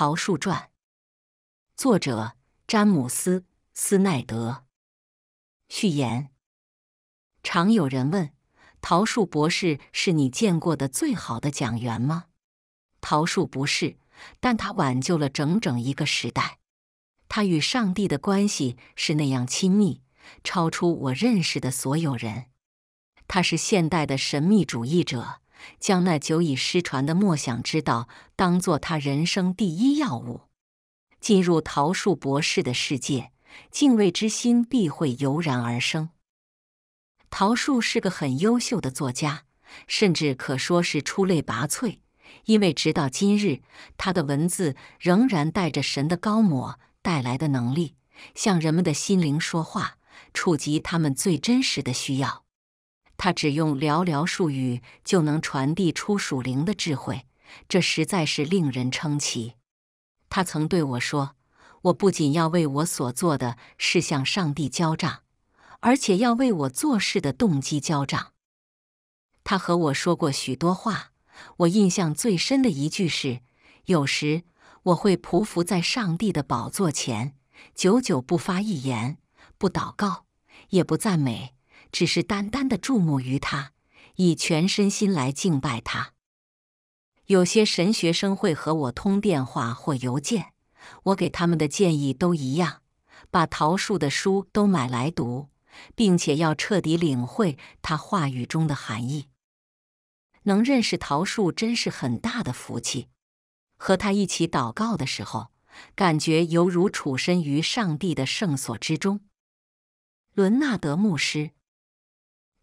《桃树传》，作者詹姆斯·斯奈德。序言：常有人问，桃树博士是你见过的最好的讲员吗？桃树不是，但他挽救了整整一个时代。他与上帝的关系是那样亲密，超出我认识的所有人。他是现代的神秘主义者。将那久已失传的默想之道当做他人生第一要务，进入桃树博士的世界，敬畏之心必会油然而生。桃树是个很优秀的作家，甚至可说是出类拔萃，因为直到今日，他的文字仍然带着神的高抹带来的能力，向人们的心灵说话，触及他们最真实的需要。他只用寥寥数语就能传递出属灵的智慧，这实在是令人称奇。他曾对我说：“我不仅要为我所做的事向上帝交账，而且要为我做事的动机交账。”他和我说过许多话，我印象最深的一句是：“有时我会匍匐在上帝的宝座前，久久不发一言，不祷告，也不赞美。”只是单单的注目于他，以全身心来敬拜他。有些神学生会和我通电话或邮件，我给他们的建议都一样：把桃树的书都买来读，并且要彻底领会他话语中的含义。能认识桃树真是很大的福气。和他一起祷告的时候，感觉犹如处身于上帝的圣所之中。伦纳德牧师。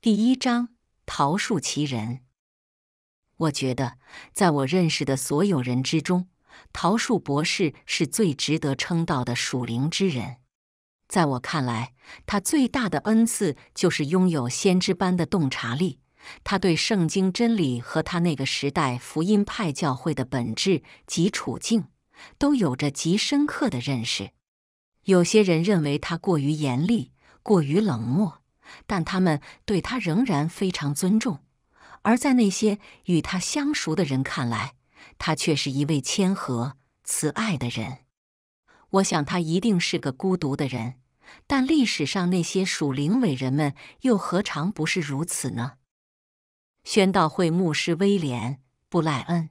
第一章桃树奇人。我觉得，在我认识的所有人之中，桃树博士是最值得称道的属灵之人。在我看来，他最大的恩赐就是拥有先知般的洞察力。他对圣经真理和他那个时代福音派教会的本质及处境都有着极深刻的认识。有些人认为他过于严厉，过于冷漠。但他们对他仍然非常尊重，而在那些与他相熟的人看来，他却是一位谦和慈爱的人。我想他一定是个孤独的人，但历史上那些属灵伟人们又何尝不是如此呢？宣道会牧师威廉·布赖恩，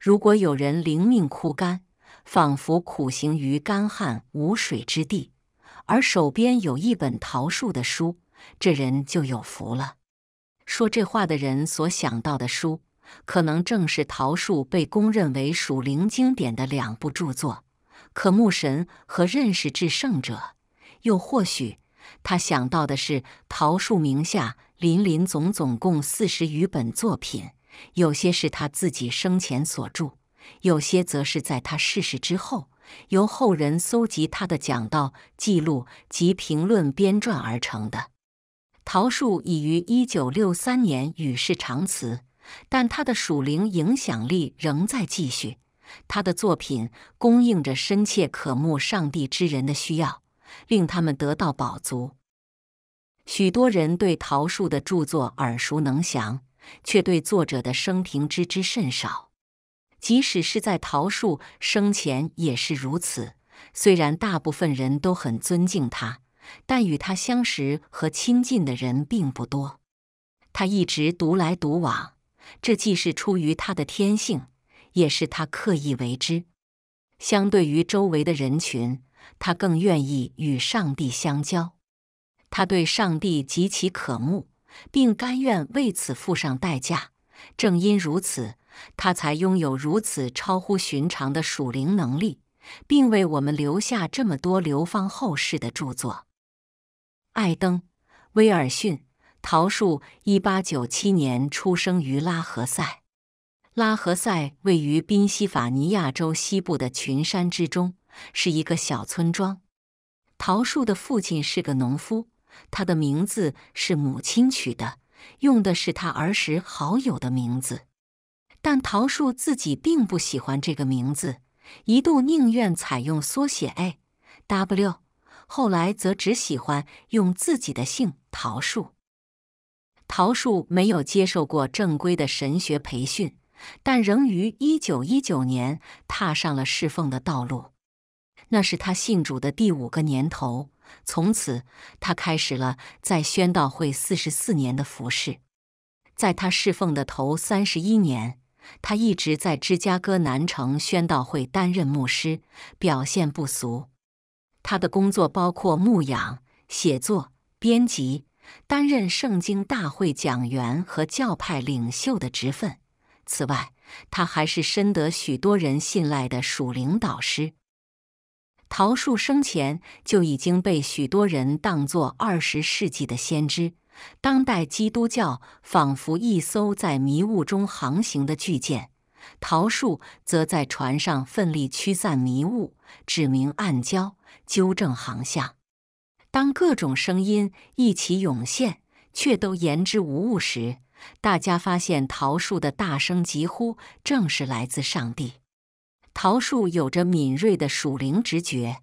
如果有人灵命枯干，仿佛苦行于干旱无水之地。而手边有一本桃树的书，这人就有福了。说这话的人所想到的书，可能正是桃树被公认为属灵经典的两部著作，《可牧神》和《认识至圣者》。又或许，他想到的是桃树名下林林总总共四十余本作品，有些是他自己生前所著，有些则是在他逝世之后。由后人搜集他的讲道记录及评论编撰而成的。桃树已于1963年与世长辞，但他的属灵影响力仍在继续。他的作品供应着深切渴慕上帝之人的需要，令他们得到饱足。许多人对桃树的著作耳熟能详，却对作者的生平知之甚少。即使是在桃树生前也是如此。虽然大部分人都很尊敬他，但与他相识和亲近的人并不多。他一直独来独往，这既是出于他的天性，也是他刻意为之。相对于周围的人群，他更愿意与上帝相交。他对上帝极其渴慕，并甘愿为此付上代价。正因如此。他才拥有如此超乎寻常的属灵能力，并为我们留下这么多流芳后世的著作。艾登·威尔逊·桃树，一八九七年出生于拉合塞。拉合塞位于宾夕法尼亚州西部的群山之中，是一个小村庄。桃树的父亲是个农夫，他的名字是母亲取的，用的是他儿时好友的名字。但桃树自己并不喜欢这个名字，一度宁愿采用缩写 “A.W.”，后来则只喜欢用自己的姓“桃树”。桃树没有接受过正规的神学培训，但仍于1919年踏上了侍奉的道路。那是他信主的第五个年头，从此他开始了在宣道会四十四年的服侍。在他侍奉的头三十一年，他一直在芝加哥南城宣道会担任牧师，表现不俗。他的工作包括牧养、写作、编辑，担任圣经大会讲员和教派领袖的职分。此外，他还是深得许多人信赖的属灵导师。桃树生前就已经被许多人当作二十世纪的先知。当代基督教仿佛一艘在迷雾中航行的巨舰，桃树则在船上奋力驱散迷雾，指明暗礁，纠正航向。当各种声音一起涌现，却都言之无物时，大家发现桃树的大声疾呼正是来自上帝。桃树有着敏锐的属灵直觉，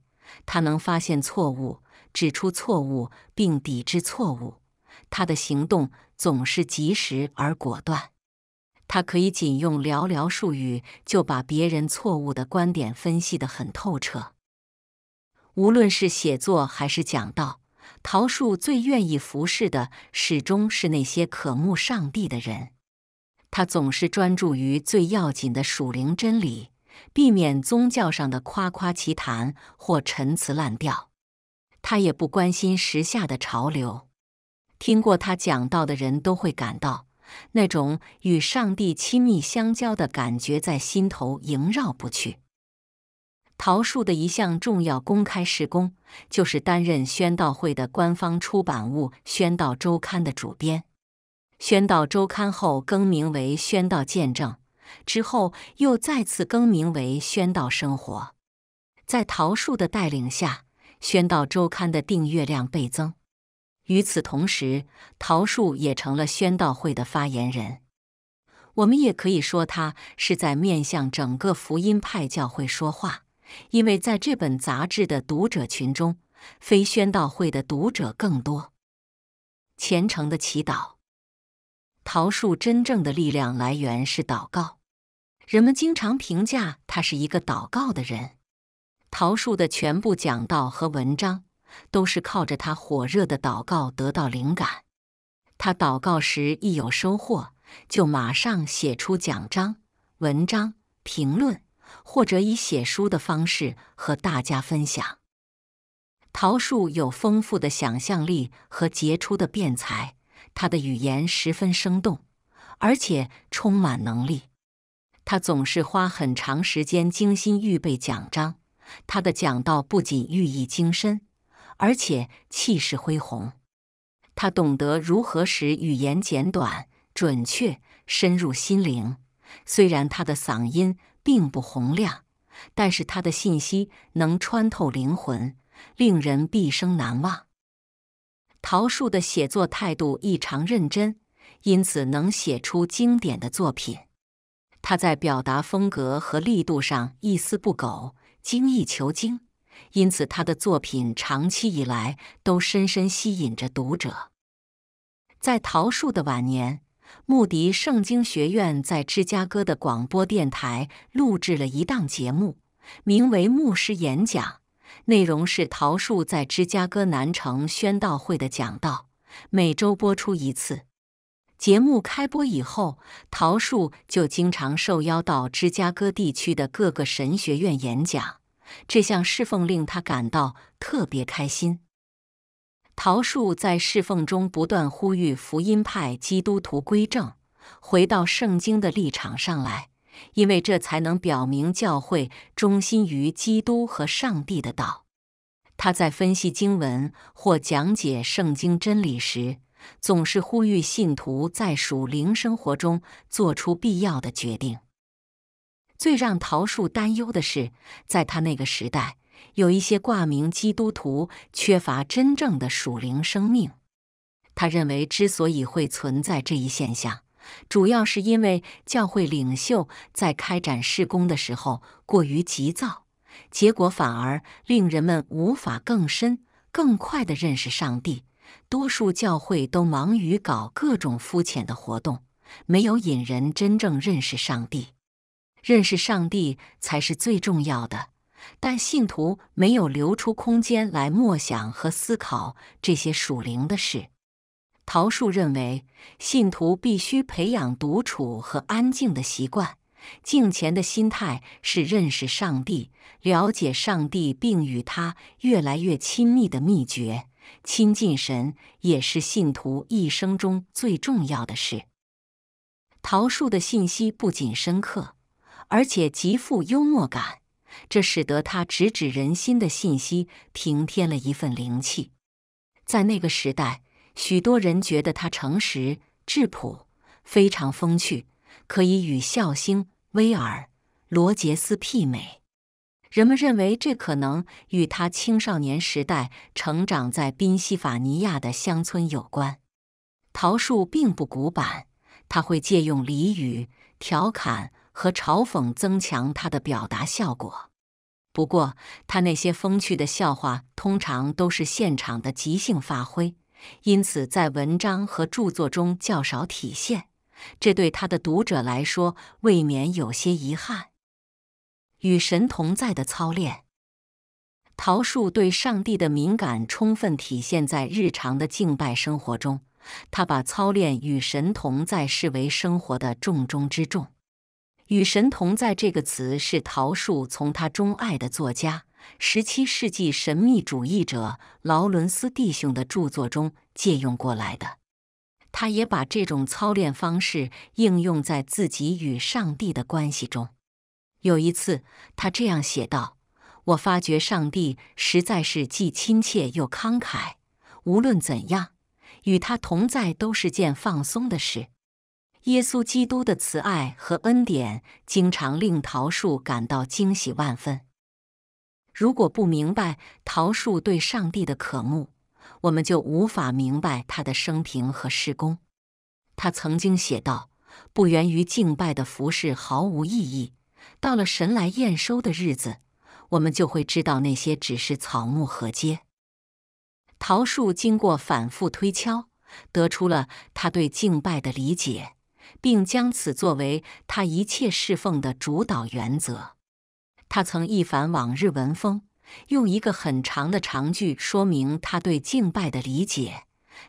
它能发现错误，指出错误，并抵制错误。他的行动总是及时而果断。他可以仅用寥寥数语就把别人错误的观点分析的很透彻。无论是写作还是讲道，桃树最愿意服侍的始终是那些渴慕上帝的人。他总是专注于最要紧的属灵真理，避免宗教上的夸夸其谈或陈词滥调。他也不关心时下的潮流。听过他讲道的人都会感到，那种与上帝亲密相交的感觉在心头萦绕不去。桃树的一项重要公开事工，就是担任宣道会的官方出版物《宣道周刊》的主编。《宣道周刊》后更名为《宣道见证》，之后又再次更名为《宣道生活》。在桃树的带领下，《宣道周刊》的订阅量倍增。与此同时，桃树也成了宣道会的发言人。我们也可以说，他是在面向整个福音派教会说话，因为在这本杂志的读者群中，非宣道会的读者更多。虔诚的祈祷，桃树真正的力量来源是祷告。人们经常评价他是一个祷告的人。桃树的全部讲道和文章。都是靠着他火热的祷告得到灵感。他祷告时一有收获，就马上写出讲章、文章、评论，或者以写书的方式和大家分享。桃树有丰富的想象力和杰出的辩才，他的语言十分生动，而且充满能力。他总是花很长时间精心预备讲章，他的讲道不仅寓意精深。而且气势恢宏，他懂得如何使语言简短、准确、深入心灵。虽然他的嗓音并不洪亮，但是他的信息能穿透灵魂，令人毕生难忘。陶树的写作态度异常认真，因此能写出经典的作品。他在表达风格和力度上一丝不苟，精益求精。因此，他的作品长期以来都深深吸引着读者。在桃树的晚年，穆迪圣经学院在芝加哥的广播电台录制了一档节目，名为《牧师演讲》，内容是桃树在芝加哥南城宣道会的讲道，每周播出一次。节目开播以后，桃树就经常受邀到芝加哥地区的各个神学院演讲。这项侍奉令他感到特别开心。桃树在侍奉中不断呼吁福音派基督徒归正，回到圣经的立场上来，因为这才能表明教会忠心于基督和上帝的道。他在分析经文或讲解圣经真理时，总是呼吁信徒在属灵生活中做出必要的决定。最让桃树担忧的是，在他那个时代，有一些挂名基督徒缺乏真正的属灵生命。他认为，之所以会存在这一现象，主要是因为教会领袖在开展事工的时候过于急躁，结果反而令人们无法更深、更快地认识上帝。多数教会都忙于搞各种肤浅的活动，没有引人真正认识上帝。认识上帝才是最重要的，但信徒没有留出空间来默想和思考这些属灵的事。桃树认为，信徒必须培养独处和安静的习惯。敬虔的心态是认识上帝、了解上帝并与他越来越亲密的秘诀。亲近神也是信徒一生中最重要的事。桃树的信息不仅深刻。而且极富幽默感，这使得他直指人心的信息平添了一份灵气。在那个时代，许多人觉得他诚实质朴，非常风趣，可以与笑星威尔·罗杰斯媲美。人们认为这可能与他青少年时代成长在宾夕法尼亚的乡村有关。桃树并不古板，他会借用俚语调侃。和嘲讽增强他的表达效果。不过，他那些风趣的笑话通常都是现场的即兴发挥，因此在文章和著作中较少体现。这对他的读者来说未免有些遗憾。与神同在的操练，桃树对上帝的敏感充分体现在日常的敬拜生活中。他把操练与神同在视为生活的重中之重。与神同在这个词是桃树从他钟爱的作家、十七世纪神秘主义者劳伦斯弟兄的著作中借用过来的。他也把这种操练方式应用在自己与上帝的关系中。有一次，他这样写道：“我发觉上帝实在是既亲切又慷慨。无论怎样，与他同在都是件放松的事。”耶稣基督的慈爱和恩典，经常令桃树感到惊喜万分。如果不明白桃树对上帝的渴慕，我们就无法明白他的生平和事工。他曾经写道：“不源于敬拜的服饰毫无意义。到了神来验收的日子，我们就会知道那些只是草木和阶。”桃树经过反复推敲，得出了他对敬拜的理解。并将此作为他一切侍奉的主导原则。他曾一反往日文风，用一个很长的长句说明他对敬拜的理解。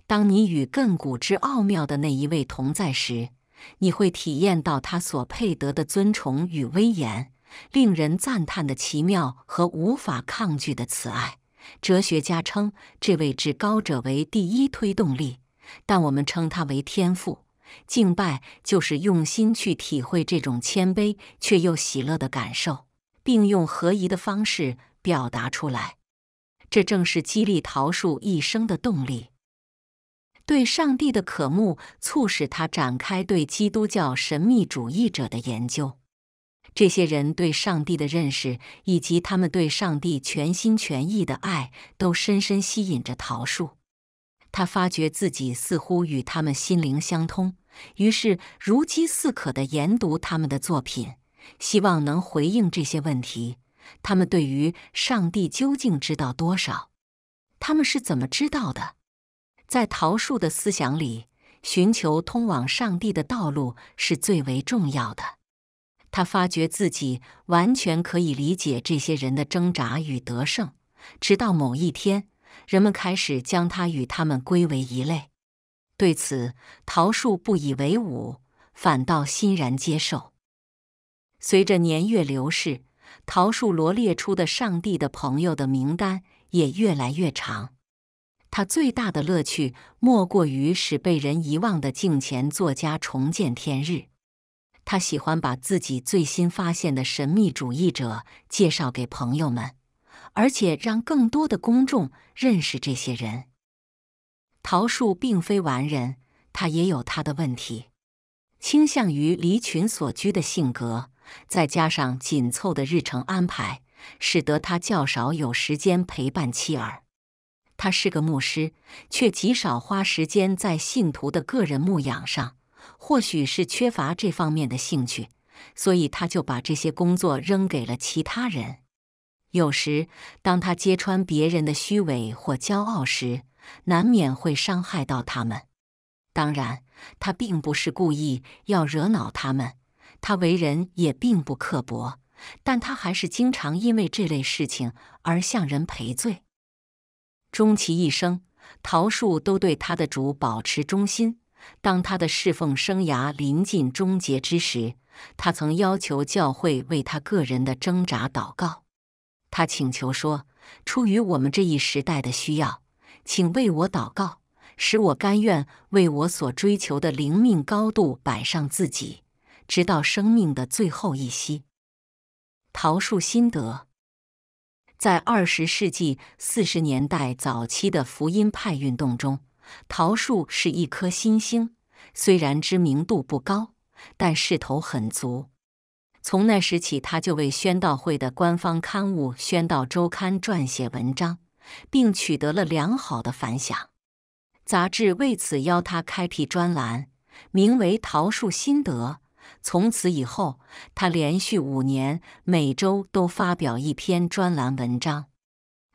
当你与亘古之奥妙的那一位同在时，你会体验到他所配得的尊崇与威严，令人赞叹的奇妙和无法抗拒的慈爱。哲学家称这位至高者为第一推动力，但我们称他为天赋。敬拜就是用心去体会这种谦卑却又喜乐的感受，并用合宜的方式表达出来。这正是激励桃树一生的动力。对上帝的渴慕促使他展开对基督教神秘主义者的研究。这些人对上帝的认识以及他们对上帝全心全意的爱，都深深吸引着桃树。他发觉自己似乎与他们心灵相通。于是，如饥似渴地研读他们的作品，希望能回应这些问题：他们对于上帝究竟知道多少？他们是怎么知道的？在陶树的思想里，寻求通往上帝的道路是最为重要的。他发觉自己完全可以理解这些人的挣扎与得胜。直到某一天，人们开始将他与他们归为一类。对此，桃树不以为忤，反倒欣然接受。随着年月流逝，桃树罗列出的“上帝的朋友”的名单也越来越长。他最大的乐趣莫过于使被人遗忘的镜前作家重见天日。他喜欢把自己最新发现的神秘主义者介绍给朋友们，而且让更多的公众认识这些人。桃树并非完人，他也有他的问题。倾向于离群所居的性格，再加上紧凑的日程安排，使得他较少有时间陪伴妻儿。他是个牧师，却极少花时间在信徒的个人牧养上，或许是缺乏这方面的兴趣，所以他就把这些工作扔给了其他人。有时，当他揭穿别人的虚伪或骄傲时，难免会伤害到他们。当然，他并不是故意要惹恼他们，他为人也并不刻薄，但他还是经常因为这类事情而向人赔罪。终其一生，桃树都对他的主保持忠心。当他的侍奉生涯临近终结之时，他曾要求教会为他个人的挣扎祷告。他请求说：“出于我们这一时代的需要。”请为我祷告，使我甘愿为我所追求的灵命高度摆上自己，直到生命的最后一息。桃树心得，在二十世纪四十年代早期的福音派运动中，桃树是一颗新星，虽然知名度不高，但势头很足。从那时起，他就为宣道会的官方刊物《宣道周刊》撰写文章。并取得了良好的反响。杂志为此邀他开辟专栏，名为《桃树心得》。从此以后，他连续五年每周都发表一篇专栏文章。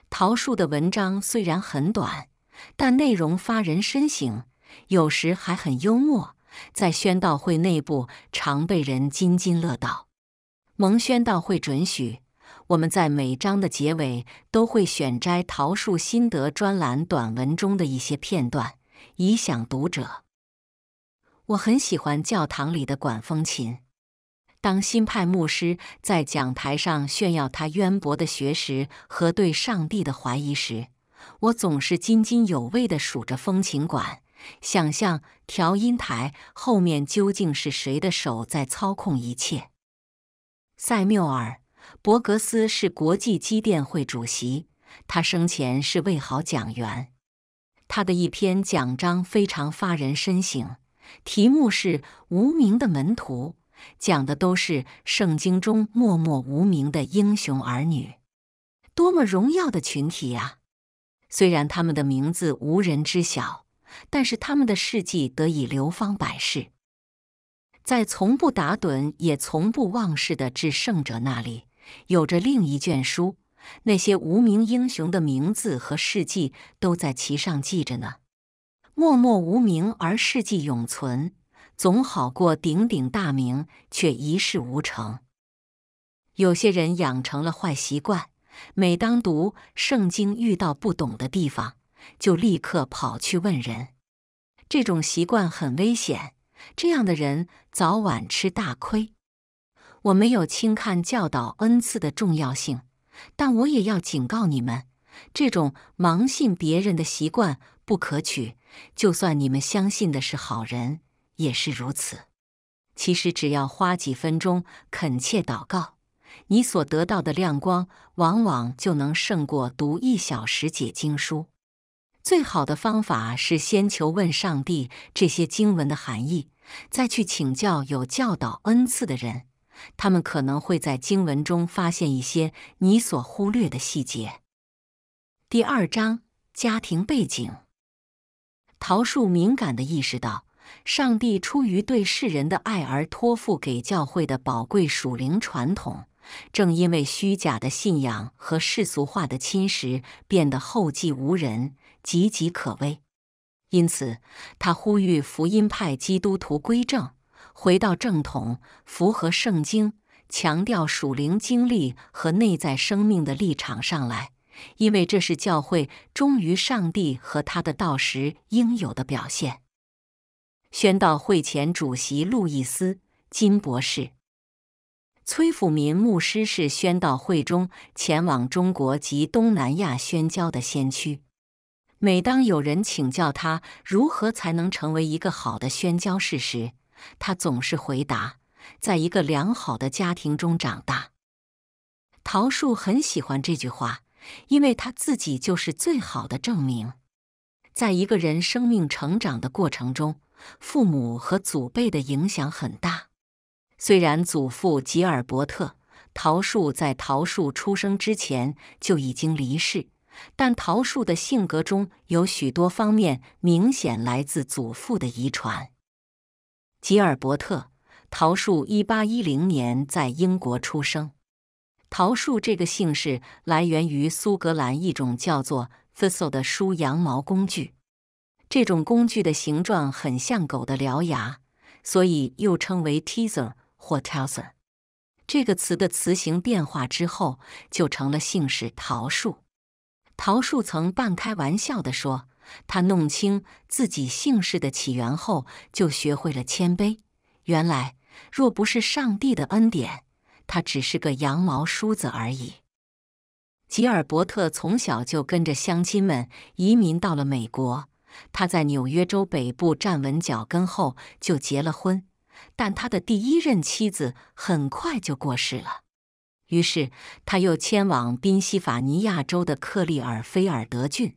桃树的文章虽然很短，但内容发人深省，有时还很幽默，在宣道会内部常被人津津乐道。蒙宣道会准许。我们在每章的结尾都会选摘《桃树心得》专栏短文中的一些片段，以飨读者。我很喜欢教堂里的管风琴。当新派牧师在讲台上炫耀他渊博的学识和对上帝的怀疑时，我总是津津有味地数着风琴管，想象调音台后面究竟是谁的手在操控一切。塞缪尔。伯格斯是国际机电会主席，他生前是位好讲员。他的一篇讲章非常发人深省，题目是《无名的门徒》，讲的都是圣经中默默无名的英雄儿女，多么荣耀的群体呀！虽然他们的名字无人知晓，但是他们的事迹得以流芳百世。在从不打盹也从不忘事的至圣者那里。有着另一卷书，那些无名英雄的名字和事迹都在其上记着呢。默默无名而事迹永存，总好过鼎鼎大名却一事无成。有些人养成了坏习惯，每当读圣经遇到不懂的地方，就立刻跑去问人。这种习惯很危险，这样的人早晚吃大亏。我没有轻看教导恩赐的重要性，但我也要警告你们：这种盲信别人的习惯不可取。就算你们相信的是好人，也是如此。其实只要花几分钟恳切祷告，你所得到的亮光往往就能胜过读一小时解经书。最好的方法是先求问上帝这些经文的含义，再去请教有教导恩赐的人。他们可能会在经文中发现一些你所忽略的细节。第二章家庭背景。桃树敏感地意识到，上帝出于对世人的爱而托付给教会的宝贵属灵传统，正因为虚假的信仰和世俗化的侵蚀变得后继无人，岌岌可危。因此，他呼吁福音派基督徒归正。回到正统、符合圣经、强调属灵经历和内在生命的立场上来，因为这是教会忠于上帝和他的道时应有的表现。宣道会前主席路易斯金博士、崔辅民牧师是宣道会中前往中国及东南亚宣教的先驱。每当有人请教他如何才能成为一个好的宣教士时，他总是回答：“在一个良好的家庭中长大。”桃树很喜欢这句话，因为他自己就是最好的证明。在一个人生命成长的过程中，父母和祖辈的影响很大。虽然祖父吉尔伯特·桃树在桃树出生之前就已经离世，但桃树的性格中有许多方面明显来自祖父的遗传。吉尔伯特·桃树，一八一零年在英国出生。桃树这个姓氏来源于苏格兰一种叫做 thistle 的梳羊毛工具。这种工具的形状很像狗的獠牙，所以又称为 teaser 或 teller。这个词的词形变化之后，就成了姓氏桃树。桃树曾半开玩笑地说。他弄清自己姓氏的起源后，就学会了谦卑。原来，若不是上帝的恩典，他只是个羊毛梳子而已。吉尔伯特从小就跟着乡亲们移民到了美国。他在纽约州北部站稳脚跟后，就结了婚。但他的第一任妻子很快就过世了，于是他又迁往宾夕法尼亚州的克利尔菲尔德郡。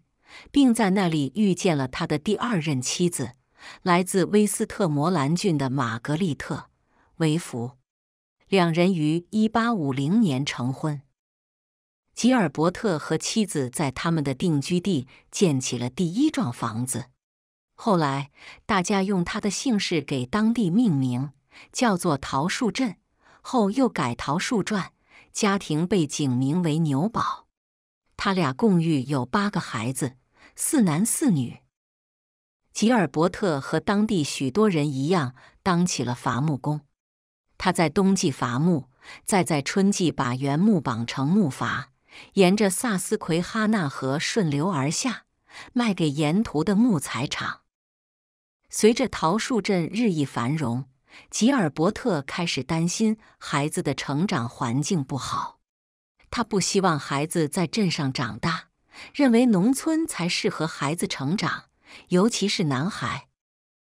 并在那里遇见了他的第二任妻子，来自威斯特摩兰郡的玛格丽特·维弗。两人于1850年成婚。吉尔伯特和妻子在他们的定居地建起了第一幢房子。后来，大家用他的姓氏给当地命名，叫做桃树镇，后又改桃树传，家庭背景名为牛堡。他俩共育有八个孩子。四男四女，吉尔伯特和当地许多人一样，当起了伐木工。他在冬季伐木，再在春季把原木绑成木筏，沿着萨斯奎哈纳河顺流而下，卖给沿途的木材厂。随着桃树镇日益繁荣，吉尔伯特开始担心孩子的成长环境不好。他不希望孩子在镇上长大。认为农村才适合孩子成长，尤其是男孩。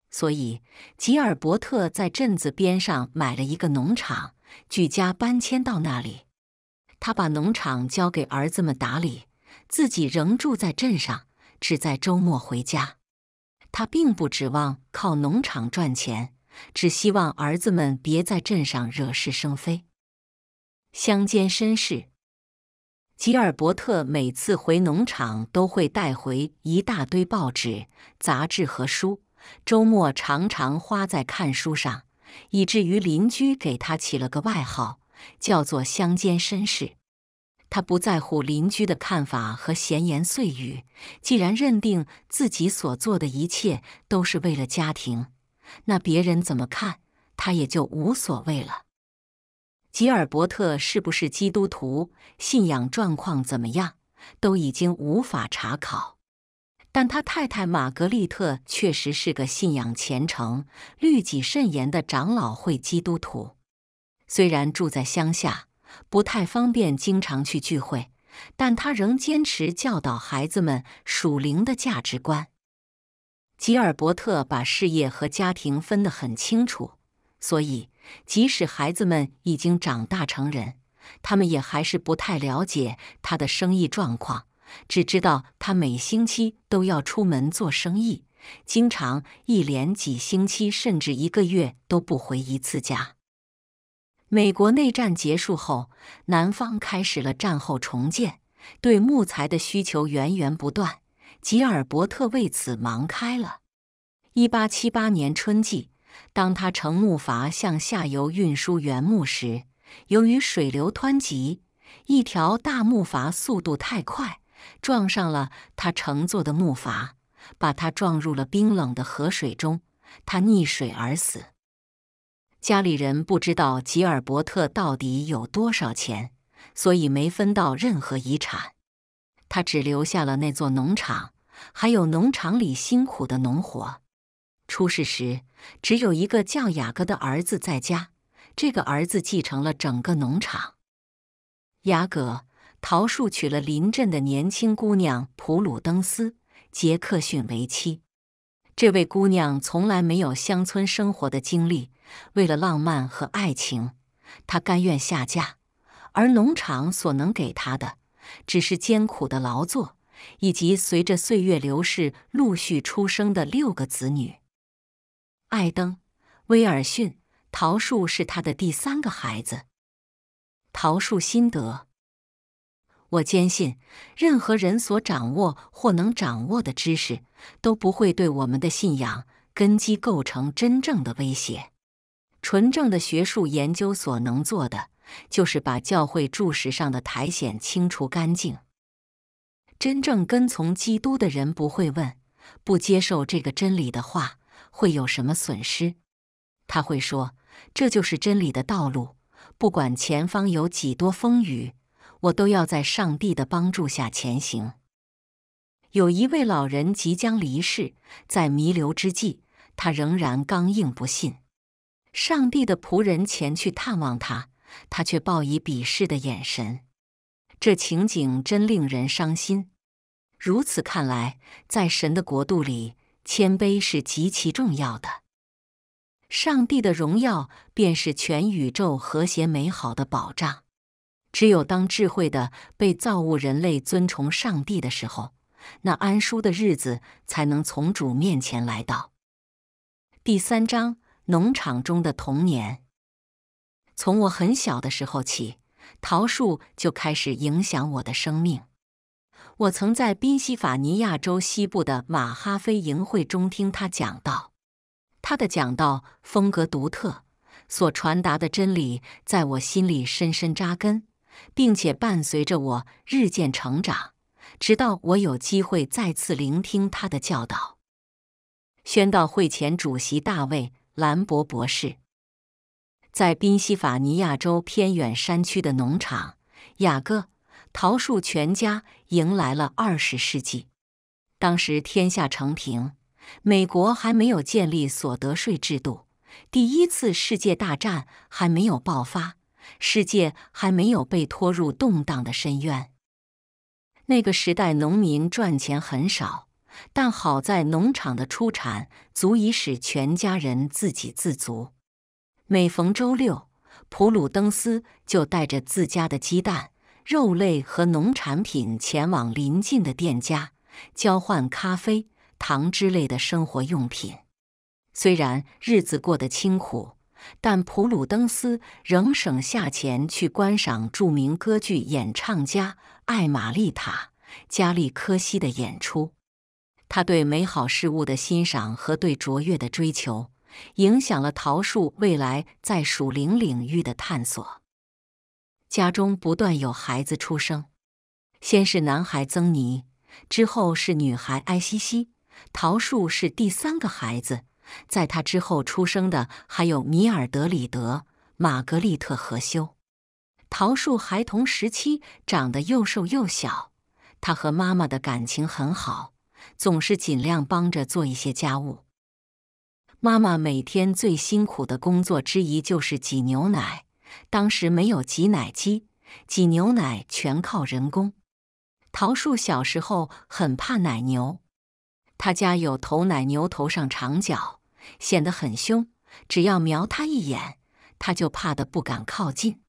所以，吉尔伯特在镇子边上买了一个农场，举家搬迁到那里。他把农场交给儿子们打理，自己仍住在镇上，只在周末回家。他并不指望靠农场赚钱，只希望儿子们别在镇上惹是生非。乡间绅士。吉尔伯特每次回农场都会带回一大堆报纸、杂志和书，周末常常花在看书上，以至于邻居给他起了个外号，叫做“乡间绅士”。他不在乎邻居的看法和闲言碎语，既然认定自己所做的一切都是为了家庭，那别人怎么看他也就无所谓了。吉尔伯特是不是基督徒？信仰状况怎么样，都已经无法查考。但他太太玛格丽特确实是个信仰虔诚、律己慎言的长老会基督徒。虽然住在乡下，不太方便经常去聚会，但他仍坚持教导孩子们属灵的价值观。吉尔伯特把事业和家庭分得很清楚，所以。即使孩子们已经长大成人，他们也还是不太了解他的生意状况，只知道他每星期都要出门做生意，经常一连几星期甚至一个月都不回一次家。美国内战结束后，南方开始了战后重建，对木材的需求源源不断，吉尔伯特为此忙开了。1878年春季。当他乘木筏向下游运输原木时，由于水流湍急，一条大木筏速度太快，撞上了他乘坐的木筏，把他撞入了冰冷的河水中，他溺水而死。家里人不知道吉尔伯特到底有多少钱，所以没分到任何遗产。他只留下了那座农场，还有农场里辛苦的农活。出事时，只有一个叫雅各的儿子在家。这个儿子继承了整个农场。雅各·桃树娶了邻镇的年轻姑娘普鲁登斯·杰克逊为妻。这位姑娘从来没有乡村生活的经历，为了浪漫和爱情，她甘愿下嫁。而农场所能给她的，只是艰苦的劳作，以及随着岁月流逝陆续出生的六个子女。艾登·威尔逊·桃树是他的第三个孩子。桃树心得：我坚信，任何人所掌握或能掌握的知识，都不会对我们的信仰根基构成真正的威胁。纯正的学术研究所能做的，就是把教会柱石上的苔藓清除干净。真正跟从基督的人不会问，不接受这个真理的话。会有什么损失？他会说：“这就是真理的道路，不管前方有几多风雨，我都要在上帝的帮助下前行。”有一位老人即将离世，在弥留之际，他仍然刚硬不信。上帝的仆人前去探望他，他却报以鄙视的眼神。这情景真令人伤心。如此看来，在神的国度里。谦卑是极其重要的。上帝的荣耀便是全宇宙和谐美好的保障。只有当智慧的被造物人类尊崇上帝的时候，那安舒的日子才能从主面前来到。第三章：农场中的童年。从我很小的时候起，桃树就开始影响我的生命。我曾在宾夕法尼亚州西部的马哈菲营会中听他讲道，他的讲道风格独特，所传达的真理在我心里深深扎根，并且伴随着我日渐成长，直到我有机会再次聆听他的教导。宣道会前主席大卫·兰博博士，在宾夕法尼亚州偏远山区的农场，雅各桃树全家。迎来了二十世纪，当时天下成平，美国还没有建立所得税制度，第一次世界大战还没有爆发，世界还没有被拖入动荡的深渊。那个时代，农民赚钱很少，但好在农场的出产足以使全家人自给自足。每逢周六，普鲁登斯就带着自家的鸡蛋。肉类和农产品前往邻近的店家，交换咖啡、糖之类的生活用品。虽然日子过得清苦，但普鲁登斯仍省下钱去观赏著名歌剧演唱家艾玛丽塔·加利科西的演出。他对美好事物的欣赏和对卓越的追求，影响了桃树未来在属灵领域的探索。家中不断有孩子出生，先是男孩曾尼，之后是女孩艾西西。桃树是第三个孩子，在他之后出生的还有米尔德里德、玛格丽特和修。桃树孩童时期长得又瘦又小，他和妈妈的感情很好，总是尽量帮着做一些家务。妈妈每天最辛苦的工作之一就是挤牛奶。当时没有挤奶机，挤牛奶全靠人工。桃树小时候很怕奶牛，他家有头奶牛，头上长角，显得很凶。只要瞄他一眼，他就怕得不敢靠近。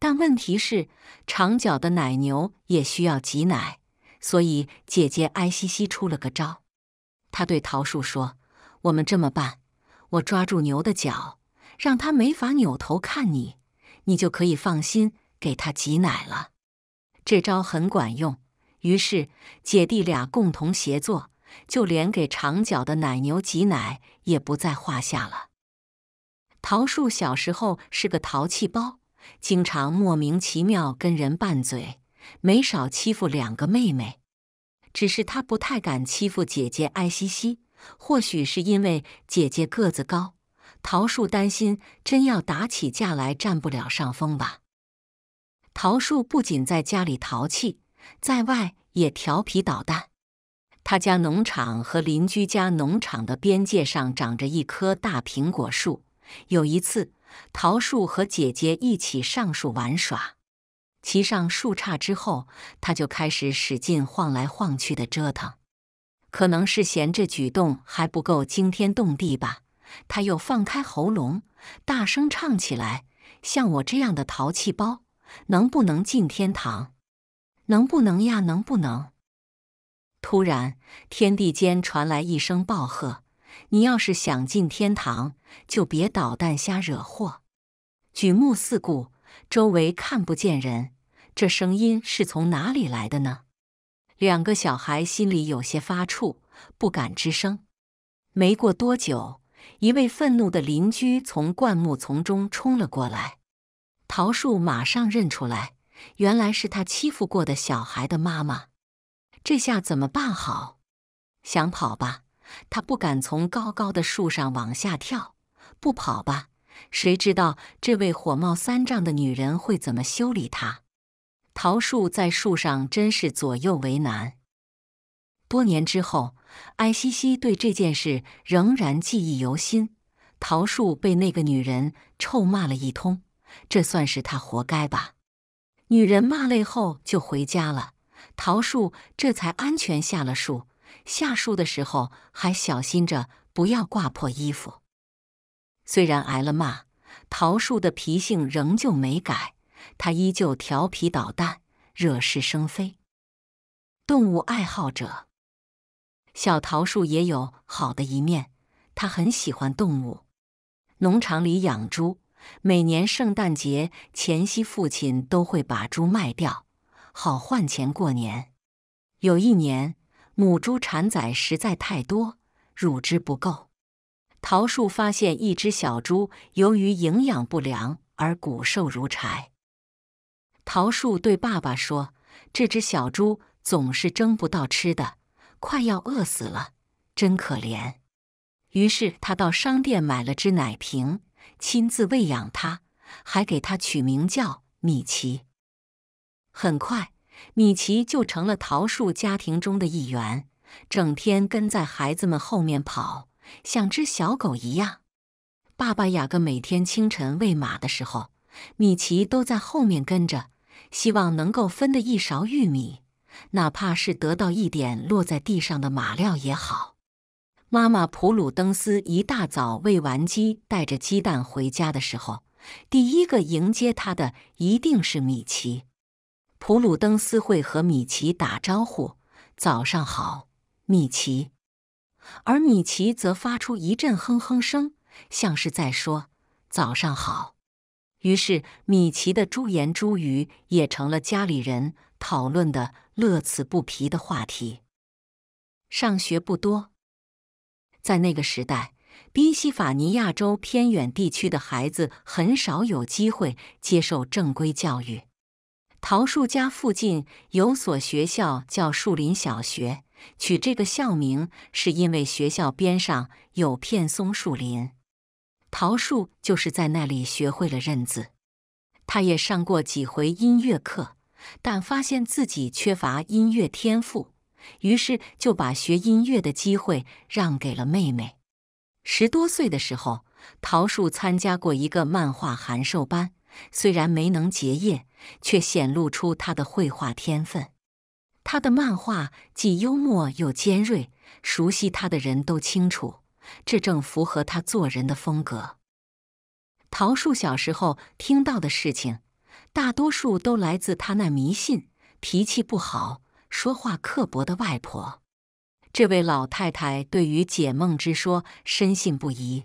但问题是，长角的奶牛也需要挤奶，所以姐姐艾西西出了个招。他对桃树说：“我们这么办，我抓住牛的脚，让它没法扭头看你。”你就可以放心给他挤奶了，这招很管用。于是姐弟俩共同协作，就连给长角的奶牛挤奶也不在话下了。桃树小时候是个淘气包，经常莫名其妙跟人拌嘴，没少欺负两个妹妹。只是他不太敢欺负姐姐艾西西，或许是因为姐姐个子高。桃树担心，真要打起架来，占不了上风吧？桃树不仅在家里淘气，在外也调皮捣蛋。他家农场和邻居家农场的边界上长着一棵大苹果树。有一次，桃树和姐姐一起上树玩耍，骑上树杈之后，他就开始使劲晃来晃去的折腾。可能是嫌这举动还不够惊天动地吧。他又放开喉咙，大声唱起来：“像我这样的淘气包，能不能进天堂？能不能呀？能不能？”突然，天地间传来一声暴喝：“你要是想进天堂，就别捣蛋，瞎惹祸！”举目四顾，周围看不见人，这声音是从哪里来的呢？两个小孩心里有些发怵，不敢吱声。没过多久。一位愤怒的邻居从灌木丛中冲了过来，桃树马上认出来，原来是他欺负过的小孩的妈妈。这下怎么办好？想跑吧，他不敢从高高的树上往下跳；不跑吧，谁知道这位火冒三丈的女人会怎么修理他？桃树在树上真是左右为难。多年之后。艾西西对这件事仍然记忆犹新。桃树被那个女人臭骂了一通，这算是她活该吧？女人骂累后就回家了，桃树这才安全下了树。下树的时候还小心着不要挂破衣服。虽然挨了骂，桃树的脾性仍旧没改，他依旧调皮捣蛋，惹是生非。动物爱好者。小桃树也有好的一面，它很喜欢动物。农场里养猪，每年圣诞节前夕，父亲都会把猪卖掉，好换钱过年。有一年，母猪产仔实在太多，乳汁不够。桃树发现一只小猪由于营养不良而骨瘦如柴。桃树对爸爸说：“这只小猪总是争不到吃的。”快要饿死了，真可怜。于是他到商店买了只奶瓶，亲自喂养它，还给它取名叫米奇。很快，米奇就成了桃树家庭中的一员，整天跟在孩子们后面跑，像只小狗一样。爸爸雅各每天清晨喂马的时候，米奇都在后面跟着，希望能够分得一勺玉米。哪怕是得到一点落在地上的马料也好。妈妈普鲁登斯一大早喂完鸡，带着鸡蛋回家的时候，第一个迎接她的一定是米奇。普鲁登斯会和米奇打招呼：“早上好，米奇。”而米奇则发出一阵哼哼声，像是在说：“早上好。”于是，米奇的朱言朱语也成了家里人讨论的。乐此不疲的话题。上学不多，在那个时代，宾夕法尼亚州偏远地区的孩子很少有机会接受正规教育。桃树家附近有所学校，叫树林小学。取这个校名是因为学校边上有片松树林。桃树就是在那里学会了认字。他也上过几回音乐课。但发现自己缺乏音乐天赋，于是就把学音乐的机会让给了妹妹。十多岁的时候，桃树参加过一个漫画函授班，虽然没能结业，却显露出他的绘画天分。他的漫画既幽默又尖锐，熟悉他的人都清楚，这正符合他做人的风格。桃树小时候听到的事情。大多数都来自他那迷信、脾气不好、说话刻薄的外婆。这位老太太对于解梦之说深信不疑，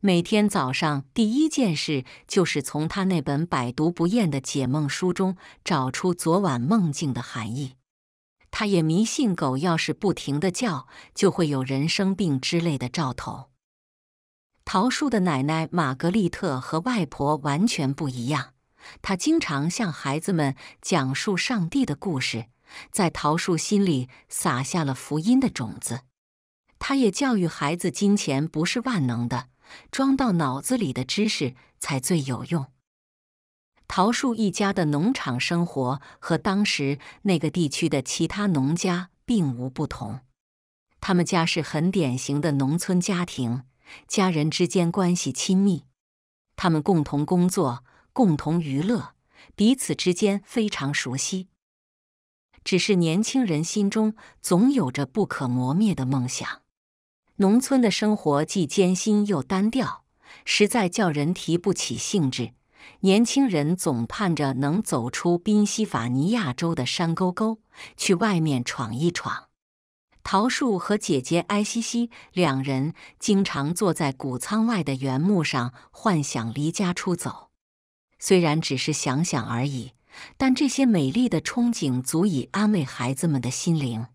每天早上第一件事就是从她那本百读不厌的解梦书中找出昨晚梦境的含义。她也迷信狗，要是不停地叫，就会有人生病之类的兆头。桃树的奶奶玛格丽特和外婆完全不一样。他经常向孩子们讲述上帝的故事，在桃树心里撒下了福音的种子。他也教育孩子，金钱不是万能的，装到脑子里的知识才最有用。桃树一家的农场生活和当时那个地区的其他农家并无不同。他们家是很典型的农村家庭，家人之间关系亲密，他们共同工作。共同娱乐，彼此之间非常熟悉。只是年轻人心中总有着不可磨灭的梦想。农村的生活既艰辛又单调，实在叫人提不起兴致。年轻人总盼着能走出宾夕法尼亚州的山沟沟，去外面闯一闯。桃树和姐姐埃西西两人经常坐在谷仓外的原木上，幻想离家出走。虽然只是想想而已，但这些美丽的憧憬足以安慰孩子们的心灵。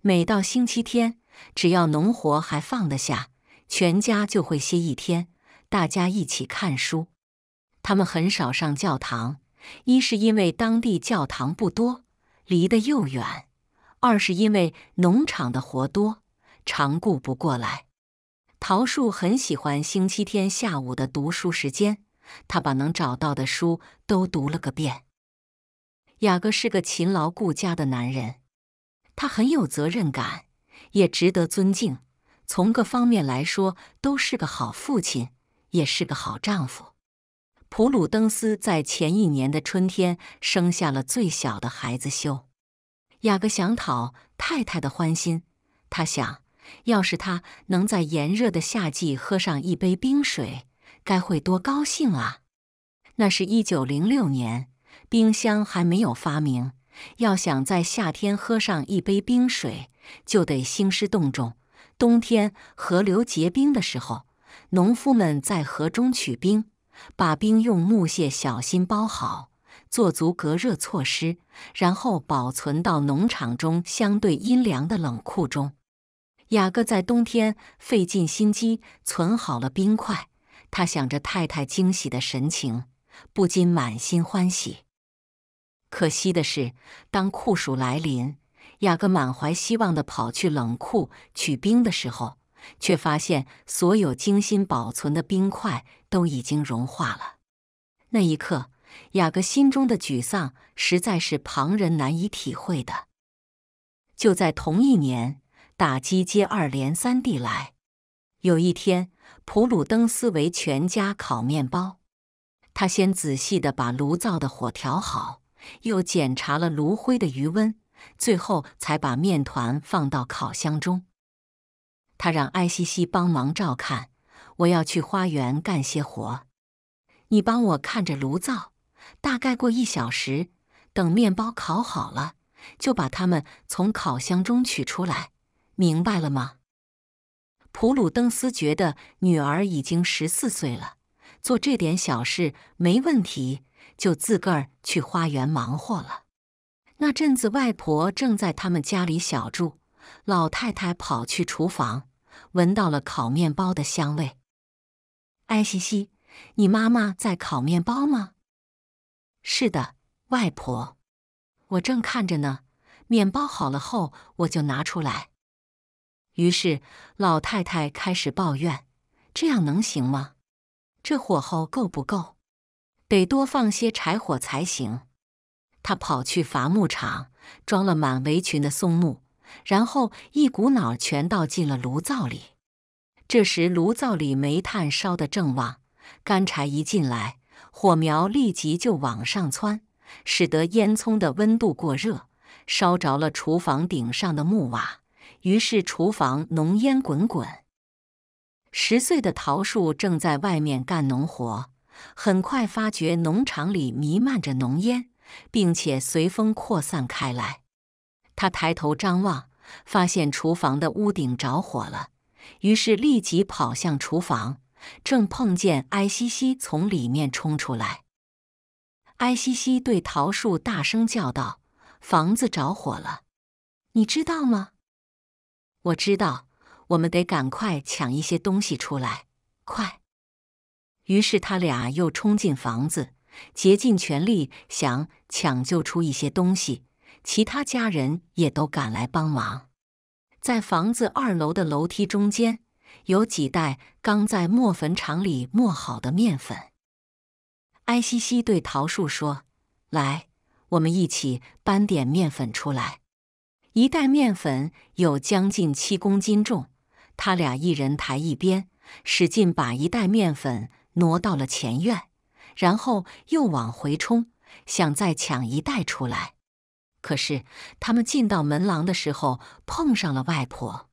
每到星期天，只要农活还放得下，全家就会歇一天，大家一起看书。他们很少上教堂，一是因为当地教堂不多，离得又远；二是因为农场的活多，常顾不过来。桃树很喜欢星期天下午的读书时间。他把能找到的书都读了个遍。雅各是个勤劳顾家的男人，他很有责任感，也值得尊敬。从各方面来说，都是个好父亲，也是个好丈夫。普鲁登斯在前一年的春天生下了最小的孩子修。雅各想讨太太的欢心，他想，要是他能在炎热的夏季喝上一杯冰水。该会多高兴啊！那是一九零六年，冰箱还没有发明。要想在夏天喝上一杯冰水，就得兴师动众。冬天河流结冰的时候，农夫们在河中取冰，把冰用木屑小心包好，做足隔热措施，然后保存到农场中相对阴凉的冷库中。雅各在冬天费尽心机存好了冰块。他想着太太惊喜的神情，不禁满心欢喜。可惜的是，当酷暑来临，雅各满怀希望的跑去冷库取冰的时候，却发现所有精心保存的冰块都已经融化了。那一刻，雅各心中的沮丧实在是旁人难以体会的。就在同一年，打击接二连三地来。有一天。普鲁登斯为全家烤面包，他先仔细地把炉灶的火调好，又检查了炉灰的余温，最后才把面团放到烤箱中。他让艾西西帮忙照看，我要去花园干些活，你帮我看着炉灶。大概过一小时，等面包烤好了，就把它们从烤箱中取出来，明白了吗？普鲁登斯觉得女儿已经十四岁了，做这点小事没问题，就自个儿去花园忙活了。那阵子，外婆正在他们家里小住，老太太跑去厨房，闻到了烤面包的香味。“埃西西，你妈妈在烤面包吗？”“是的，外婆，我正看着呢。面包好了后，我就拿出来。”于是，老太太开始抱怨：“这样能行吗？这火候够不够？得多放些柴火才行。”她跑去伐木场，装了满围裙的松木，然后一股脑全倒进了炉灶里。这时，炉灶里煤炭烧得正旺，干柴一进来，火苗立即就往上窜，使得烟囱的温度过热，烧着了厨房顶上的木瓦。于是厨房浓烟滚滚。十岁的桃树正在外面干农活，很快发觉农场里弥漫着浓烟，并且随风扩散开来。他抬头张望，发现厨房的屋顶着火了，于是立即跑向厨房，正碰见埃西西从里面冲出来。埃西西对桃树大声叫道：“房子着火了，你知道吗？”我知道，我们得赶快抢一些东西出来，快！于是他俩又冲进房子，竭尽全力想抢救出一些东西。其他家人也都赶来帮忙。在房子二楼的楼梯中间，有几袋刚在磨粉厂里磨好的面粉。埃西西对桃树说：“来，我们一起搬点面粉出来。”一袋面粉有将近七公斤重，他俩一人抬一边，使劲把一袋面粉挪到了前院，然后又往回冲，想再抢一袋出来。可是他们进到门廊的时候，碰上了外婆，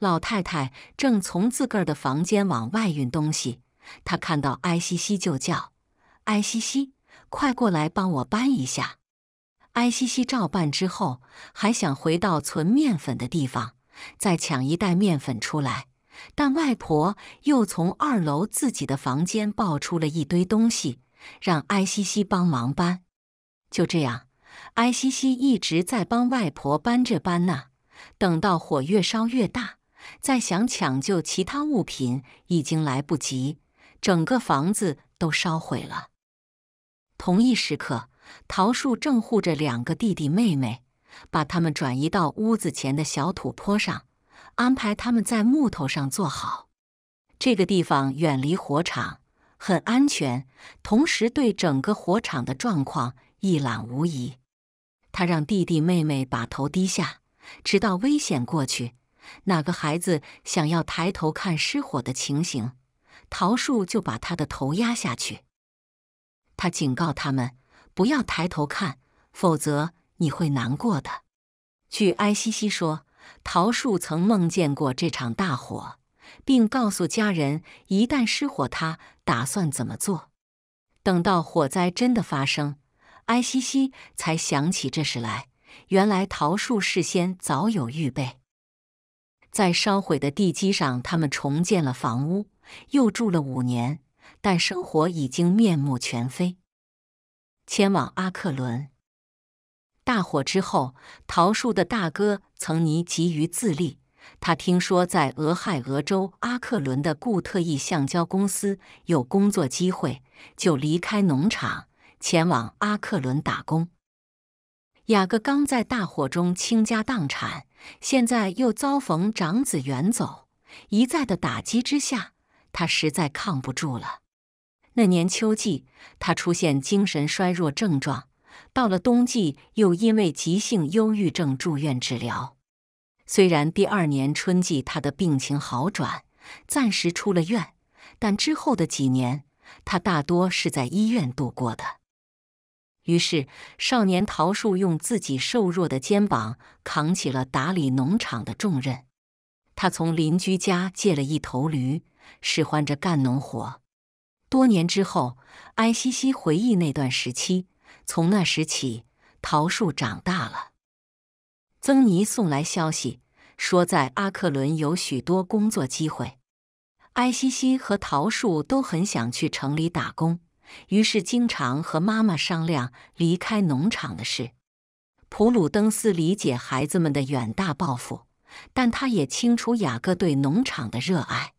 老太太正从自个儿的房间往外运东西，她看到埃西西就叫：“埃西西，快过来帮我搬一下。”埃西西照办之后，还想回到存面粉的地方，再抢一袋面粉出来。但外婆又从二楼自己的房间抱出了一堆东西，让埃西西帮忙搬。就这样，埃西西一直在帮外婆搬这搬那。等到火越烧越大，再想抢救其他物品已经来不及，整个房子都烧毁了。同一时刻。桃树正护着两个弟弟妹妹，把他们转移到屋子前的小土坡上，安排他们在木头上坐好。这个地方远离火场，很安全，同时对整个火场的状况一览无遗。他让弟弟妹妹把头低下，直到危险过去。哪个孩子想要抬头看失火的情形，桃树就把他的头压下去。他警告他们。不要抬头看，否则你会难过的。据埃西西说，桃树曾梦见过这场大火，并告诉家人，一旦失火，他打算怎么做。等到火灾真的发生，埃西西才想起这事来。原来桃树事先早有预备，在烧毁的地基上，他们重建了房屋，又住了五年，但生活已经面目全非。前往阿克伦。大火之后，桃树的大哥曾尼急于自立。他听说在俄亥俄州阿克伦的固特异橡胶公司有工作机会，就离开农场，前往阿克伦打工。雅各刚在大火中倾家荡产，现在又遭逢长子远走，一再的打击之下，他实在抗不住了。那年秋季，他出现精神衰弱症状，到了冬季又因为急性忧郁症住院治疗。虽然第二年春季他的病情好转，暂时出了院，但之后的几年，他大多是在医院度过的。于是，少年桃树用自己瘦弱的肩膀扛起了打理农场的重任。他从邻居家借了一头驴，使唤着干农活。多年之后，埃西西回忆那段时期。从那时起，桃树长大了。曾尼送来消息，说在阿克伦有许多工作机会。埃西西和桃树都很想去城里打工，于是经常和妈妈商量离开农场的事。普鲁登斯理解孩子们的远大抱负，但他也清楚雅各对农场的热爱。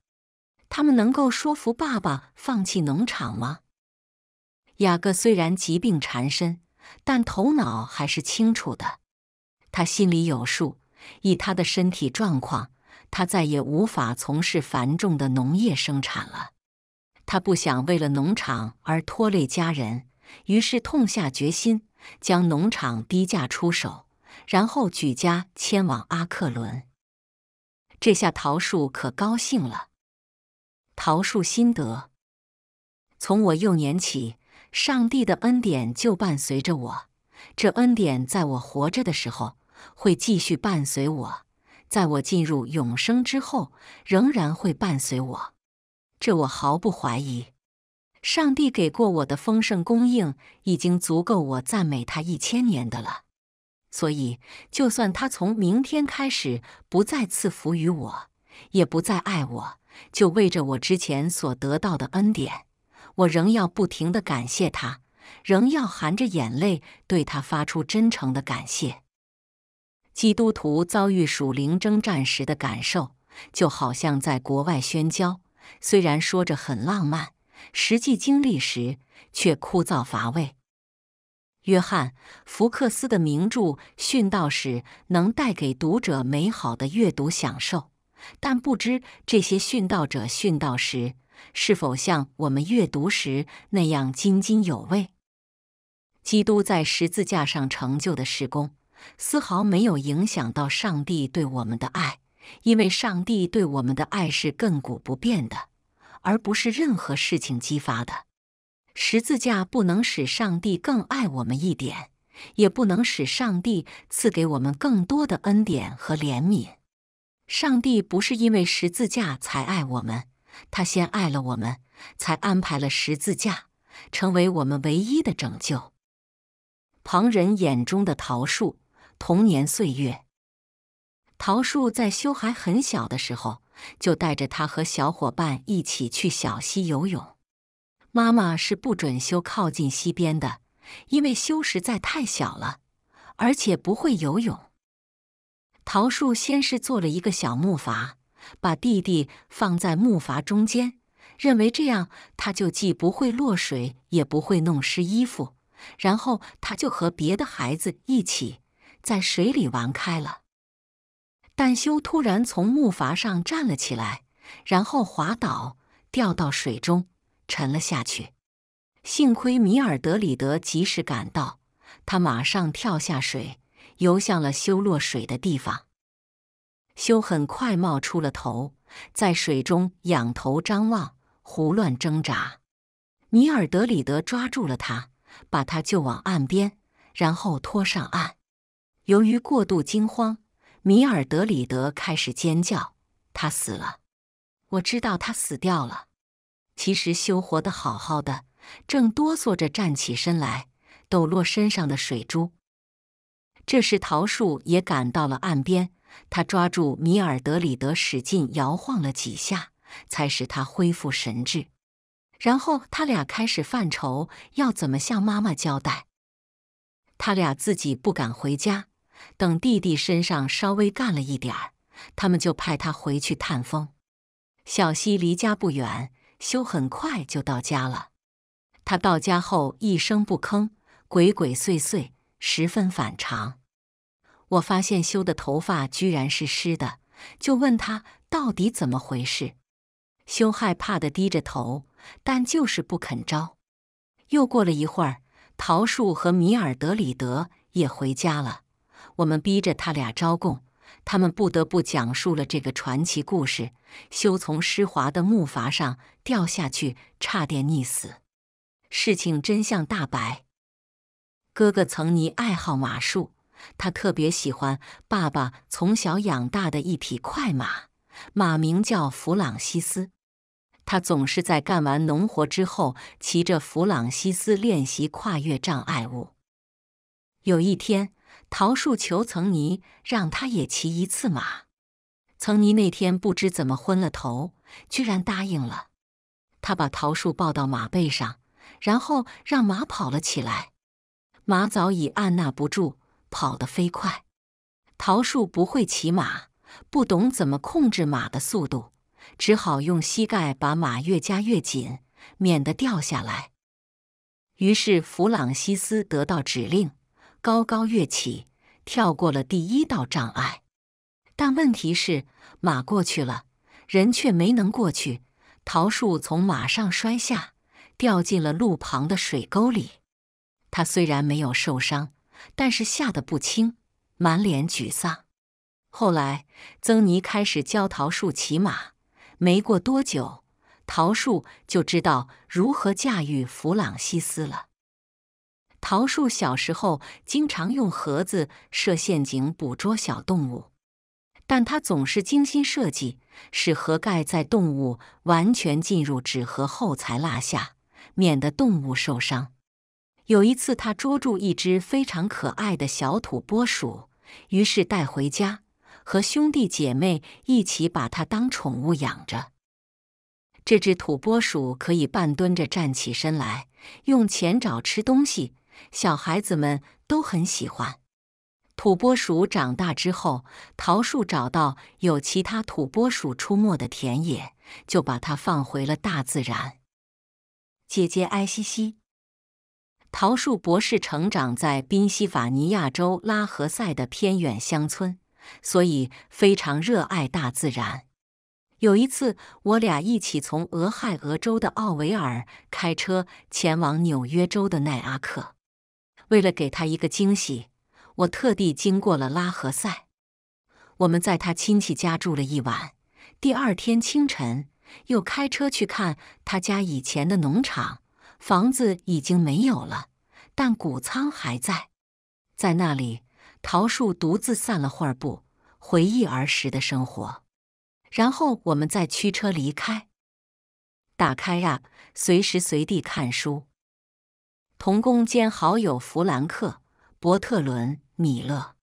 他们能够说服爸爸放弃农场吗？雅各虽然疾病缠身，但头脑还是清楚的。他心里有数，以他的身体状况，他再也无法从事繁重的农业生产了。他不想为了农场而拖累家人，于是痛下决心，将农场低价出手，然后举家迁往阿克伦。这下桃树可高兴了。桃树心得：从我幼年起，上帝的恩典就伴随着我。这恩典在我活着的时候会继续伴随我，在我进入永生之后仍然会伴随我。这我毫不怀疑。上帝给过我的丰盛供应已经足够我赞美他一千年的了。所以，就算他从明天开始不再赐福于我，也不再爱我。就为着我之前所得到的恩典，我仍要不停的感谢他，仍要含着眼泪对他发出真诚的感谢。基督徒遭遇属灵征战时的感受，就好像在国外宣教，虽然说着很浪漫，实际经历时却枯燥乏味。约翰·福克斯的名著《殉道史》能带给读者美好的阅读享受。但不知这些殉道者殉道时是否像我们阅读时那样津津有味？基督在十字架上成就的事工丝毫没有影响到上帝对我们的爱，因为上帝对我们的爱是亘古不变的，而不是任何事情激发的。十字架不能使上帝更爱我们一点，也不能使上帝赐给我们更多的恩典和怜悯。上帝不是因为十字架才爱我们，他先爱了我们，才安排了十字架成为我们唯一的拯救。旁人眼中的桃树，童年岁月。桃树在修还很小的时候，就带着他和小伙伴一起去小溪游泳。妈妈是不准修靠近溪边的，因为修实在太小了，而且不会游泳。桃树先是做了一个小木筏，把弟弟放在木筏中间，认为这样他就既不会落水，也不会弄湿衣服。然后他就和别的孩子一起在水里玩开了。但修突然从木筏上站了起来，然后滑倒，掉到水中，沉了下去。幸亏米尔德里德及时赶到，他马上跳下水。游向了修落水的地方，修很快冒出了头，在水中仰头张望，胡乱挣扎。米尔德里德抓住了他，把他救往岸边，然后拖上岸。由于过度惊慌，米尔德里德开始尖叫：“他死了！我知道他死掉了。”其实，修活得好好的，正哆嗦着站起身来，抖落身上的水珠。这时，桃树也赶到了岸边。他抓住米尔德里德，使劲摇晃了几下，才使他恢复神智。然后，他俩开始犯愁，要怎么向妈妈交代？他俩自己不敢回家，等弟弟身上稍微干了一点儿，他们就派他回去探风。小溪离家不远，修很快就到家了。他到家后一声不吭，鬼鬼祟祟，十分反常。我发现修的头发居然是湿的，就问他到底怎么回事。修害怕的低着头，但就是不肯招。又过了一会儿，桃树和米尔德里德也回家了。我们逼着他俩招供，他们不得不讲述了这个传奇故事：修从湿滑的木筏上掉下去，差点溺死。事情真相大白。哥哥曾尼爱好马术。他特别喜欢爸爸从小养大的一匹快马，马名叫弗朗西斯。他总是在干完农活之后，骑着弗朗西斯练习跨越障碍物。有一天，桃树求曾尼让他也骑一次马。曾尼那天不知怎么昏了头，居然答应了。他把桃树抱到马背上，然后让马跑了起来。马早已按捺不住。跑得飞快，桃树不会骑马，不懂怎么控制马的速度，只好用膝盖把马越夹越紧，免得掉下来。于是弗朗西斯得到指令，高高跃起，跳过了第一道障碍。但问题是，马过去了，人却没能过去。桃树从马上摔下，掉进了路旁的水沟里。他虽然没有受伤。但是吓得不轻，满脸沮丧。后来，曾尼开始教桃树骑马。没过多久，桃树就知道如何驾驭弗朗西斯了。桃树小时候经常用盒子设陷阱捕捉小动物，但他总是精心设计，使盒盖在动物完全进入纸盒后才落下，免得动物受伤。有一次，他捉住一只非常可爱的小土拨鼠，于是带回家，和兄弟姐妹一起把它当宠物养着。这只土拨鼠可以半蹲着站起身来，用前爪吃东西，小孩子们都很喜欢。土拨鼠长大之后，桃树找到有其他土拨鼠出没的田野，就把它放回了大自然。姐姐埃西西。桃树博士成长在宾夕法尼亚州拉荷塞的偏远乡村，所以非常热爱大自然。有一次，我俩一起从俄亥俄州的奥维尔开车前往纽约州的奈阿克。为了给他一个惊喜，我特地经过了拉荷塞。我们在他亲戚家住了一晚，第二天清晨又开车去看他家以前的农场。房子已经没有了，但谷仓还在。在那里，桃树独自散了会儿步，回忆儿时的生活。然后我们再驱车离开。打开 App，随时随地看书。同工兼好友弗兰克·伯特伦·米勒，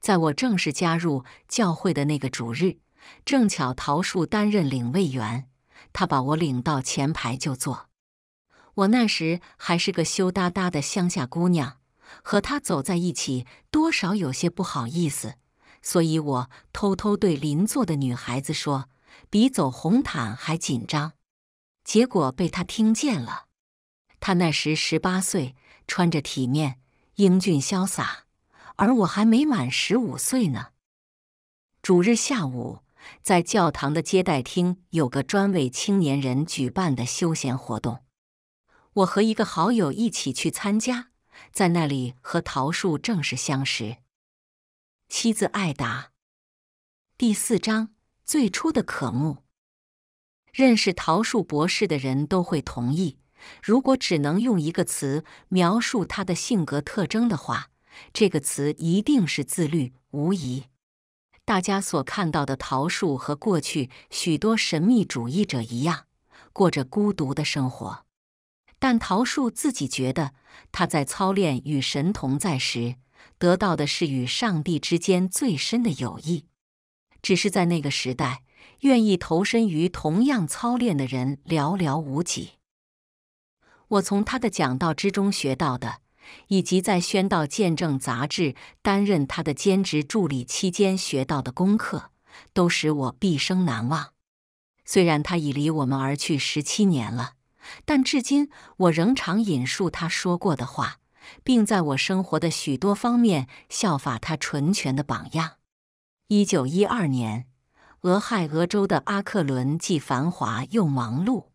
在我正式加入教会的那个主日，正巧桃树担任领位员，他把我领到前排就坐。我那时还是个羞答答的乡下姑娘，和他走在一起多少有些不好意思，所以我偷偷对邻座的女孩子说：“比走红毯还紧张。”结果被他听见了。他那时十八岁，穿着体面，英俊潇洒，而我还没满十五岁呢。主日下午，在教堂的接待厅有个专为青年人举办的休闲活动。我和一个好友一起去参加，在那里和桃树正式相识。妻子艾达。第四章最初的渴慕。认识桃树博士的人都会同意，如果只能用一个词描述他的性格特征的话，这个词一定是自律无疑。大家所看到的桃树和过去许多神秘主义者一样，过着孤独的生活。但桃树自己觉得，他在操练与神同在时，得到的是与上帝之间最深的友谊。只是在那个时代，愿意投身于同样操练的人寥寥无几。我从他的讲道之中学到的，以及在宣道见证杂志担任他的兼职助理期间学到的功课，都使我毕生难忘。虽然他已离我们而去十七年了。但至今，我仍常引述他说过的话，并在我生活的许多方面效法他纯全的榜样。一九一二年，俄亥俄州的阿克伦既繁华又忙碌。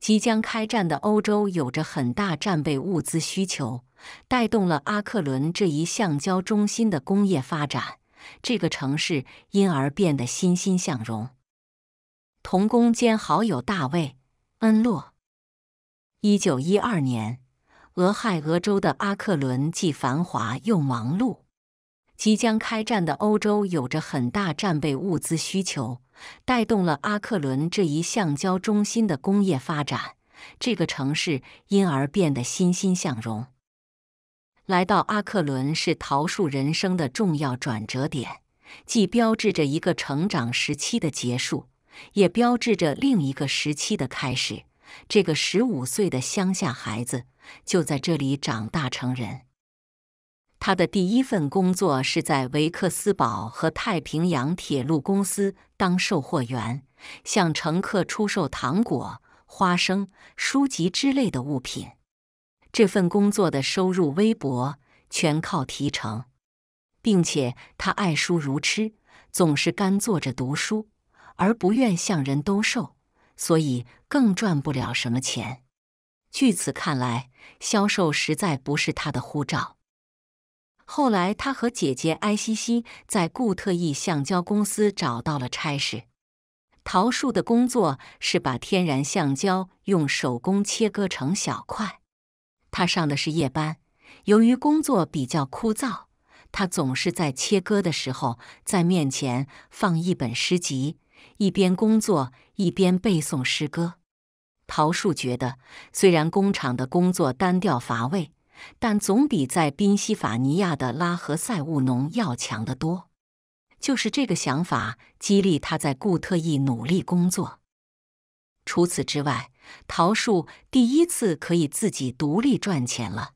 即将开战的欧洲有着很大战备物资需求，带动了阿克伦这一橡胶中心的工业发展。这个城市因而变得欣欣向荣。同工兼好友大卫·恩洛。一九一二年，俄亥俄州的阿克伦既繁华又忙碌。即将开战的欧洲有着很大战备物资需求，带动了阿克伦这一橡胶中心的工业发展。这个城市因而变得欣欣向荣。来到阿克伦是桃树人生的重要转折点，既标志着一个成长时期的结束，也标志着另一个时期的开始。这个十五岁的乡下孩子就在这里长大成人。他的第一份工作是在维克斯堡和太平洋铁路公司当售货员，向乘客出售糖果、花生、书籍之类的物品。这份工作的收入微薄，全靠提成，并且他爱书如痴，总是干坐着读书，而不愿向人兜售。所以更赚不了什么钱。据此看来，销售实在不是他的护照。后来，他和姐姐埃西西在固特异橡胶公司找到了差事。桃树的工作是把天然橡胶用手工切割成小块。他上的是夜班。由于工作比较枯燥，他总是在切割的时候在面前放一本诗集，一边工作。一边背诵诗歌，桃树觉得虽然工厂的工作单调乏味，但总比在宾夕法尼亚的拉合塞务农要强得多。就是这个想法激励他在固特异努力工作。除此之外，桃树第一次可以自己独立赚钱了。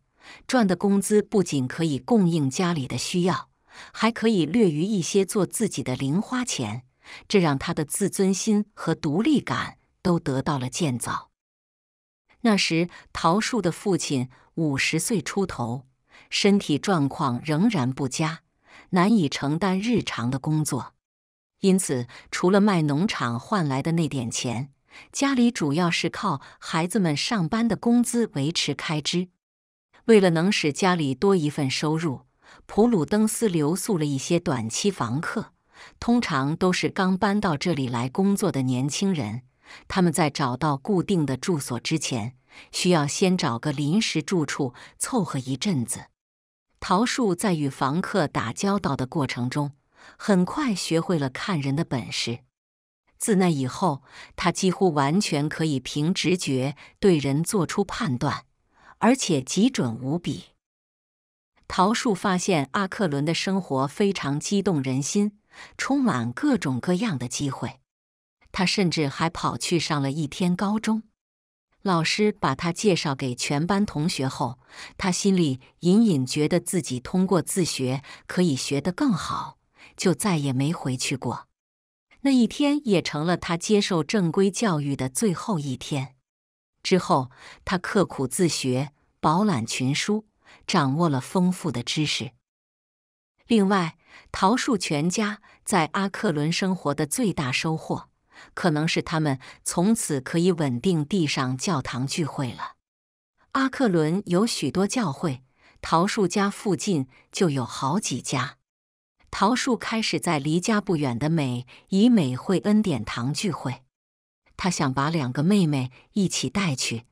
赚的工资不仅可以供应家里的需要，还可以略余一些做自己的零花钱。这让他的自尊心和独立感都得到了建造。那时，桃树的父亲五十岁出头，身体状况仍然不佳，难以承担日常的工作。因此，除了卖农场换来的那点钱，家里主要是靠孩子们上班的工资维持开支。为了能使家里多一份收入，普鲁登斯留宿了一些短期房客。通常都是刚搬到这里来工作的年轻人，他们在找到固定的住所之前，需要先找个临时住处凑合一阵子。桃树在与房客打交道的过程中，很快学会了看人的本事。自那以后，他几乎完全可以凭直觉对人做出判断，而且极准无比。桃树发现阿克伦的生活非常激动人心。充满各种各样的机会，他甚至还跑去上了一天高中。老师把他介绍给全班同学后，他心里隐隐觉得自己通过自学可以学得更好，就再也没回去过。那一天也成了他接受正规教育的最后一天。之后，他刻苦自学，饱览群书，掌握了丰富的知识。另外，桃树全家在阿克伦生活的最大收获，可能是他们从此可以稳定地上教堂聚会了。阿克伦有许多教会，桃树家附近就有好几家。桃树开始在离家不远的美以美惠恩典堂聚会，他想把两个妹妹一起带去，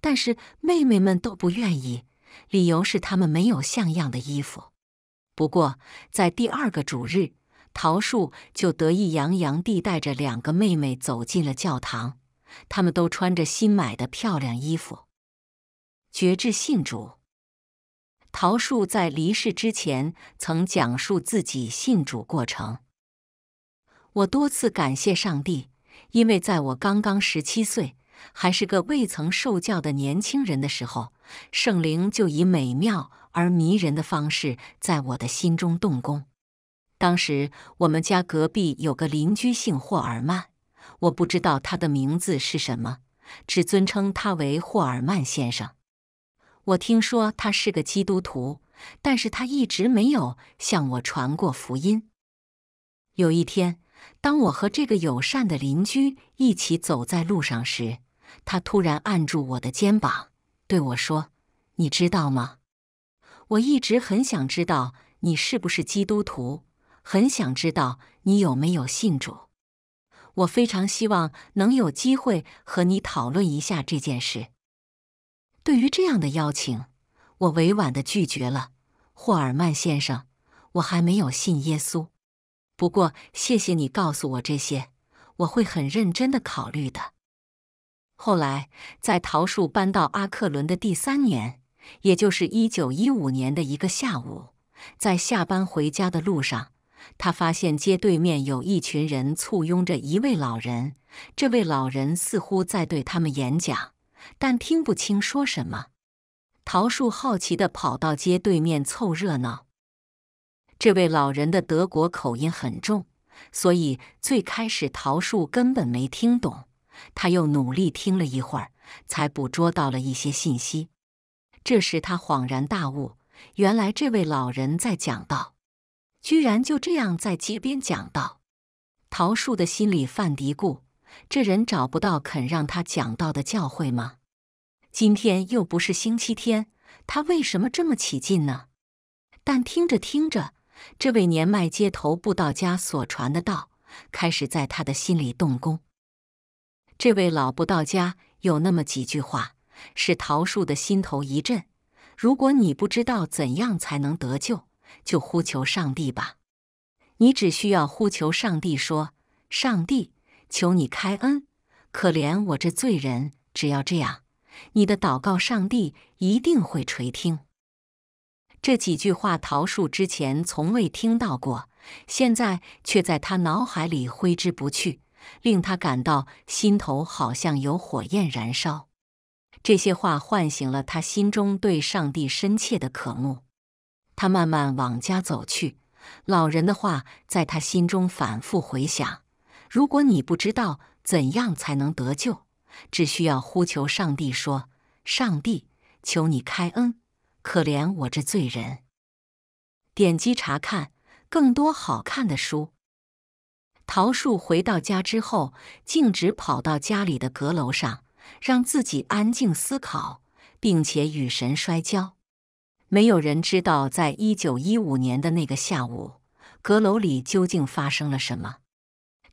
但是妹妹们都不愿意，理由是他们没有像样的衣服。不过，在第二个主日，桃树就得意洋洋地带着两个妹妹走进了教堂。他们都穿着新买的漂亮衣服。绝志信主，桃树在离世之前曾讲述自己信主过程。我多次感谢上帝，因为在我刚刚十七岁，还是个未曾受教的年轻人的时候。圣灵就以美妙而迷人的方式在我的心中动工。当时我们家隔壁有个邻居姓霍尔曼，我不知道他的名字是什么，只尊称他为霍尔曼先生。我听说他是个基督徒，但是他一直没有向我传过福音。有一天，当我和这个友善的邻居一起走在路上时，他突然按住我的肩膀。对我说：“你知道吗？我一直很想知道你是不是基督徒，很想知道你有没有信主。我非常希望能有机会和你讨论一下这件事。”对于这样的邀请，我委婉的拒绝了。霍尔曼先生，我还没有信耶稣。不过，谢谢你告诉我这些，我会很认真的考虑的。后来，在桃树搬到阿克伦的第三年，也就是一九一五年的一个下午，在下班回家的路上，他发现街对面有一群人簇拥着一位老人。这位老人似乎在对他们演讲，但听不清说什么。桃树好奇地跑到街对面凑热闹。这位老人的德国口音很重，所以最开始桃树根本没听懂。他又努力听了一会儿，才捕捉到了一些信息。这时他恍然大悟，原来这位老人在讲道，居然就这样在街边讲道。桃树的心里犯嘀咕：这人找不到肯让他讲道的教会吗？今天又不是星期天，他为什么这么起劲呢？但听着听着，这位年迈街头布道家所传的道，开始在他的心里动工。这位老不到家有那么几句话，使桃树的心头一震。如果你不知道怎样才能得救，就呼求上帝吧。你只需要呼求上帝，说：“上帝，求你开恩，可怜我这罪人。”只要这样，你的祷告，上帝一定会垂听。这几句话，桃树之前从未听到过，现在却在他脑海里挥之不去。令他感到心头好像有火焰燃烧，这些话唤醒了他心中对上帝深切的渴慕。他慢慢往家走去，老人的话在他心中反复回响：“如果你不知道怎样才能得救，只需要呼求上帝，说：‘上帝，求你开恩，可怜我这罪人。’”点击查看更多好看的书。桃树回到家之后，径直跑到家里的阁楼上，让自己安静思考，并且与神摔跤。没有人知道，在一九一五年的那个下午，阁楼里究竟发生了什么。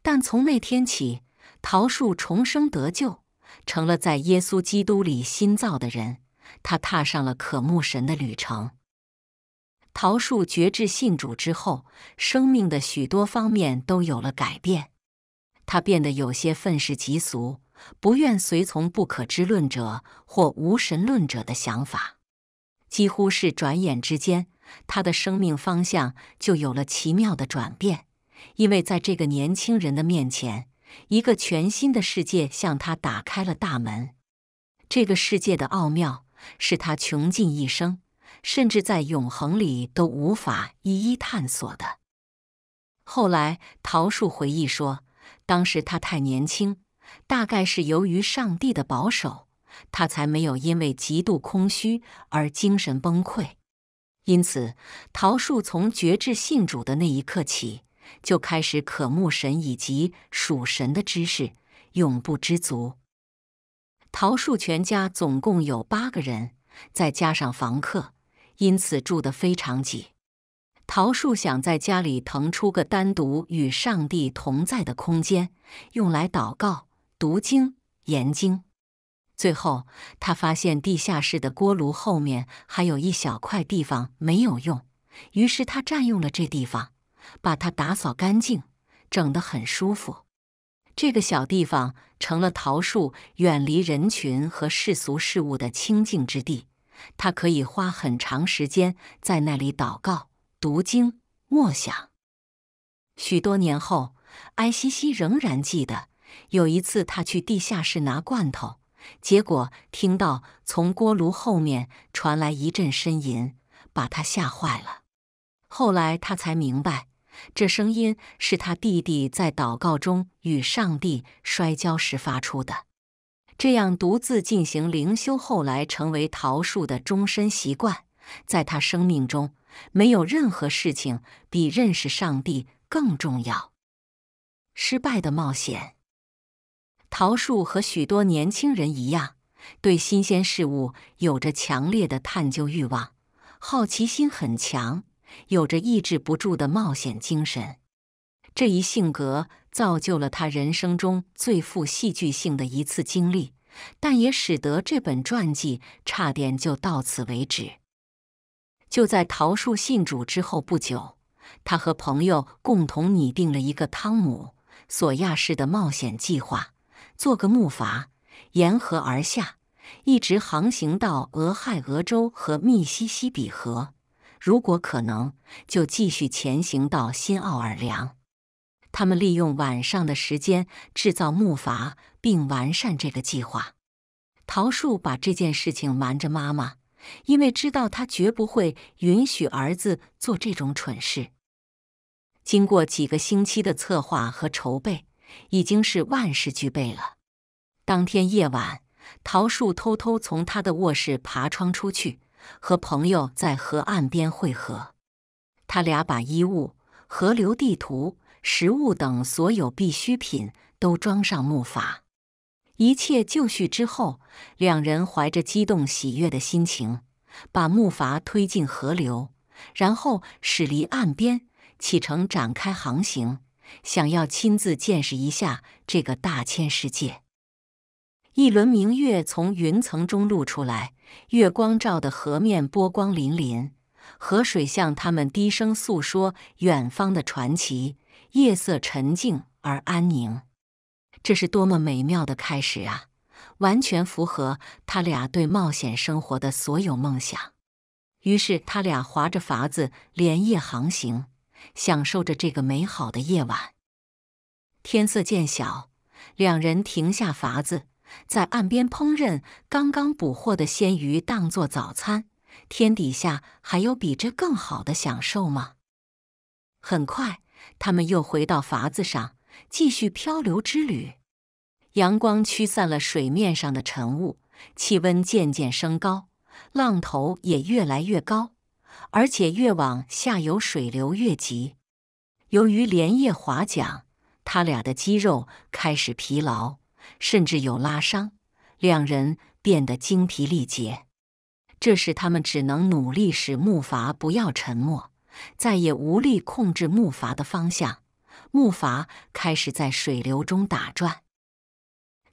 但从那天起，桃树重生得救，成了在耶稣基督里新造的人。他踏上了渴慕神的旅程。桃树觉知信主之后，生命的许多方面都有了改变。他变得有些愤世嫉俗，不愿随从不可知论者或无神论者的想法。几乎是转眼之间，他的生命方向就有了奇妙的转变。因为在这个年轻人的面前，一个全新的世界向他打开了大门。这个世界的奥妙，使他穷尽一生。甚至在永恒里都无法一一探索的。后来，桃树回忆说，当时他太年轻，大概是由于上帝的保守，他才没有因为极度空虚而精神崩溃。因此，桃树从觉志信主的那一刻起，就开始渴慕神以及属神的知识，永不知足。桃树全家总共有八个人，再加上房客。因此住得非常挤。桃树想在家里腾出个单独与上帝同在的空间，用来祷告、读经、研经。最后，他发现地下室的锅炉后面还有一小块地方没有用，于是他占用了这地方，把它打扫干净，整得很舒服。这个小地方成了桃树远离人群和世俗事物的清净之地。他可以花很长时间在那里祷告、读经、默想。许多年后，埃西西仍然记得有一次，他去地下室拿罐头，结果听到从锅炉后面传来一阵呻吟，把他吓坏了。后来他才明白，这声音是他弟弟在祷告中与上帝摔跤时发出的。这样独自进行灵修，后来成为桃树的终身习惯。在他生命中，没有任何事情比认识上帝更重要。失败的冒险，桃树和许多年轻人一样，对新鲜事物有着强烈的探究欲望，好奇心很强，有着抑制不住的冒险精神。这一性格。造就了他人生中最富戏剧性的一次经历，但也使得这本传记差点就到此为止。就在桃树信主之后不久，他和朋友共同拟定了一个汤姆·索亚式的冒险计划：做个木筏，沿河而下，一直航行到俄亥俄州和密西西比河，如果可能，就继续前行到新奥尔良。他们利用晚上的时间制造木筏，并完善这个计划。桃树把这件事情瞒着妈妈，因为知道他绝不会允许儿子做这种蠢事。经过几个星期的策划和筹备，已经是万事俱备了。当天夜晚，桃树偷偷从他的卧室爬窗出去，和朋友在河岸边汇合。他俩把衣物、河流地图。食物等所有必需品都装上木筏，一切就绪之后，两人怀着激动喜悦的心情，把木筏推进河流，然后驶离岸边，启程展开航行，想要亲自见识一下这个大千世界。一轮明月从云层中露出来，月光照得河面波光粼粼，河水向他们低声诉说远方的传奇。夜色沉静而安宁，这是多么美妙的开始啊！完全符合他俩对冒险生活的所有梦想。于是他俩划着筏子连夜航行，享受着这个美好的夜晚。天色渐小，两人停下筏子，在岸边烹饪刚刚捕获的鲜鱼，当做早餐。天底下还有比这更好的享受吗？很快。他们又回到筏子上，继续漂流之旅。阳光驱散了水面上的晨雾，气温渐渐升高，浪头也越来越高，而且越往下游水流越急。由于连夜划桨，他俩的肌肉开始疲劳，甚至有拉伤，两人变得精疲力竭。这时，他们只能努力使木筏不要沉没。再也无力控制木筏的方向，木筏开始在水流中打转。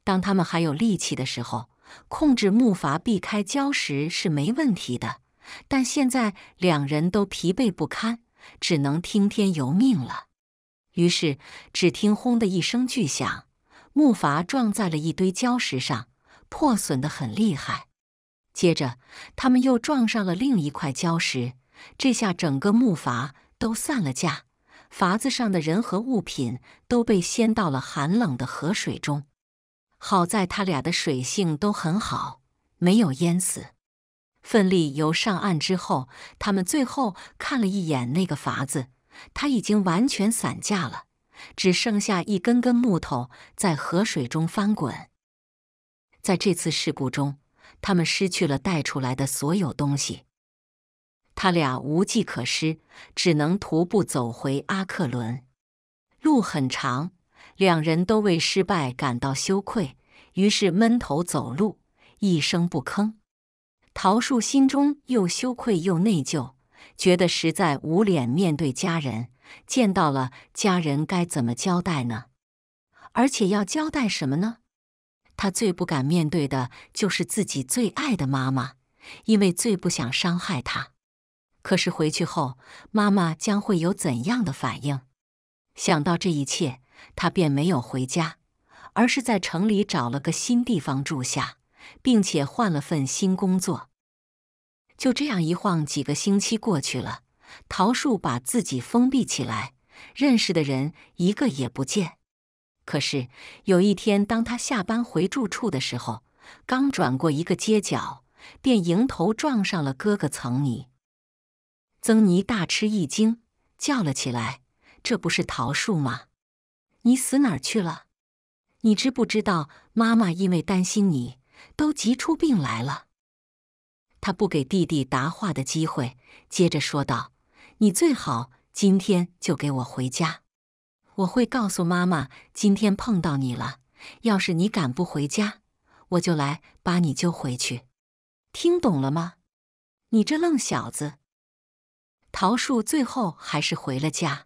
当他们还有力气的时候，控制木筏避开礁石是没问题的。但现在两人都疲惫不堪，只能听天由命了。于是，只听“轰”的一声巨响，木筏撞在了一堆礁石上，破损得很厉害。接着，他们又撞上了另一块礁石。这下整个木筏都散了架，筏子上的人和物品都被掀到了寒冷的河水中。好在他俩的水性都很好，没有淹死。奋力游上岸之后，他们最后看了一眼那个筏子，它已经完全散架了，只剩下一根根木头在河水中翻滚。在这次事故中，他们失去了带出来的所有东西。他俩无计可施，只能徒步走回阿克伦。路很长，两人都为失败感到羞愧，于是闷头走路，一声不吭。桃树心中又羞愧又内疚，觉得实在无脸面对家人。见到了家人，该怎么交代呢？而且要交代什么呢？他最不敢面对的就是自己最爱的妈妈，因为最不想伤害她。可是回去后，妈妈将会有怎样的反应？想到这一切，他便没有回家，而是在城里找了个新地方住下，并且换了份新工作。就这样一晃几个星期过去了，桃树把自己封闭起来，认识的人一个也不见。可是有一天，当他下班回住处的时候，刚转过一个街角，便迎头撞上了哥哥曾尼。曾妮大吃一惊，叫了起来：“这不是桃树吗？你死哪儿去了？你知不知道，妈妈因为担心你，都急出病来了。”他不给弟弟答话的机会，接着说道：“你最好今天就给我回家，我会告诉妈妈今天碰到你了。要是你敢不回家，我就来把你救回去。听懂了吗？你这愣小子！”桃树最后还是回了家。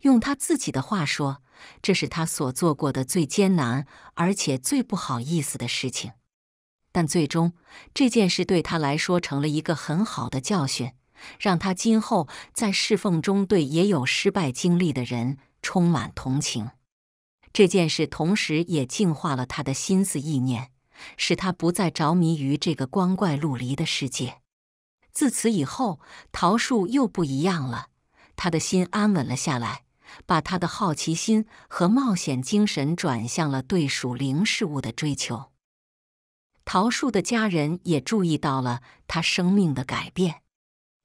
用他自己的话说，这是他所做过的最艰难而且最不好意思的事情。但最终，这件事对他来说成了一个很好的教训，让他今后在侍奉中对也有失败经历的人充满同情。这件事同时也净化了他的心思意念，使他不再着迷于这个光怪陆离的世界。自此以后，桃树又不一样了。他的心安稳了下来，把他的好奇心和冒险精神转向了对属灵事物的追求。桃树的家人也注意到了他生命的改变。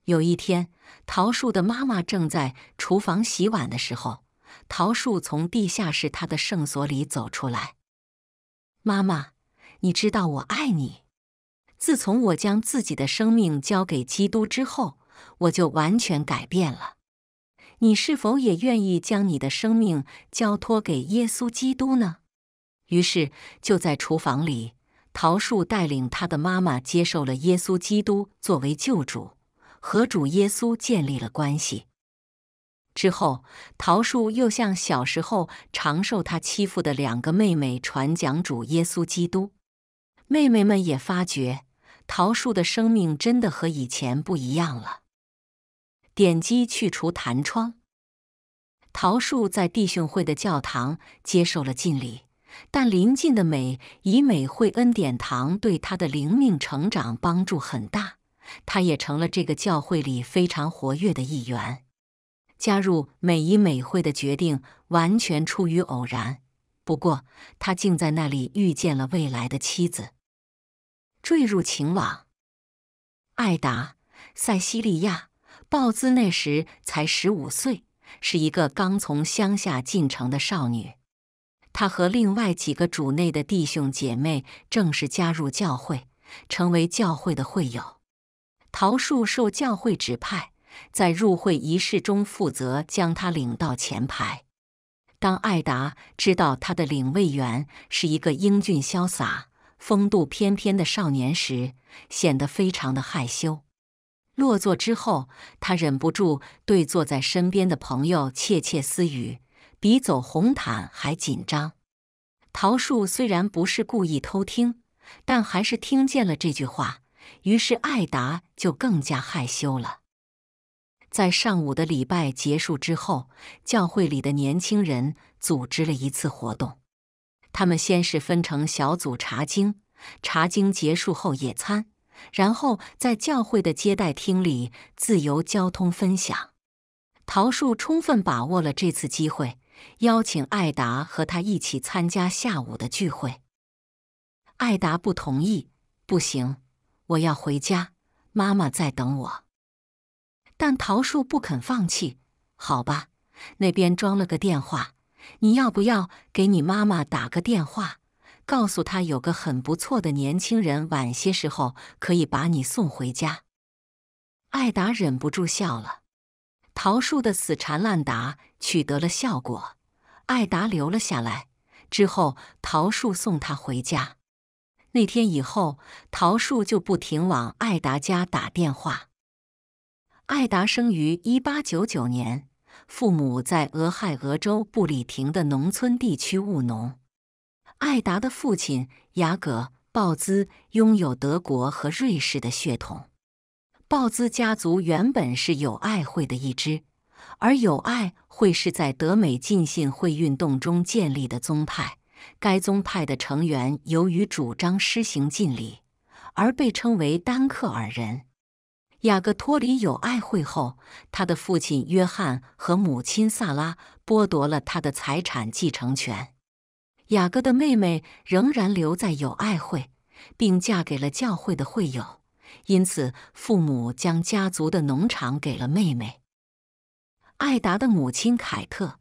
有一天，桃树的妈妈正在厨房洗碗的时候，桃树从地下室他的圣所里走出来：“妈妈，你知道我爱你。”自从我将自己的生命交给基督之后，我就完全改变了。你是否也愿意将你的生命交托给耶稣基督呢？于是，就在厨房里，桃树带领他的妈妈接受了耶稣基督作为救主，和主耶稣建立了关系。之后，桃树又向小时候常受他欺负的两个妹妹传讲主耶稣基督，妹妹们也发觉。桃树的生命真的和以前不一样了。点击去除弹窗。桃树在弟兄会的教堂接受了敬礼，但邻近的美以美惠恩典堂对他的灵命成长帮助很大，他也成了这个教会里非常活跃的一员。加入美以美会的决定完全出于偶然，不过他竟在那里遇见了未来的妻子。坠入情网。艾达·塞西利亚·鲍兹那时才十五岁，是一个刚从乡下进城的少女。她和另外几个主内的弟兄姐妹正式加入教会，成为教会的会友。桃树受教会指派，在入会仪式中负责将她领到前排。当艾达知道她的领位员是一个英俊潇洒。风度翩翩的少年时，显得非常的害羞。落座之后，他忍不住对坐在身边的朋友窃窃私语，比走红毯还紧张。桃树虽然不是故意偷听，但还是听见了这句话，于是艾达就更加害羞了。在上午的礼拜结束之后，教会里的年轻人组织了一次活动。他们先是分成小组查经，查经结束后野餐，然后在教会的接待厅里自由交通分享。桃树充分把握了这次机会，邀请艾达和他一起参加下午的聚会。艾达不同意，不行，我要回家，妈妈在等我。但桃树不肯放弃，好吧，那边装了个电话。你要不要给你妈妈打个电话，告诉她有个很不错的年轻人，晚些时候可以把你送回家？艾达忍不住笑了。桃树的死缠烂打取得了效果，艾达留了下来。之后，桃树送她回家。那天以后，桃树就不停往艾达家打电话。艾达生于一八九九年。父母在俄亥俄州布里廷的农村地区务农。艾达的父亲雅各·鲍兹拥有德国和瑞士的血统。鲍兹家族原本是有爱会的一支，而有爱会是在德美进信会运动中建立的宗派。该宗派的成员由于主张施行禁礼，而被称为丹克尔人。雅各脱离友爱会后，他的父亲约翰和母亲萨拉剥夺了他的财产继承权。雅各的妹妹仍然留在友爱会，并嫁给了教会的会友，因此父母将家族的农场给了妹妹。艾达的母亲凯特·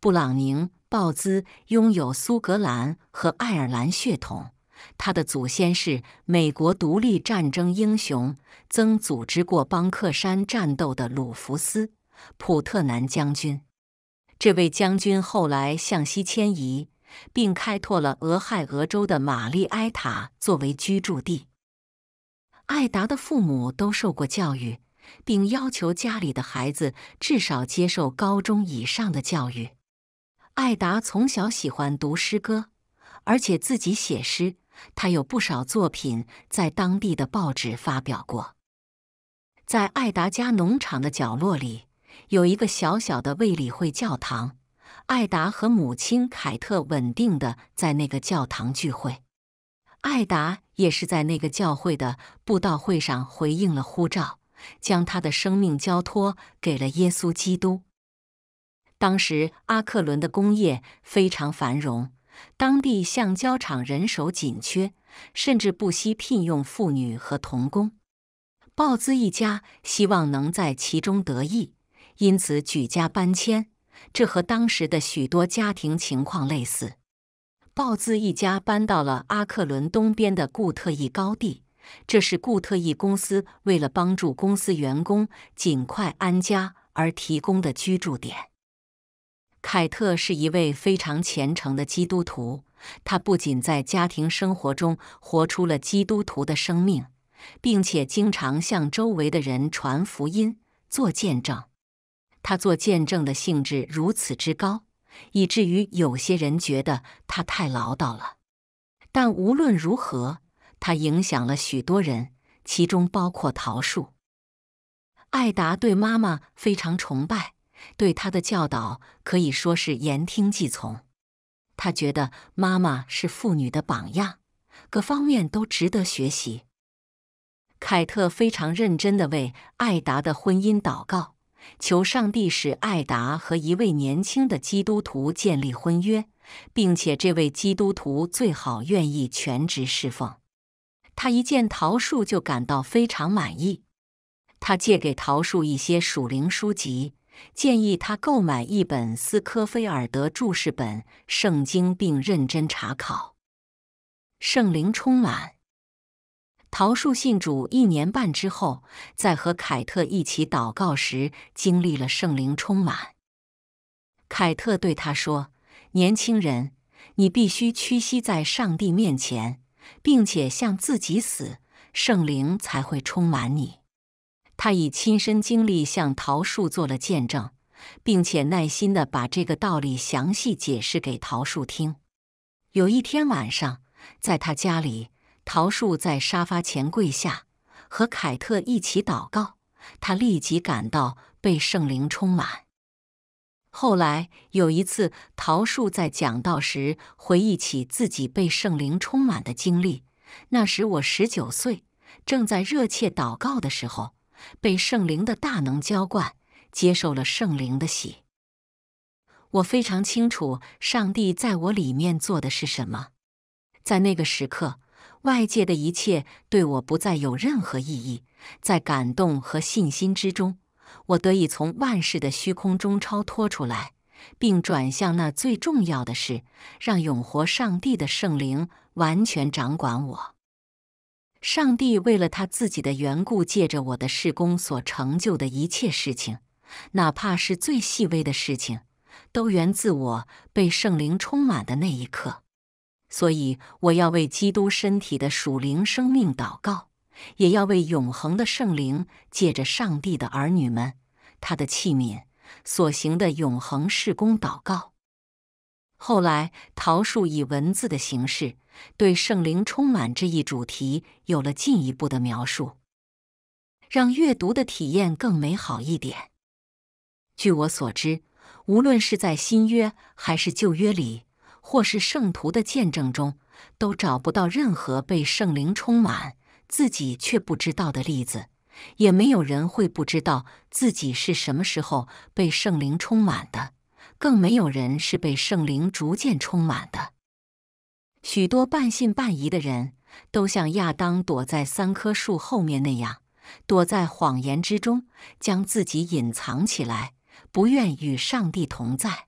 布朗宁·鲍兹拥有苏格兰和爱尔兰血统。他的祖先是美国独立战争英雄，曾组织过邦克山战斗的鲁弗斯·普特南将军。这位将军后来向西迁移，并开拓了俄亥俄州的玛丽埃塔作为居住地。艾达的父母都受过教育，并要求家里的孩子至少接受高中以上的教育。艾达从小喜欢读诗歌，而且自己写诗。他有不少作品在当地的报纸发表过。在艾达家农场的角落里，有一个小小的卫理会教堂。艾达和母亲凯特稳定的在那个教堂聚会。艾达也是在那个教会的布道会上回应了呼召，将他的生命交托给了耶稣基督。当时，阿克伦的工业非常繁荣。当地橡胶厂人手紧缺，甚至不惜聘用妇女和童工。鲍兹一家希望能在其中得益，因此举家搬迁。这和当时的许多家庭情况类似。鲍兹一家搬到了阿克伦东边的固特异高地，这是固特异公司为了帮助公司员工尽快安家而提供的居住点。凯特是一位非常虔诚的基督徒，他不仅在家庭生活中活出了基督徒的生命，并且经常向周围的人传福音、做见证。他做见证的性质如此之高，以至于有些人觉得他太唠叨了。但无论如何，他影响了许多人，其中包括桃树、艾达对妈妈非常崇拜。对他的教导可以说是言听计从。他觉得妈妈是妇女的榜样，各方面都值得学习。凯特非常认真的为艾达的婚姻祷告，求上帝使艾达和一位年轻的基督徒建立婚约，并且这位基督徒最好愿意全职侍奉。他一见桃树就感到非常满意。他借给桃树一些属灵书籍。建议他购买一本斯科菲尔德注释本《圣经》，并认真查考。圣灵充满桃树信主一年半之后，在和凯特一起祷告时，经历了圣灵充满。凯特对他说：“年轻人，你必须屈膝在上帝面前，并且向自己死，圣灵才会充满你。”他以亲身经历向桃树做了见证，并且耐心地把这个道理详细解释给桃树听。有一天晚上，在他家里，桃树在沙发前跪下，和凯特一起祷告。他立即感到被圣灵充满。后来有一次，桃树在讲道时回忆起自己被圣灵充满的经历。那时我十九岁，正在热切祷告的时候。被圣灵的大能浇灌，接受了圣灵的洗。我非常清楚，上帝在我里面做的是什么。在那个时刻，外界的一切对我不再有任何意义。在感动和信心之中，我得以从万事的虚空中超脱出来，并转向那最重要的事——让永活上帝的圣灵完全掌管我。上帝为了他自己的缘故，借着我的事工所成就的一切事情，哪怕是最细微的事情，都源自我被圣灵充满的那一刻。所以，我要为基督身体的属灵生命祷告，也要为永恒的圣灵借着上帝的儿女们、他的器皿所行的永恒事工祷告。后来，桃树以文字的形式。对圣灵充满这一主题有了进一步的描述，让阅读的体验更美好一点。据我所知，无论是在新约还是旧约里，或是圣徒的见证中，都找不到任何被圣灵充满自己却不知道的例子。也没有人会不知道自己是什么时候被圣灵充满的，更没有人是被圣灵逐渐充满的。许多半信半疑的人都像亚当躲在三棵树后面那样，躲在谎言之中，将自己隐藏起来，不愿与上帝同在。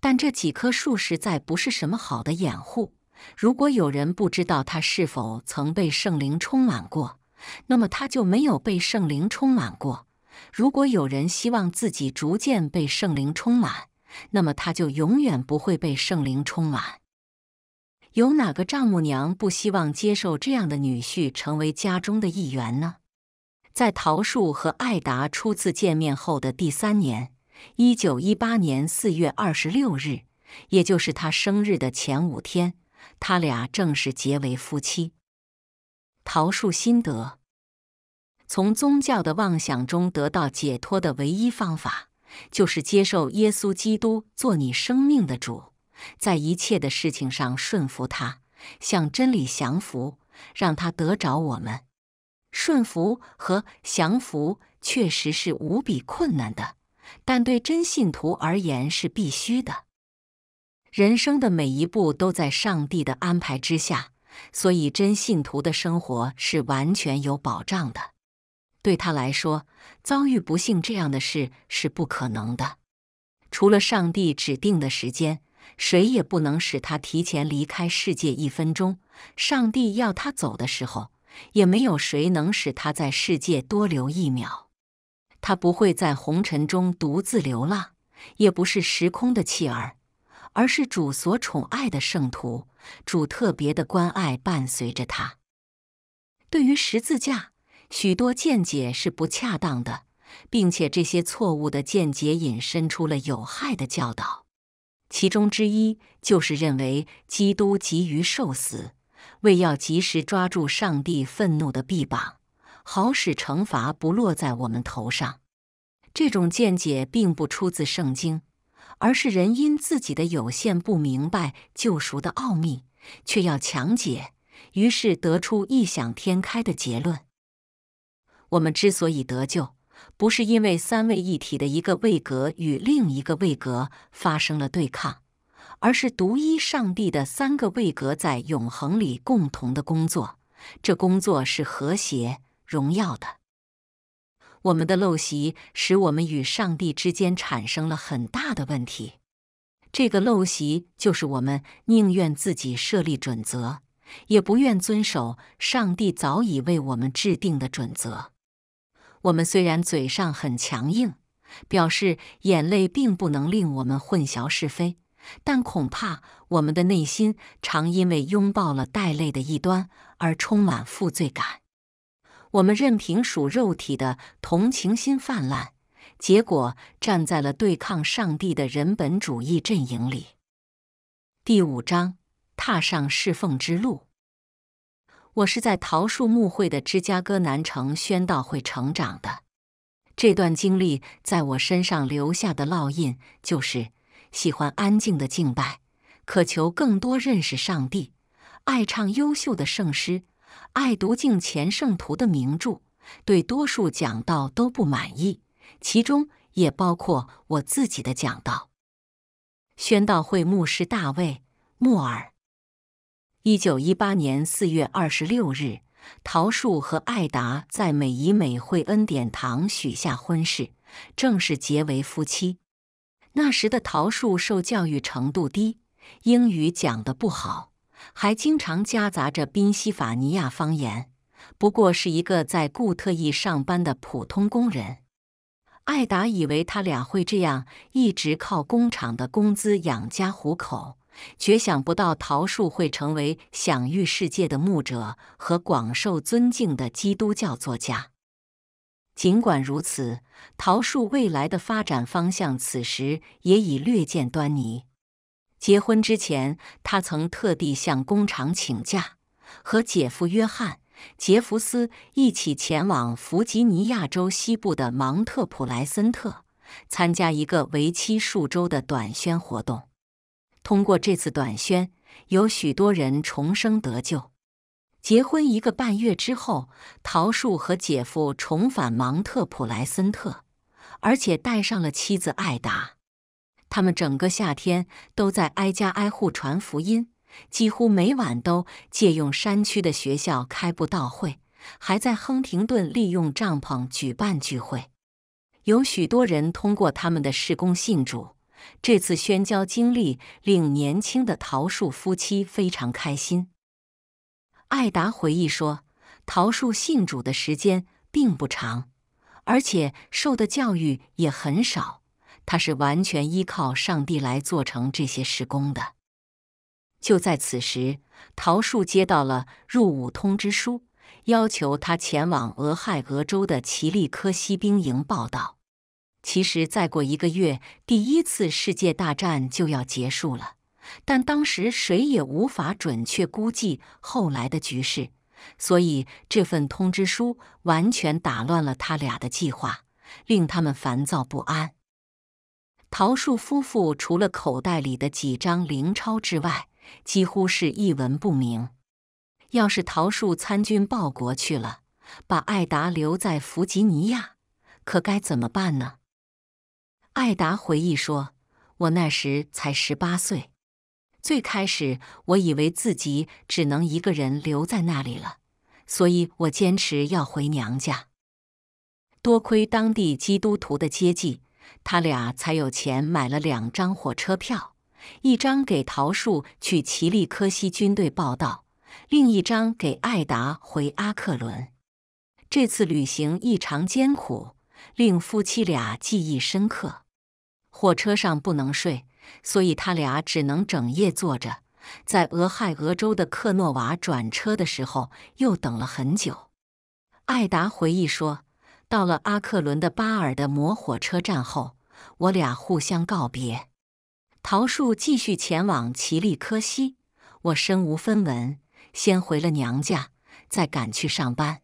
但这几棵树实在不是什么好的掩护。如果有人不知道他是否曾被圣灵充满过，那么他就没有被圣灵充满过。如果有人希望自己逐渐被圣灵充满，那么他就永远不会被圣灵充满。有哪个丈母娘不希望接受这样的女婿成为家中的一员呢？在桃树和艾达初次见面后的第三年，一九一八年四月二十六日，也就是他生日的前五天，他俩正式结为夫妻。桃树心得：从宗教的妄想中得到解脱的唯一方法，就是接受耶稣基督做你生命的主。在一切的事情上顺服他，向真理降服，让他得着我们。顺服和降服确实是无比困难的，但对真信徒而言是必须的。人生的每一步都在上帝的安排之下，所以真信徒的生活是完全有保障的。对他来说，遭遇不幸这样的事是不可能的，除了上帝指定的时间。谁也不能使他提前离开世界一分钟。上帝要他走的时候，也没有谁能使他在世界多留一秒。他不会在红尘中独自流浪，也不是时空的弃儿，而是主所宠爱的圣徒。主特别的关爱伴随着他。对于十字架，许多见解是不恰当的，并且这些错误的见解引申出了有害的教导。其中之一就是认为基督急于受死，为要及时抓住上帝愤怒的臂膀，好使惩罚不落在我们头上。这种见解并不出自圣经，而是人因自己的有限不明白救赎的奥秘，却要强解，于是得出异想天开的结论。我们之所以得救。不是因为三位一体的一个位格与另一个位格发生了对抗，而是独一上帝的三个位格在永恒里共同的工作，这工作是和谐、荣耀的。我们的陋习使我们与上帝之间产生了很大的问题。这个陋习就是我们宁愿自己设立准则，也不愿遵守上帝早已为我们制定的准则。我们虽然嘴上很强硬，表示眼泪并不能令我们混淆是非，但恐怕我们的内心常因为拥抱了带泪的一端而充满负罪感。我们任凭属肉体的同情心泛滥，结果站在了对抗上帝的人本主义阵营里。第五章：踏上侍奉之路。我是在桃树木会的芝加哥南城宣道会成长的。这段经历在我身上留下的烙印，就是喜欢安静的敬拜，渴求更多认识上帝，爱唱优秀的圣诗，爱读敬虔圣徒的名著，对多数讲道都不满意，其中也包括我自己的讲道。宣道会牧师大卫·默尔。一九一八年四月二十六日，桃树和艾达在美伊美惠恩典堂许下婚事，正式结为夫妻。那时的桃树受教育程度低，英语讲得不好，还经常夹杂着宾夕法尼亚方言。不过，是一个在固特异上班的普通工人。艾达以为他俩会这样，一直靠工厂的工资养家糊口。绝想不到，桃树会成为享誉世界的牧者和广受尊敬的基督教作家。尽管如此，桃树未来的发展方向此时也已略见端倪。结婚之前，他曾特地向工厂请假，和姐夫约翰·杰弗斯一起前往弗吉尼亚州西部的芒特普莱森特，参加一个为期数周的短宣活动。通过这次短宣，有许多人重生得救。结婚一个半月之后，桃树和姐夫重返芒特普莱森特，而且带上了妻子艾达。他们整个夏天都在挨家挨户传福音，几乎每晚都借用山区的学校开布道会，还在亨廷顿利用帐篷举办聚会。有许多人通过他们的事工信主。这次宣教经历令年轻的桃树夫妻非常开心。艾达回忆说：“桃树信主的时间并不长，而且受的教育也很少，他是完全依靠上帝来做成这些事工的。”就在此时，桃树接到了入伍通知书，要求他前往俄亥俄州的奇利科西兵营报道。其实再过一个月，第一次世界大战就要结束了，但当时谁也无法准确估计后来的局势，所以这份通知书完全打乱了他俩的计划，令他们烦躁不安。桃树夫妇除了口袋里的几张零钞之外，几乎是一文不名。要是桃树参军报国去了，把艾达留在弗吉尼亚，可该怎么办呢？艾达回忆说：“我那时才十八岁，最开始我以为自己只能一个人留在那里了，所以我坚持要回娘家。多亏当地基督徒的接济，他俩才有钱买了两张火车票，一张给桃树去奇利科西军队报到，另一张给艾达回阿克伦。这次旅行异常艰苦。”令夫妻俩记忆深刻。火车上不能睡，所以他俩只能整夜坐着。在俄亥俄州的克诺瓦转车的时候，又等了很久。艾达回忆说：“到了阿克伦的巴尔的摩火车站后，我俩互相告别。桃树继续前往奇利科西，我身无分文，先回了娘家，再赶去上班。”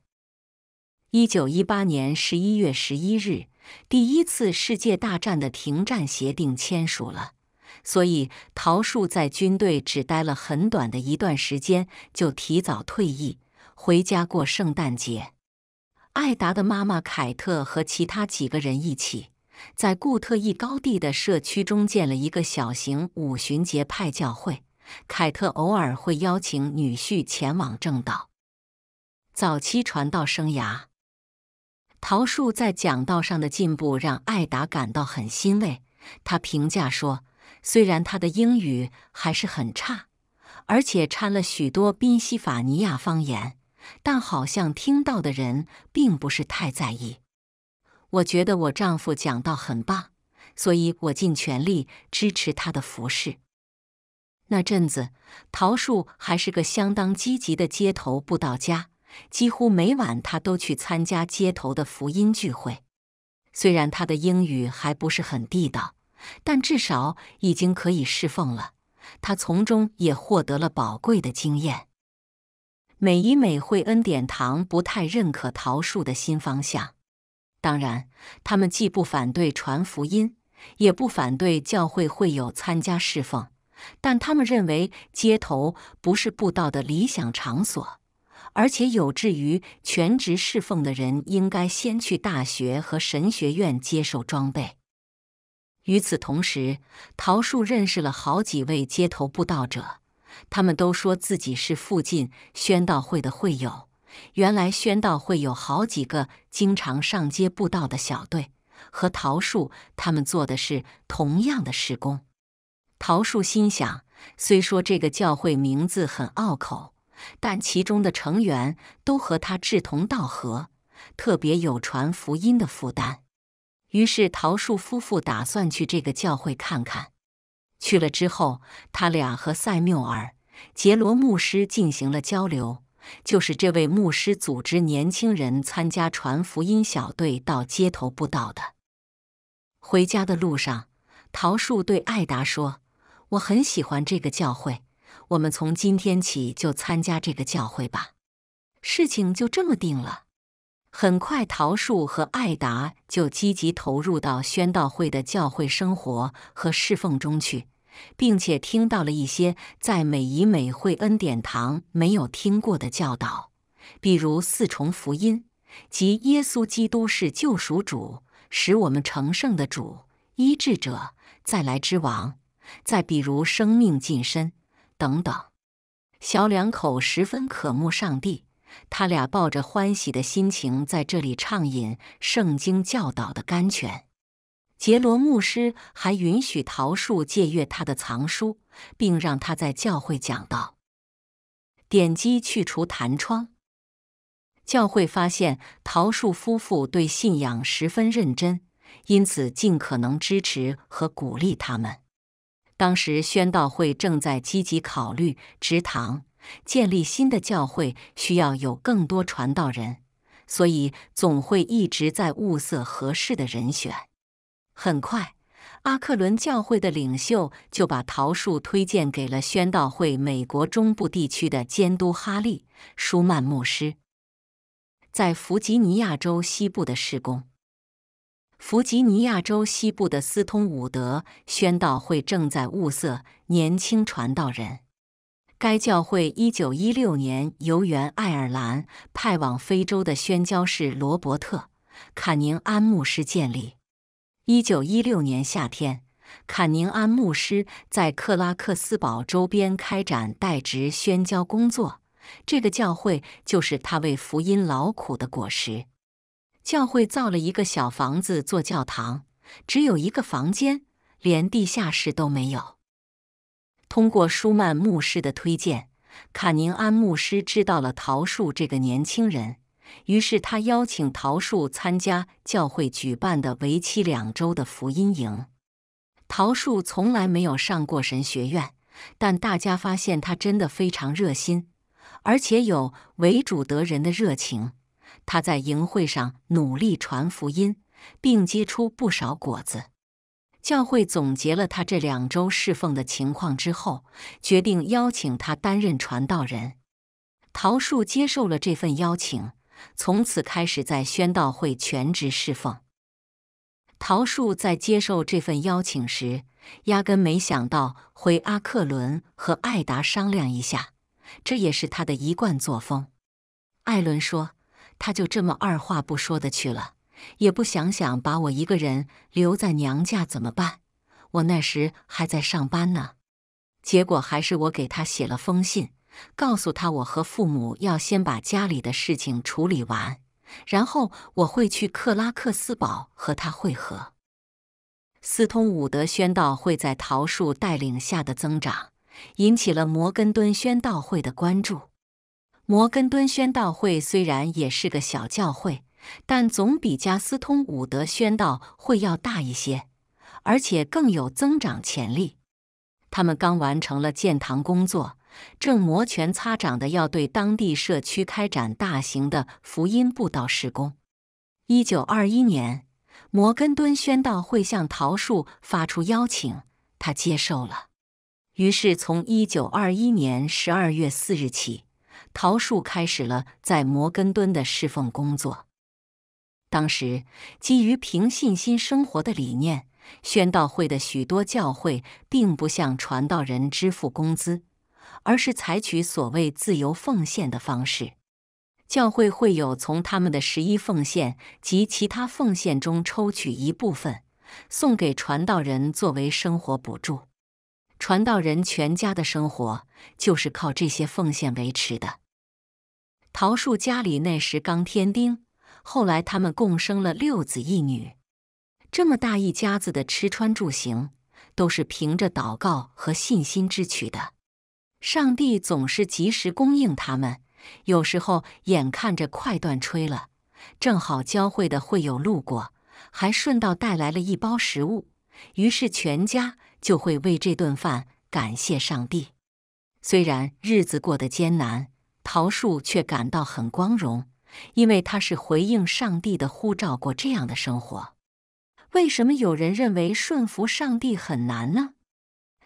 一九一八年十一月十一日，第一次世界大战的停战协定签署了，所以桃树在军队只待了很短的一段时间，就提早退役回家过圣诞节。艾达的妈妈凯特和其他几个人一起，在固特异高地的社区中建了一个小型五旬节派教会。凯特偶尔会邀请女婿前往正道。早期传道生涯。桃树在讲道上的进步让艾达感到很欣慰。她评价说：“虽然他的英语还是很差，而且掺了许多宾夕法尼亚方言，但好像听到的人并不是太在意。”我觉得我丈夫讲道很棒，所以我尽全力支持他的服饰。那阵子，桃树还是个相当积极的街头布道家。几乎每晚，他都去参加街头的福音聚会。虽然他的英语还不是很地道，但至少已经可以侍奉了。他从中也获得了宝贵的经验。美伊美惠恩典堂不太认可桃树的新方向。当然，他们既不反对传福音，也不反对教会会有参加侍奉，但他们认为街头不是布道的理想场所。而且有志于全职侍奉的人，应该先去大学和神学院接受装备。与此同时，桃树认识了好几位街头布道者，他们都说自己是附近宣道会的会友。原来宣道会有好几个经常上街布道的小队，和桃树他们做的是同样的事工。桃树心想，虽说这个教会名字很拗口。但其中的成员都和他志同道合，特别有传福音的负担。于是，桃树夫妇打算去这个教会看看。去了之后，他俩和塞缪尔·杰罗牧师进行了交流，就是这位牧师组织年轻人参加传福音小队到街头布道的。回家的路上，桃树对艾达说：“我很喜欢这个教会。”我们从今天起就参加这个教会吧，事情就这么定了。很快，桃树和艾达就积极投入到宣道会的教会生活和侍奉中去，并且听到了一些在美以美会恩典堂没有听过的教导，比如四重福音及耶稣基督是救赎主、使我们成圣的主、医治者、再来之王；再比如生命近身。等等，小两口十分渴慕上帝，他俩抱着欢喜的心情在这里畅饮圣经教导的甘泉。杰罗牧师还允许桃树借阅他的藏书，并让他在教会讲道。点击去除弹窗。教会发现桃树夫妇对信仰十分认真，因此尽可能支持和鼓励他们。当时宣道会正在积极考虑植堂，建立新的教会需要有更多传道人，所以总会一直在物色合适的人选。很快，阿克伦教会的领袖就把桃树推荐给了宣道会美国中部地区的监督哈利·舒曼牧师，在弗吉尼亚州西部的施工。弗吉尼亚州西部的斯通伍德宣道会正在物色年轻传道人。该教会一九一六年由原爱尔兰派往非洲的宣教士罗伯特·坎宁安牧师建立。一九一六年夏天，坎宁安牧师在克拉克斯堡周边开展代职宣教工作，这个教会就是他为福音劳苦的果实。教会造了一个小房子做教堂，只有一个房间，连地下室都没有。通过舒曼牧师的推荐，卡宁安牧师知道了桃树这个年轻人。于是他邀请桃树参加教会举办的为期两周的福音营。桃树从来没有上过神学院，但大家发现他真的非常热心，而且有为主得人的热情。他在营会上努力传福音，并结出不少果子。教会总结了他这两周侍奉的情况之后，决定邀请他担任传道人。桃树接受了这份邀请，从此开始在宣道会全职侍奉。桃树在接受这份邀请时，压根没想到回阿克伦和艾达商量一下，这也是他的一贯作风。艾伦说。他就这么二话不说的去了，也不想想把我一个人留在娘家怎么办？我那时还在上班呢，结果还是我给他写了封信，告诉他我和父母要先把家里的事情处理完，然后我会去克拉克斯堡和他会合。斯通伍德宣道会在桃树带领下的增长，引起了摩根敦宣道会的关注。摩根敦宣道会虽然也是个小教会，但总比加斯通伍德宣道会要大一些，而且更有增长潜力。他们刚完成了建堂工作，正摩拳擦掌地要对当地社区开展大型的福音布道施工。一九二一年，摩根敦宣道会向桃树发出邀请，他接受了。于是，从一九二一年十二月四日起。桃树开始了在摩根敦的侍奉工作。当时，基于凭信心生活的理念，宣道会的许多教会并不向传道人支付工资，而是采取所谓自由奉献的方式。教会会有从他们的十一奉献及其他奉献中抽取一部分，送给传道人作为生活补助。传道人全家的生活就是靠这些奉献维持的。桃树家里那时刚添丁，后来他们共生了六子一女。这么大一家子的吃穿住行，都是凭着祷告和信心支取的。上帝总是及时供应他们。有时候眼看着快断炊了，正好教会的会有路过，还顺道带来了一包食物，于是全家就会为这顿饭感谢上帝。虽然日子过得艰难。桃树却感到很光荣，因为他是回应上帝的呼召过这样的生活。为什么有人认为顺服上帝很难呢？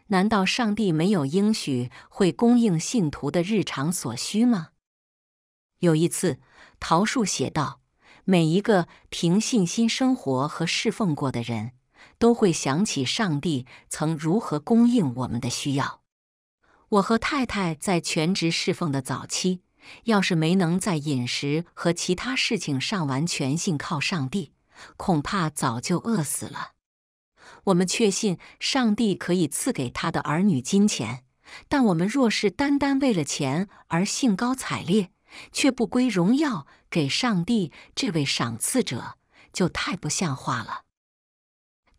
难道上帝没有应许会供应信徒的日常所需吗？有一次，桃树写道：“每一个凭信心生活和侍奉过的人，都会想起上帝曾如何供应我们的需要。”我和太太在全职侍奉的早期，要是没能在饮食和其他事情上完全信靠上帝，恐怕早就饿死了。我们确信上帝可以赐给他的儿女金钱，但我们若是单单为了钱而兴高采烈，却不归荣耀给上帝这位赏赐者，就太不像话了。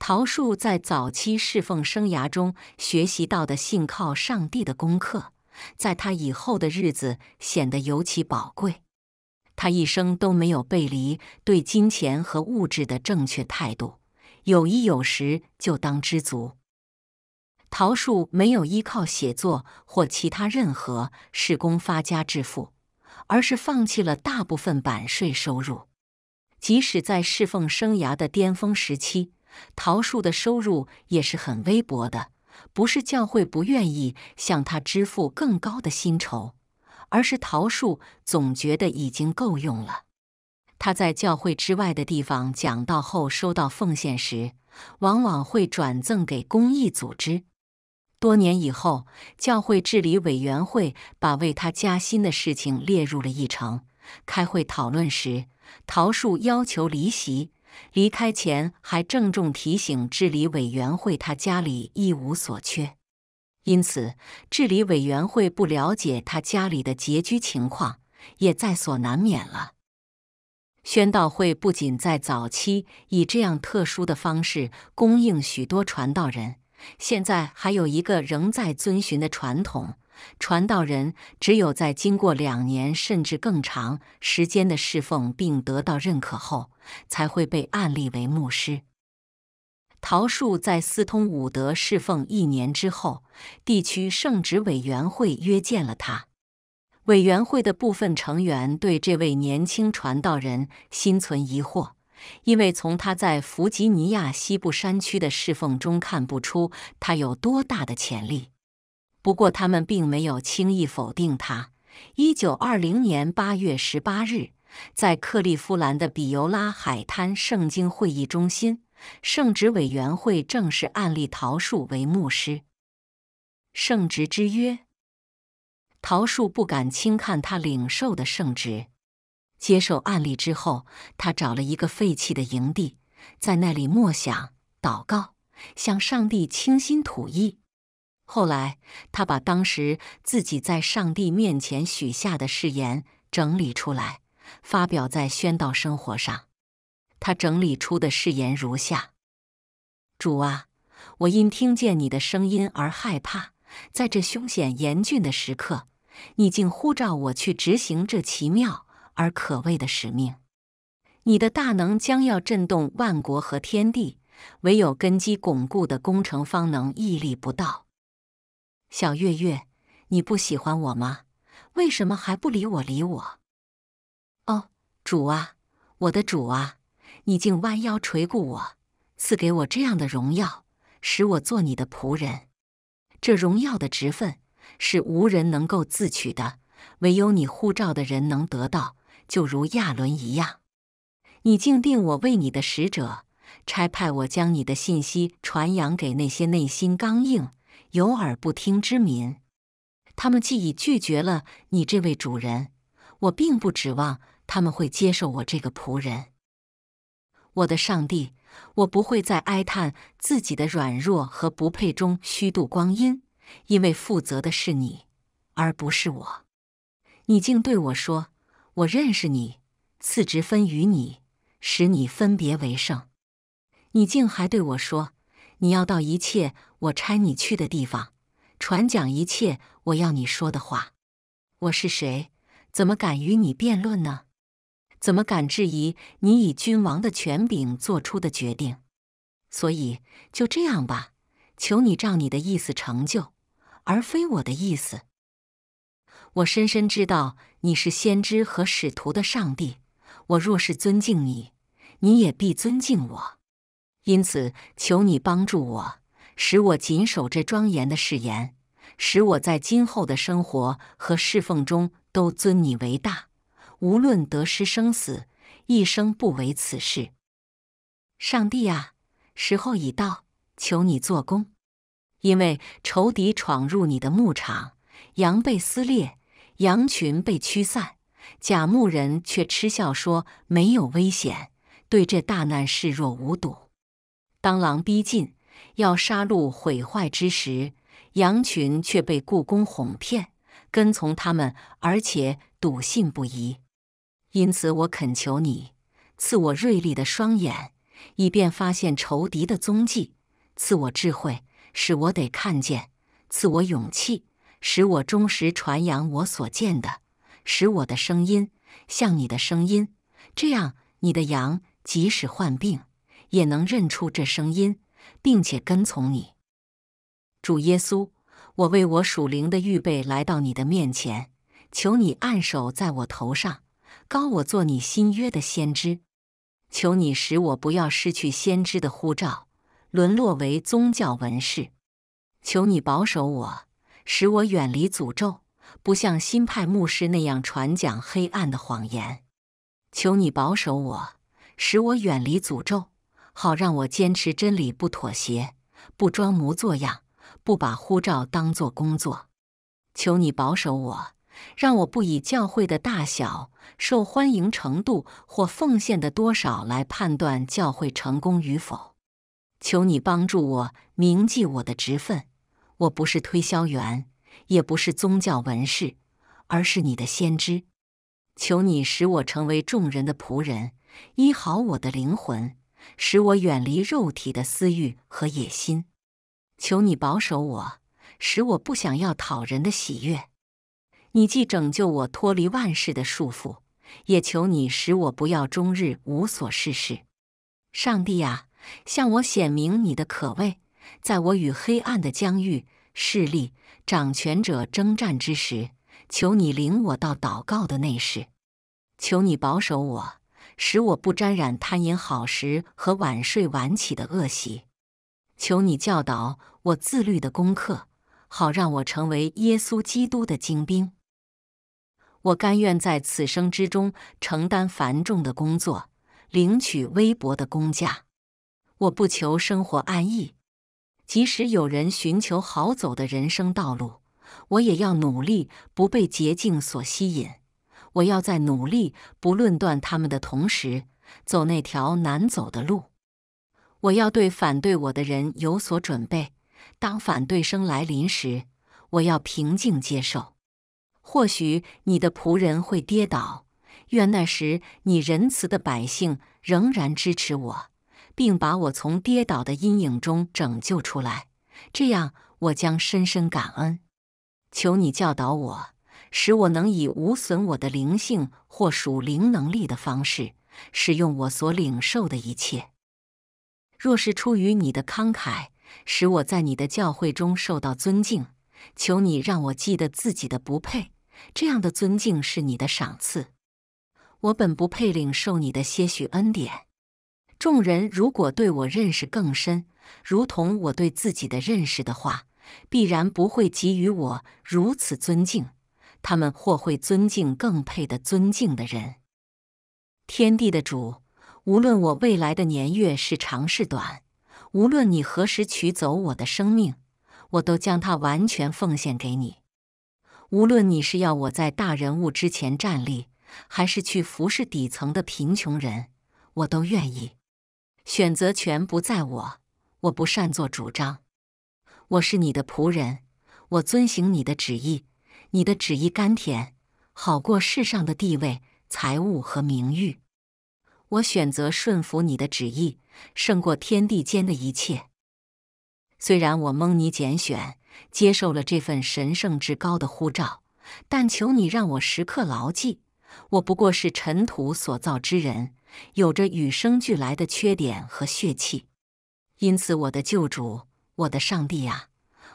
桃树在早期侍奉生涯中学习到的信靠上帝的功课，在他以后的日子显得尤其宝贵。他一生都没有背离对金钱和物质的正确态度，有衣有食就当知足。桃树没有依靠写作或其他任何事工发家致富，而是放弃了大部分版税收入，即使在侍奉生涯的巅峰时期。桃树的收入也是很微薄的，不是教会不愿意向他支付更高的薪酬，而是桃树总觉得已经够用了。他在教会之外的地方讲道后收到奉献时，往往会转赠给公益组织。多年以后，教会治理委员会把为他加薪的事情列入了议程。开会讨论时，桃树要求离席。离开前还郑重提醒治理委员会，他家里一无所缺，因此治理委员会不了解他家里的拮据情况，也在所难免了。宣道会不仅在早期以这样特殊的方式供应许多传道人，现在还有一个仍在遵循的传统。传道人只有在经过两年甚至更长时间的侍奉并得到认可后，才会被案例为牧师。陶树在四通五德侍奉一年之后，地区圣职委员会约见了他。委员会的部分成员对这位年轻传道人心存疑惑，因为从他在弗吉尼亚西部山区的侍奉中看不出他有多大的潜力。不过，他们并没有轻易否定他。一九二零年八月十八日，在克利夫兰的比尤拉海滩圣经会议中心，圣职委员会正式按立桃树为牧师。圣职之约，桃树不敢轻看他领受的圣职。接受案例之后，他找了一个废弃的营地，在那里默想、祷告，向上帝倾心吐意。后来，他把当时自己在上帝面前许下的誓言整理出来，发表在《宣道生活》上。他整理出的誓言如下：主啊，我因听见你的声音而害怕，在这凶险严峻的时刻，你竟呼召我去执行这奇妙而可畏的使命。你的大能将要震动万国和天地，唯有根基巩固的工程方能屹立不倒。小月月，你不喜欢我吗？为什么还不理我？理我！哦，主啊，我的主啊，你竟弯腰垂顾我，赐给我这样的荣耀，使我做你的仆人。这荣耀的职分是无人能够自取的，唯有你护照的人能得到，就如亚伦一样。你竟定我为你的使者，差派我将你的信息传扬给那些内心刚硬。有耳不听之民，他们既已拒绝了你这位主人，我并不指望他们会接受我这个仆人。我的上帝，我不会在哀叹自己的软弱和不配，中虚度光阴，因为负责的是你，而不是我。你竟对我说：“我认识你，次职分与你，使你分别为圣。”你竟还对我说：“你要到一切。”我差你去的地方，传讲一切我要你说的话。我是谁？怎么敢与你辩论呢？怎么敢质疑你以君王的权柄做出的决定？所以就这样吧，求你照你的意思成就，而非我的意思。我深深知道你是先知和使徒的上帝。我若是尊敬你，你也必尊敬我。因此，求你帮助我。使我谨守这庄严的誓言，使我在今后的生活和侍奉中都尊你为大，无论得失生死，一生不为此事。上帝啊，时候已到，求你做工，因为仇敌闯入你的牧场，羊被撕裂，羊群被驱散，假牧人却嗤笑说没有危险，对这大难视若无睹。当狼逼近。要杀戮毁坏之时，羊群却被故宫哄骗，跟从他们，而且笃信不疑。因此，我恳求你赐我锐利的双眼，以便发现仇敌的踪迹；赐我智慧，使我得看见；赐我勇气，使我忠实传扬我所见的；使我的声音像你的声音，这样，你的羊即使患病，也能认出这声音。并且跟从你，主耶稣，我为我属灵的预备来到你的面前，求你按手在我头上，高我做你新约的先知，求你使我不要失去先知的呼召，沦落为宗教文士，求你保守我，使我远离诅咒，不像新派牧师那样传讲黑暗的谎言，求你保守我，使我远离诅咒。好让我坚持真理，不妥协，不装模作样，不把护照当做工作。求你保守我，让我不以教会的大小、受欢迎程度或奉献的多少来判断教会成功与否。求你帮助我铭记我的职分，我不是推销员，也不是宗教文士，而是你的先知。求你使我成为众人的仆人，医好我的灵魂。使我远离肉体的私欲和野心，求你保守我，使我不想要讨人的喜悦。你既拯救我脱离万事的束缚，也求你使我不要终日无所事事。上帝啊，向我显明你的可畏，在我与黑暗的疆域、势力、掌权者征战之时，求你领我到祷告的内室，求你保守我。使我不沾染贪饮好食和晚睡晚起的恶习，求你教导我自律的功课，好让我成为耶稣基督的精兵。我甘愿在此生之中承担繁重的工作，领取微薄的工价。我不求生活安逸，即使有人寻求好走的人生道路，我也要努力不被捷径所吸引。我要在努力不论断他们的同时，走那条难走的路。我要对反对我的人有所准备。当反对声来临时，我要平静接受。或许你的仆人会跌倒，愿那时你仁慈的百姓仍然支持我，并把我从跌倒的阴影中拯救出来。这样，我将深深感恩。求你教导我。使我能以无损我的灵性或属灵能力的方式使用我所领受的一切。若是出于你的慷慨，使我在你的教会中受到尊敬，求你让我记得自己的不配。这样的尊敬是你的赏赐。我本不配领受你的些许恩典。众人如果对我认识更深，如同我对自己的认识的话，必然不会给予我如此尊敬。他们或会尊敬更配的尊敬的人，天地的主。无论我未来的年月是长是短，无论你何时取走我的生命，我都将它完全奉献给你。无论你是要我在大人物之前站立，还是去服侍底层的贫穷人，我都愿意。选择权不在我，我不擅作主张。我是你的仆人，我遵行你的旨意。你的旨意甘甜，好过世上的地位、财物和名誉。我选择顺服你的旨意，胜过天地间的一切。虽然我蒙你拣选，接受了这份神圣至高的呼召，但求你让我时刻牢记：我不过是尘土所造之人，有着与生俱来的缺点和血气。因此，我的救主，我的上帝啊，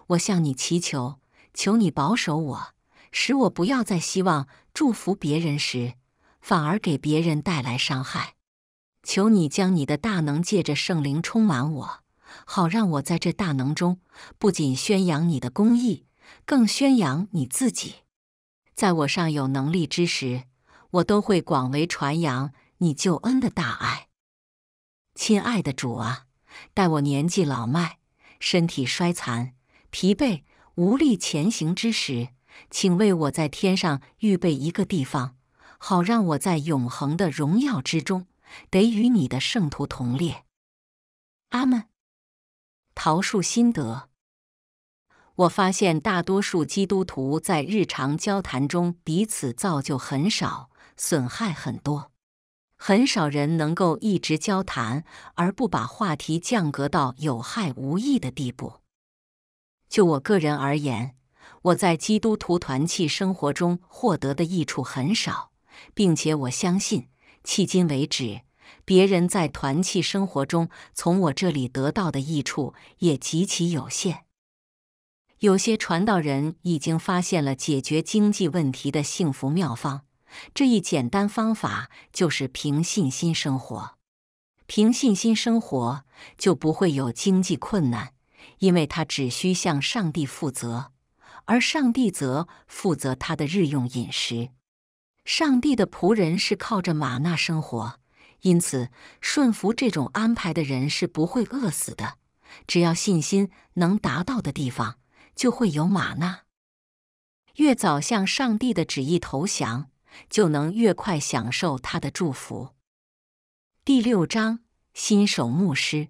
我向你祈求，求你保守我。使我不要再希望祝福别人时，反而给别人带来伤害。求你将你的大能借着圣灵充满我，好让我在这大能中不仅宣扬你的公义，更宣扬你自己。在我尚有能力之时，我都会广为传扬你救恩的大爱。亲爱的主啊，待我年纪老迈、身体衰残、疲惫无力前行之时，请为我在天上预备一个地方，好让我在永恒的荣耀之中得与你的圣徒同列。阿门。桃树心得：我发现大多数基督徒在日常交谈中彼此造就很少，损害很多。很少人能够一直交谈而不把话题降格到有害无益的地步。就我个人而言。我在基督徒团契生活中获得的益处很少，并且我相信，迄今为止，别人在团契生活中从我这里得到的益处也极其有限。有些传道人已经发现了解决经济问题的幸福妙方，这一简单方法就是凭信心生活。凭信心生活就不会有经济困难，因为他只需向上帝负责。而上帝则负责他的日用饮食。上帝的仆人是靠着马纳生活，因此顺服这种安排的人是不会饿死的。只要信心能达到的地方，就会有马纳。越早向上帝的旨意投降，就能越快享受他的祝福。第六章新手牧师。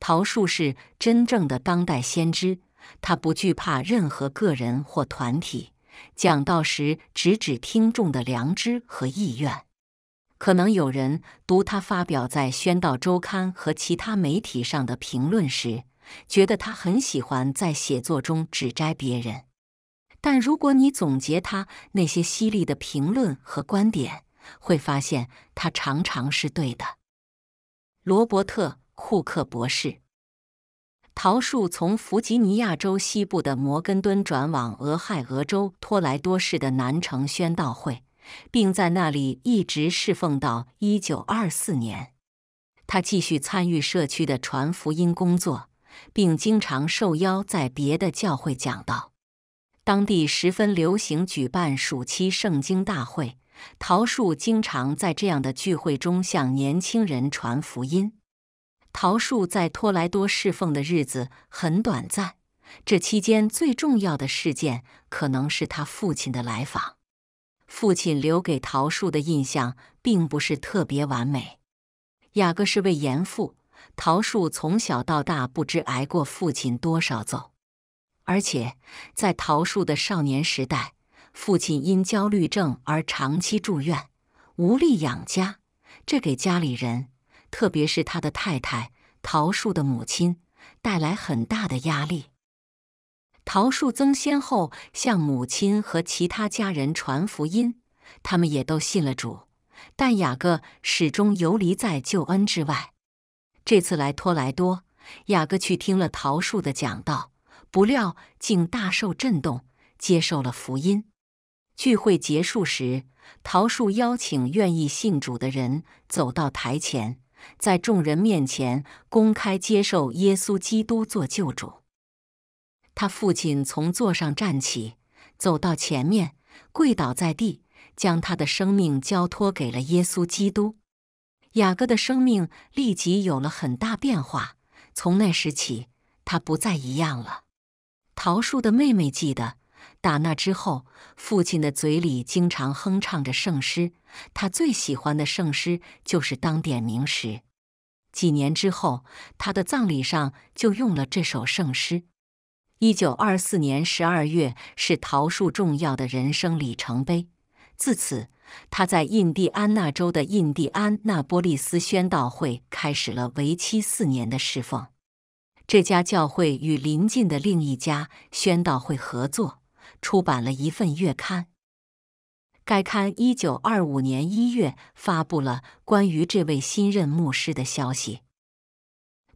桃树是真正的当代先知。他不惧怕任何个人或团体，讲道时直指听众的良知和意愿。可能有人读他发表在《宣道周刊》和其他媒体上的评论时，觉得他很喜欢在写作中指摘别人。但如果你总结他那些犀利的评论和观点，会发现他常常是对的。罗伯特·库克博士。桃树从弗吉尼亚州西部的摩根敦转往俄亥俄州托莱多市的南城宣道会，并在那里一直侍奉到1924年。他继续参与社区的传福音工作，并经常受邀在别的教会讲道。当地十分流行举办暑期圣经大会，桃树经常在这样的聚会中向年轻人传福音。桃树在托莱多侍奉的日子很短暂，这期间最重要的事件可能是他父亲的来访。父亲留给桃树的印象并不是特别完美。雅各是位严父，桃树从小到大不知挨过父亲多少揍。而且在桃树的少年时代，父亲因焦虑症而长期住院，无力养家，这给家里人。特别是他的太太桃树的母亲带来很大的压力。桃树曾先后向母亲和其他家人传福音，他们也都信了主。但雅各始终游离在救恩之外。这次来托莱多，雅各去听了桃树的讲道，不料竟大受震动，接受了福音。聚会结束时，桃树邀请愿意信主的人走到台前。在众人面前公开接受耶稣基督做救主，他父亲从座上站起，走到前面，跪倒在地，将他的生命交托给了耶稣基督。雅各的生命立即有了很大变化，从那时起，他不再一样了。桃树的妹妹记得，打那之后，父亲的嘴里经常哼唱着圣诗。他最喜欢的圣诗就是当点名时。几年之后，他的葬礼上就用了这首圣诗。1924年12月是桃树重要的人生里程碑。自此，他在印第安纳州的印第安纳波利斯宣道会开始了为期四年的侍奉。这家教会与邻近的另一家宣道会合作，出版了一份月刊。该刊一九二五年一月发布了关于这位新任牧师的消息。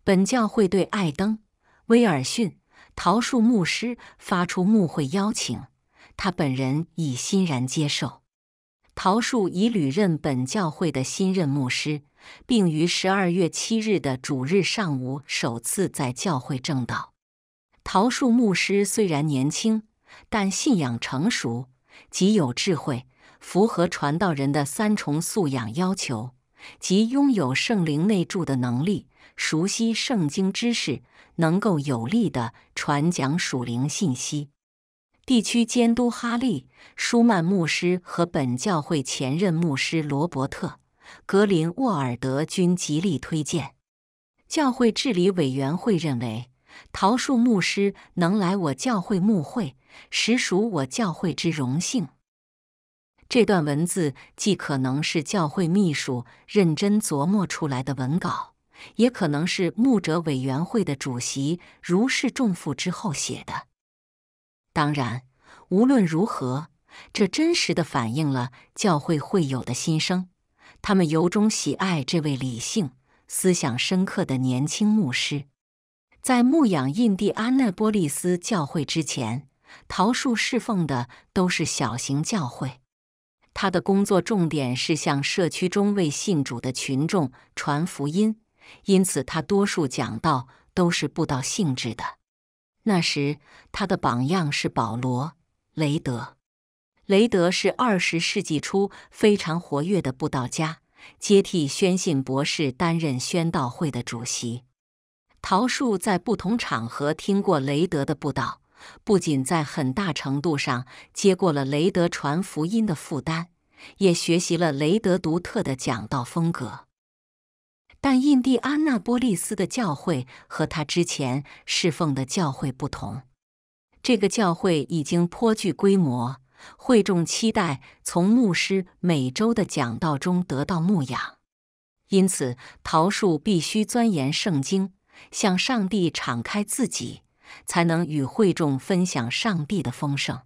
本教会对艾登·威尔逊·桃树牧师发出牧会邀请，他本人已欣然接受。桃树已履任本教会的新任牧师，并于十二月七日的主日上午首次在教会正道。桃树牧师虽然年轻，但信仰成熟，极有智慧。符合传道人的三重素养要求，即拥有圣灵内住的能力，熟悉圣经知识，能够有力地传讲属灵信息。地区监督哈利·舒曼牧师和本教会前任牧师罗伯特·格林·沃尔德均极力推荐。教会治理委员会认为，桃树牧师能来我教会牧会，实属我教会之荣幸。这段文字既可能是教会秘书认真琢磨出来的文稿，也可能是牧者委员会的主席如释重负之后写的。当然，无论如何，这真实的反映了教会会友的心声，他们由衷喜爱这位理性、思想深刻的年轻牧师。在牧养印第安纳波利斯教会之前，桃树侍奉的都是小型教会。他的工作重点是向社区中未信主的群众传福音，因此他多数讲道都是布道性质的。那时，他的榜样是保罗·雷德。雷德是二十世纪初非常活跃的布道家，接替宣信博士担任宣道会的主席。桃树在不同场合听过雷德的布道。不仅在很大程度上接过了雷德传福音的负担，也学习了雷德独特的讲道风格。但印第安纳波利斯的教会和他之前侍奉的教会不同，这个教会已经颇具规模，会众期待从牧师每周的讲道中得到牧养。因此，桃树必须钻研圣经，向上帝敞开自己。才能与会众分享上帝的丰盛。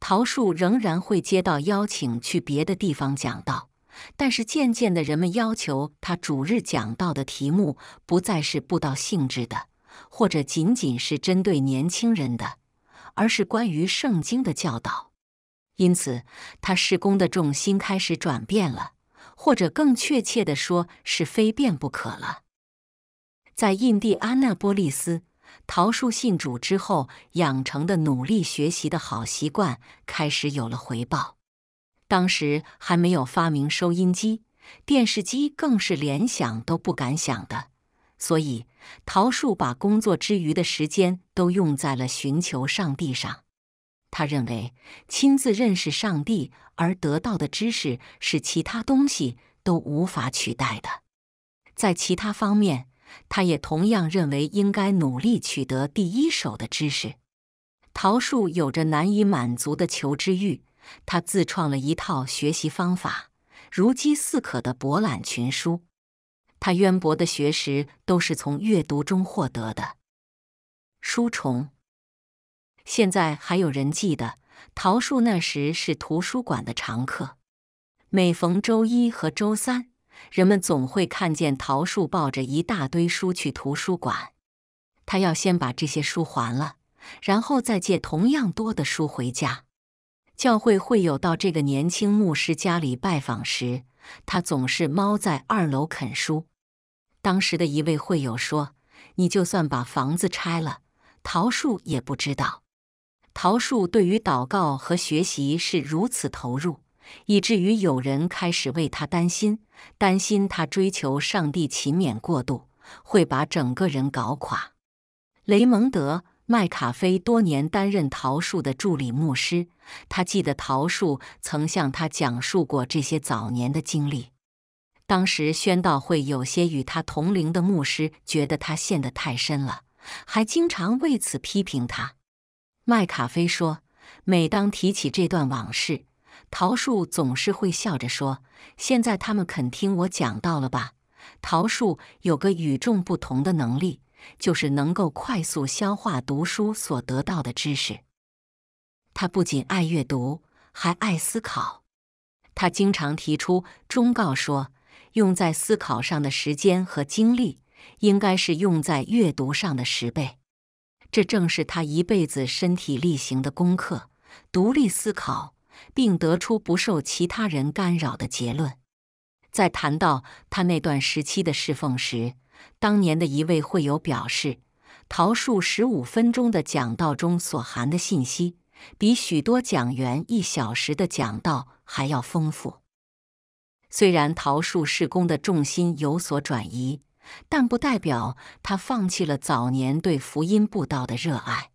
桃树仍然会接到邀请去别的地方讲道，但是渐渐的，人们要求他主日讲道的题目不再是布道性质的，或者仅仅是针对年轻人的，而是关于圣经的教导。因此，他施工的重心开始转变了，或者更确切地说，是非变不可了。在印第安纳波利斯。桃树信主之后养成的努力学习的好习惯，开始有了回报。当时还没有发明收音机、电视机，更是连想都不敢想的。所以，桃树把工作之余的时间都用在了寻求上帝上。他认为，亲自认识上帝而得到的知识，是其他东西都无法取代的。在其他方面，他也同样认为应该努力取得第一手的知识。桃树有着难以满足的求知欲，他自创了一套学习方法，如饥似渴的博览群书。他渊博的学识都是从阅读中获得的。书虫，现在还有人记得，桃树那时是图书馆的常客，每逢周一和周三。人们总会看见桃树抱着一大堆书去图书馆，他要先把这些书还了，然后再借同样多的书回家。教会会有到这个年轻牧师家里拜访时，他总是猫在二楼啃书。当时的一位会友说：“你就算把房子拆了，桃树也不知道。”桃树对于祷告和学习是如此投入。以至于有人开始为他担心，担心他追求上帝勤勉过度会把整个人搞垮。雷蒙德·麦卡菲多年担任桃树的助理牧师，他记得桃树曾向他讲述过这些早年的经历。当时宣道会有些与他同龄的牧师觉得他陷得太深了，还经常为此批评他。麦卡菲说，每当提起这段往事。桃树总是会笑着说：“现在他们肯听我讲到了吧？”桃树有个与众不同的能力，就是能够快速消化读书所得到的知识。他不仅爱阅读，还爱思考。他经常提出忠告说：“用在思考上的时间和精力，应该是用在阅读上的十倍。”这正是他一辈子身体力行的功课——独立思考。并得出不受其他人干扰的结论。在谈到他那段时期的侍奉时，当年的一位会友表示，陶述十五分钟的讲道中所含的信息，比许多讲员一小时的讲道还要丰富。虽然陶述事工的重心有所转移，但不代表他放弃了早年对福音布道的热爱。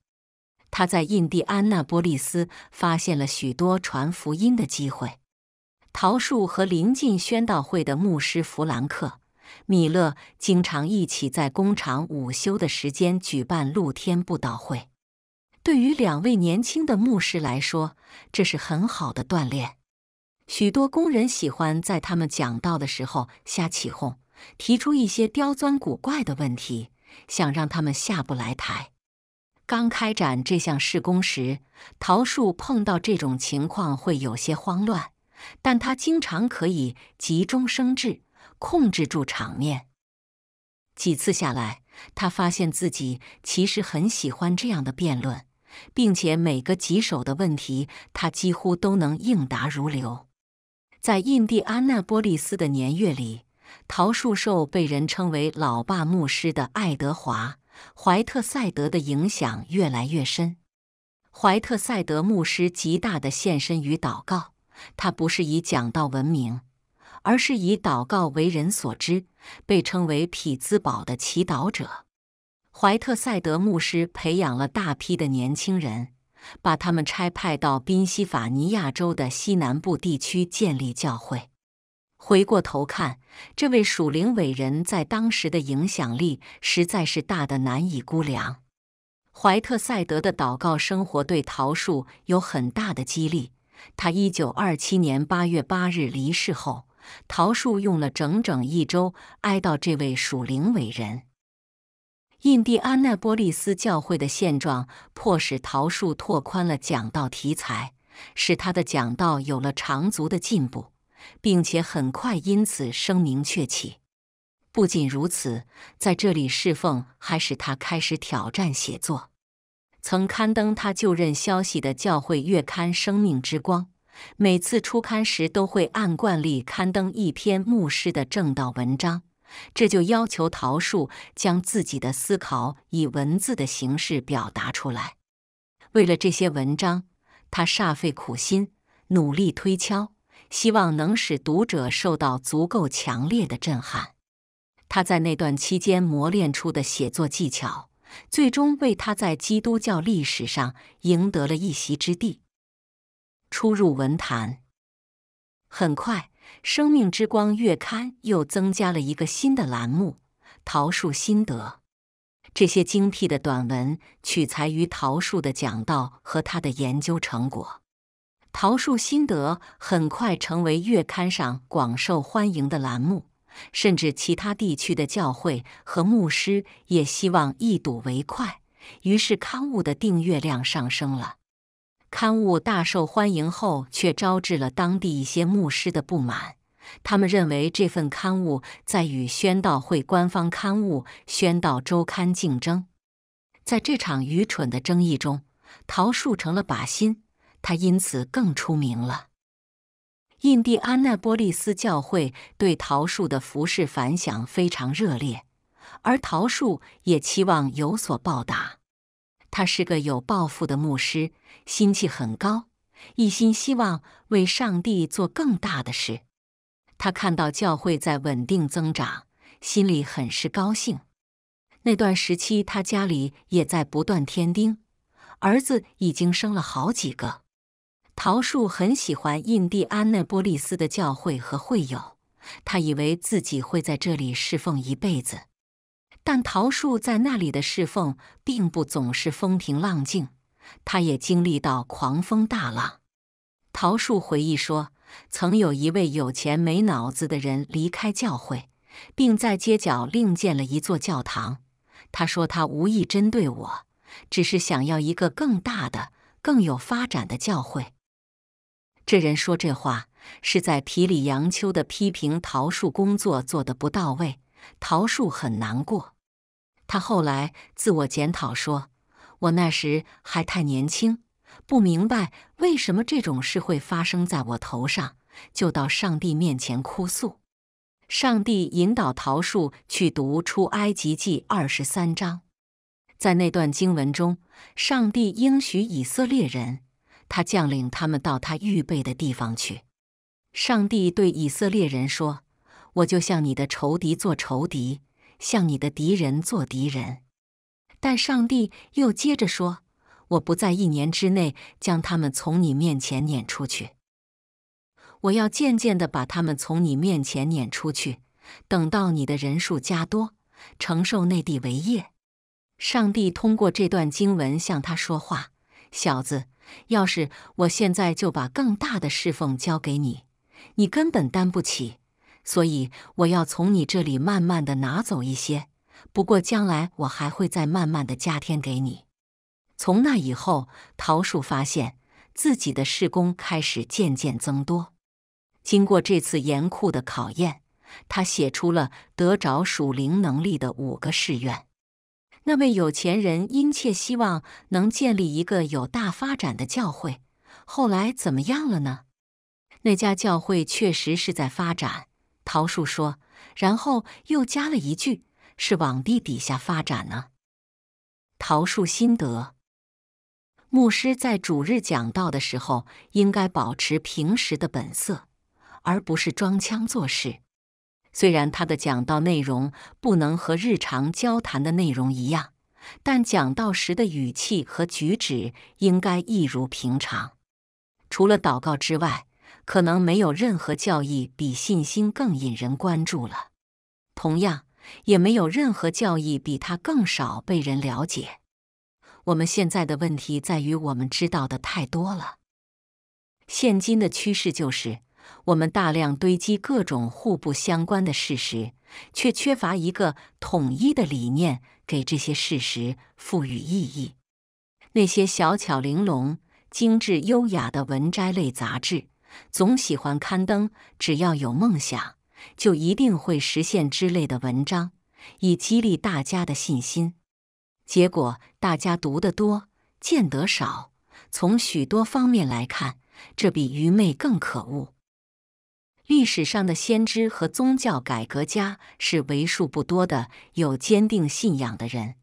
他在印第安纳波利斯发现了许多传福音的机会。桃树和临近宣道会的牧师弗兰克·米勒经常一起在工厂午休的时间举办露天布道会。对于两位年轻的牧师来说，这是很好的锻炼。许多工人喜欢在他们讲道的时候瞎起哄，提出一些刁钻古怪的问题，想让他们下不来台。刚开展这项施工时，桃树碰到这种情况会有些慌乱，但他经常可以急中生智，控制住场面。几次下来，他发现自己其实很喜欢这样的辩论，并且每个棘手的问题，他几乎都能应答如流。在印第安纳波利斯的年月里，桃树兽被人称为“老爸牧师”的爱德华。怀特塞德的影响越来越深。怀特塞德牧师极大的献身于祷告，他不是以讲道闻名，而是以祷告为人所知，被称为匹兹堡的祈祷者。怀特塞德牧师培养了大批的年轻人，把他们差派到宾夕法尼亚州的西南部地区建立教会。回过头看，这位属灵伟人在当时的影响力实在是大的难以估量。怀特塞德的祷告生活对桃树有很大的激励。他一九二七年八月八日离世后，桃树用了整整一周哀悼这位属灵伟人。印第安纳波利斯教会的现状迫使桃树拓宽了讲道题材，使他的讲道有了长足的进步。并且很快因此声名鹊起。不仅如此，在这里侍奉还使他开始挑战写作。曾刊登他就任消息的教会月刊《生命之光》，每次初刊时都会按惯例刊登一篇牧师的正道文章，这就要求桃树将自己的思考以文字的形式表达出来。为了这些文章，他煞费苦心，努力推敲。希望能使读者受到足够强烈的震撼。他在那段期间磨练出的写作技巧，最终为他在基督教历史上赢得了一席之地。初入文坛，很快，《生命之光》月刊又增加了一个新的栏目——桃树心得。这些精辟的短文取材于桃树的讲道和他的研究成果。桃树心得很快成为月刊上广受欢迎的栏目，甚至其他地区的教会和牧师也希望一睹为快。于是，刊物的订阅量上升了。刊物大受欢迎后，却招致了当地一些牧师的不满。他们认为这份刊物在与宣道会官方刊物《宣道周刊》竞争。在这场愚蠢的争议中，桃树成了靶心。他因此更出名了。印第安纳波利斯教会对桃树的服饰反响非常热烈，而桃树也期望有所报答。他是个有抱负的牧师，心气很高，一心希望为上帝做更大的事。他看到教会在稳定增长，心里很是高兴。那段时期，他家里也在不断添丁，儿子已经生了好几个。桃树很喜欢印第安纳波利斯的教会和会友，他以为自己会在这里侍奉一辈子。但桃树在那里的侍奉并不总是风平浪静，他也经历到狂风大浪。桃树回忆说，曾有一位有钱没脑子的人离开教会，并在街角另建了一座教堂。他说他无意针对我，只是想要一个更大的、更有发展的教会。这人说这话是在提里杨秋的批评桃树工作做的不到位，桃树很难过。他后来自我检讨说：“我那时还太年轻，不明白为什么这种事会发生在我头上，就到上帝面前哭诉。上帝引导桃树去读出埃及记二十三章，在那段经文中，上帝应许以色列人。”他将领他们到他预备的地方去。上帝对以色列人说：“我就像你的仇敌做仇敌，像你的敌人做敌人。”但上帝又接着说：“我不在一年之内将他们从你面前撵出去。我要渐渐的把他们从你面前撵出去，等到你的人数加多，承受内地为业。”上帝通过这段经文向他说话：“小子。”要是我现在就把更大的侍奉交给你，你根本担不起。所以我要从你这里慢慢的拿走一些，不过将来我还会再慢慢的加添给你。从那以后，桃树发现自己的侍工开始渐渐增多。经过这次严酷的考验，他写出了得着属灵能力的五个誓愿。那位有钱人殷切希望能建立一个有大发展的教会，后来怎么样了呢？那家教会确实是在发展。桃树说，然后又加了一句：“是往地底下发展呢。”桃树心得：牧师在主日讲道的时候，应该保持平时的本色，而不是装腔作势。虽然他的讲道内容不能和日常交谈的内容一样，但讲道时的语气和举止应该一如平常。除了祷告之外，可能没有任何教义比信心更引人关注了；同样，也没有任何教义比它更少被人了解。我们现在的问题在于，我们知道的太多了。现今的趋势就是。我们大量堆积各种互不相关的事实，却缺乏一个统一的理念给这些事实赋予意义。那些小巧玲珑、精致优雅的文摘类杂志，总喜欢刊登“只要有梦想，就一定会实现”之类的文章，以激励大家的信心。结果，大家读得多，见得少。从许多方面来看，这比愚昧更可恶。历史上的先知和宗教改革家是为数不多的有坚定信仰的人，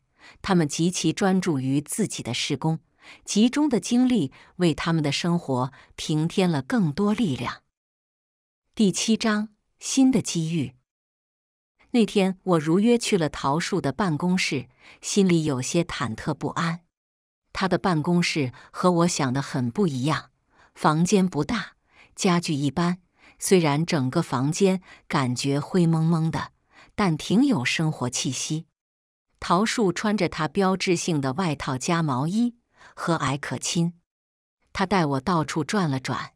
他们极其专注于自己的事工，集中的精力为他们的生活平添了更多力量。第七章新的机遇。那天我如约去了桃树的办公室，心里有些忐忑不安。他的办公室和我想的很不一样，房间不大，家具一般。虽然整个房间感觉灰蒙蒙的，但挺有生活气息。桃树穿着他标志性的外套加毛衣，和蔼可亲。他带我到处转了转，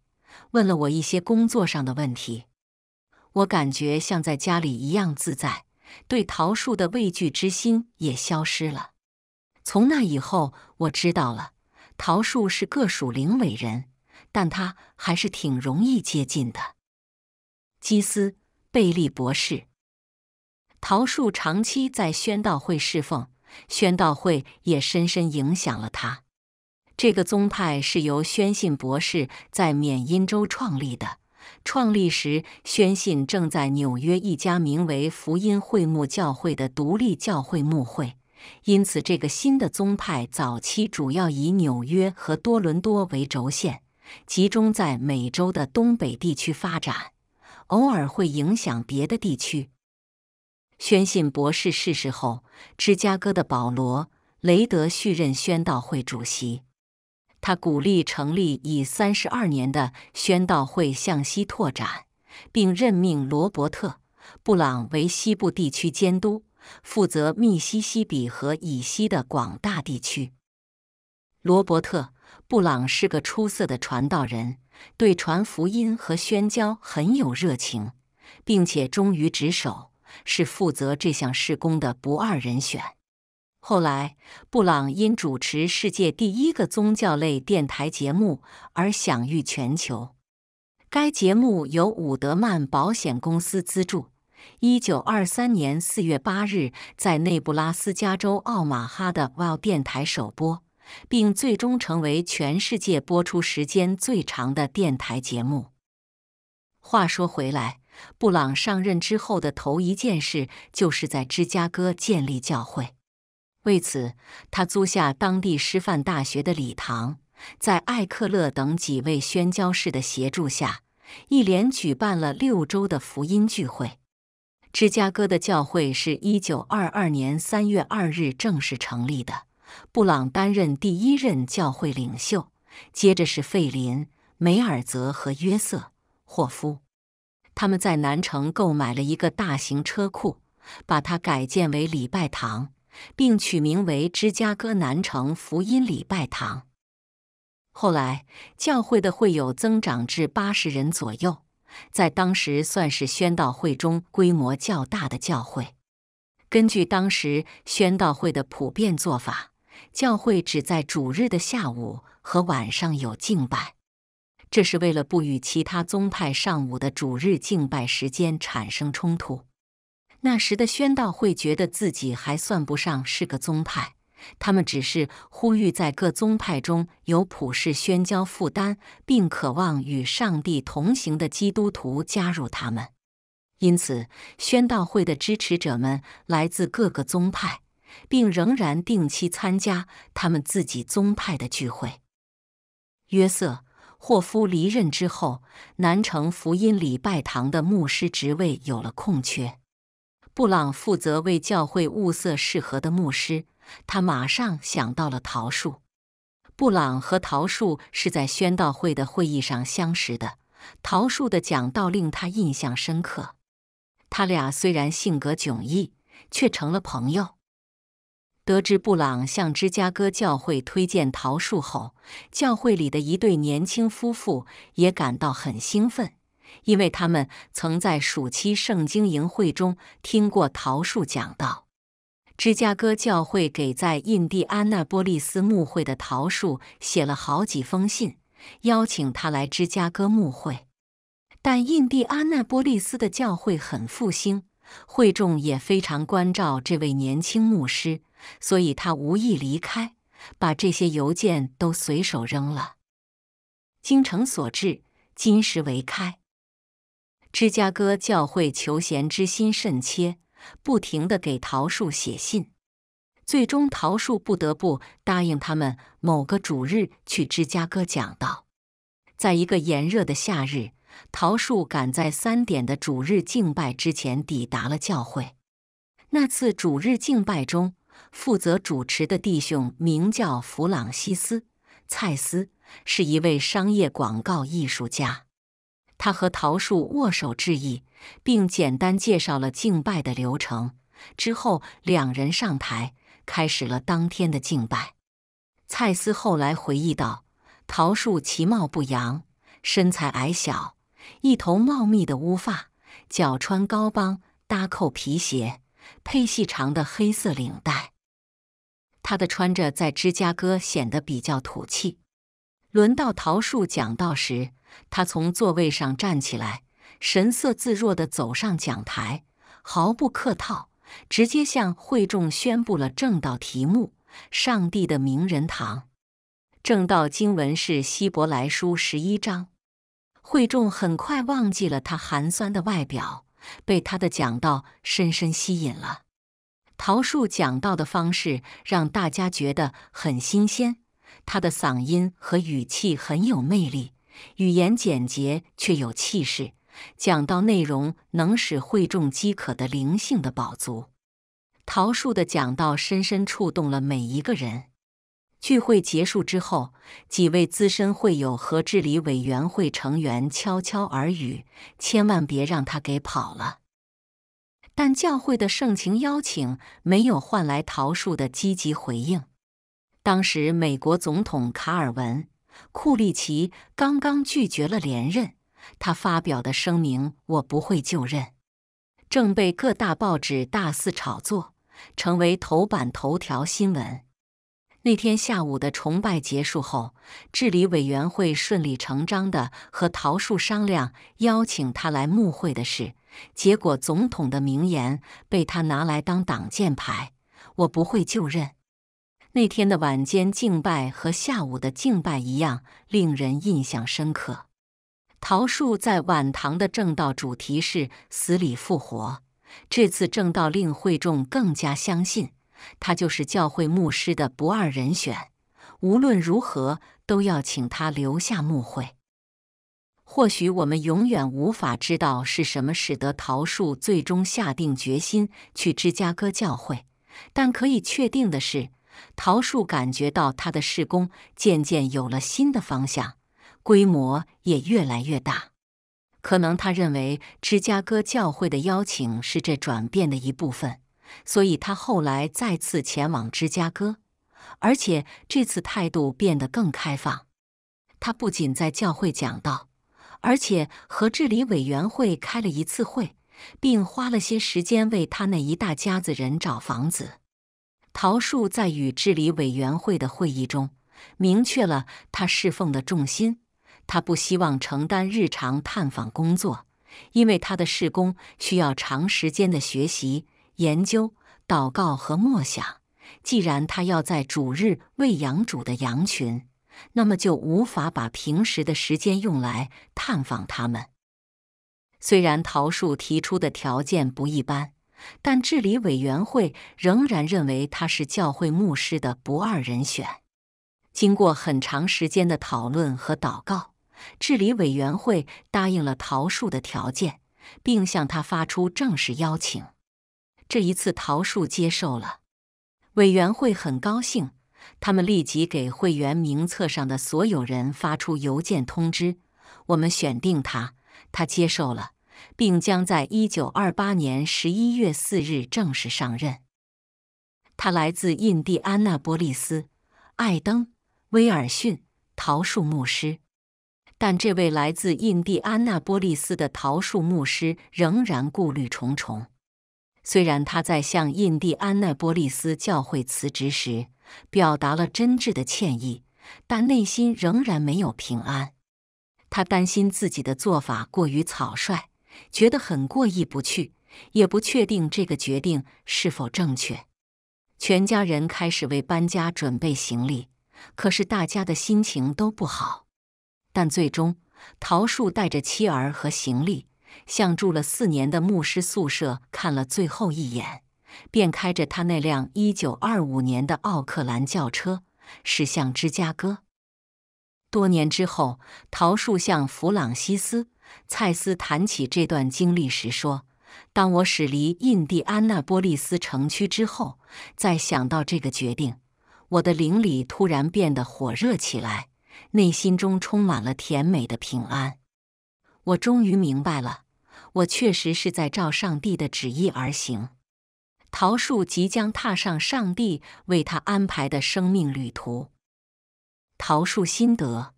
问了我一些工作上的问题。我感觉像在家里一样自在，对桃树的畏惧之心也消失了。从那以后，我知道了，桃树是个属灵伟人，但他还是挺容易接近的。基斯·贝利博士，桃树长期在宣道会侍奉，宣道会也深深影响了他。这个宗派是由宣信博士在缅因州创立的。创立时，宣信正在纽约一家名为福音会幕教会的独立教会幕会，因此这个新的宗派早期主要以纽约和多伦多为轴线，集中在美洲的东北地区发展。偶尔会影响别的地区。宣信博士逝世后，芝加哥的保罗·雷德续任宣道会主席。他鼓励成立已三十二年的宣道会向西拓展，并任命罗伯特·布朗为西部地区监督，负责密西西比河以西的广大地区。罗伯特·布朗是个出色的传道人。对传福音和宣教很有热情，并且忠于职守，是负责这项事工的不二人选。后来，布朗因主持世界第一个宗教类电台节目而享誉全球。该节目由伍德曼保险公司资助，1923年4月8日在内布拉斯加州奥马哈的 WIL 电台首播。并最终成为全世界播出时间最长的电台节目。话说回来，布朗上任之后的头一件事，就是在芝加哥建立教会。为此，他租下当地师范大学的礼堂，在艾克勒等几位宣教士的协助下，一连举办了六周的福音聚会。芝加哥的教会是一九二二年三月二日正式成立的。布朗担任第一任教会领袖，接着是费林、梅尔泽和约瑟·霍夫。他们在南城购买了一个大型车库，把它改建为礼拜堂，并取名为芝加哥南城福音礼拜堂。后来，教会的会友增长至八十人左右，在当时算是宣道会中规模较大的教会。根据当时宣道会的普遍做法。教会只在主日的下午和晚上有敬拜，这是为了不与其他宗派上午的主日敬拜时间产生冲突。那时的宣道会觉得自己还算不上是个宗派，他们只是呼吁在各宗派中有普世宣教负担，并渴望与上帝同行的基督徒加入他们。因此，宣道会的支持者们来自各个宗派。并仍然定期参加他们自己宗派的聚会。约瑟·霍夫离任之后，南城福音礼拜堂的牧师职位有了空缺。布朗负责为教会物色适合的牧师，他马上想到了桃树。布朗和桃树是在宣道会的会议上相识的，桃树的讲道令他印象深刻。他俩虽然性格迥异，却成了朋友。得知布朗向芝加哥教会推荐桃树后，教会里的一对年轻夫妇也感到很兴奋，因为他们曾在暑期圣经营会中听过桃树讲道。芝加哥教会给在印第安纳波利斯牧会的桃树写了好几封信，邀请他来芝加哥牧会，但印第安纳波利斯的教会很复兴。会众也非常关照这位年轻牧师，所以他无意离开，把这些邮件都随手扔了。精诚所至，金石为开。芝加哥教会求贤之心甚切，不停的给桃树写信，最终桃树不得不答应他们某个主日去芝加哥讲道。在一个炎热的夏日。桃树赶在三点的主日敬拜之前抵达了教会。那次主日敬拜中，负责主持的弟兄名叫弗朗西斯·蔡斯，是一位商业广告艺术家。他和桃树握手致意，并简单介绍了敬拜的流程。之后，两人上台开始了当天的敬拜。蔡斯后来回忆道：“桃树其貌不扬，身材矮小。”一头茂密的乌发，脚穿高帮搭扣皮鞋，配细长的黑色领带。他的穿着在芝加哥显得比较土气。轮到桃树讲道时，他从座位上站起来，神色自若地走上讲台，毫不客套，直接向会众宣布了正道题目：上帝的名人堂。正道经文是希伯来书十一章。惠仲很快忘记了他寒酸的外表，被他的讲道深深吸引了。桃树讲道的方式让大家觉得很新鲜，他的嗓音和语气很有魅力，语言简洁却有气势，讲道内容能使惠仲饥渴的灵性的饱足。桃树的讲道深深触动了每一个人。聚会结束之后，几位资深会友和治理委员会成员悄悄耳语：“千万别让他给跑了。”但教会的盛情邀请没有换来桃树的积极回应。当时，美国总统卡尔文·库利奇刚刚拒绝了连任，他发表的声明：“我不会就任”，正被各大报纸大肆炒作，成为头版头条新闻。那天下午的崇拜结束后，治理委员会顺理成章地和桃树商量邀请他来幕会的事。结果，总统的名言被他拿来当挡箭牌：“我不会就任。”那天的晚间敬拜和下午的敬拜一样，令人印象深刻。桃树在晚堂的正道主题是“死里复活”，这次正道令会众更加相信。他就是教会牧师的不二人选，无论如何都要请他留下牧会。或许我们永远无法知道是什么使得桃树最终下定决心去芝加哥教会，但可以确定的是，桃树感觉到他的事工渐渐有了新的方向，规模也越来越大。可能他认为芝加哥教会的邀请是这转变的一部分。所以他后来再次前往芝加哥，而且这次态度变得更开放。他不仅在教会讲道，而且和治理委员会开了一次会，并花了些时间为他那一大家子人找房子。陶树在与治理委员会的会议中明确了他侍奉的重心，他不希望承担日常探访工作，因为他的事工需要长时间的学习。研究、祷告和默想。既然他要在主日喂养主的羊群，那么就无法把平时的时间用来探访他们。虽然桃树提出的条件不一般，但治理委员会仍然认为他是教会牧师的不二人选。经过很长时间的讨论和祷告，治理委员会答应了桃树的条件，并向他发出正式邀请。这一次，桃树接受了，委员会很高兴。他们立即给会员名册上的所有人发出邮件通知：“我们选定他，他接受了，并将在一九二八年十一月四日正式上任。”他来自印第安纳波利斯，艾登·威尔逊，桃树牧师。但这位来自印第安纳波利斯的桃树牧师仍然顾虑重重。虽然他在向印第安纳波利斯教会辞职时表达了真挚的歉意，但内心仍然没有平安。他担心自己的做法过于草率，觉得很过意不去，也不确定这个决定是否正确。全家人开始为搬家准备行李，可是大家的心情都不好。但最终，桃树带着妻儿和行李。向住了四年的牧师宿舍看了最后一眼，便开着他那辆一九二五年的奥克兰轿车驶向芝加哥。多年之后，桃树向弗朗西斯·蔡斯谈起这段经历时说：“当我驶离印第安纳波利斯城区之后，再想到这个决定，我的灵里突然变得火热起来，内心中充满了甜美的平安。我终于明白了。”我确实是在照上帝的旨意而行。桃树即将踏上上帝为他安排的生命旅途。桃树心得：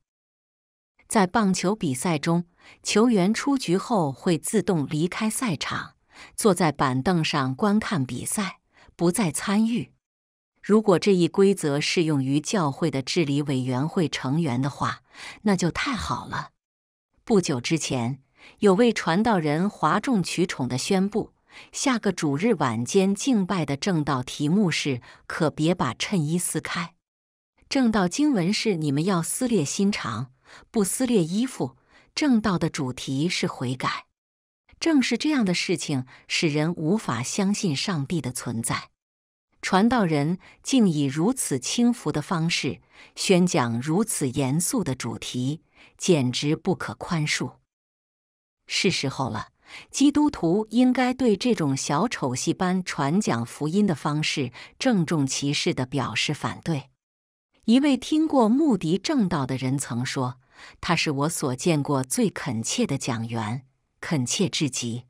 在棒球比赛中，球员出局后会自动离开赛场，坐在板凳上观看比赛，不再参与。如果这一规则适用于教会的治理委员会成员的话，那就太好了。不久之前。有位传道人哗众取宠地宣布，下个主日晚间敬拜的正道题目是“可别把衬衣撕开”。正道经文是“你们要撕裂心肠，不撕裂衣服”。正道的主题是悔改。正是这样的事情使人无法相信上帝的存在。传道人竟以如此轻浮的方式宣讲如此严肃的主题，简直不可宽恕。是时候了，基督徒应该对这种小丑戏般传讲福音的方式郑重其事地表示反对。一位听过穆迪正道的人曾说：“他是我所见过最恳切的讲员，恳切至极。”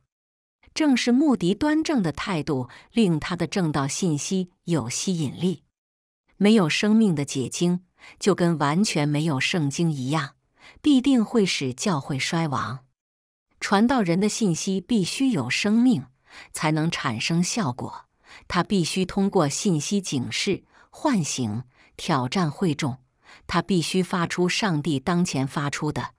正是穆迪端正的态度，令他的正道信息有吸引力。没有生命的解经，就跟完全没有圣经一样，必定会使教会衰亡。传道人的信息必须有生命，才能产生效果。他必须通过信息警示、唤醒、挑战会众。他必须发出上帝当前发出的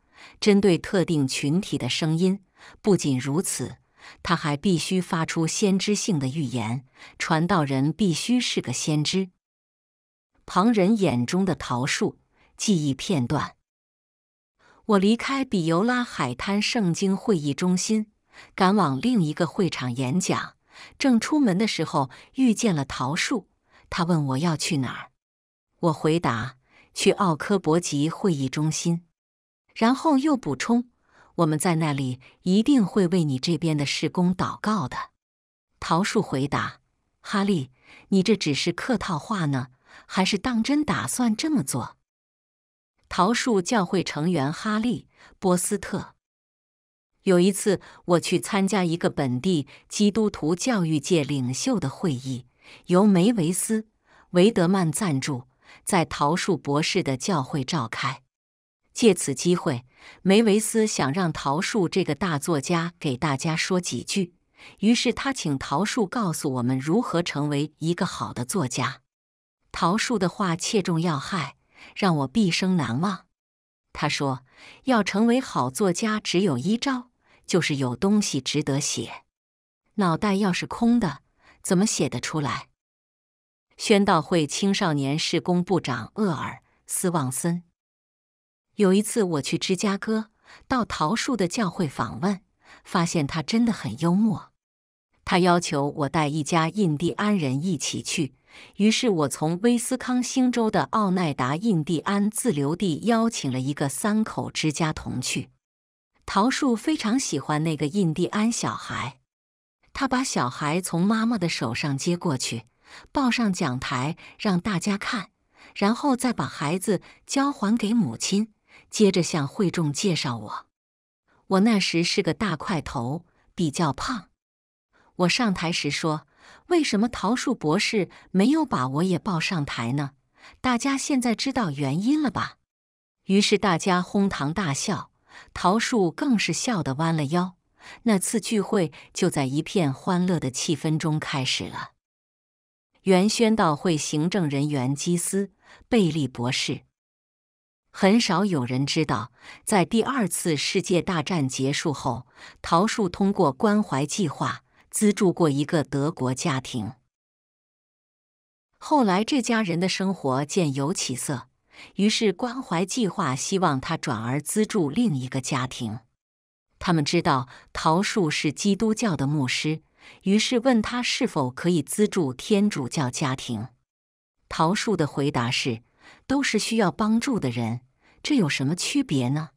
针对特定群体的声音。不仅如此，他还必须发出先知性的预言。传道人必须是个先知。旁人眼中的桃树记忆片段。我离开比尤拉海滩圣经会议中心，赶往另一个会场演讲。正出门的时候，遇见了桃树。他问我要去哪儿，我回答去奥科伯吉会议中心。然后又补充，我们在那里一定会为你这边的事工祷告的。桃树回答：“哈利，你这只是客套话呢，还是当真打算这么做？”桃树教会成员哈利·波斯特有一次，我去参加一个本地基督徒教育界领袖的会议，由梅维斯·维德曼赞助，在桃树博士的教会召开。借此机会，梅维斯想让桃树这个大作家给大家说几句，于是他请桃树告诉我们如何成为一个好的作家。桃树的话切中要害。让我毕生难忘。他说：“要成为好作家，只有一招，就是有东西值得写。脑袋要是空的，怎么写得出来？”宣道会青少年事工部长厄尔斯旺森。有一次我去芝加哥，到桃树的教会访问，发现他真的很幽默。他要求我带一家印第安人一起去。于是我从威斯康星州的奥奈达印第安自留地邀请了一个三口之家同去。桃树非常喜欢那个印第安小孩，他把小孩从妈妈的手上接过去，抱上讲台让大家看，然后再把孩子交还给母亲，接着向会众介绍我。我那时是个大块头，比较胖。我上台时说。为什么桃树博士没有把我也抱上台呢？大家现在知道原因了吧？于是大家哄堂大笑，桃树更是笑得弯了腰。那次聚会就在一片欢乐的气氛中开始了。原宣道会行政人员基斯·贝利博士，很少有人知道，在第二次世界大战结束后，桃树通过关怀计划。资助过一个德国家庭，后来这家人的生活渐有起色，于是关怀计划希望他转而资助另一个家庭。他们知道桃树是基督教的牧师，于是问他是否可以资助天主教家庭。桃树的回答是：“都是需要帮助的人，这有什么区别呢？”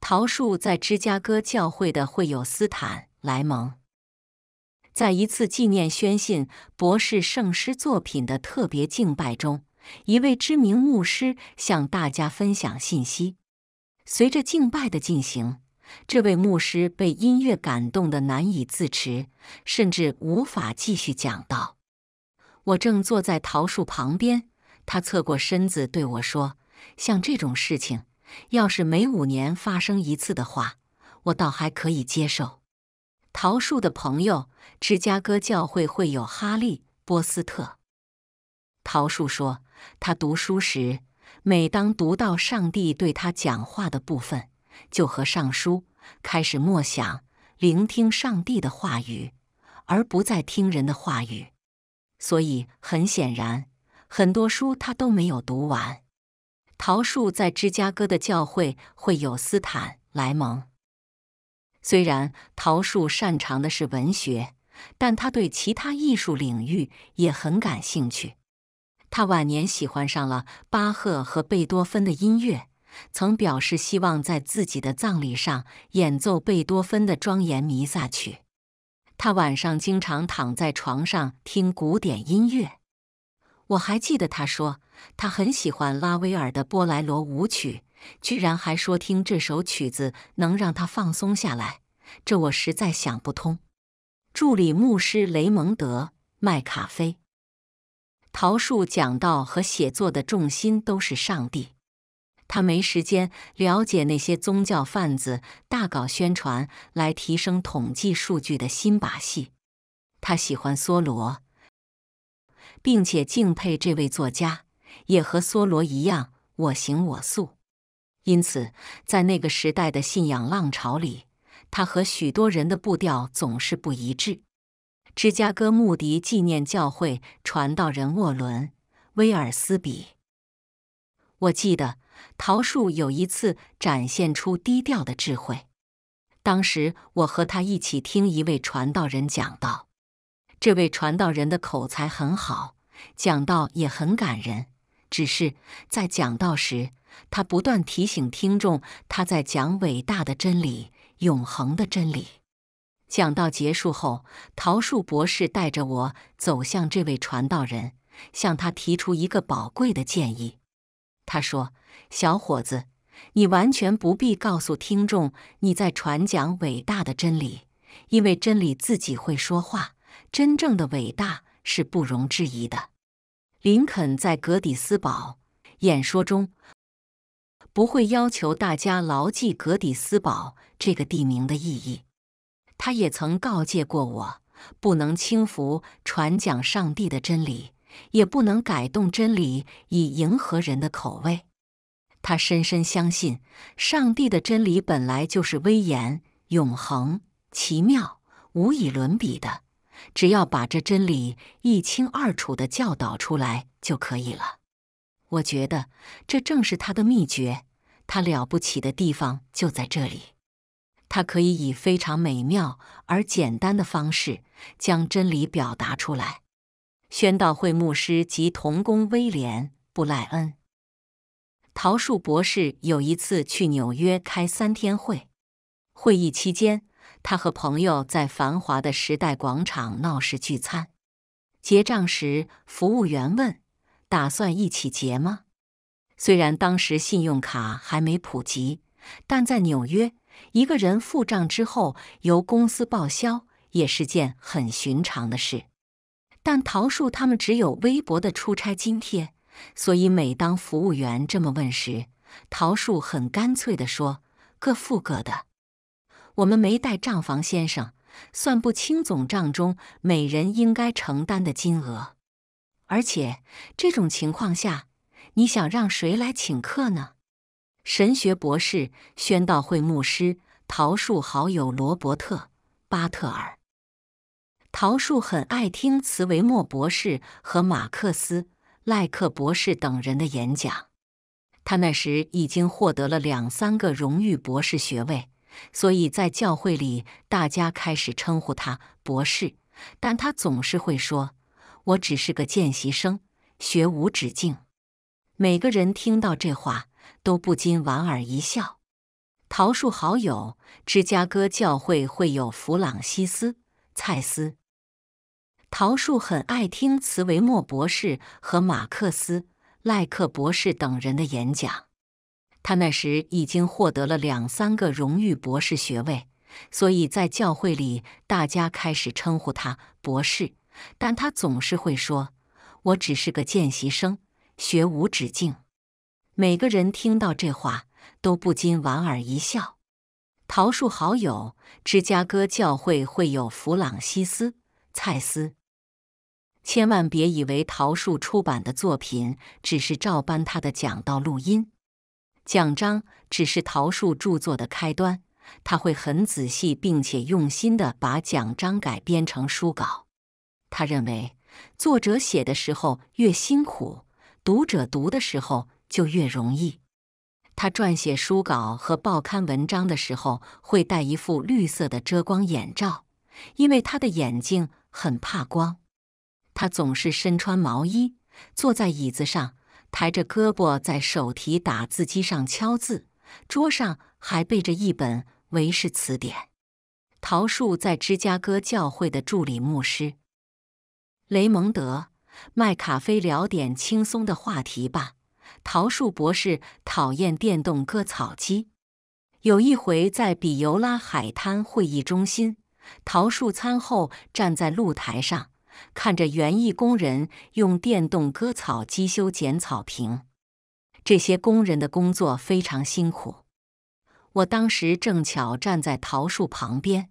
桃树在芝加哥教会的会有斯坦莱蒙。在一次纪念宣信博士圣诗作品的特别敬拜中，一位知名牧师向大家分享信息。随着敬拜的进行，这位牧师被音乐感动得难以自持，甚至无法继续讲道。我正坐在桃树旁边，他侧过身子对我说：“像这种事情，要是每五年发生一次的话，我倒还可以接受。”桃树的朋友，芝加哥教会会有哈利·波斯特。桃树说，他读书时，每当读到上帝对他讲话的部分，就和上书，开始默想，聆听上帝的话语，而不再听人的话语。所以，很显然，很多书他都没有读完。桃树在芝加哥的教会会有斯坦·莱蒙。虽然陶树擅长的是文学，但他对其他艺术领域也很感兴趣。他晚年喜欢上了巴赫和贝多芬的音乐，曾表示希望在自己的葬礼上演奏贝多芬的庄严弥撒曲。他晚上经常躺在床上听古典音乐。我还记得他说他很喜欢拉威尔的波莱罗舞曲。居然还说听这首曲子能让他放松下来，这我实在想不通。助理牧师雷蒙德·麦卡菲，桃树讲道和写作的重心都是上帝，他没时间了解那些宗教贩子大搞宣传来提升统计数据的新把戏。他喜欢梭罗，并且敬佩这位作家，也和梭罗一样我行我素。因此，在那个时代的信仰浪潮里，他和许多人的步调总是不一致。芝加哥穆迪纪念教会传道人沃伦·威尔斯比，我记得桃树有一次展现出低调的智慧。当时我和他一起听一位传道人讲道，这位传道人的口才很好，讲道也很感人，只是在讲道时。他不断提醒听众，他在讲伟大的真理，永恒的真理。讲到结束后，桃树博士带着我走向这位传道人，向他提出一个宝贵的建议。他说：“小伙子，你完全不必告诉听众你在传讲伟大的真理，因为真理自己会说话。真正的伟大是不容置疑的。”林肯在葛底斯堡演说中。不会要求大家牢记格底斯堡这个地名的意义。他也曾告诫过我，不能轻浮传讲上帝的真理，也不能改动真理以迎合人的口味。他深深相信，上帝的真理本来就是威严、永恒、奇妙、无以伦比的。只要把这真理一清二楚的教导出来就可以了。我觉得这正是他的秘诀。他了不起的地方就在这里，他可以以非常美妙而简单的方式将真理表达出来。宣道会牧师及童工威廉·布莱恩、桃树博士有一次去纽约开三天会，会议期间，他和朋友在繁华的时代广场闹市聚餐，结账时，服务员问：“打算一起结吗？”虽然当时信用卡还没普及，但在纽约，一个人付账之后由公司报销也是件很寻常的事。但桃树他们只有微薄的出差津贴，所以每当服务员这么问时，桃树很干脆地说：“各付各的，我们没带账房先生，算不清总账中每人应该承担的金额。而且这种情况下。”你想让谁来请客呢？神学博士、宣道会牧师、桃树好友罗伯特·巴特尔。桃树很爱听茨维莫博士和马克思·赖克博士等人的演讲。他那时已经获得了两三个荣誉博士学位，所以在教会里，大家开始称呼他博士。但他总是会说：“我只是个见习生，学无止境。”每个人听到这话都不禁莞尔一笑。桃树好友，芝加哥教会会有弗朗西斯·蔡斯。桃树很爱听茨维莫博士和马克思·赖克博士等人的演讲。他那时已经获得了两三个荣誉博士学位，所以在教会里大家开始称呼他博士，但他总是会说：“我只是个见习生。”学无止境。每个人听到这话都不禁莞尔一笑。桃树好友，芝加哥教会会有弗朗西斯·蔡斯。千万别以为桃树出版的作品只是照搬他的讲道录音。讲章只是桃树著作的开端，他会很仔细并且用心的把讲章改编成书稿。他认为，作者写的时候越辛苦。读者读的时候就越容易。他撰写书稿和报刊文章的时候，会戴一副绿色的遮光眼罩，因为他的眼睛很怕光。他总是身穿毛衣，坐在椅子上，抬着胳膊在手提打字机上敲字，桌上还备着一本《维氏词典》。陶树在芝加哥教会的助理牧师雷蒙德。麦卡菲聊点轻松的话题吧。桃树博士讨厌电动割草机。有一回在比尤拉海滩会议中心，桃树餐后站在露台上，看着园艺工人用电动割草机修剪草坪。这些工人的工作非常辛苦。我当时正巧站在桃树旁边。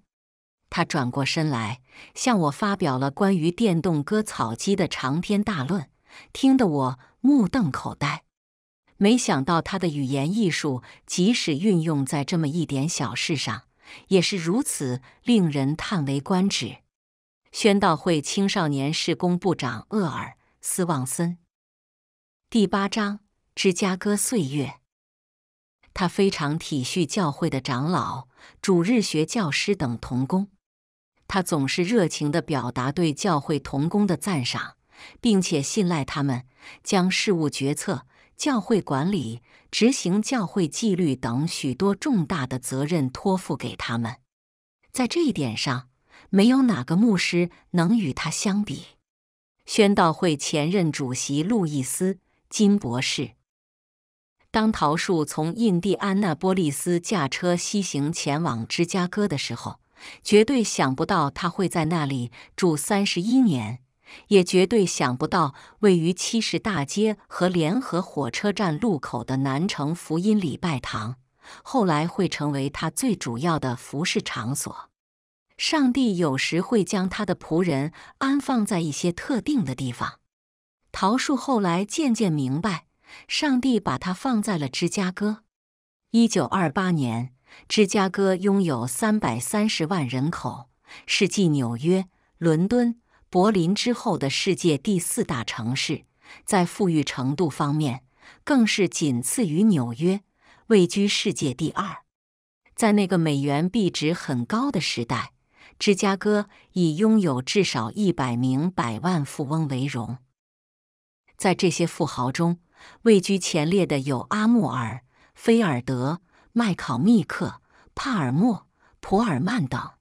他转过身来，向我发表了关于电动割草机的长篇大论，听得我目瞪口呆。没想到他的语言艺术，即使运用在这么一点小事上，也是如此令人叹为观止。宣道会青少年事工部长厄尔斯旺森。第八章：芝加哥岁月。他非常体恤教会的长老、主日学教师等童工。他总是热情地表达对教会同工的赞赏，并且信赖他们，将事务决策、教会管理、执行教会纪律等许多重大的责任托付给他们。在这一点上，没有哪个牧师能与他相比。宣道会前任主席路易斯·金博士，当桃树从印第安纳波利斯驾车西行前往芝加哥的时候。绝对想不到他会在那里住三十一年，也绝对想不到位于七十大街和联合火车站路口的南城福音礼拜堂，后来会成为他最主要的服饰场所。上帝有时会将他的仆人安放在一些特定的地方。桃树后来渐渐明白，上帝把他放在了芝加哥。一九二八年。芝加哥拥有三百三十万人口，是继纽约、伦敦、柏林之后的世界第四大城市。在富裕程度方面，更是仅次于纽约，位居世界第二。在那个美元币值很高的时代，芝加哥以拥有至少一百名百万富翁为荣。在这些富豪中，位居前列的有阿穆尔·菲尔德。麦考密克、帕尔默、普尔曼等，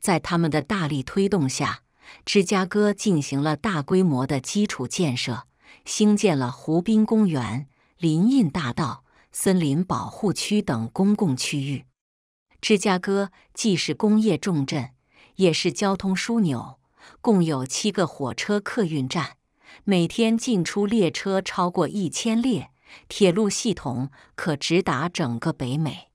在他们的大力推动下，芝加哥进行了大规模的基础建设，兴建了湖滨公园、林荫大道、森林保护区等公共区域。芝加哥既是工业重镇，也是交通枢纽，共有七个火车客运站，每天进出列车超过一千列。铁路系统可直达整个北美。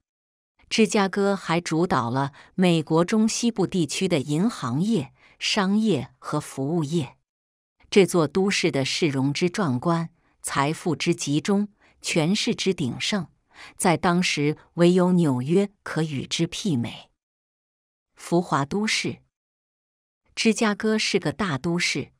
芝加哥还主导了美国中西部地区的银行业、商业和服务业。这座都市的市容之壮观、财富之集中、权势之鼎盛，在当时唯有纽约可与之媲美。浮华都市，芝加哥是个大都市。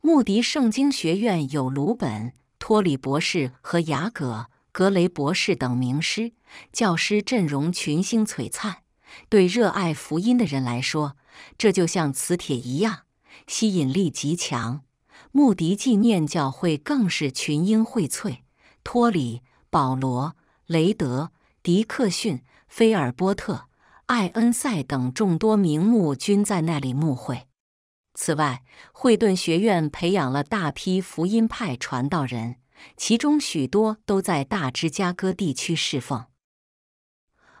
穆迪圣经学院有鲁本。托里博士和雅戈格雷博士等名师教师阵容群星璀璨，对热爱福音的人来说，这就像磁铁一样，吸引力极强。穆迪纪念教会更是群英荟萃，托里、保罗、雷德、迪克逊、菲尔波特、艾恩塞等众多名目均在那里募会。此外，惠顿学院培养了大批福音派传道人，其中许多都在大芝加哥地区侍奉。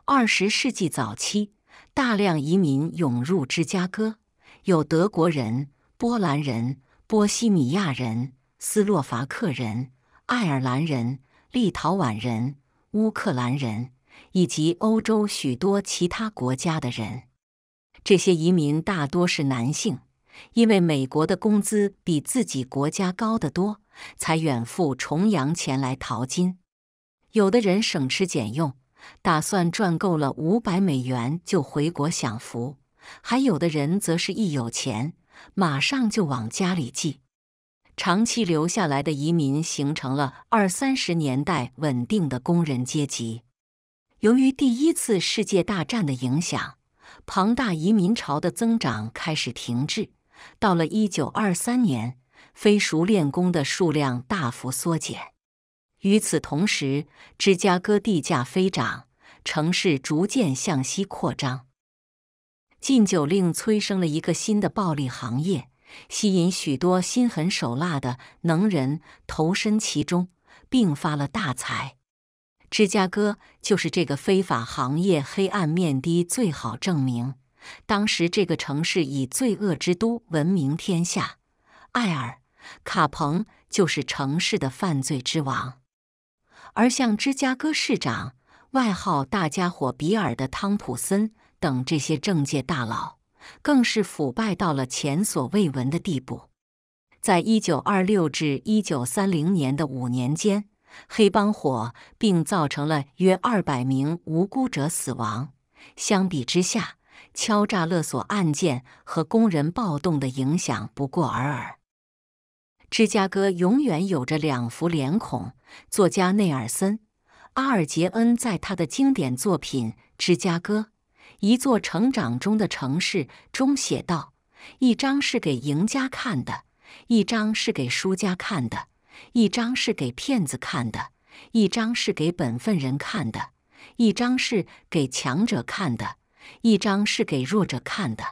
二十世纪早期，大量移民涌入芝加哥，有德国人、波兰人、波西米亚人、斯洛伐克人、爱尔兰人、立陶宛人、乌克兰人，以及欧洲许多其他国家的人。这些移民大多是男性。因为美国的工资比自己国家高得多，才远赴重洋前来淘金。有的人省吃俭用，打算赚够了五百美元就回国享福；还有的人则是一有钱马上就往家里寄。长期留下来的移民形成了二三十年代稳定的工人阶级。由于第一次世界大战的影响，庞大移民潮的增长开始停滞。到了1923年，非熟练工的数量大幅缩减。与此同时，芝加哥地价飞涨，城市逐渐向西扩张。禁酒令催生了一个新的暴力行业，吸引许多心狠手辣的能人投身其中，并发了大财。芝加哥就是这个非法行业黑暗面的最好证明。当时，这个城市以罪恶之都闻名天下。艾尔·卡彭就是城市的犯罪之王，而像芝加哥市长、外号“大家伙”比尔的汤普森等这些政界大佬，更是腐败到了前所未闻的地步。在1926至1930年的五年间，黑帮火并造成了约200名无辜者死亡。相比之下，敲诈勒索案件和工人暴动的影响不过尔尔。芝加哥永远有着两副脸孔。作家内尔森·阿尔杰恩在他的经典作品《芝加哥：一座成长中的城市》中写道：“一张是给赢家看的，一张是给输家看的，一张是给骗子看的，一张是给本分人看的，一张是给强者看的。”一张是给弱者看的，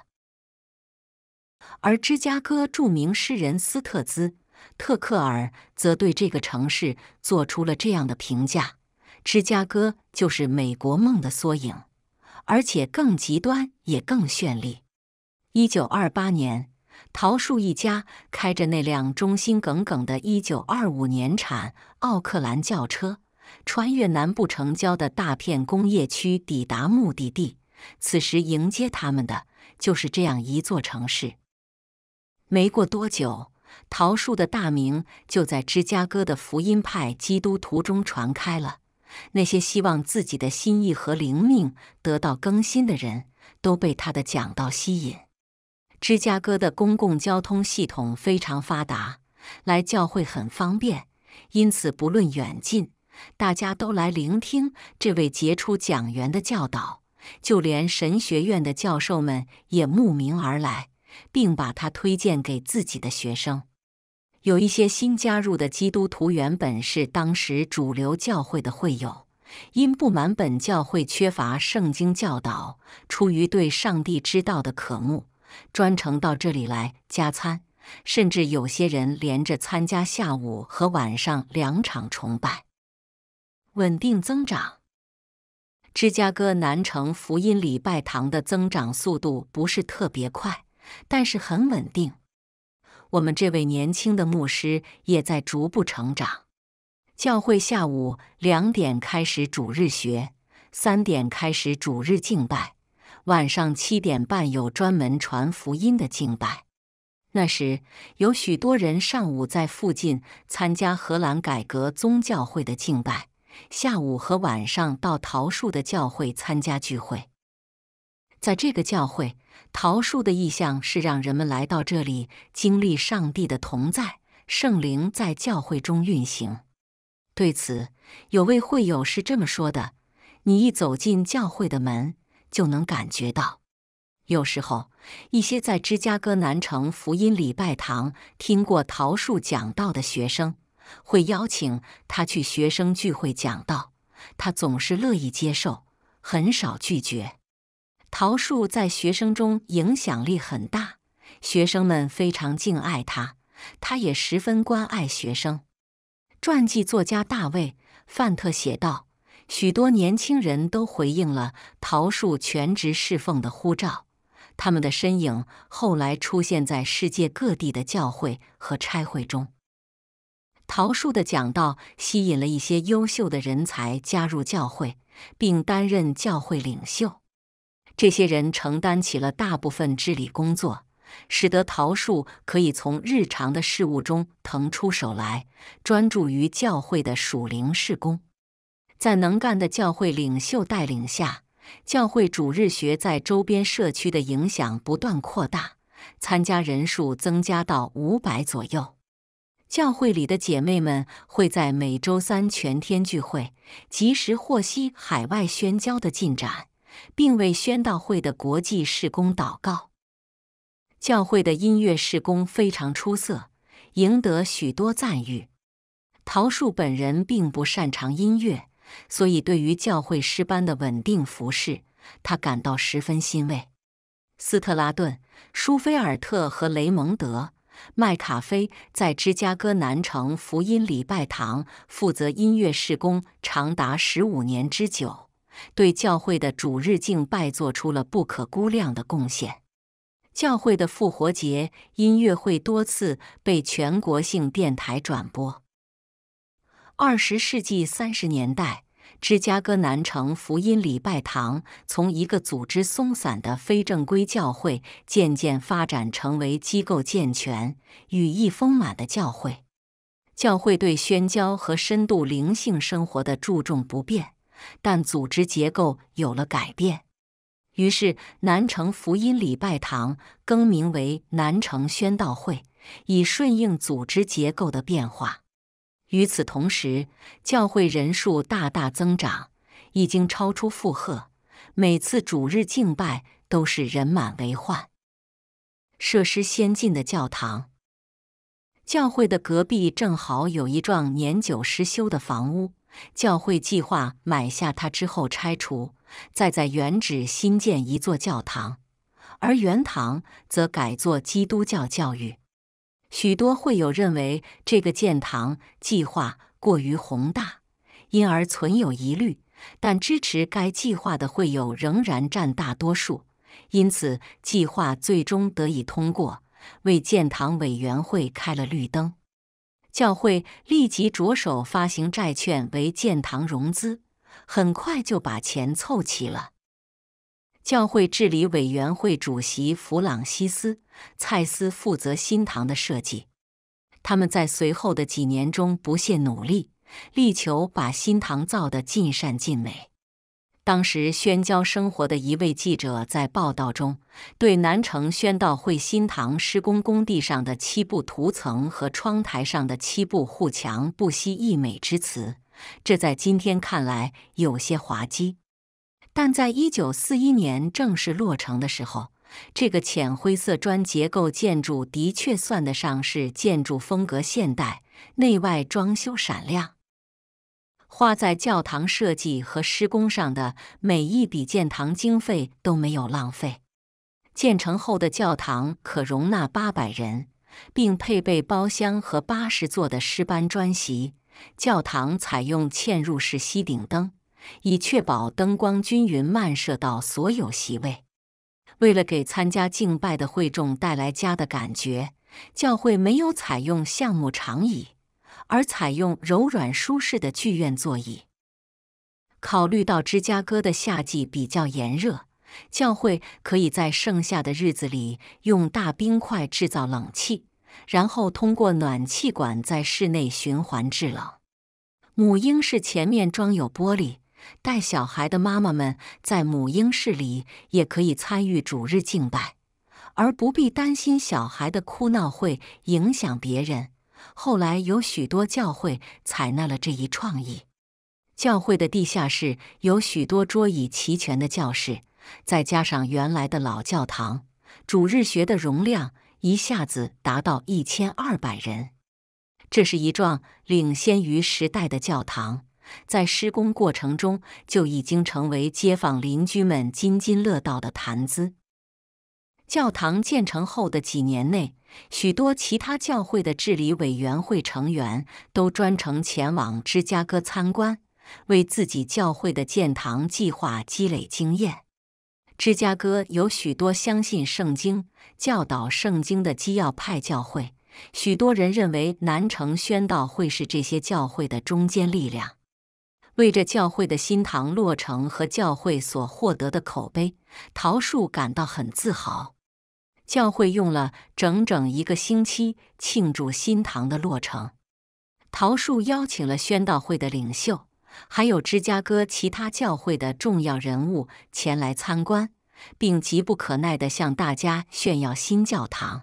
而芝加哥著名诗人斯特兹特克尔则对这个城市做出了这样的评价：芝加哥就是美国梦的缩影，而且更极端，也更绚丽。一九二八年，桃树一家开着那辆忠心耿耿的一九二五年产奥克兰轿车，穿越南部城郊的大片工业区，抵达目的地。此时迎接他们的就是这样一座城市。没过多久，桃树的大名就在芝加哥的福音派基督徒中传开了。那些希望自己的心意和灵命得到更新的人，都被他的讲道吸引。芝加哥的公共交通系统非常发达，来教会很方便，因此不论远近，大家都来聆听这位杰出讲员的教导。就连神学院的教授们也慕名而来，并把他推荐给自己的学生。有一些新加入的基督徒原本是当时主流教会的会友，因不满本教会缺乏圣经教导，出于对上帝之道的渴慕，专程到这里来加餐。甚至有些人连着参加下午和晚上两场崇拜，稳定增长。芝加哥南城福音礼拜堂的增长速度不是特别快，但是很稳定。我们这位年轻的牧师也在逐步成长。教会下午两点开始主日学，三点开始主日敬拜，晚上七点半有专门传福音的敬拜。那时有许多人上午在附近参加荷兰改革宗教会的敬拜。下午和晚上到桃树的教会参加聚会，在这个教会，桃树的意向是让人们来到这里经历上帝的同在，圣灵在教会中运行。对此，有位会友是这么说的：“你一走进教会的门，就能感觉到。”有时候，一些在芝加哥南城福音礼拜堂听过桃树讲道的学生。会邀请他去学生聚会讲道，他总是乐意接受，很少拒绝。桃树在学生中影响力很大，学生们非常敬爱他，他也十分关爱学生。传记作家大卫·范特写道：“许多年轻人都回应了桃树全职侍奉的呼召，他们的身影后来出现在世界各地的教会和差会中。”桃树的讲道吸引了一些优秀的人才加入教会，并担任教会领袖。这些人承担起了大部分治理工作，使得桃树可以从日常的事务中腾出手来，专注于教会的属灵事工。在能干的教会领袖带领下，教会主日学在周边社区的影响不断扩大，参加人数增加到五百左右。教会里的姐妹们会在每周三全天聚会，及时获悉海外宣教的进展，并为宣道会的国际事工祷告。教会的音乐事工非常出色，赢得许多赞誉。桃树本人并不擅长音乐，所以对于教会诗班的稳定服饰，他感到十分欣慰。斯特拉顿、舒菲尔特和雷蒙德。麦卡菲在芝加哥南城福音礼拜堂负责音乐事工长达十五年之久，对教会的主日敬拜做出了不可估量的贡献。教会的复活节音乐会多次被全国性电台转播。二十世纪三十年代。芝加哥南城福音礼拜堂从一个组织松散的非正规教会，渐渐发展成为机构健全、羽翼丰满的教会。教会对宣教和深度灵性生活的注重不变，但组织结构有了改变。于是，南城福音礼拜堂更名为南城宣道会，以顺应组织结构的变化。与此同时，教会人数大大增长，已经超出负荷。每次主日敬拜都是人满为患。设施先进的教堂，教会的隔壁正好有一幢年久失修的房屋。教会计划买下它之后拆除，再在原址新建一座教堂，而原堂则改做基督教教育。许多会友认为这个建堂计划过于宏大，因而存有疑虑。但支持该计划的会友仍然占大多数，因此计划最终得以通过，为建堂委员会开了绿灯。教会立即着手发行债券为建堂融资，很快就把钱凑齐了。教会治理委员会主席弗朗西斯。蔡司负责新堂的设计，他们在随后的几年中不懈努力，力求把新堂造得尽善尽美。当时宣教生活的一位记者在报道中，对南城宣道会新堂施工工地上的七步涂层和窗台上的七步护墙不惜溢美之词，这在今天看来有些滑稽，但在1941年正式落成的时候。这个浅灰色砖结构建筑的确算得上是建筑风格现代，内外装修闪亮。花在教堂设计和施工上的每一笔建堂经费都没有浪费。建成后的教堂可容纳八百人，并配备包厢和八十座的石班砖席。教堂采用嵌入式吸顶灯，以确保灯光均匀漫射到所有席位。为了给参加敬拜的会众带来家的感觉，教会没有采用橡木长椅，而采用柔软舒适的剧院座椅。考虑到芝加哥的夏季比较炎热，教会可以在剩下的日子里用大冰块制造冷气，然后通过暖气管在室内循环制冷。母婴室前面装有玻璃。带小孩的妈妈们在母婴室里也可以参与主日敬拜，而不必担心小孩的哭闹会影响别人。后来有许多教会采纳了这一创意。教会的地下室有许多桌椅齐全的教室，再加上原来的老教堂，主日学的容量一下子达到一千二百人。这是一幢领先于时代的教堂。在施工过程中，就已经成为街坊邻居们津津乐道的谈资。教堂建成后的几年内，许多其他教会的治理委员会成员都专程前往芝加哥参观，为自己教会的建堂计划积累经验。芝加哥有许多相信圣经、教导圣经的基要派教会，许多人认为南城宣道会是这些教会的中坚力量。为这教会的新堂落成和教会所获得的口碑，桃树感到很自豪。教会用了整整一个星期庆祝新堂的落成。桃树邀请了宣道会的领袖，还有芝加哥其他教会的重要人物前来参观，并急不可耐地向大家炫耀新教堂。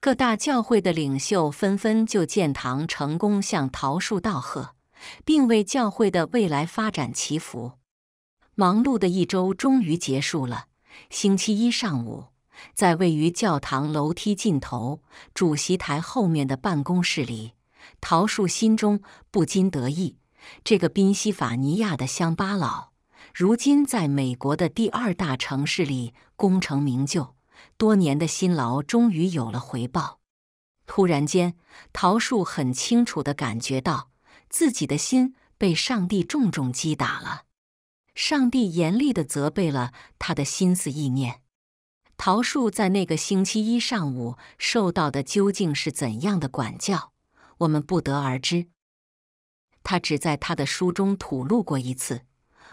各大教会的领袖纷纷就建堂成功向桃树道贺。并为教会的未来发展祈福。忙碌的一周终于结束了。星期一上午，在位于教堂楼梯尽头主席台后面的办公室里，桃树心中不禁得意：这个宾夕法尼亚的乡巴佬，如今在美国的第二大城市里功成名就，多年的辛劳终于有了回报。突然间，桃树很清楚地感觉到。自己的心被上帝重重击打了，上帝严厉的责备了他的心思意念。桃树在那个星期一上午受到的究竟是怎样的管教，我们不得而知。他只在他的书中吐露过一次，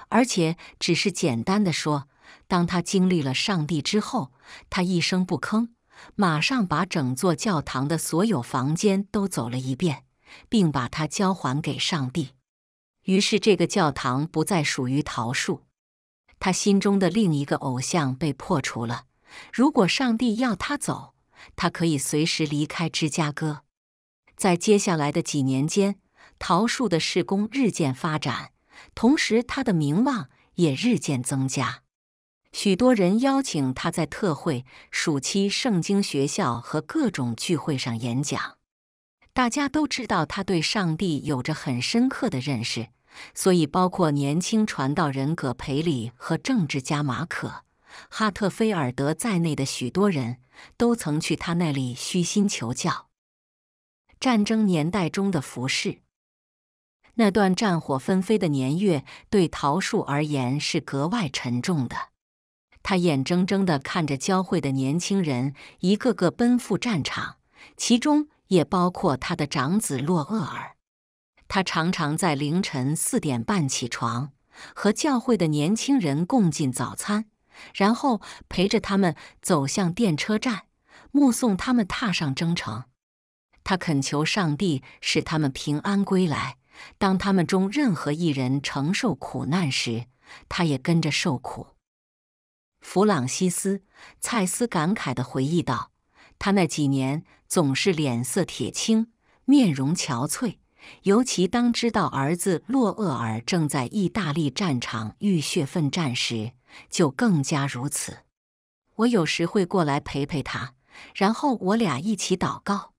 而且只是简单的说：当他经历了上帝之后，他一声不吭，马上把整座教堂的所有房间都走了一遍。并把它交还给上帝。于是，这个教堂不再属于桃树。他心中的另一个偶像被破除了。如果上帝要他走，他可以随时离开芝加哥。在接下来的几年间，桃树的事工日渐发展，同时他的名望也日渐增加。许多人邀请他在特会、暑期圣经学校和各种聚会上演讲。大家都知道他对上帝有着很深刻的认识，所以包括年轻传道人葛培理和政治家马可·哈特菲尔德在内的许多人都曾去他那里虚心求教。战争年代中的服饰，那段战火纷飞的年月对桃树而言是格外沉重的。他眼睁睁地看着教会的年轻人一个个奔赴战场，其中。也包括他的长子洛厄尔，他常常在凌晨四点半起床，和教会的年轻人共进早餐，然后陪着他们走向电车站，目送他们踏上征程。他恳求上帝使他们平安归来。当他们中任何一人承受苦难时，他也跟着受苦。弗朗西斯·蔡斯感慨地回忆道：“他那几年。”总是脸色铁青，面容憔悴。尤其当知道儿子洛厄尔正在意大利战场浴血奋战时，就更加如此。我有时会过来陪陪他，然后我俩一起祷告。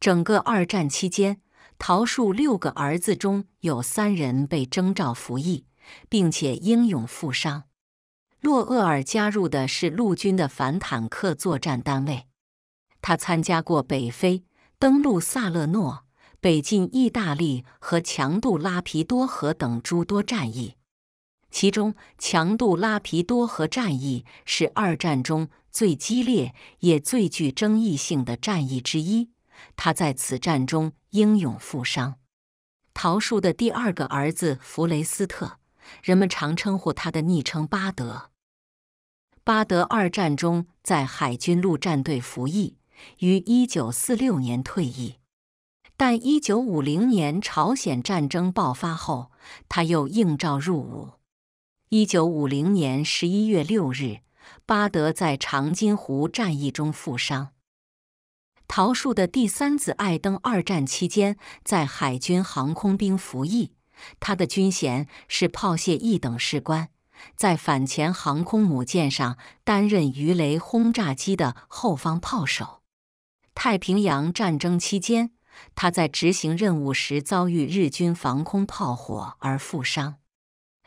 整个二战期间，桃树六个儿子中有三人被征召服役，并且英勇负伤。洛厄尔加入的是陆军的反坦克作战单位。他参加过北非登陆、萨勒诺、北进意大利和强渡拉皮多河等诸多战役，其中强渡拉皮多河战役是二战中最激烈也最具争议性的战役之一。他在此战中英勇负伤。桃树的第二个儿子弗雷斯特，人们常称呼他的昵称巴德。巴德二战中在海军陆战队服役。于一九四六年退役，但一九五零年朝鲜战争爆发后，他又应召入伍。一九五零年十一月六日，巴德在长津湖战役中负伤。桃树的第三子艾登，二战期间在海军航空兵服役，他的军衔是炮械一等士官，在反潜航空母舰上担任鱼雷轰炸机的后方炮手。太平洋战争期间，他在执行任务时遭遇日军防空炮火而负伤。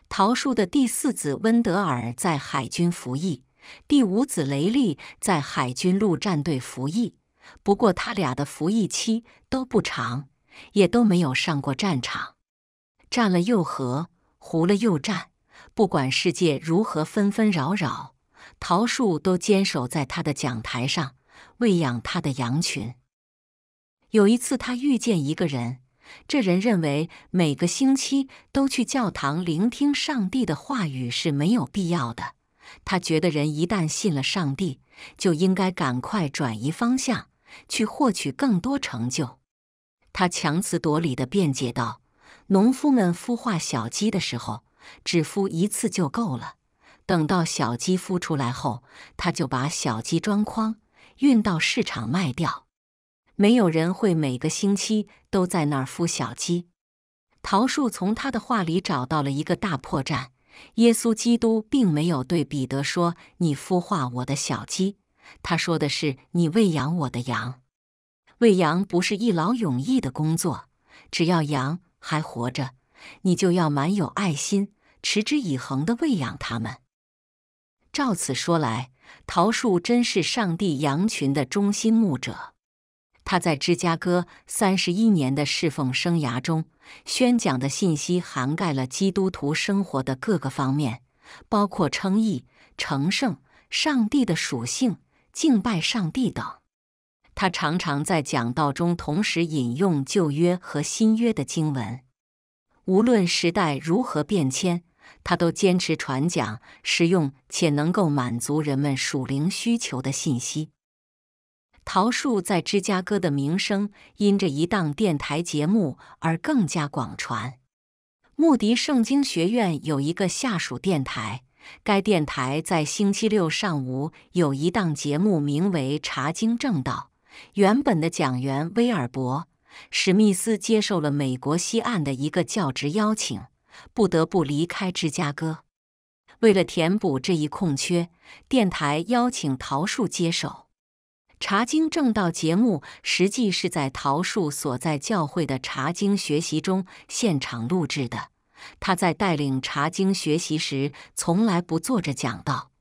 桃树的第四子温德尔在海军服役，第五子雷利在海军陆战队服役。不过，他俩的服役期都不长，也都没有上过战场。战了又和，胡了又战，不管世界如何纷纷扰扰，桃树都坚守在他的讲台上。喂养他的羊群。有一次，他遇见一个人，这人认为每个星期都去教堂聆听上帝的话语是没有必要的。他觉得人一旦信了上帝，就应该赶快转移方向，去获取更多成就。他强词夺理的辩解道：“农夫们孵化小鸡的时候，只孵一次就够了。等到小鸡孵出来后，他就把小鸡装筐。”运到市场卖掉，没有人会每个星期都在那儿孵小鸡。桃树从他的话里找到了一个大破绽：耶稣基督并没有对彼得说“你孵化我的小鸡”，他说的是“你喂养我的羊”。喂羊不是一劳永逸的工作，只要羊还活着，你就要满有爱心、持之以恒的喂养它们。照此说来。桃树真是上帝羊群的忠心牧者。他在芝加哥三十一年的侍奉生涯中，宣讲的信息涵盖了基督徒生活的各个方面，包括称义、成圣、上帝的属性、敬拜上帝等。他常常在讲道中同时引用旧约和新约的经文，无论时代如何变迁。他都坚持传讲实用且能够满足人们属灵需求的信息。桃树在芝加哥的名声因这一档电台节目而更加广传。穆迪圣经学院有一个下属电台，该电台在星期六上午有一档节目，名为《查经正道》。原本的讲员威尔伯·史密斯接受了美国西岸的一个教职邀请。不得不离开芝加哥。为了填补这一空缺，电台邀请桃树接手《茶经正道》节目。实际是在桃树所在教会的茶经学习中现场录制的。他在带领茶经学习时，从来不坐着讲道，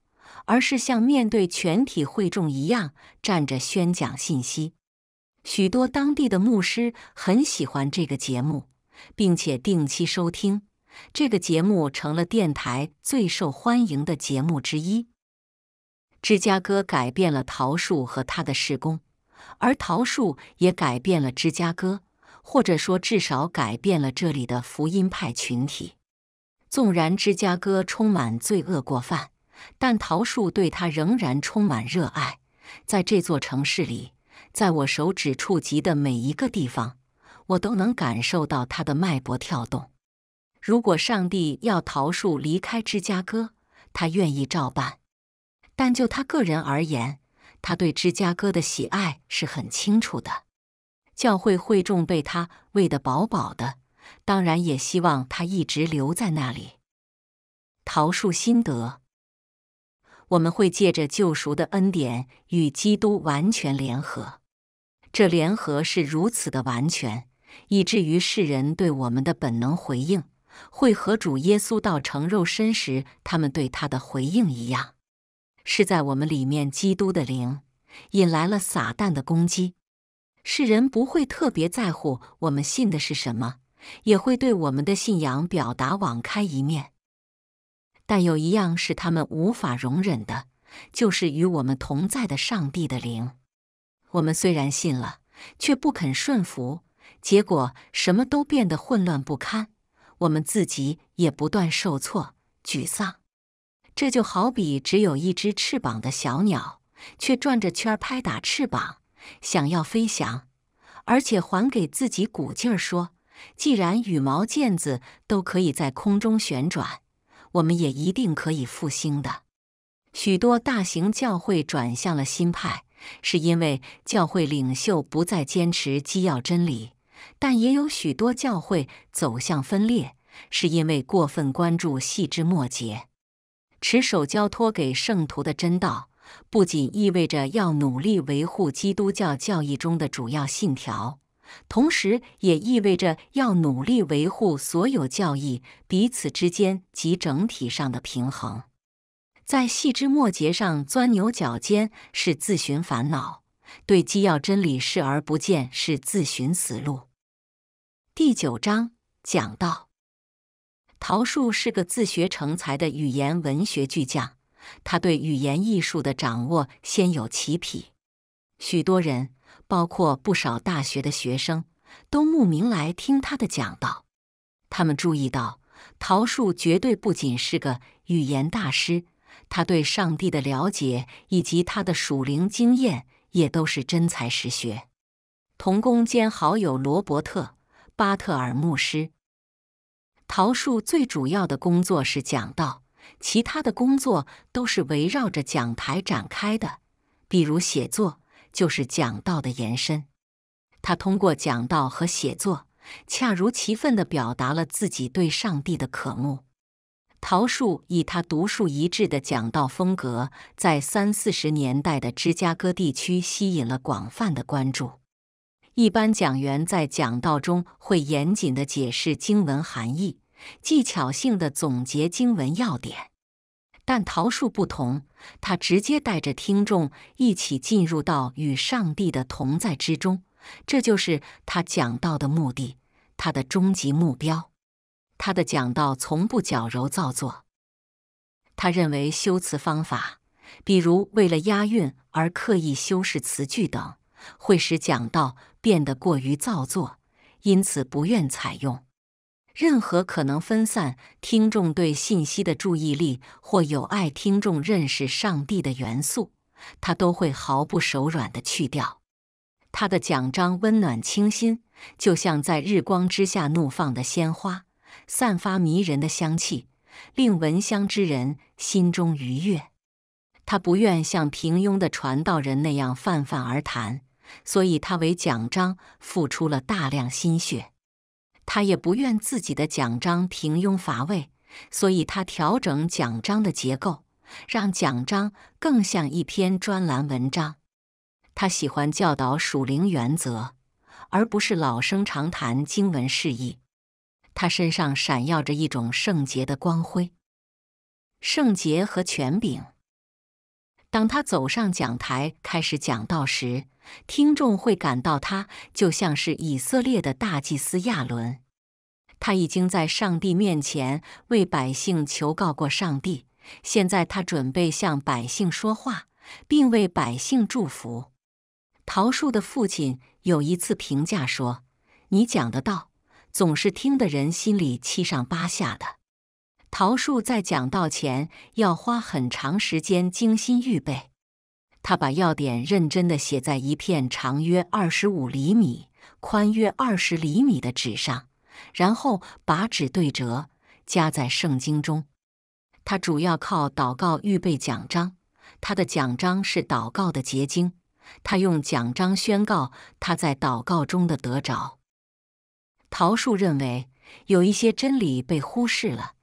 而是像面对全体会众一样站着宣讲信息。许多当地的牧师很喜欢这个节目，并且定期收听。这个节目成了电台最受欢迎的节目之一。芝加哥改变了桃树和他的施工，而桃树也改变了芝加哥，或者说至少改变了这里的福音派群体。纵然芝加哥充满罪恶过犯，但桃树对他仍然充满热爱。在这座城市里，在我手指触及的每一个地方，我都能感受到他的脉搏跳动。如果上帝要桃树离开芝加哥，他愿意照办。但就他个人而言，他对芝加哥的喜爱是很清楚的。教会会众被他喂得饱饱的，当然也希望他一直留在那里。桃树心得：我们会借着救赎的恩典与基督完全联合，这联合是如此的完全，以至于世人对我们的本能回应。会和主耶稣到成肉身时，他们对他的回应一样，是在我们里面基督的灵引来了撒旦的攻击。世人不会特别在乎我们信的是什么，也会对我们的信仰表达网开一面。但有一样是他们无法容忍的，就是与我们同在的上帝的灵。我们虽然信了，却不肯顺服，结果什么都变得混乱不堪。我们自己也不断受挫、沮丧，这就好比只有一只翅膀的小鸟，却转着圈拍打翅膀，想要飞翔，而且还给自己鼓劲儿说：“既然羽毛毽子都可以在空中旋转，我们也一定可以复兴的。”许多大型教会转向了新派，是因为教会领袖不再坚持基要真理。但也有许多教会走向分裂，是因为过分关注细枝末节。持手交托给圣徒的真道，不仅意味着要努力维护基督教教义中的主要信条，同时也意味着要努力维护所有教义彼此之间及整体上的平衡。在细枝末节上钻牛角尖是自寻烦恼，对基要真理视而不见是自寻死路。第九章讲到，桃树是个自学成才的语言文学巨匠。他对语言艺术的掌握先有其匹，许多人，包括不少大学的学生，都慕名来听他的讲道。他们注意到，桃树绝对不仅是个语言大师，他对上帝的了解以及他的属灵经验也都是真才实学。同工兼好友罗伯特。巴特尔牧师，桃树最主要的工作是讲道，其他的工作都是围绕着讲台展开的。比如写作，就是讲道的延伸。他通过讲道和写作，恰如其分的表达了自己对上帝的渴慕。桃树以他独树一帜的讲道风格，在三四十年代的芝加哥地区吸引了广泛的关注。一般讲员在讲道中会严谨的解释经文含义，技巧性的总结经文要点，但桃树不同，他直接带着听众一起进入到与上帝的同在之中，这就是他讲道的目的，他的终极目标，他的讲道从不矫揉造作，他认为修辞方法，比如为了押韵而刻意修饰词句等。会使讲道变得过于造作，因此不愿采用任何可能分散听众对信息的注意力或有碍听众认识上帝的元素，他都会毫不手软地去掉。他的讲章温暖清新，就像在日光之下怒放的鲜花，散发迷人的香气，令闻香之人心中愉悦。他不愿像平庸的传道人那样泛泛而谈。所以他为奖章付出了大量心血，他也不愿自己的奖章平庸乏味，所以他调整奖章的结构，让奖章更像一篇专栏文章。他喜欢教导属灵原则，而不是老生常谈经文释义。他身上闪耀着一种圣洁的光辉，圣洁和权柄。当他走上讲台开始讲道时，听众会感到他就像是以色列的大祭司亚伦，他已经在上帝面前为百姓求告过上帝，现在他准备向百姓说话，并为百姓祝福。桃树的父亲有一次评价说：“你讲的道，总是听的人心里七上八下的。”桃树在讲道前要花很长时间精心预备。他把要点认真的写在一片长约二十五厘米、宽约二十厘米的纸上，然后把纸对折，夹在圣经中。他主要靠祷告预备奖章，他的奖章是祷告的结晶。他用奖章宣告他在祷告中的得着。陶树认为有一些真理被忽视了，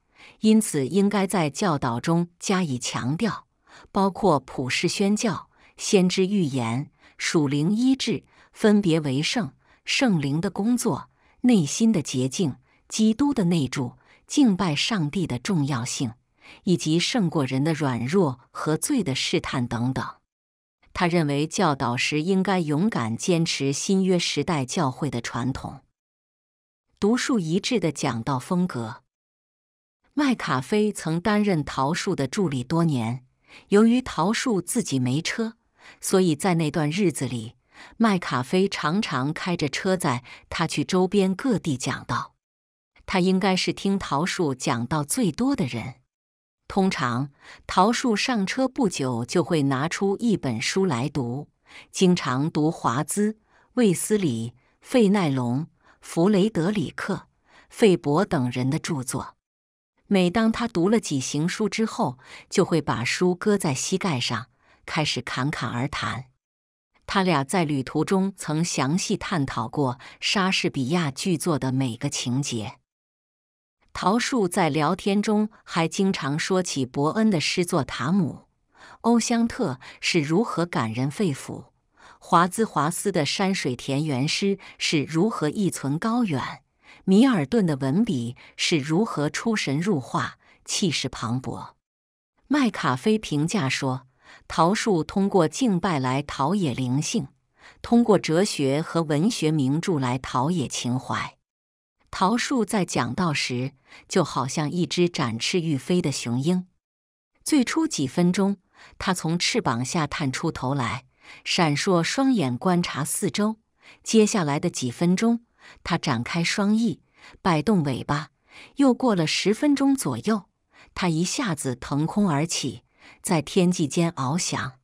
因此应该在教导中加以强调，包括普世宣教。先知预言、属灵医治，分别为圣、圣灵的工作、内心的洁净、基督的内助、敬拜上帝的重要性，以及胜过人的软弱和罪的试探等等。他认为教导时应该勇敢坚持新约时代教会的传统，独树一帜的讲道风格。麦卡菲曾担任桃树的助理多年，由于桃树自己没车。所以在那段日子里，麦卡菲常常开着车，在他去周边各地讲道。他应该是听桃树讲道最多的人。通常，桃树上车不久就会拿出一本书来读，经常读华兹、卫斯理、费奈龙、弗雷德里克、费伯等人的著作。每当他读了几行书之后，就会把书搁在膝盖上。开始侃侃而谈，他俩在旅途中曾详细探讨过莎士比亚剧作的每个情节。陶树在聊天中还经常说起伯恩的诗作《塔姆·欧香特》是如何感人肺腑，华兹华斯的山水田园诗是如何意存高远，米尔顿的文笔是如何出神入化、气势磅礴。麦卡菲评价说。桃树通过敬拜来陶冶灵性，通过哲学和文学名著来陶冶情怀。桃树在讲道时，就好像一只展翅欲飞的雄鹰。最初几分钟，它从翅膀下探出头来，闪烁双眼观察四周；接下来的几分钟，它展开双翼，摆动尾巴；又过了十分钟左右，他一下子腾空而起。在天际间翱翔，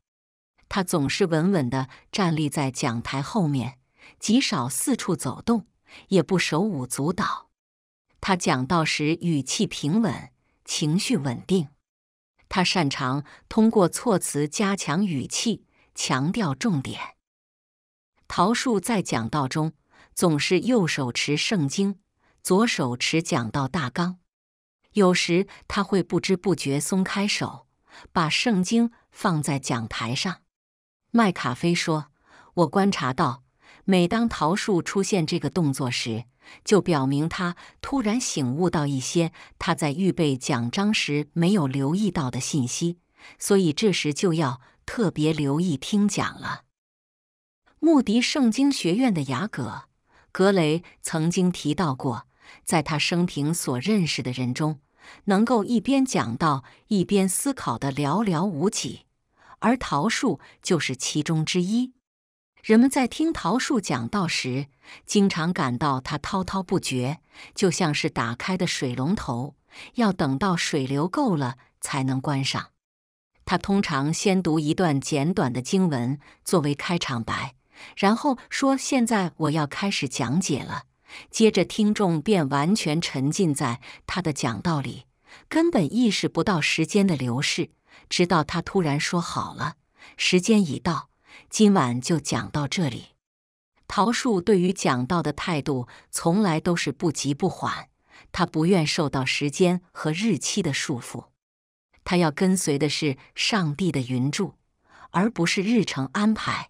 他总是稳稳的站立在讲台后面，极少四处走动，也不手舞足蹈。他讲道时语气平稳，情绪稳定。他擅长通过措辞加强语气，强调重点。桃树在讲道中总是右手持圣经，左手持讲道大纲。有时他会不知不觉松开手。把圣经放在讲台上，麦卡菲说：“我观察到，每当桃树出现这个动作时，就表明他突然醒悟到一些他在预备讲章时没有留意到的信息，所以这时就要特别留意听讲了。”穆迪圣经学院的雅葛·格雷曾经提到过，在他生平所认识的人中。能够一边讲道一边思考的寥寥无几，而桃树就是其中之一。人们在听桃树讲道时，经常感到它滔滔不绝，就像是打开的水龙头，要等到水流够了才能关上。他通常先读一段简短的经文作为开场白，然后说：“现在我要开始讲解了。”接着，听众便完全沉浸在他的讲道里，根本意识不到时间的流逝。直到他突然说：“好了，时间已到，今晚就讲到这里。”桃树对于讲道的态度从来都是不急不缓，他不愿受到时间和日期的束缚，他要跟随的是上帝的云柱，而不是日程安排。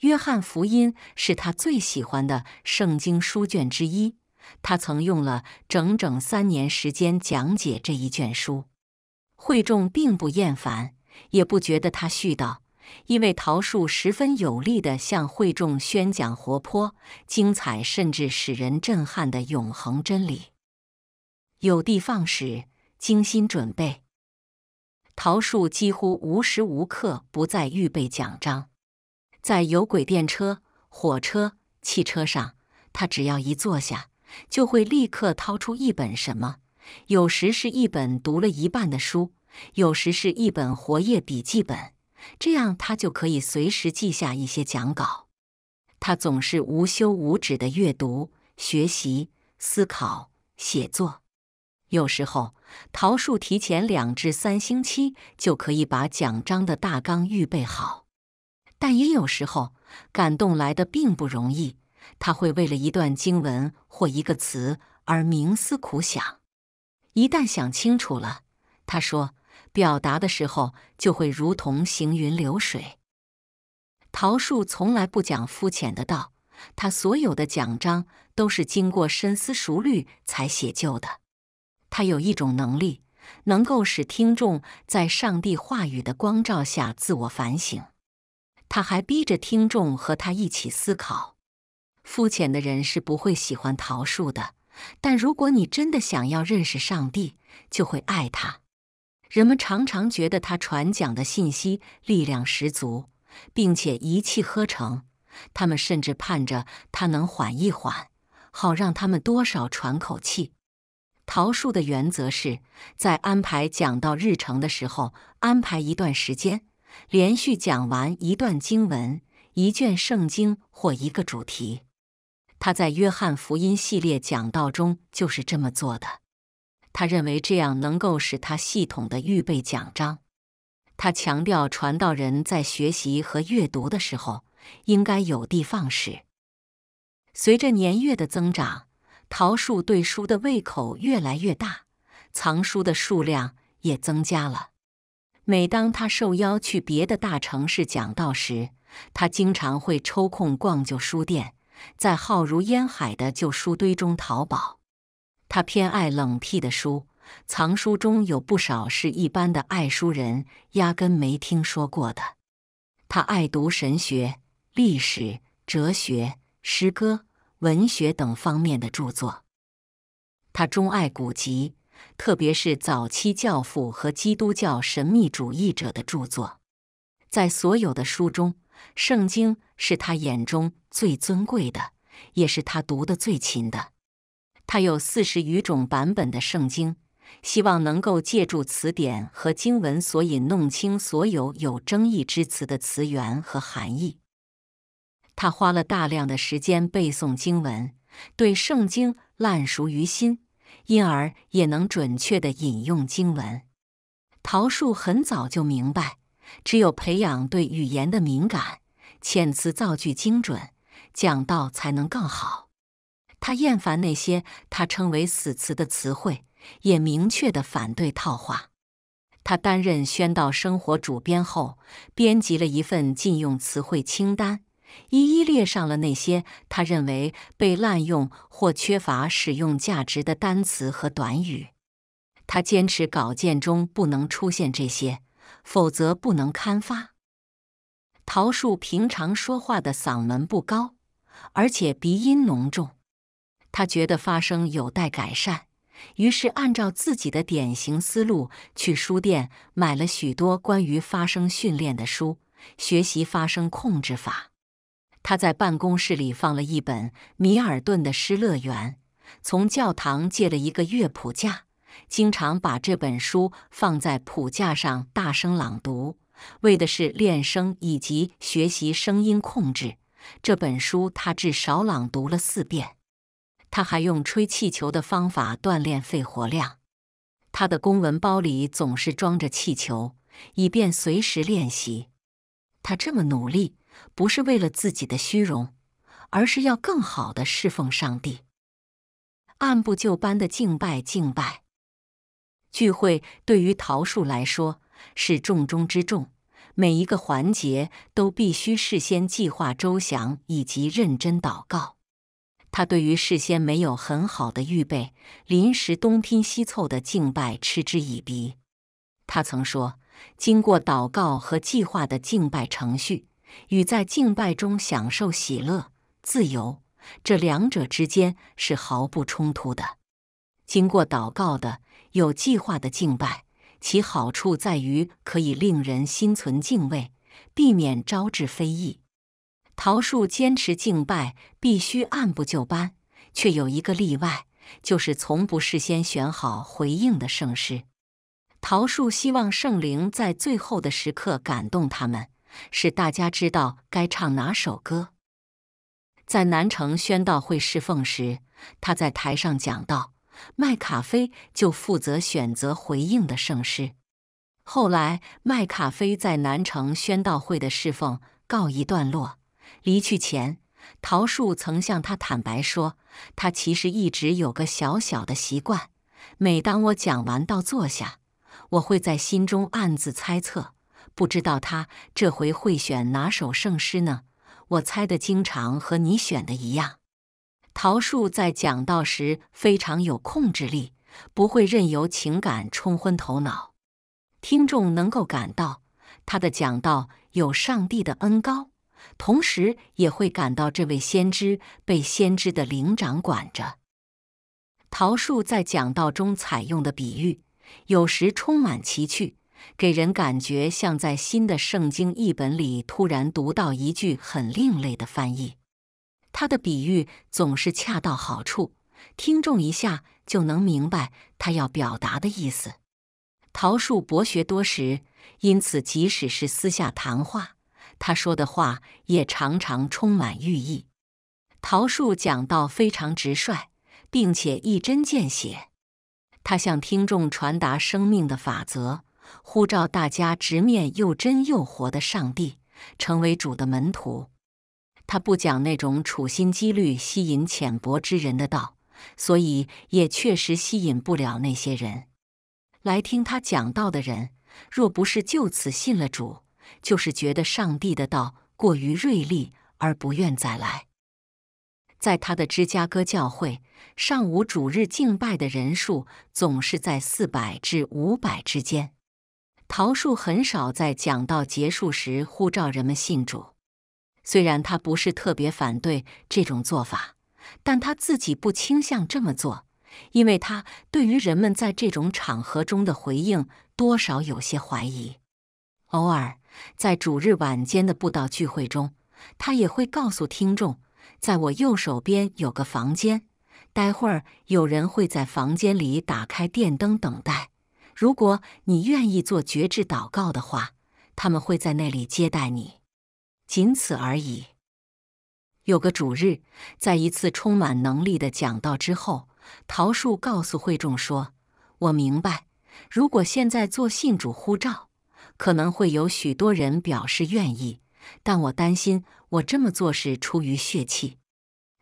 约翰福音是他最喜欢的圣经书卷之一，他曾用了整整三年时间讲解这一卷书。惠仲并不厌烦，也不觉得他絮叨，因为桃树十分有力的向惠众宣讲活泼、精彩，甚至使人震撼的永恒真理。有的放矢，精心准备，桃树几乎无时无刻不在预备讲章。在有轨电车、火车、汽车上，他只要一坐下，就会立刻掏出一本什么，有时是一本读了一半的书，有时是一本活页笔记本，这样他就可以随时记下一些讲稿。他总是无休无止的阅读、学习、思考、写作。有时候，桃树提前两至三星期就可以把讲章的大纲预备好。但也有时候，感动来的并不容易。他会为了一段经文或一个词而冥思苦想。一旦想清楚了，他说，表达的时候就会如同行云流水。桃树从来不讲肤浅的道，他所有的讲章都是经过深思熟虑才写就的。他有一种能力，能够使听众在上帝话语的光照下自我反省。他还逼着听众和他一起思考。肤浅的人是不会喜欢桃树的，但如果你真的想要认识上帝，就会爱他。人们常常觉得他传讲的信息力量十足，并且一气呵成，他们甚至盼着他能缓一缓，好让他们多少喘口气。桃树的原则是在安排讲道日程的时候安排一段时间。连续讲完一段经文、一卷圣经或一个主题，他在《约翰福音》系列讲道中就是这么做的。他认为这样能够使他系统的预备讲章。他强调传道人在学习和阅读的时候应该有的放矢。随着年月的增长，桃树对书的胃口越来越大，藏书的数量也增加了。每当他受邀去别的大城市讲道时，他经常会抽空逛旧书店，在浩如烟海的旧书堆中淘宝。他偏爱冷僻的书，藏书中有不少是一般的爱书人压根没听说过。的他爱读神学、历史、哲学、诗歌、文学等方面的著作，他钟爱古籍。特别是早期教父和基督教神秘主义者的著作，在所有的书中，圣经是他眼中最尊贵的，也是他读得最勤的。他有四十余种版本的圣经，希望能够借助词典和经文索引弄清所有有争议之词的词源和含义。他花了大量的时间背诵经文，对圣经烂熟于心。因而也能准确地引用经文。桃树很早就明白，只有培养对语言的敏感，遣词造句精准，讲道才能更好。他厌烦那些他称为死词的词汇，也明确地反对套话。他担任宣道生活主编后，编辑了一份禁用词汇清单。一一列上了那些他认为被滥用或缺乏使用价值的单词和短语。他坚持稿件中不能出现这些，否则不能刊发。桃树平常说话的嗓门不高，而且鼻音浓重，他觉得发声有待改善，于是按照自己的典型思路去书店买了许多关于发声训练的书，学习发声控制法。他在办公室里放了一本米尔顿的《诗乐园》，从教堂借了一个乐谱架，经常把这本书放在谱架上大声朗读，为的是练声以及学习声音控制。这本书他至少朗读了四遍。他还用吹气球的方法锻炼肺活量。他的公文包里总是装着气球，以便随时练习。他这么努力。不是为了自己的虚荣，而是要更好的侍奉上帝。按部就班的敬拜，敬拜聚会对于桃树来说是重中之重，每一个环节都必须事先计划周详以及认真祷告。他对于事先没有很好的预备、临时东拼西凑的敬拜嗤之以鼻。他曾说：“经过祷告和计划的敬拜程序。”与在敬拜中享受喜乐、自由，这两者之间是毫不冲突的。经过祷告的、有计划的敬拜，其好处在于可以令人心存敬畏，避免招致非议。桃树坚持敬拜必须按部就班，却有一个例外，就是从不事先选好回应的圣诗。桃树希望圣灵在最后的时刻感动他们。是大家知道该唱哪首歌。在南城宣道会侍奉时，他在台上讲道，麦卡菲就负责选择回应的圣诗。后来，麦卡菲在南城宣道会的侍奉告一段落，离去前，桃树曾向他坦白说，他其实一直有个小小的习惯：每当我讲完到坐下，我会在心中暗自猜测。不知道他这回会选哪首圣诗呢？我猜的经常和你选的一样。桃树在讲道时非常有控制力，不会任由情感冲昏头脑。听众能够感到他的讲道有上帝的恩高，同时也会感到这位先知被先知的灵长管着。桃树在讲道中采用的比喻有时充满奇趣。给人感觉像在新的圣经译本里突然读到一句很另类的翻译。他的比喻总是恰到好处，听众一下就能明白他要表达的意思。桃树博学多识，因此即使是私下谈话，他说的话也常常充满寓意。桃树讲到非常直率，并且一针见血，他向听众传达生命的法则。呼召大家直面又真又活的上帝，成为主的门徒。他不讲那种处心积虑吸引浅薄之人的道，所以也确实吸引不了那些人。来听他讲道的人，若不是就此信了主，就是觉得上帝的道过于锐利而不愿再来。在他的芝加哥教会，上午主日敬拜的人数总是在四百至五百之间。桃树很少在讲道结束时呼召人们信主，虽然他不是特别反对这种做法，但他自己不倾向这么做，因为他对于人们在这种场合中的回应多少有些怀疑。偶尔在主日晚间的布道聚会中，他也会告诉听众：“在我右手边有个房间，待会儿有人会在房间里打开电灯等待。”如果你愿意做绝志祷告的话，他们会在那里接待你，仅此而已。有个主日，在一次充满能力的讲道之后，桃树告诉惠众说：“我明白，如果现在做信主呼召，可能会有许多人表示愿意，但我担心我这么做是出于血气，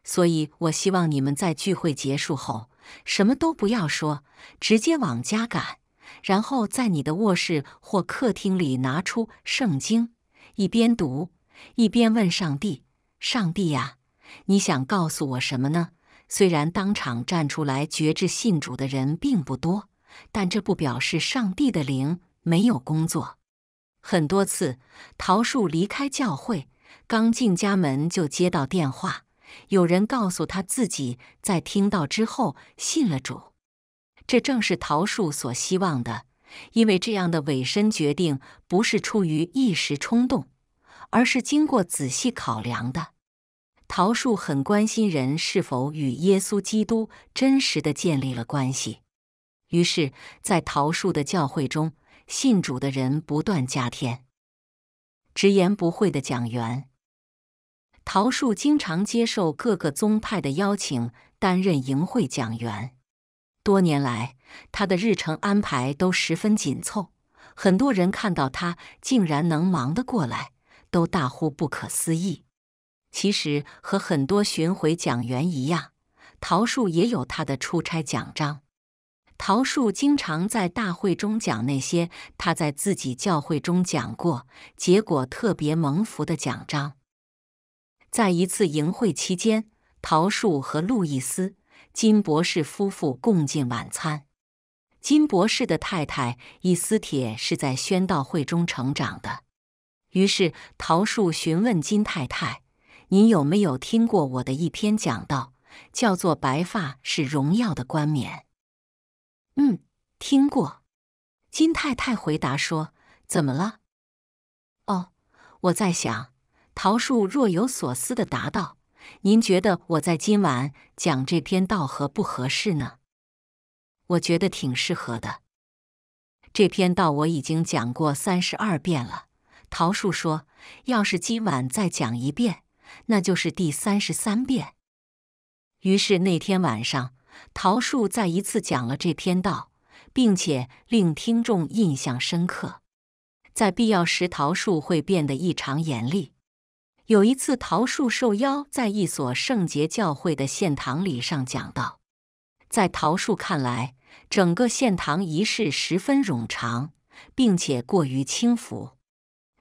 所以我希望你们在聚会结束后什么都不要说，直接往家赶。”然后在你的卧室或客厅里拿出圣经，一边读一边问上帝：“上帝呀，你想告诉我什么呢？”虽然当场站出来觉知信主的人并不多，但这不表示上帝的灵没有工作。很多次，桃树离开教会，刚进家门就接到电话，有人告诉他自己在听到之后信了主。这正是桃树所希望的，因为这样的委身决定不是出于一时冲动，而是经过仔细考量的。桃树很关心人是否与耶稣基督真实的建立了关系，于是，在桃树的教会中，信主的人不断加添。直言不讳的讲员，桃树经常接受各个宗派的邀请，担任营会讲员。多年来，他的日程安排都十分紧凑。很多人看到他竟然能忙得过来，都大呼不可思议。其实，和很多巡回讲员一样，桃树也有他的出差奖章。桃树经常在大会中讲那些他在自己教会中讲过、结果特别蒙福的奖章。在一次营会期间，桃树和路易斯。金博士夫妇共进晚餐。金博士的太太伊丝铁是在宣道会中成长的，于是桃树询问金太太：“您有没有听过我的一篇讲道，叫做《白发是荣耀的冠冕》？”“嗯，听过。”金太太回答说。“怎么了？”“哦，我在想。”桃树若有所思的答道。您觉得我在今晚讲这篇道合不合适呢？我觉得挺适合的。这篇道我已经讲过三十二遍了。桃树说：“要是今晚再讲一遍，那就是第三十三遍。”于是那天晚上，桃树再一次讲了这篇道，并且令听众印象深刻。在必要时，桃树会变得异常严厉。有一次，桃树受邀在一所圣洁教会的献堂礼上讲道。在桃树看来，整个献堂仪式十分冗长，并且过于轻浮。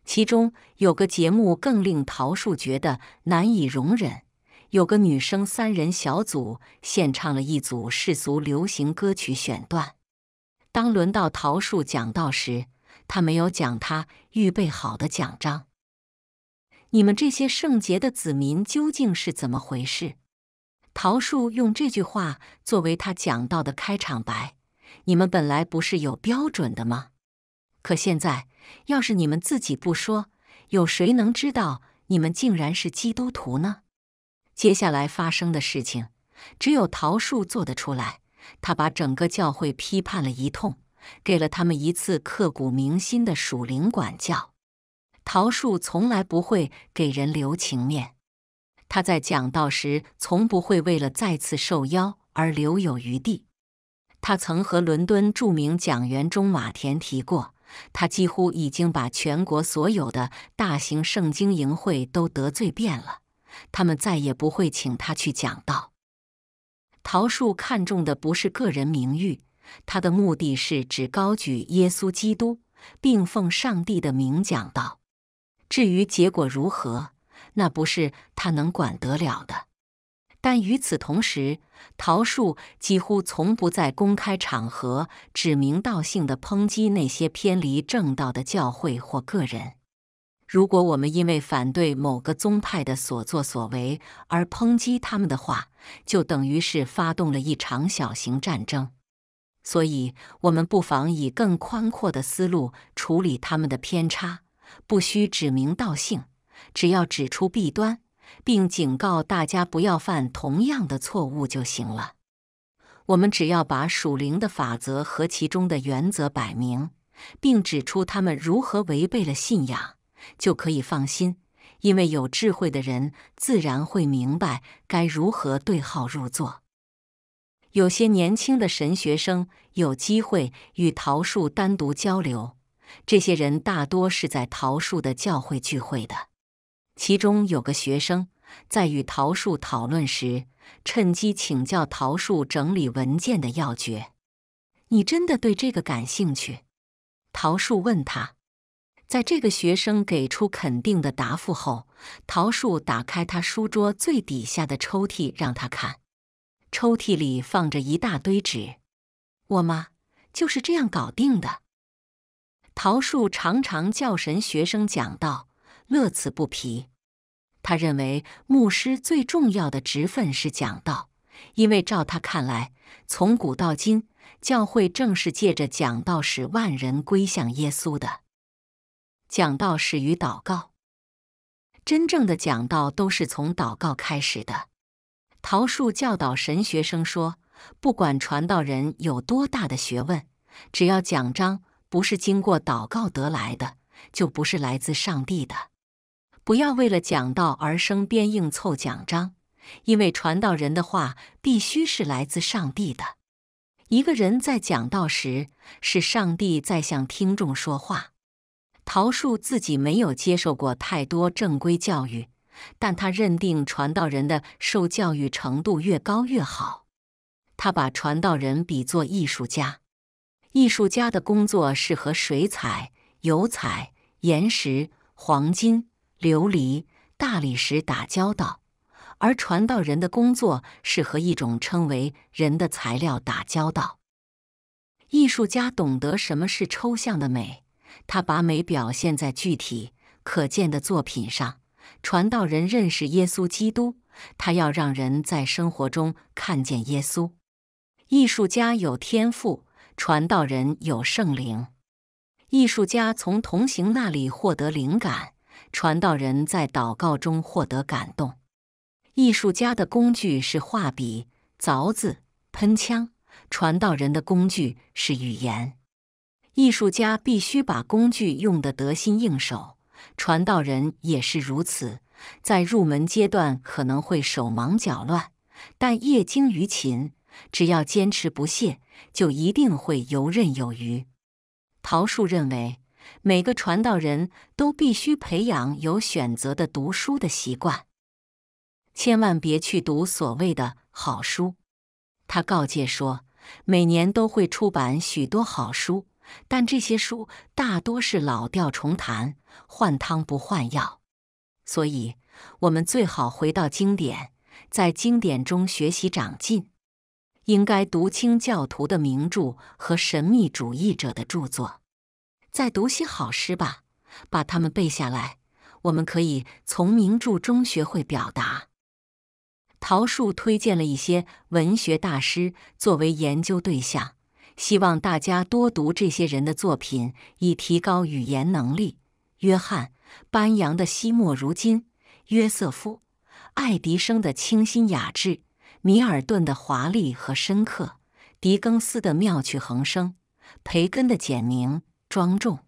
其中有个节目更令桃树觉得难以容忍：有个女生三人小组献唱了一组世俗流行歌曲选段。当轮到桃树讲道时，他没有讲他预备好的奖章。你们这些圣洁的子民究竟是怎么回事？桃树用这句话作为他讲道的开场白。你们本来不是有标准的吗？可现在，要是你们自己不说，有谁能知道你们竟然是基督徒呢？接下来发生的事情，只有桃树做得出来。他把整个教会批判了一通，给了他们一次刻骨铭心的属灵管教。桃树从来不会给人留情面，他在讲道时从不会为了再次受邀而留有余地。他曾和伦敦著名讲员中马田提过，他几乎已经把全国所有的大型圣经营会都得罪遍了，他们再也不会请他去讲道。桃树看重的不是个人名誉，他的目的是只高举耶稣基督，并奉上帝的名讲道。至于结果如何，那不是他能管得了的。但与此同时，桃树几乎从不在公开场合指名道姓的抨击那些偏离正道的教会或个人。如果我们因为反对某个宗派的所作所为而抨击他们的话，就等于是发动了一场小型战争。所以，我们不妨以更宽阔的思路处理他们的偏差。不需指名道姓，只要指出弊端，并警告大家不要犯同样的错误就行了。我们只要把属灵的法则和其中的原则摆明，并指出他们如何违背了信仰，就可以放心，因为有智慧的人自然会明白该如何对号入座。有些年轻的神学生有机会与桃树单独交流。这些人大多是在桃树的教会聚会的。其中有个学生在与桃树讨论时，趁机请教桃树整理文件的要诀。你真的对这个感兴趣？桃树问他。在这个学生给出肯定的答复后，桃树打开他书桌最底下的抽屉，让他看。抽屉里放着一大堆纸。我妈就是这样搞定的。桃树常常教神学生讲道，乐此不疲。他认为牧师最重要的职分是讲道，因为照他看来，从古到今，教会正是借着讲道使万人归向耶稣的。讲道始于祷告，真正的讲道都是从祷告开始的。桃树教导神学生说，不管传道人有多大的学问，只要讲章。不是经过祷告得来的，就不是来自上帝的。不要为了讲道而生编硬凑讲章，因为传道人的话必须是来自上帝的。一个人在讲道时，是上帝在向听众说话。桃树自己没有接受过太多正规教育，但他认定传道人的受教育程度越高越好。他把传道人比作艺术家。艺术家的工作是和水彩、油彩、岩石、黄金、琉璃、大理石打交道，而传道人的工作是和一种称为“人”的材料打交道。艺术家懂得什么是抽象的美，他把美表现在具体可见的作品上。传道人认识耶稣基督，他要让人在生活中看见耶稣。艺术家有天赋。传道人有圣灵，艺术家从同行那里获得灵感，传道人在祷告中获得感动。艺术家的工具是画笔、凿子、喷枪，传道人的工具是语言。艺术家必须把工具用得得心应手，传道人也是如此。在入门阶段可能会手忙脚乱，但业精于勤。只要坚持不懈，就一定会游刃有余。陶树认为，每个传道人都必须培养有选择的读书的习惯，千万别去读所谓的好书。他告诫说，每年都会出版许多好书，但这些书大多是老调重弹，换汤不换药。所以，我们最好回到经典，在经典中学习长进。应该读清教徒的名著和神秘主义者的著作，再读些好诗吧，把它们背下来。我们可以从名著中学会表达。桃树推荐了一些文学大师作为研究对象，希望大家多读这些人的作品，以提高语言能力。约翰·班扬的《惜墨如金》，约瑟夫·爱迪生的清新雅致。米尔顿的华丽和深刻，狄更斯的妙趣横生，培根的简明庄重。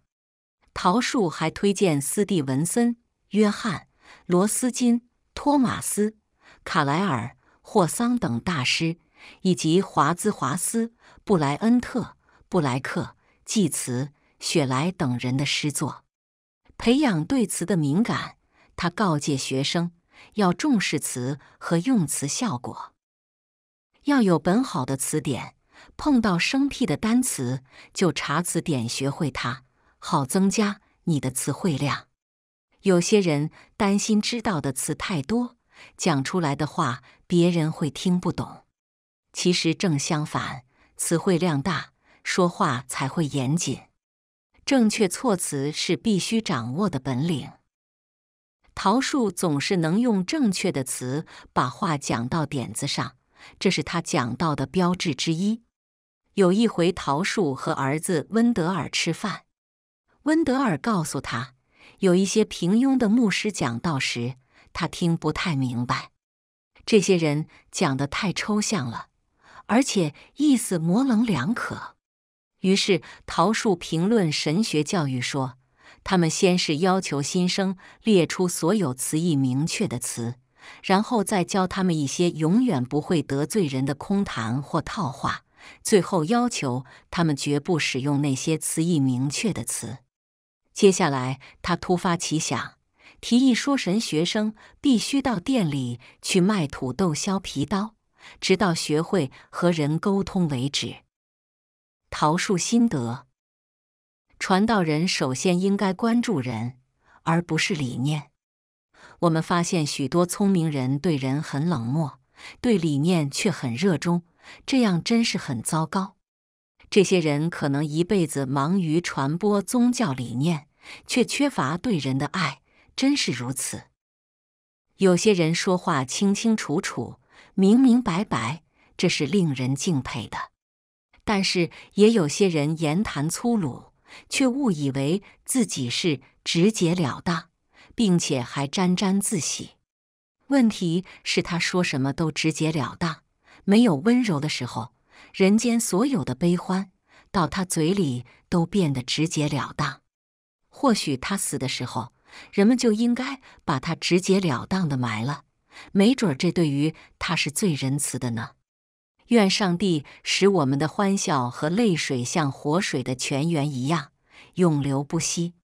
陶树还推荐斯蒂文森、约翰、罗斯金、托马斯、卡莱尔、霍桑等大师，以及华兹华斯、布莱恩特、布莱克、济慈、雪莱等人的诗作，培养对词的敏感。他告诫学生要重视词和用词效果。要有本好的词典，碰到生僻的单词就查词典，学会它，好增加你的词汇量。有些人担心知道的词太多，讲出来的话别人会听不懂。其实正相反，词汇量大，说话才会严谨。正确措辞是必须掌握的本领。桃树总是能用正确的词把话讲到点子上。这是他讲道的标志之一。有一回，桃树和儿子温德尔吃饭，温德尔告诉他，有一些平庸的牧师讲道时，他听不太明白。这些人讲的太抽象了，而且意思模棱两可。于是，桃树评论神学教育说：“他们先是要求新生列出所有词义明确的词。”然后再教他们一些永远不会得罪人的空谈或套话，最后要求他们绝不使用那些词义明确的词。接下来，他突发奇想，提议说：“神学生必须到店里去卖土豆削皮刀，直到学会和人沟通为止。”桃树心得：传道人首先应该关注人，而不是理念。我们发现许多聪明人对人很冷漠，对理念却很热衷，这样真是很糟糕。这些人可能一辈子忙于传播宗教理念，却缺乏对人的爱，真是如此。有些人说话清清楚楚、明明白白，这是令人敬佩的；但是也有些人言谈粗鲁，却误以为自己是直截了当。并且还沾沾自喜。问题是，他说什么都直截了当，没有温柔的时候。人间所有的悲欢，到他嘴里都变得直截了当。或许他死的时候，人们就应该把他直截了当的埋了。没准这对于他是最仁慈的呢。愿上帝使我们的欢笑和泪水像活水的泉源一样，永流不息。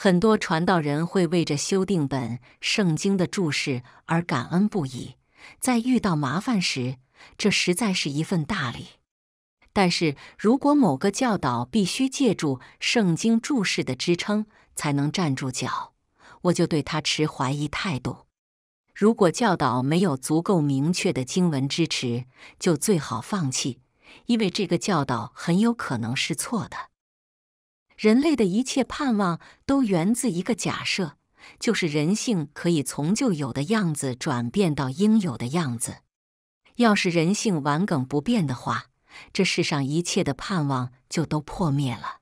很多传道人会为这修订本圣经的注释而感恩不已，在遇到麻烦时，这实在是一份大礼。但是如果某个教导必须借助圣经注释的支撑才能站住脚，我就对他持怀疑态度。如果教导没有足够明确的经文支持，就最好放弃，因为这个教导很有可能是错的。人类的一切盼望都源自一个假设，就是人性可以从旧有的样子转变到应有的样子。要是人性顽梗不变的话，这世上一切的盼望就都破灭了。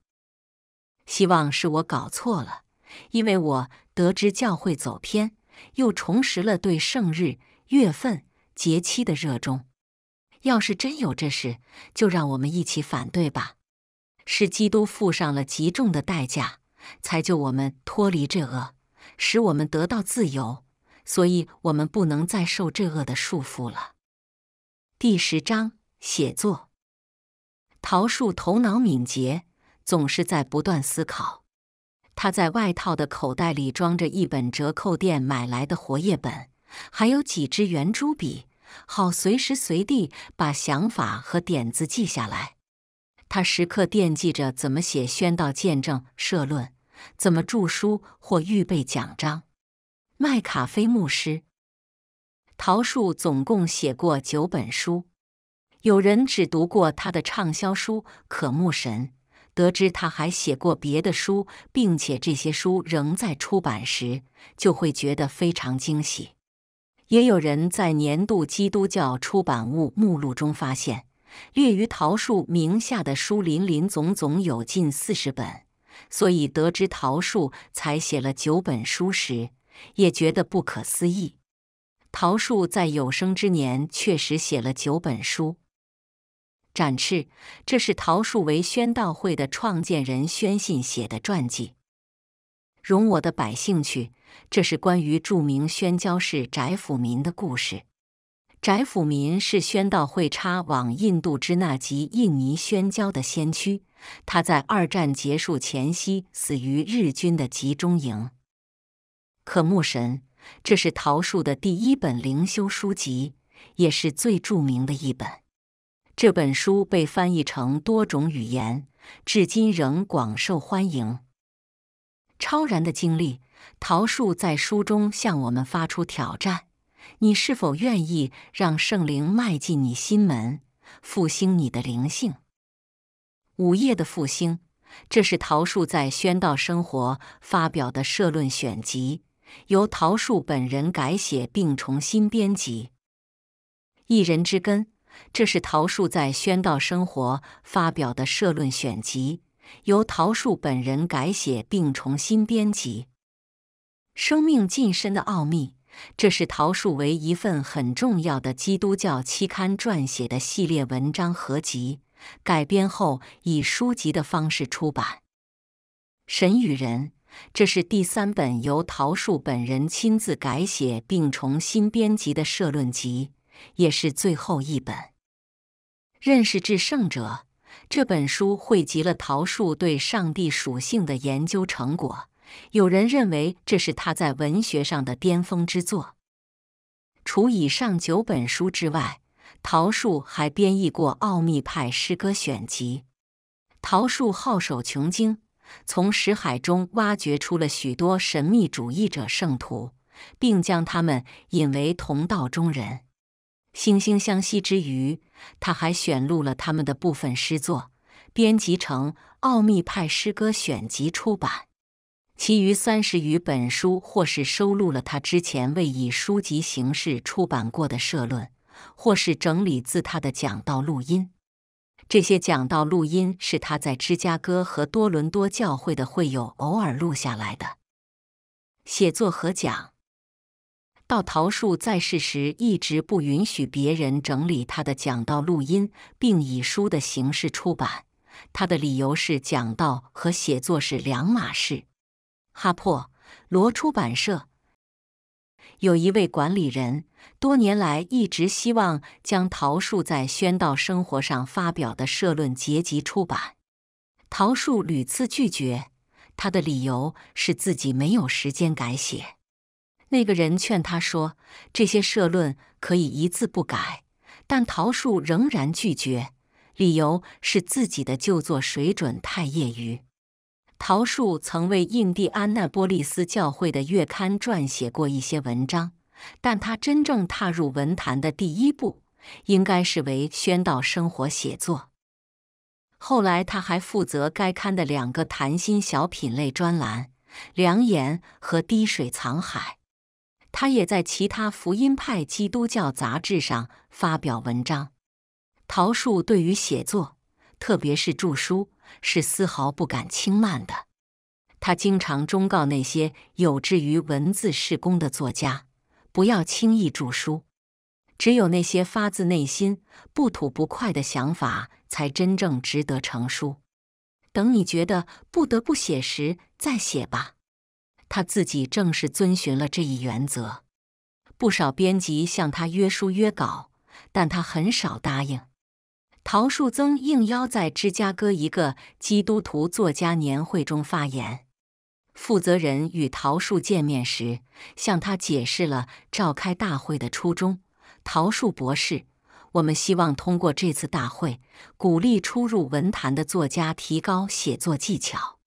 希望是我搞错了，因为我得知教会走偏，又重拾了对圣日、月份、节期的热衷。要是真有这事，就让我们一起反对吧。是基督付上了极重的代价，才救我们脱离这恶，使我们得到自由。所以，我们不能再受这恶的束缚了。第十章写作。桃树头脑敏捷，总是在不断思考。他在外套的口袋里装着一本折扣店买来的活页本，还有几支圆珠笔，好随时随地把想法和点子记下来。他时刻惦记着怎么写宣道见证社论，怎么著书或预备奖章。麦卡菲牧师陶树总共写过九本书，有人只读过他的畅销书《可牧神》，得知他还写过别的书，并且这些书仍在出版时，就会觉得非常惊喜。也有人在年度基督教出版物目录中发现。列于桃树名下的书林林总总有近四十本，所以得知桃树才写了九本书时，也觉得不可思议。桃树在有生之年确实写了九本书。展翅，这是桃树为宣道会的创建人宣信写的传记。容我的百姓去，这是关于著名宣教士翟辅民的故事。翟辅民是宣道会差往印度支那及印尼宣教的先驱。他在二战结束前夕死于日军的集中营。可木神，这是陶树的第一本灵修书籍，也是最著名的一本。这本书被翻译成多种语言，至今仍广受欢迎。超然的经历，陶树在书中向我们发出挑战。你是否愿意让圣灵迈进你心门，复兴你的灵性？午夜的复兴，这是桃树在《宣道生活》发表的社论选集，由桃树本人改写并重新编辑。一人之根，这是桃树在《宣道生活》发表的社论选集，由桃树本人改写并重新编辑。生命近身的奥秘。这是桃树为一份很重要的基督教期刊撰写的系列文章合集改编后以书籍的方式出版。神与人，这是第三本由桃树本人亲自改写并重新编辑的社论集，也是最后一本。认识至圣者这本书汇集了桃树对上帝属性的研究成果。有人认为这是他在文学上的巅峰之作。除以上九本书之外，陶树还编译过《奥秘派诗歌选集》。陶树好守穷经，从石海中挖掘出了许多神秘主义者圣徒，并将他们引为同道中人。惺惺相惜之余，他还选录了他们的部分诗作，编辑成《奥秘派诗歌选集》出版。其余三十余本书，或是收录了他之前未以书籍形式出版过的社论，或是整理自他的讲道录音。这些讲道录音是他在芝加哥和多伦多教会的会友偶尔录下来的写作和讲。道桃树在世时，一直不允许别人整理他的讲道录音并以书的形式出版。他的理由是，讲道和写作是两码事。哈珀·罗出版社有一位管理人，多年来一直希望将桃树在《宣道生活》上发表的社论结集出版。桃树屡次拒绝，他的理由是自己没有时间改写。那个人劝他说：“这些社论可以一字不改。”但桃树仍然拒绝，理由是自己的旧作水准太业余。桃树曾为印第安纳波利斯教会的月刊撰写过一些文章，但他真正踏入文坛的第一步，应该是为《宣道生活》写作。后来，他还负责该刊的两个谈心小品类专栏《良言》和《滴水藏海》。他也在其他福音派基督教杂志上发表文章。桃树对于写作，特别是著书。是丝毫不敢轻慢的。他经常忠告那些有志于文字事功的作家，不要轻易著书。只有那些发自内心、不吐不快的想法，才真正值得成书。等你觉得不得不写时再写吧。他自己正是遵循了这一原则。不少编辑向他约书约稿，但他很少答应。陶树增应邀在芝加哥一个基督徒作家年会中发言。负责人与陶树见面时，向他解释了召开大会的初衷：“陶树博士，我们希望通过这次大会，鼓励初入文坛的作家提高写作技巧。”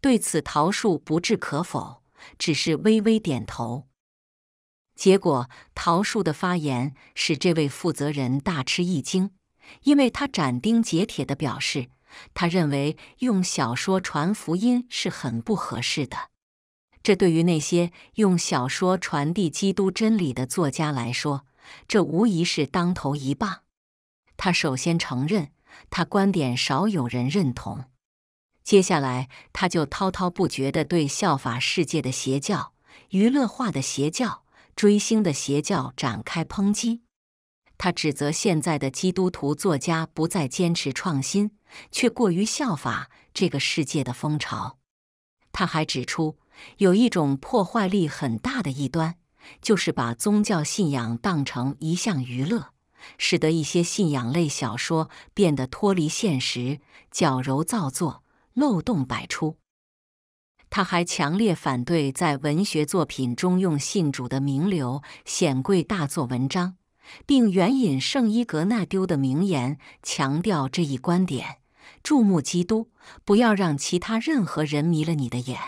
对此，陶树不置可否，只是微微点头。结果，陶树的发言使这位负责人大吃一惊。因为他斩钉截铁地表示，他认为用小说传福音是很不合适的。这对于那些用小说传递基督真理的作家来说，这无疑是当头一棒。他首先承认，他观点少有人认同。接下来，他就滔滔不绝地对效法世界的邪教、娱乐化的邪教、追星的邪教展开抨击。他指责现在的基督徒作家不再坚持创新，却过于效法这个世界的风潮。他还指出，有一种破坏力很大的异端，就是把宗教信仰当成一项娱乐，使得一些信仰类小说变得脱离现实、矫揉造作、漏洞百出。他还强烈反对在文学作品中用信主的名流显贵大做文章。并援引圣伊格纳丢的名言，强调这一观点：注目基督，不要让其他任何人迷了你的眼。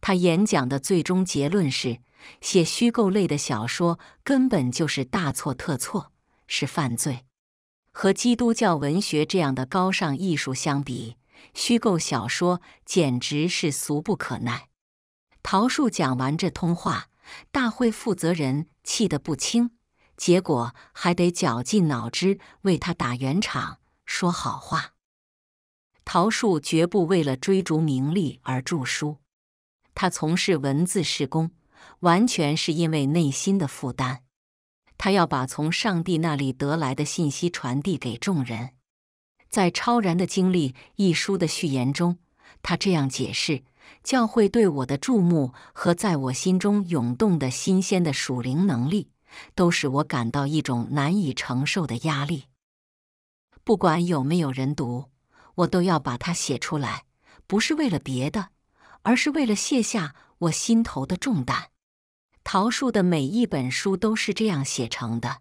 他演讲的最终结论是：写虚构类的小说根本就是大错特错，是犯罪。和基督教文学这样的高尚艺术相比，虚构小说简直是俗不可耐。桃树讲完这通话，大会负责人气得不轻。结果还得绞尽脑汁为他打圆场、说好话。陶树绝不为了追逐名利而著书，他从事文字事工，完全是因为内心的负担。他要把从上帝那里得来的信息传递给众人。在《超然的经历》一书的序言中，他这样解释：教会对我的注目和在我心中涌动的新鲜的属灵能力。都使我感到一种难以承受的压力。不管有没有人读，我都要把它写出来，不是为了别的，而是为了卸下我心头的重担。桃树的每一本书都是这样写成的。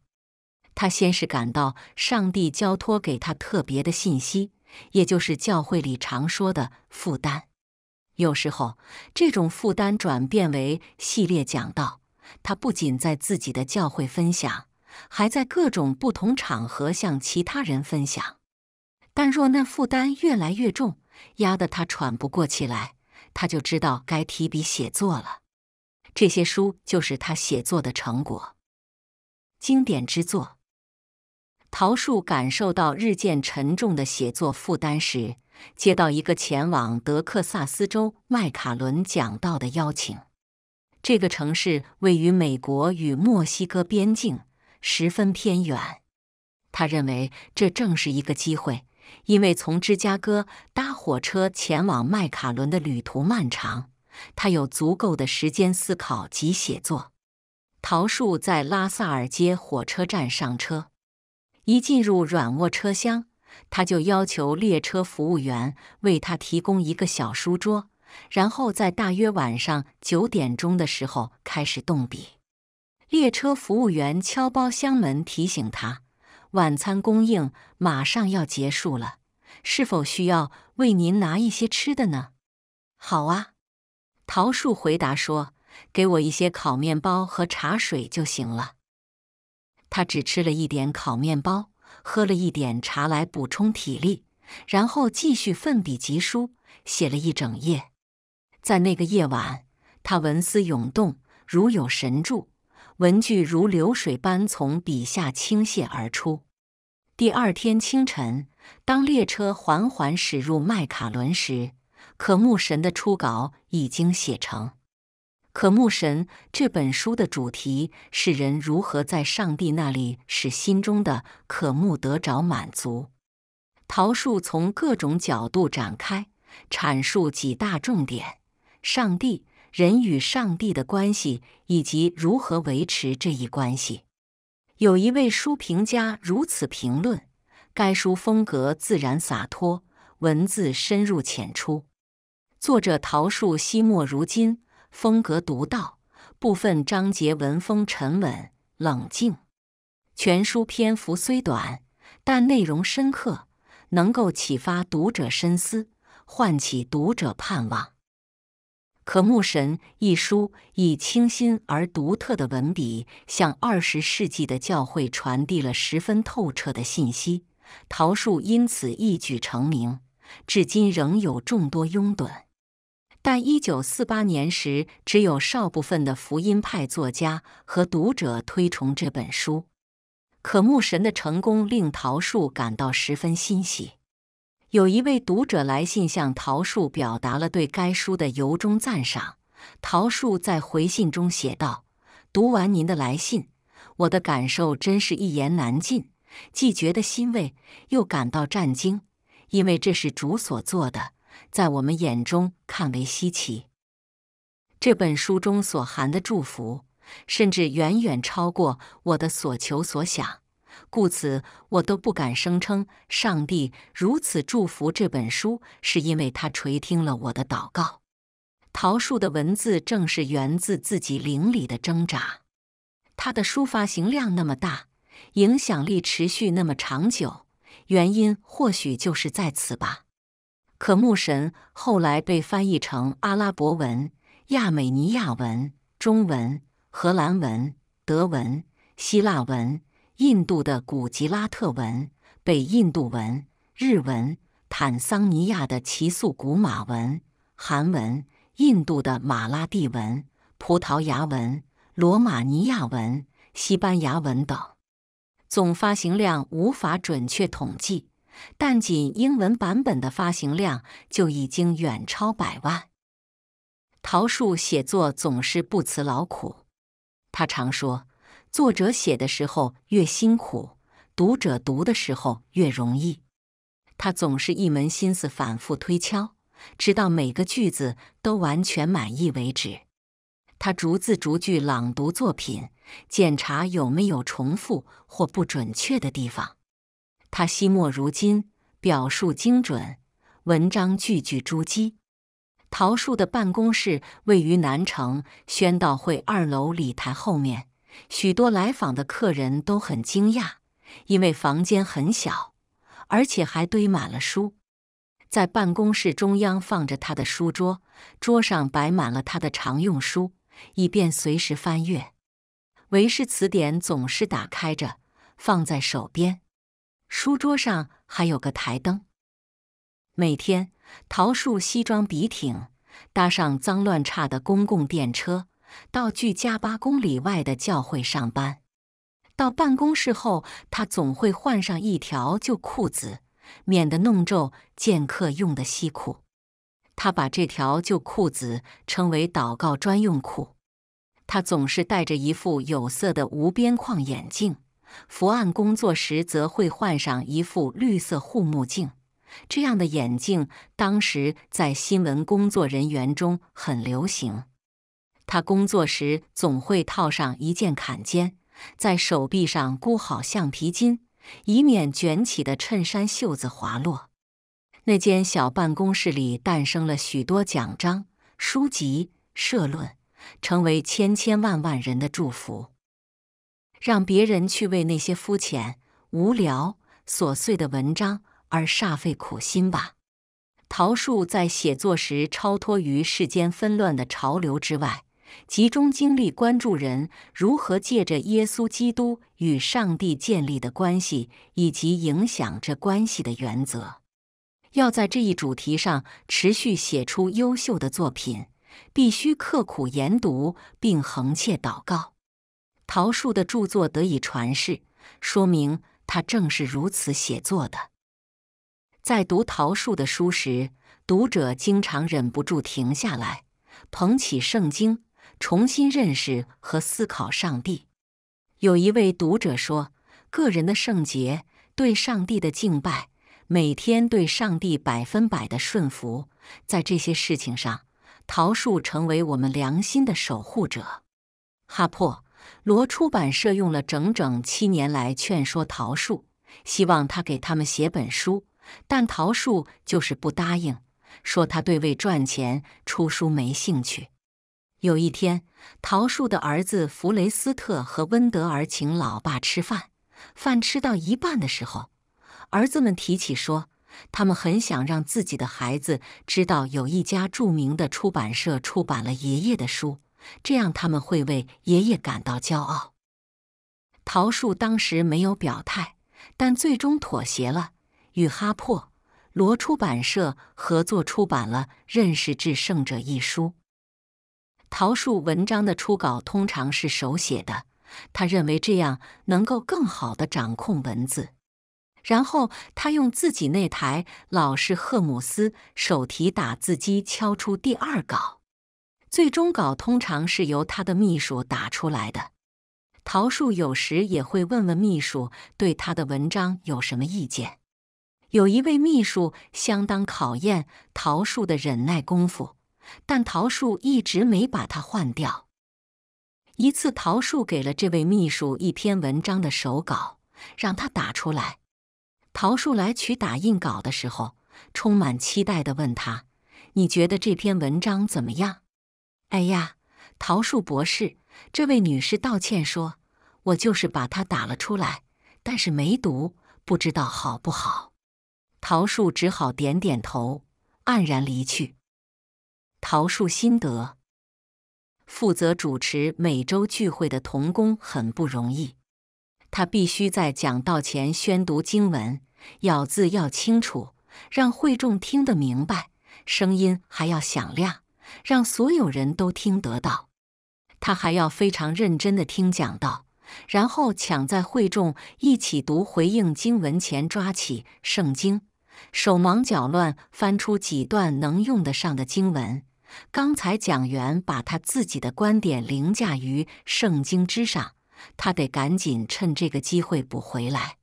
他先是感到上帝交托给他特别的信息，也就是教会里常说的负担。有时候，这种负担转变为系列讲道。他不仅在自己的教会分享，还在各种不同场合向其他人分享。但若那负担越来越重，压得他喘不过气来，他就知道该提笔写作了。这些书就是他写作的成果，经典之作。桃树感受到日渐沉重的写作负担时，接到一个前往德克萨斯州麦卡伦讲道的邀请。这个城市位于美国与墨西哥边境，十分偏远。他认为这正是一个机会，因为从芝加哥搭火车前往麦卡伦的旅途漫长，他有足够的时间思考及写作。桃树在拉萨尔街火车站上车，一进入软卧车厢，他就要求列车服务员为他提供一个小书桌。然后在大约晚上九点钟的时候开始动笔。列车服务员敲包厢门，提醒他：“晚餐供应马上要结束了，是否需要为您拿一些吃的呢？”“好啊。”桃树回答说：“给我一些烤面包和茶水就行了。”他只吃了一点烤面包，喝了一点茶来补充体力，然后继续奋笔疾书，写了一整夜。在那个夜晚，他文思涌动，如有神助，文句如流水般从笔下倾泻而出。第二天清晨，当列车缓缓驶入麦卡伦时，《渴慕神》的初稿已经写成。《渴慕神》这本书的主题是人如何在上帝那里使心中的渴慕得着满足。桃树从各种角度展开，阐述几大重点。上帝、人与上帝的关系，以及如何维持这一关系。有一位书评家如此评论该书：风格自然洒脱，文字深入浅出。作者桃树惜墨如金，风格独到。部分章节文风沉稳冷静。全书篇幅虽短，但内容深刻，能够启发读者深思，唤起读者盼望。《可慕神》一书以清新而独特的文笔，向二十世纪的教会传递了十分透彻的信息。桃树因此一举成名，至今仍有众多拥趸。但一九四八年时，只有少部分的福音派作家和读者推崇这本书。《可木神》的成功令桃树感到十分欣喜。有一位读者来信向桃树表达了对该书的由衷赞赏。桃树在回信中写道：“读完您的来信，我的感受真是一言难尽，既觉得欣慰，又感到震惊。因为这是主所做的，在我们眼中看为稀奇。这本书中所含的祝福，甚至远远超过我的所求所想。”故此，我都不敢声称上帝如此祝福这本书，是因为他垂听了我的祷告。桃树的文字正是源自自己灵里的挣扎。他的书发行量那么大，影响力持续那么长久，原因或许就是在此吧。可牧神后来被翻译成阿拉伯文、亚美尼亚文、中文、荷兰文、德文、希腊文。印度的古吉拉特文、北印度文、日文、坦桑尼亚的奇素古马文、韩文、印度的马拉地文、葡萄牙文、罗马尼亚文、西班牙文等，总发行量无法准确统计，但仅英文版本的发行量就已经远超百万。桃树写作总是不辞劳苦，他常说。作者写的时候越辛苦，读者读的时候越容易。他总是一门心思反复推敲，直到每个句子都完全满意为止。他逐字逐句朗读作品，检查有没有重复或不准确的地方。他惜墨如金，表述精准，文章句句珠玑。桃树的办公室位于南城宣道会二楼礼台后面。许多来访的客人都很惊讶，因为房间很小，而且还堆满了书。在办公室中央放着他的书桌，桌上摆满了他的常用书，以便随时翻阅。韦氏词典总是打开着，放在手边。书桌上还有个台灯。每天，桃树西装笔挺，搭上脏乱差的公共电车。到距家八公里外的教会上班。到办公室后，他总会换上一条旧裤子，免得弄皱见客用的西裤。他把这条旧裤子称为“祷告专用裤”。他总是戴着一副有色的无边框眼镜，伏案工作时则会换上一副绿色护目镜。这样的眼镜当时在新闻工作人员中很流行。他工作时总会套上一件坎肩，在手臂上箍好橡皮筋，以免卷起的衬衫袖子滑落。那间小办公室里诞生了许多奖章、书籍、社论，成为千千万万人的祝福。让别人去为那些肤浅、无聊、琐碎的文章而煞费苦心吧。桃树在写作时超脱于世间纷乱的潮流之外。集中精力关注人如何借着耶稣基督与上帝建立的关系，以及影响这关系的原则。要在这一主题上持续写出优秀的作品，必须刻苦研读并横切祷告。桃树的著作得以传世，说明他正是如此写作的。在读桃树的书时，读者经常忍不住停下来，捧起圣经。重新认识和思考上帝。有一位读者说：“个人的圣洁、对上帝的敬拜、每天对上帝百分百的顺服，在这些事情上，桃树成为我们良心的守护者。”哈珀·罗出版社用了整整七年来劝说桃树，希望他给他们写本书，但桃树就是不答应，说他对为赚钱出书没兴趣。有一天，桃树的儿子弗雷斯特和温德尔请老爸吃饭。饭吃到一半的时候，儿子们提起说，他们很想让自己的孩子知道有一家著名的出版社出版了爷爷的书，这样他们会为爷爷感到骄傲。桃树当时没有表态，但最终妥协了，与哈珀·罗出版社合作出版了《认识至圣者》一书。桃树文章的初稿通常是手写的，他认为这样能够更好的掌控文字。然后他用自己那台老式赫姆斯手提打字机敲出第二稿。最终稿通常是由他的秘书打出来的。桃树有时也会问问秘书对他的文章有什么意见。有一位秘书相当考验桃树的忍耐功夫。但桃树一直没把它换掉。一次，桃树给了这位秘书一篇文章的手稿，让他打出来。桃树来取打印稿的时候，充满期待的问他：“你觉得这篇文章怎么样？”“哎呀，桃树博士，”这位女士道歉说，“我就是把它打了出来，但是没读，不知道好不好。”桃树只好点点头，黯然离去。桃树心得，负责主持每周聚会的童工很不容易。他必须在讲道前宣读经文，咬字要清楚，让会众听得明白；声音还要响亮，让所有人都听得到。他还要非常认真的听讲道，然后抢在会众一起读回应经文前抓起圣经，手忙脚乱翻出几段能用得上的经文。刚才讲员把他自己的观点凌驾于圣经之上，他得赶紧趁这个机会补回来。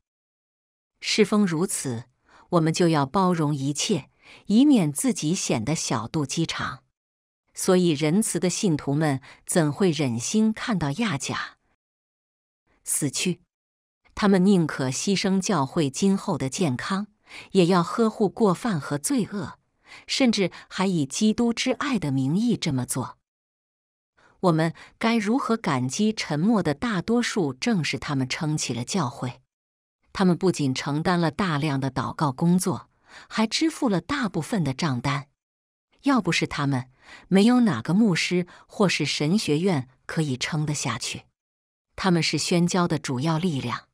世风如此，我们就要包容一切，以免自己显得小肚鸡肠。所以仁慈的信徒们怎会忍心看到亚甲死去？他们宁可牺牲教会今后的健康，也要呵护过犯和罪恶。甚至还以基督之爱的名义这么做，我们该如何感激沉默的大多数？正是他们撑起了教会，他们不仅承担了大量的祷告工作，还支付了大部分的账单。要不是他们，没有哪个牧师或是神学院可以撑得下去。他们是宣教的主要力量，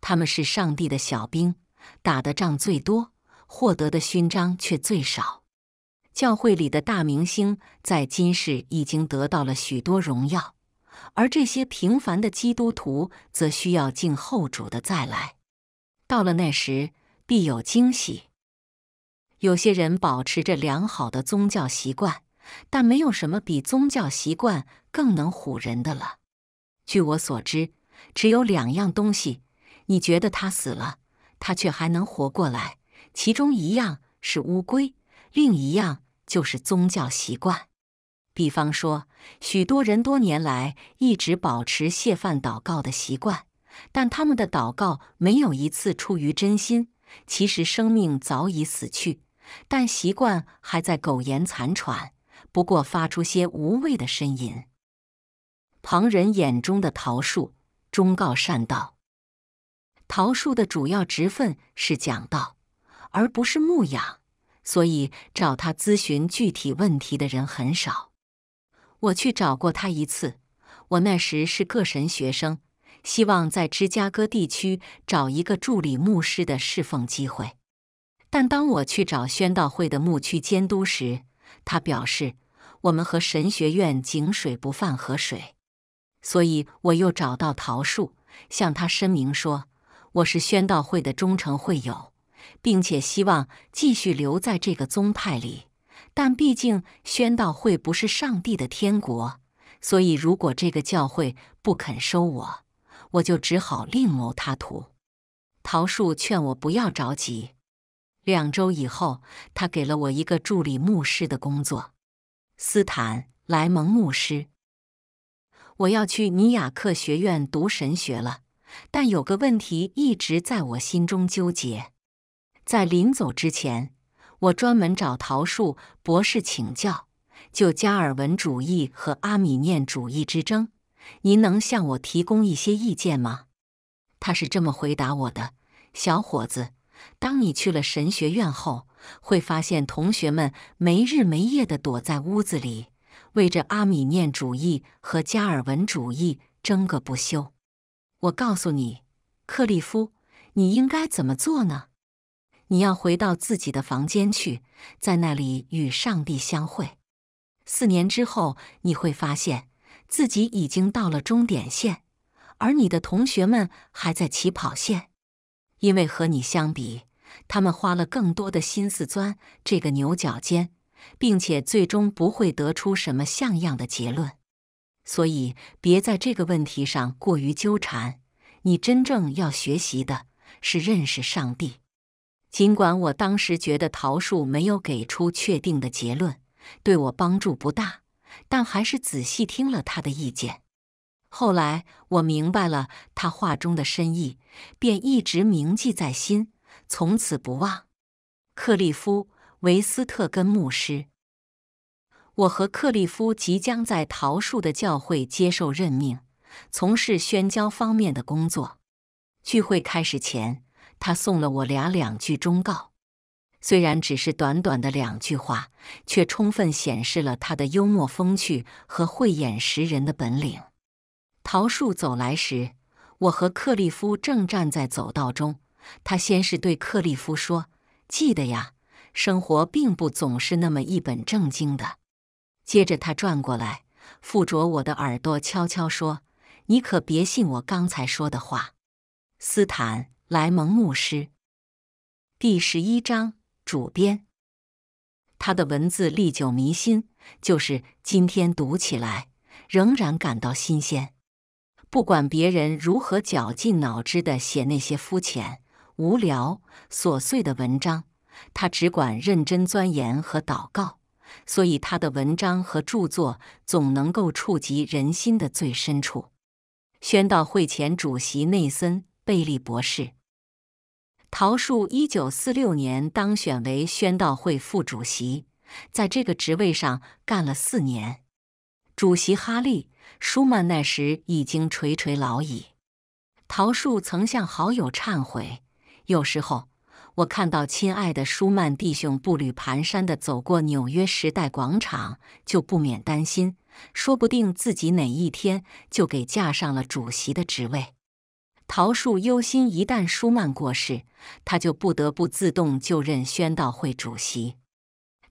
他们是上帝的小兵，打的仗最多。获得的勋章却最少。教会里的大明星在今世已经得到了许多荣耀，而这些平凡的基督徒则需要敬后主的再来。到了那时，必有惊喜。有些人保持着良好的宗教习惯，但没有什么比宗教习惯更能唬人的了。据我所知，只有两样东西：你觉得他死了，他却还能活过来。其中一样是乌龟，另一样就是宗教习惯。比方说，许多人多年来一直保持谢饭祷告的习惯，但他们的祷告没有一次出于真心。其实生命早已死去，但习惯还在苟延残喘，不过发出些无谓的呻吟。旁人眼中的桃树，忠告善道。桃树的主要职分是讲道。而不是牧养，所以找他咨询具体问题的人很少。我去找过他一次，我那时是个神学生，希望在芝加哥地区找一个助理牧师的侍奉机会。但当我去找宣道会的牧区监督时，他表示我们和神学院井水不犯河水，所以我又找到桃树，向他声明说我是宣道会的忠诚会友。并且希望继续留在这个宗派里，但毕竟宣道会不是上帝的天国，所以如果这个教会不肯收我，我就只好另谋他途。桃树劝我不要着急。两周以后，他给了我一个助理牧师的工作——斯坦莱蒙牧师。我要去尼亚克学院读神学了，但有个问题一直在我心中纠结。在临走之前，我专门找桃树博士请教，就加尔文主义和阿米念主义之争，您能向我提供一些意见吗？他是这么回答我的：“小伙子，当你去了神学院后，会发现同学们没日没夜地躲在屋子里，为着阿米念主义和加尔文主义争个不休。我告诉你，克利夫，你应该怎么做呢？”你要回到自己的房间去，在那里与上帝相会。四年之后，你会发现自己已经到了终点线，而你的同学们还在起跑线。因为和你相比，他们花了更多的心思钻这个牛角尖，并且最终不会得出什么像样的结论。所以，别在这个问题上过于纠缠。你真正要学习的是认识上帝。尽管我当时觉得桃树没有给出确定的结论，对我帮助不大，但还是仔细听了他的意见。后来我明白了他话中的深意，便一直铭记在心，从此不忘。克利夫·维斯特根牧师，我和克利夫即将在桃树的教会接受任命，从事宣教方面的工作。聚会开始前。他送了我俩两句忠告，虽然只是短短的两句话，却充分显示了他的幽默风趣和慧眼识人的本领。桃树走来时，我和克利夫正站在走道中。他先是对克利夫说：“记得呀，生活并不总是那么一本正经的。”接着他转过来，附着我的耳朵悄悄说：“你可别信我刚才说的话，斯坦。”莱蒙牧师，第十一章主编，他的文字历久弥新，就是今天读起来仍然感到新鲜。不管别人如何绞尽脑汁的写那些肤浅、无聊、琐碎的文章，他只管认真钻研和祷告，所以他的文章和著作总能够触及人心的最深处。宣道会前主席内森。贝利博士，桃树一九四六年当选为宣道会副主席，在这个职位上干了四年。主席哈利·舒曼那时已经垂垂老矣。桃树曾向好友忏悔：“有时候，我看到亲爱的舒曼弟兄步履蹒跚的走过纽约时代广场，就不免担心，说不定自己哪一天就给架上了主席的职位。”桃树忧心，一旦舒曼过世，他就不得不自动就任宣道会主席。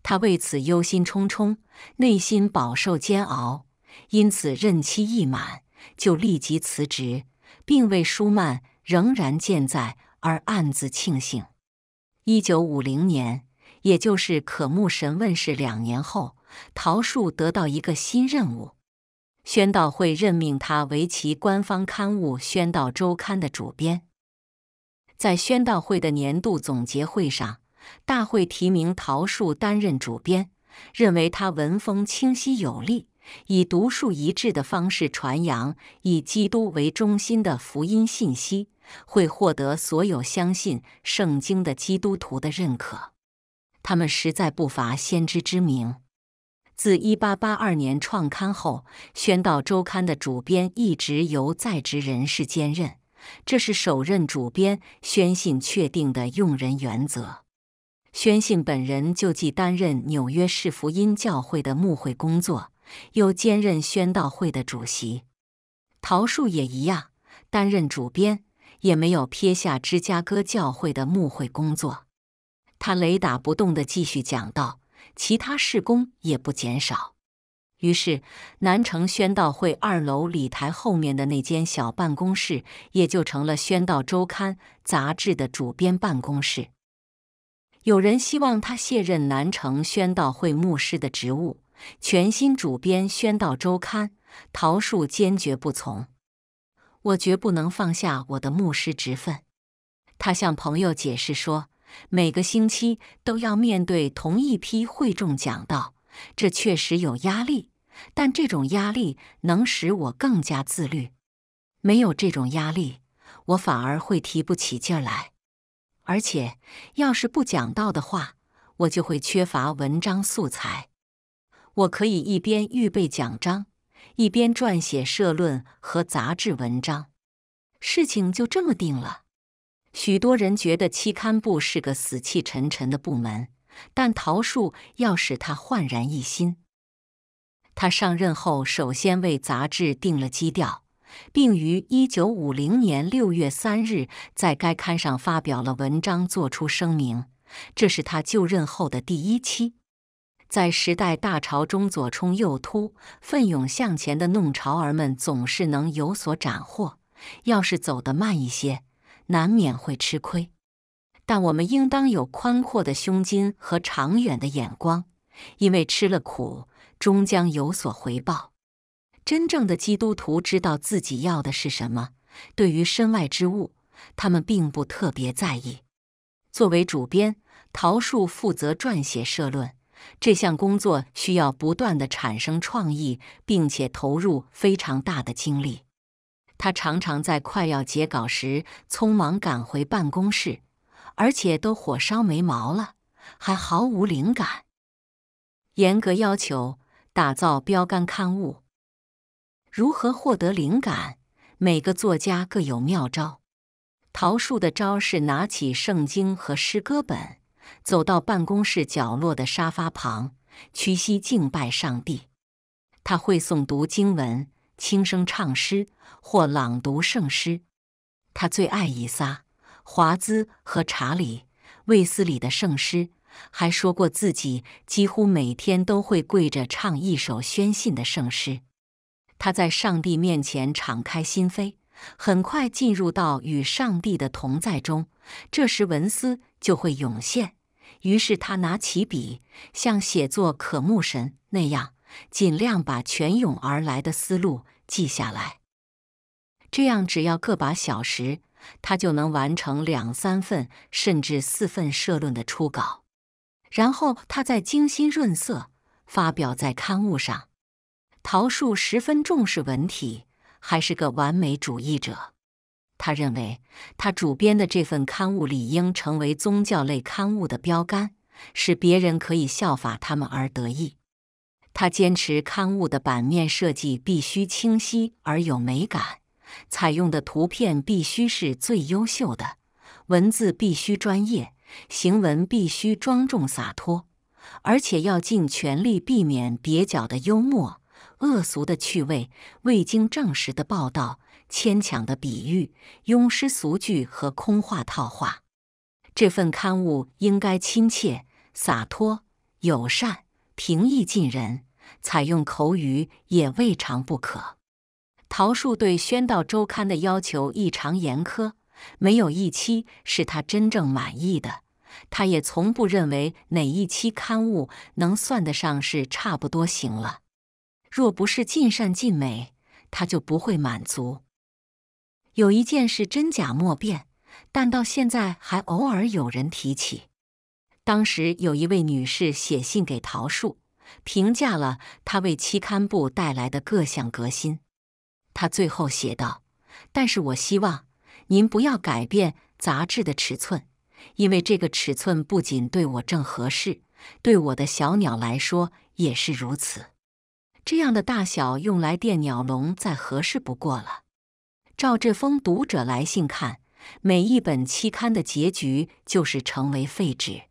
他为此忧心忡忡，内心饱受煎熬，因此任期一满就立即辞职，并为舒曼仍然健在而暗自庆幸。一九五零年，也就是可慕神问世两年后，桃树得到一个新任务。宣道会任命他为其官方刊物《宣道周刊》的主编。在宣道会的年度总结会上，大会提名陶树担任主编，认为他文风清晰有力，以独树一帜的方式传扬以基督为中心的福音信息，会获得所有相信圣经的基督徒的认可。他们实在不乏先知之名。自一八八二年创刊后，宣道周刊的主编一直由在职人士兼任，这是首任主编宣信确定的用人原则。宣信本人就既担任纽约市福音教会的牧会工作，又兼任宣道会的主席。桃树也一样，担任主编也没有撇下芝加哥教会的牧会工作。他雷打不动地继续讲道。其他事工也不减少，于是南城宣道会二楼礼台后面的那间小办公室也就成了宣道周刊杂志的主编办公室。有人希望他卸任南城宣道会牧师的职务，全心主编宣道周刊。桃树坚决不从，我绝不能放下我的牧师职分。他向朋友解释说。每个星期都要面对同一批会众讲道，这确实有压力，但这种压力能使我更加自律。没有这种压力，我反而会提不起劲儿来。而且，要是不讲道的话，我就会缺乏文章素材。我可以一边预备讲章，一边撰写社论和杂志文章。事情就这么定了。许多人觉得期刊部是个死气沉沉的部门，但桃树要使他焕然一新。他上任后，首先为杂志定了基调，并于一九五零年六月三日在该刊上发表了文章，做出声明。这是他就任后的第一期。在时代大潮中左冲右突、奋勇向前的弄潮儿们总是能有所斩获，要是走得慢一些。难免会吃亏，但我们应当有宽阔的胸襟和长远的眼光，因为吃了苦，终将有所回报。真正的基督徒知道自己要的是什么，对于身外之物，他们并不特别在意。作为主编，桃树负责撰写社论，这项工作需要不断的产生创意，并且投入非常大的精力。他常常在快要截稿时匆忙赶回办公室，而且都火烧眉毛了，还毫无灵感。严格要求，打造标杆刊物。如何获得灵感？每个作家各有妙招。桃树的招是拿起圣经和诗歌本，走到办公室角落的沙发旁，屈膝敬拜上帝。他会诵读经文。轻声唱诗或朗读圣诗，他最爱以撒、华兹和查理卫斯理的圣诗，还说过自己几乎每天都会跪着唱一首宣信的圣诗。他在上帝面前敞开心扉，很快进入到与上帝的同在中，这时文思就会涌现。于是他拿起笔，像写作渴慕神那样。尽量把泉涌而来的思路记下来，这样只要个把小时，他就能完成两三份甚至四份社论的初稿。然后他再精心润色，发表在刊物上。陶树十分重视文体，还是个完美主义者。他认为他主编的这份刊物理应成为宗教类刊物的标杆，使别人可以效法他们而得意。他坚持刊物的版面设计必须清晰而有美感，采用的图片必须是最优秀的，文字必须专业，行文必须庄重洒脱，而且要尽全力避免蹩脚的幽默、恶俗的趣味、未经证实的报道、牵强的比喻、庸师俗句和空话套话。这份刊物应该亲切、洒脱、友善、平易近人。采用口语也未尝不可。桃树对《宣道周刊》的要求异常严苛，没有一期是他真正满意的。他也从不认为哪一期刊物能算得上是差不多行了。若不是尽善尽美，他就不会满足。有一件事真假莫辨，但到现在还偶尔有人提起。当时有一位女士写信给桃树。评价了他为期刊部带来的各项革新。他最后写道：“但是我希望您不要改变杂志的尺寸，因为这个尺寸不仅对我正合适，对我的小鸟来说也是如此。这样的大小用来垫鸟笼再合适不过了。”照这封读者来信看，每一本期刊的结局就是成为废纸。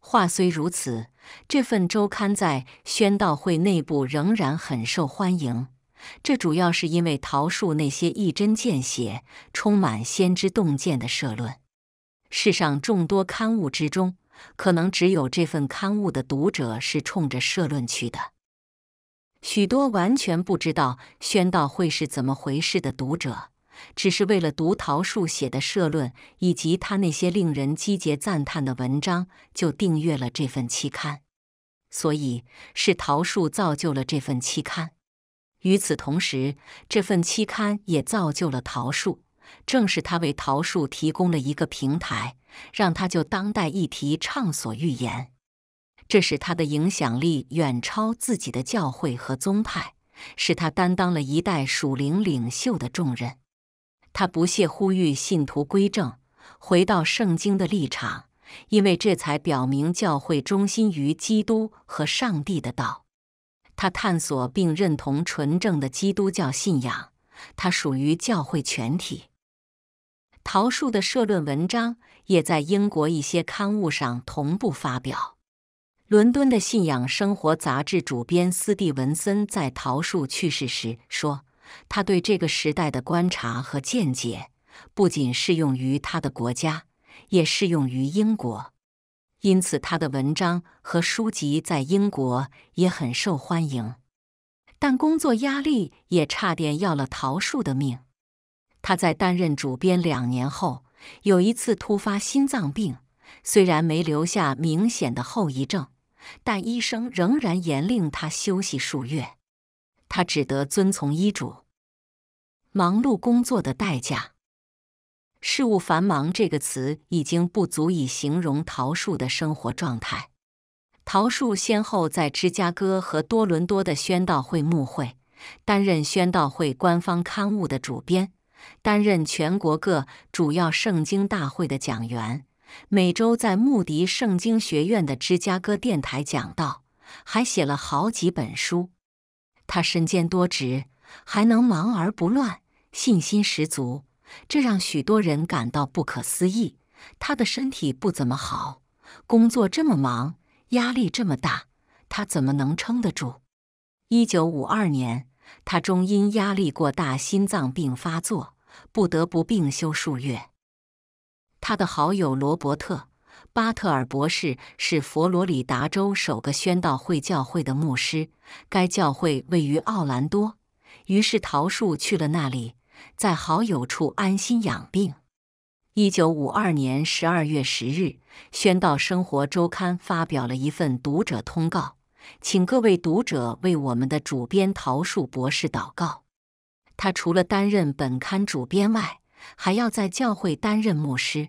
话虽如此。这份周刊在宣道会内部仍然很受欢迎，这主要是因为桃树那些一针见血、充满先知洞见的社论。世上众多刊物之中，可能只有这份刊物的读者是冲着社论去的。许多完全不知道宣道会是怎么回事的读者。只是为了读桃树写的社论以及他那些令人击节赞叹的文章，就订阅了这份期刊。所以是桃树造就了这份期刊。与此同时，这份期刊也造就了桃树。正是他为桃树提供了一个平台，让他就当代议题畅所欲言。这使他的影响力远超自己的教会和宗派，使他担当了一代属灵领袖的重任。他不屑呼吁信徒归正，回到圣经的立场，因为这才表明教会忠心于基督和上帝的道。他探索并认同纯正的基督教信仰，他属于教会全体。桃树的社论文章也在英国一些刊物上同步发表。伦敦的《信仰生活》杂志主编斯蒂文森在桃树去世时说。他对这个时代的观察和见解不仅适用于他的国家，也适用于英国，因此他的文章和书籍在英国也很受欢迎。但工作压力也差点要了《桃树》的命。他在担任主编两年后，有一次突发心脏病，虽然没留下明显的后遗症，但医生仍然严令他休息数月，他只得遵从医嘱。忙碌工作的代价。事务繁忙这个词已经不足以形容桃树的生活状态。桃树先后在芝加哥和多伦多的宣道会牧会，担任宣道会官方刊物的主编，担任全国各主要圣经大会的讲员，每周在穆迪圣经学院的芝加哥电台讲道，还写了好几本书。他身兼多职。还能忙而不乱，信心十足，这让许多人感到不可思议。他的身体不怎么好，工作这么忙，压力这么大，他怎么能撑得住？一九五二年，他终因压力过大，心脏病发作，不得不病休数月。他的好友罗伯特·巴特尔博士是佛罗里达州首个宣道会教会的牧师，该教会位于奥兰多。于是，桃树去了那里，在好友处安心养病。一九五二年十二月十日，《宣道生活周刊》发表了一份读者通告，请各位读者为我们的主编桃树博士祷告。他除了担任本刊主编外，还要在教会担任牧师。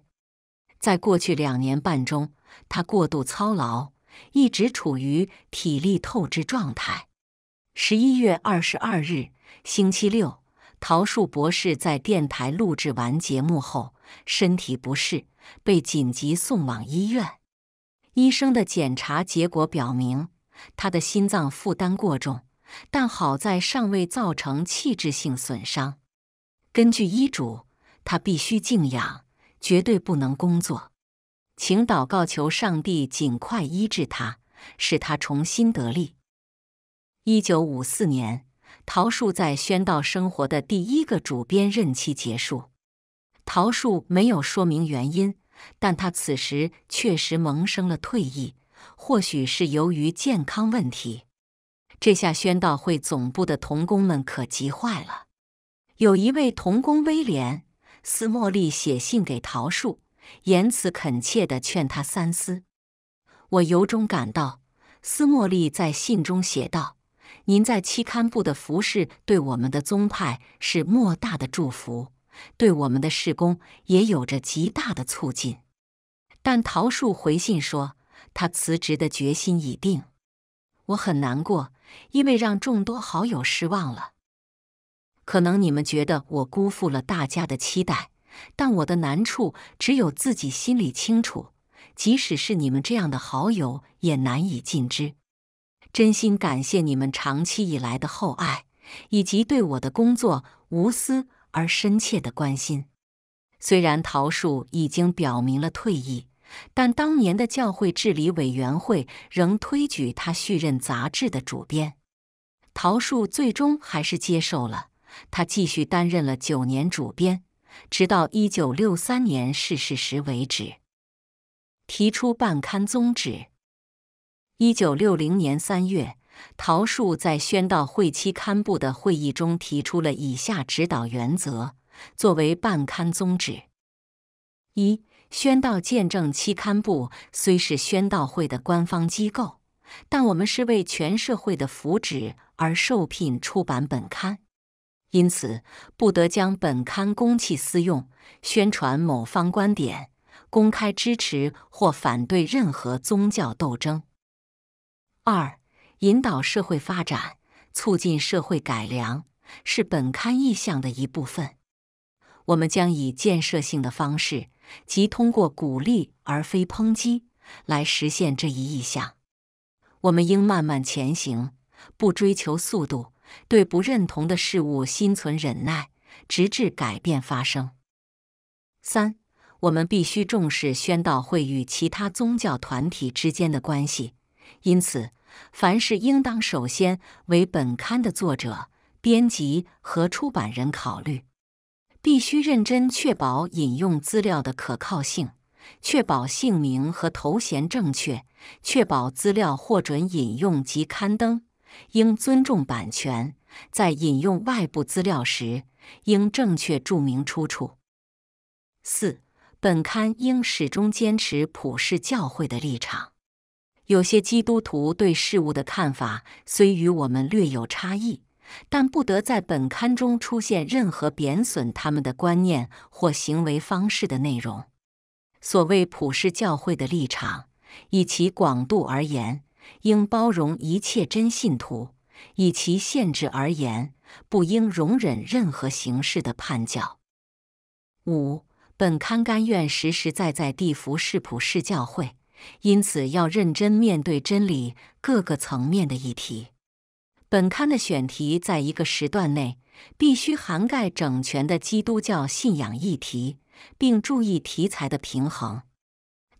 在过去两年半中，他过度操劳，一直处于体力透支状态。十一月二十二日，星期六，桃树博士在电台录制完节目后，身体不适，被紧急送往医院。医生的检查结果表明，他的心脏负担过重，但好在尚未造成器质性损伤。根据医嘱，他必须静养，绝对不能工作。请祷告，求上帝尽快医治他，使他重新得力。一九五四年，桃树在宣道生活的第一个主编任期结束。桃树没有说明原因，但他此时确实萌生了退役，或许是由于健康问题。这下宣道会总部的童工们可急坏了。有一位童工威廉·斯莫利写信给桃树，言辞恳切的劝他三思。我由衷感到，斯莫利在信中写道。您在期刊部的服饰对我们的宗派是莫大的祝福，对我们的事工也有着极大的促进。但桃树回信说，他辞职的决心已定。我很难过，因为让众多好友失望了。可能你们觉得我辜负了大家的期待，但我的难处只有自己心里清楚，即使是你们这样的好友也难以尽知。真心感谢你们长期以来的厚爱，以及对我的工作无私而深切的关心。虽然桃树已经表明了退役，但当年的教会治理委员会仍推举他续任杂志的主编。桃树最终还是接受了，他继续担任了九年主编，直到1963年逝世时为止。提出办刊宗旨。一九六零年三月，陶树在宣道会期刊部的会议中提出了以下指导原则，作为办刊宗旨：一、宣道见证期刊部虽是宣道会的官方机构，但我们是为全社会的福祉而受聘出版本刊，因此不得将本刊公器私用，宣传某方观点，公开支持或反对任何宗教斗争。二、引导社会发展、促进社会改良是本刊意向的一部分。我们将以建设性的方式，即通过鼓励而非抨击来实现这一意向。我们应慢慢前行，不追求速度，对不认同的事物心存忍耐，直至改变发生。三、我们必须重视宣道会与其他宗教团体之间的关系。因此，凡事应当首先为本刊的作者、编辑和出版人考虑。必须认真确保引用资料的可靠性，确保姓名和头衔正确，确保资料获准引用及刊登应尊重版权。在引用外部资料时，应正确注明出处。四，本刊应始终坚持普世教会的立场。有些基督徒对事物的看法虽与我们略有差异，但不得在本刊中出现任何贬损他们的观念或行为方式的内容。所谓普世教会的立场，以其广度而言，应包容一切真信徒；以其限制而言，不应容忍任何形式的叛教。五本刊甘愿实实在在地服侍普世教会。因此，要认真面对真理各个层面的议题。本刊的选题在一个时段内必须涵盖整全的基督教信仰议题，并注意题材的平衡。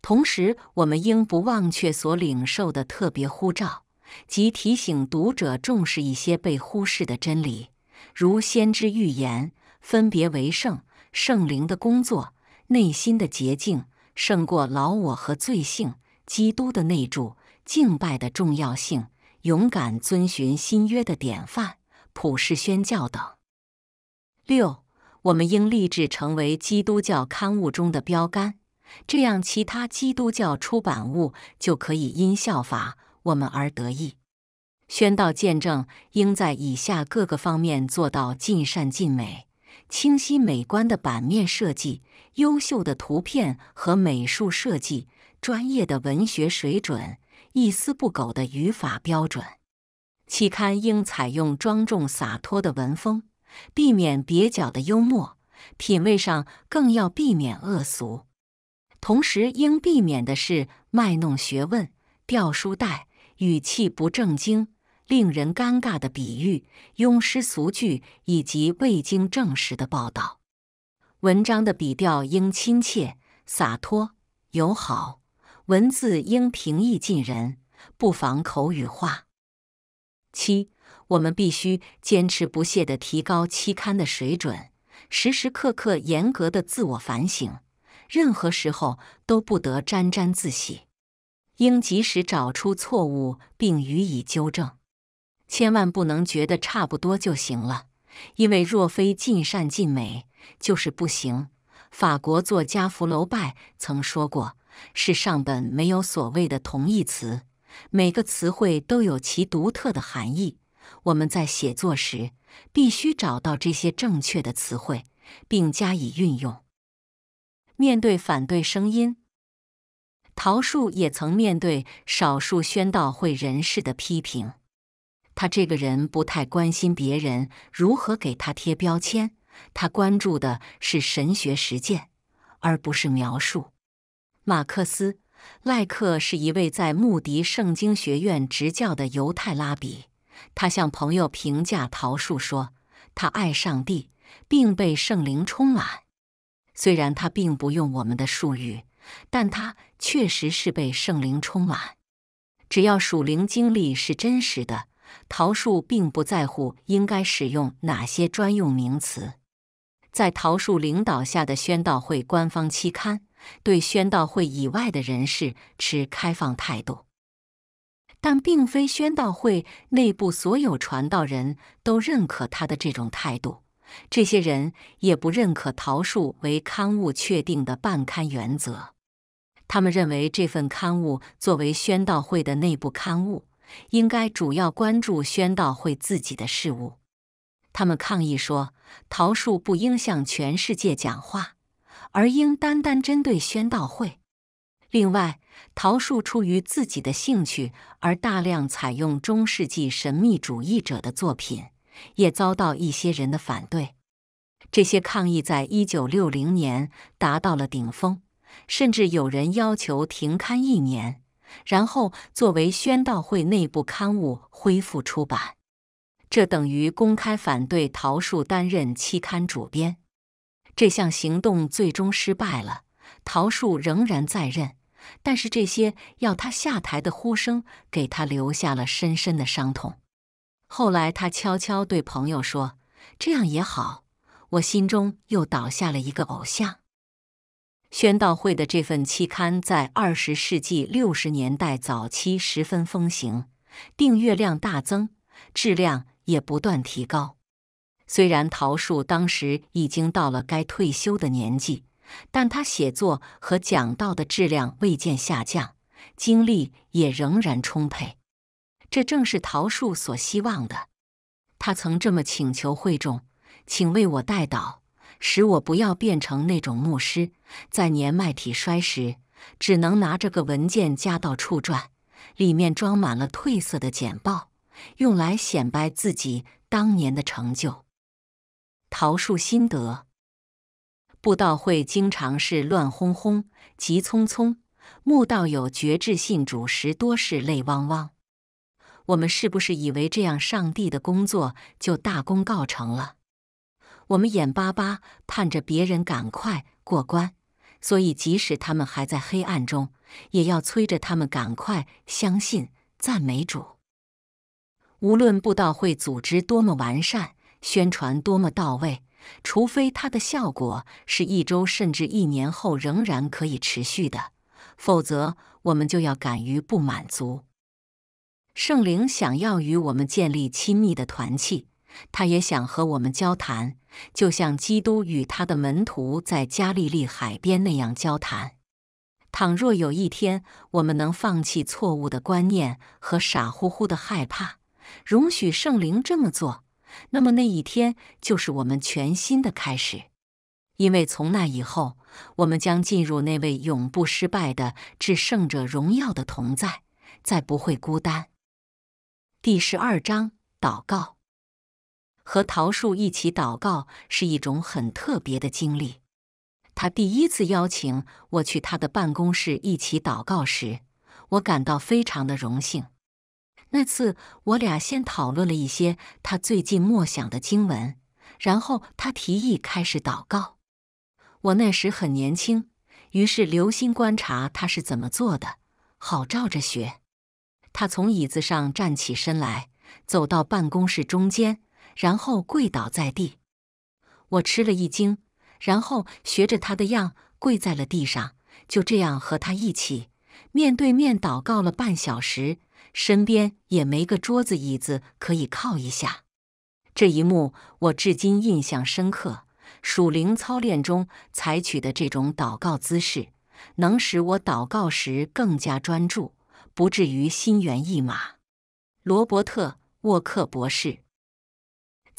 同时，我们应不忘却所领受的特别呼召，即提醒读者重视一些被忽视的真理，如先知预言、分别为圣、圣灵的工作、内心的洁净。胜过老我和罪性，基督的内助、敬拜的重要性，勇敢遵循新约的典范，普世宣教等。六，我们应立志成为基督教刊物中的标杆，这样其他基督教出版物就可以因效法我们而得益。宣道见证应在以下各个方面做到尽善尽美。清晰美观的版面设计，优秀的图片和美术设计，专业的文学水准，一丝不苟的语法标准。期刊应采用庄重洒脱的文风，避免蹩脚的幽默，品味上更要避免恶俗。同时，应避免的是卖弄学问、掉书袋，语气不正经。令人尴尬的比喻、庸师俗句以及未经证实的报道。文章的笔调应亲切、洒脱、友好，文字应平易近人，不妨口语化。七，我们必须坚持不懈地提高期刊的水准，时时刻刻严格地自我反省，任何时候都不得沾沾自喜，应及时找出错误并予以纠正。千万不能觉得差不多就行了，因为若非尽善尽美，就是不行。法国作家福楼拜曾说过：“世上本没有所谓的同义词，每个词汇都有其独特的含义。我们在写作时，必须找到这些正确的词汇，并加以运用。”面对反对声音，陶树也曾面对少数宣道会人士的批评。他这个人不太关心别人如何给他贴标签，他关注的是神学实践，而不是描述。马克思·赖克是一位在穆迪圣经学院执教的犹太拉比。他向朋友评价桃树说：“他爱上帝，并被圣灵充满。虽然他并不用我们的术语，但他确实是被圣灵充满。只要属灵经历是真实的。”桃树并不在乎应该使用哪些专用名词，在桃树领导下的宣道会官方期刊对宣道会以外的人士持开放态度，但并非宣道会内部所有传道人都认可他的这种态度。这些人也不认可桃树为刊物确定的办刊原则，他们认为这份刊物作为宣道会的内部刊物。应该主要关注宣道会自己的事务。他们抗议说，桃树不应向全世界讲话，而应单单针对宣道会。另外，桃树出于自己的兴趣而大量采用中世纪神秘主义者的作品，也遭到一些人的反对。这些抗议在一九六零年达到了顶峰，甚至有人要求停刊一年。然后作为宣道会内部刊物恢复出版，这等于公开反对陶树担任期刊主编。这项行动最终失败了，陶树仍然在任，但是这些要他下台的呼声给他留下了深深的伤痛。后来他悄悄对朋友说：“这样也好，我心中又倒下了一个偶像。”宣道会的这份期刊在二十世纪六十年代早期十分风行，订阅量大增，质量也不断提高。虽然桃树当时已经到了该退休的年纪，但他写作和讲道的质量未见下降，精力也仍然充沛。这正是桃树所希望的。他曾这么请求会众：“请为我代祷。”使我不要变成那种牧师，在年迈体衰时，只能拿着个文件夹到处转，里面装满了褪色的简报，用来显摆自己当年的成就。桃树心得：布道会经常是乱哄哄、急匆匆，牧道有绝志信主时多是泪汪汪。我们是不是以为这样，上帝的工作就大功告成了？我们眼巴巴盼着别人赶快过关，所以即使他们还在黑暗中，也要催着他们赶快相信、赞美主。无论布道会组织多么完善，宣传多么到位，除非它的效果是一周甚至一年后仍然可以持续的，否则我们就要敢于不满足。圣灵想要与我们建立亲密的团契。他也想和我们交谈，就像基督与他的门徒在加利利海边那样交谈。倘若有一天我们能放弃错误的观念和傻乎乎的害怕，容许圣灵这么做，那么那一天就是我们全新的开始。因为从那以后，我们将进入那位永不失败的至圣者荣耀的同在，再不会孤单。第十二章祷告。和桃树一起祷告是一种很特别的经历。他第一次邀请我去他的办公室一起祷告时，我感到非常的荣幸。那次我俩先讨论了一些他最近默想的经文，然后他提议开始祷告。我那时很年轻，于是留心观察他是怎么做的，好照着学。他从椅子上站起身来，走到办公室中间。然后跪倒在地，我吃了一惊，然后学着他的样跪在了地上，就这样和他一起面对面祷告了半小时，身边也没个桌子椅子可以靠一下。这一幕我至今印象深刻。属灵操练中采取的这种祷告姿势，能使我祷告时更加专注，不至于心猿意马。罗伯特·沃克博士。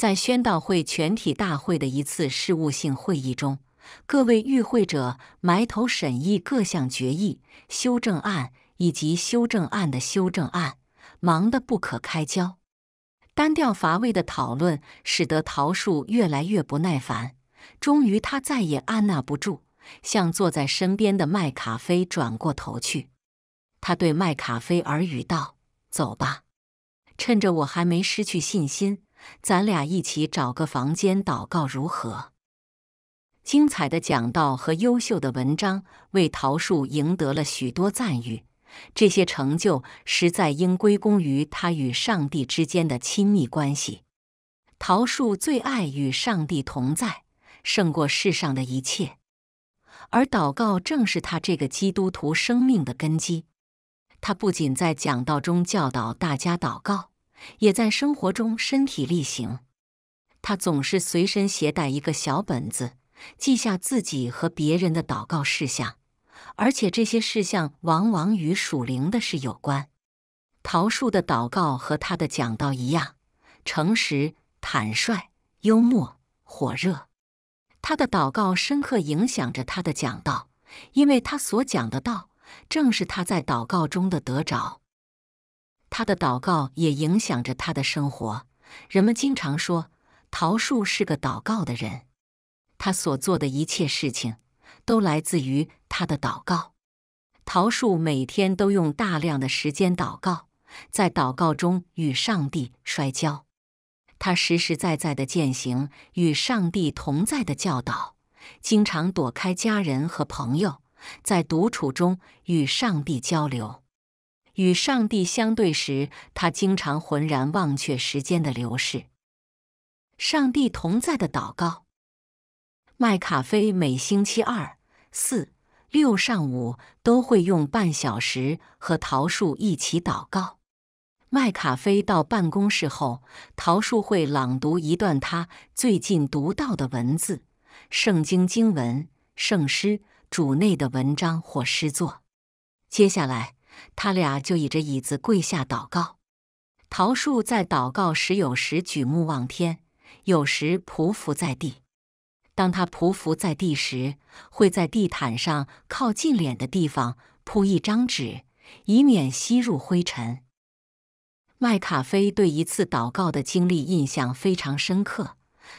在宣道会全体大会的一次事务性会议中，各位与会者埋头审议各项决议、修正案以及修正案的修正案，忙得不可开交。单调乏味的讨论使得桃树越来越不耐烦。终于，他再也按捺不住，向坐在身边的麦卡菲转过头去。他对麦卡菲耳语道：“走吧，趁着我还没失去信心。”咱俩一起找个房间祷告，如何？精彩的讲道和优秀的文章为桃树赢得了许多赞誉。这些成就实在应归功于他与上帝之间的亲密关系。桃树最爱与上帝同在，胜过世上的一切。而祷告正是他这个基督徒生命的根基。他不仅在讲道中教导大家祷告。也在生活中身体力行。他总是随身携带一个小本子，记下自己和别人的祷告事项，而且这些事项往往与属灵的事有关。桃树的祷告和他的讲道一样，诚实、坦率、幽默、火热。他的祷告深刻影响着他的讲道，因为他所讲的道正是他在祷告中的得着。他的祷告也影响着他的生活。人们经常说，桃树是个祷告的人。他所做的一切事情都来自于他的祷告。桃树每天都用大量的时间祷告，在祷告中与上帝摔跤。他实实在在的践行与上帝同在的教导，经常躲开家人和朋友，在独处中与上帝交流。与上帝相对时，他经常浑然忘却时间的流逝。上帝同在的祷告，麦卡菲每星期二、四、六上午都会用半小时和桃树一起祷告。麦卡菲到办公室后，桃树会朗读一段他最近读到的文字——圣经经文、圣诗、主内的文章或诗作。接下来。他俩就倚着椅子跪下祷告。桃树在祷告时，有时举目望天，有时匍匐在地。当他匍匐在地时，会在地毯上靠近脸的地方铺一张纸，以免吸入灰尘。麦卡菲对一次祷告的经历印象非常深刻。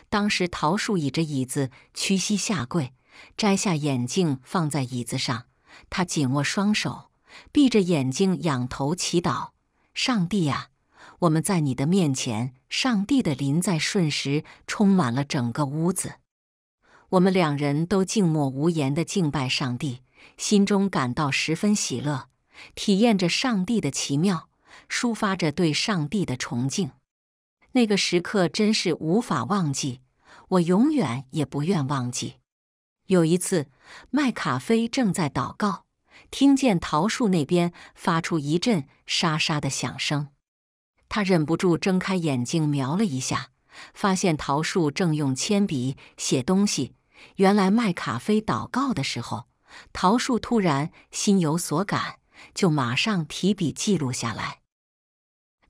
当时，桃树倚着椅子屈膝下跪，摘下眼镜放在椅子上，他紧握双手。闭着眼睛仰头祈祷，上帝呀，我们在你的面前。上帝的临在瞬时充满了整个屋子。我们两人都静默无言地敬拜上帝，心中感到十分喜乐，体验着上帝的奇妙，抒发着对上帝的崇敬。那个时刻真是无法忘记，我永远也不愿忘记。有一次，麦卡菲正在祷告。听见桃树那边发出一阵沙沙的响声，他忍不住睁开眼睛瞄了一下，发现桃树正用铅笔写东西。原来麦卡菲祷告的时候，桃树突然心有所感，就马上提笔记录下来。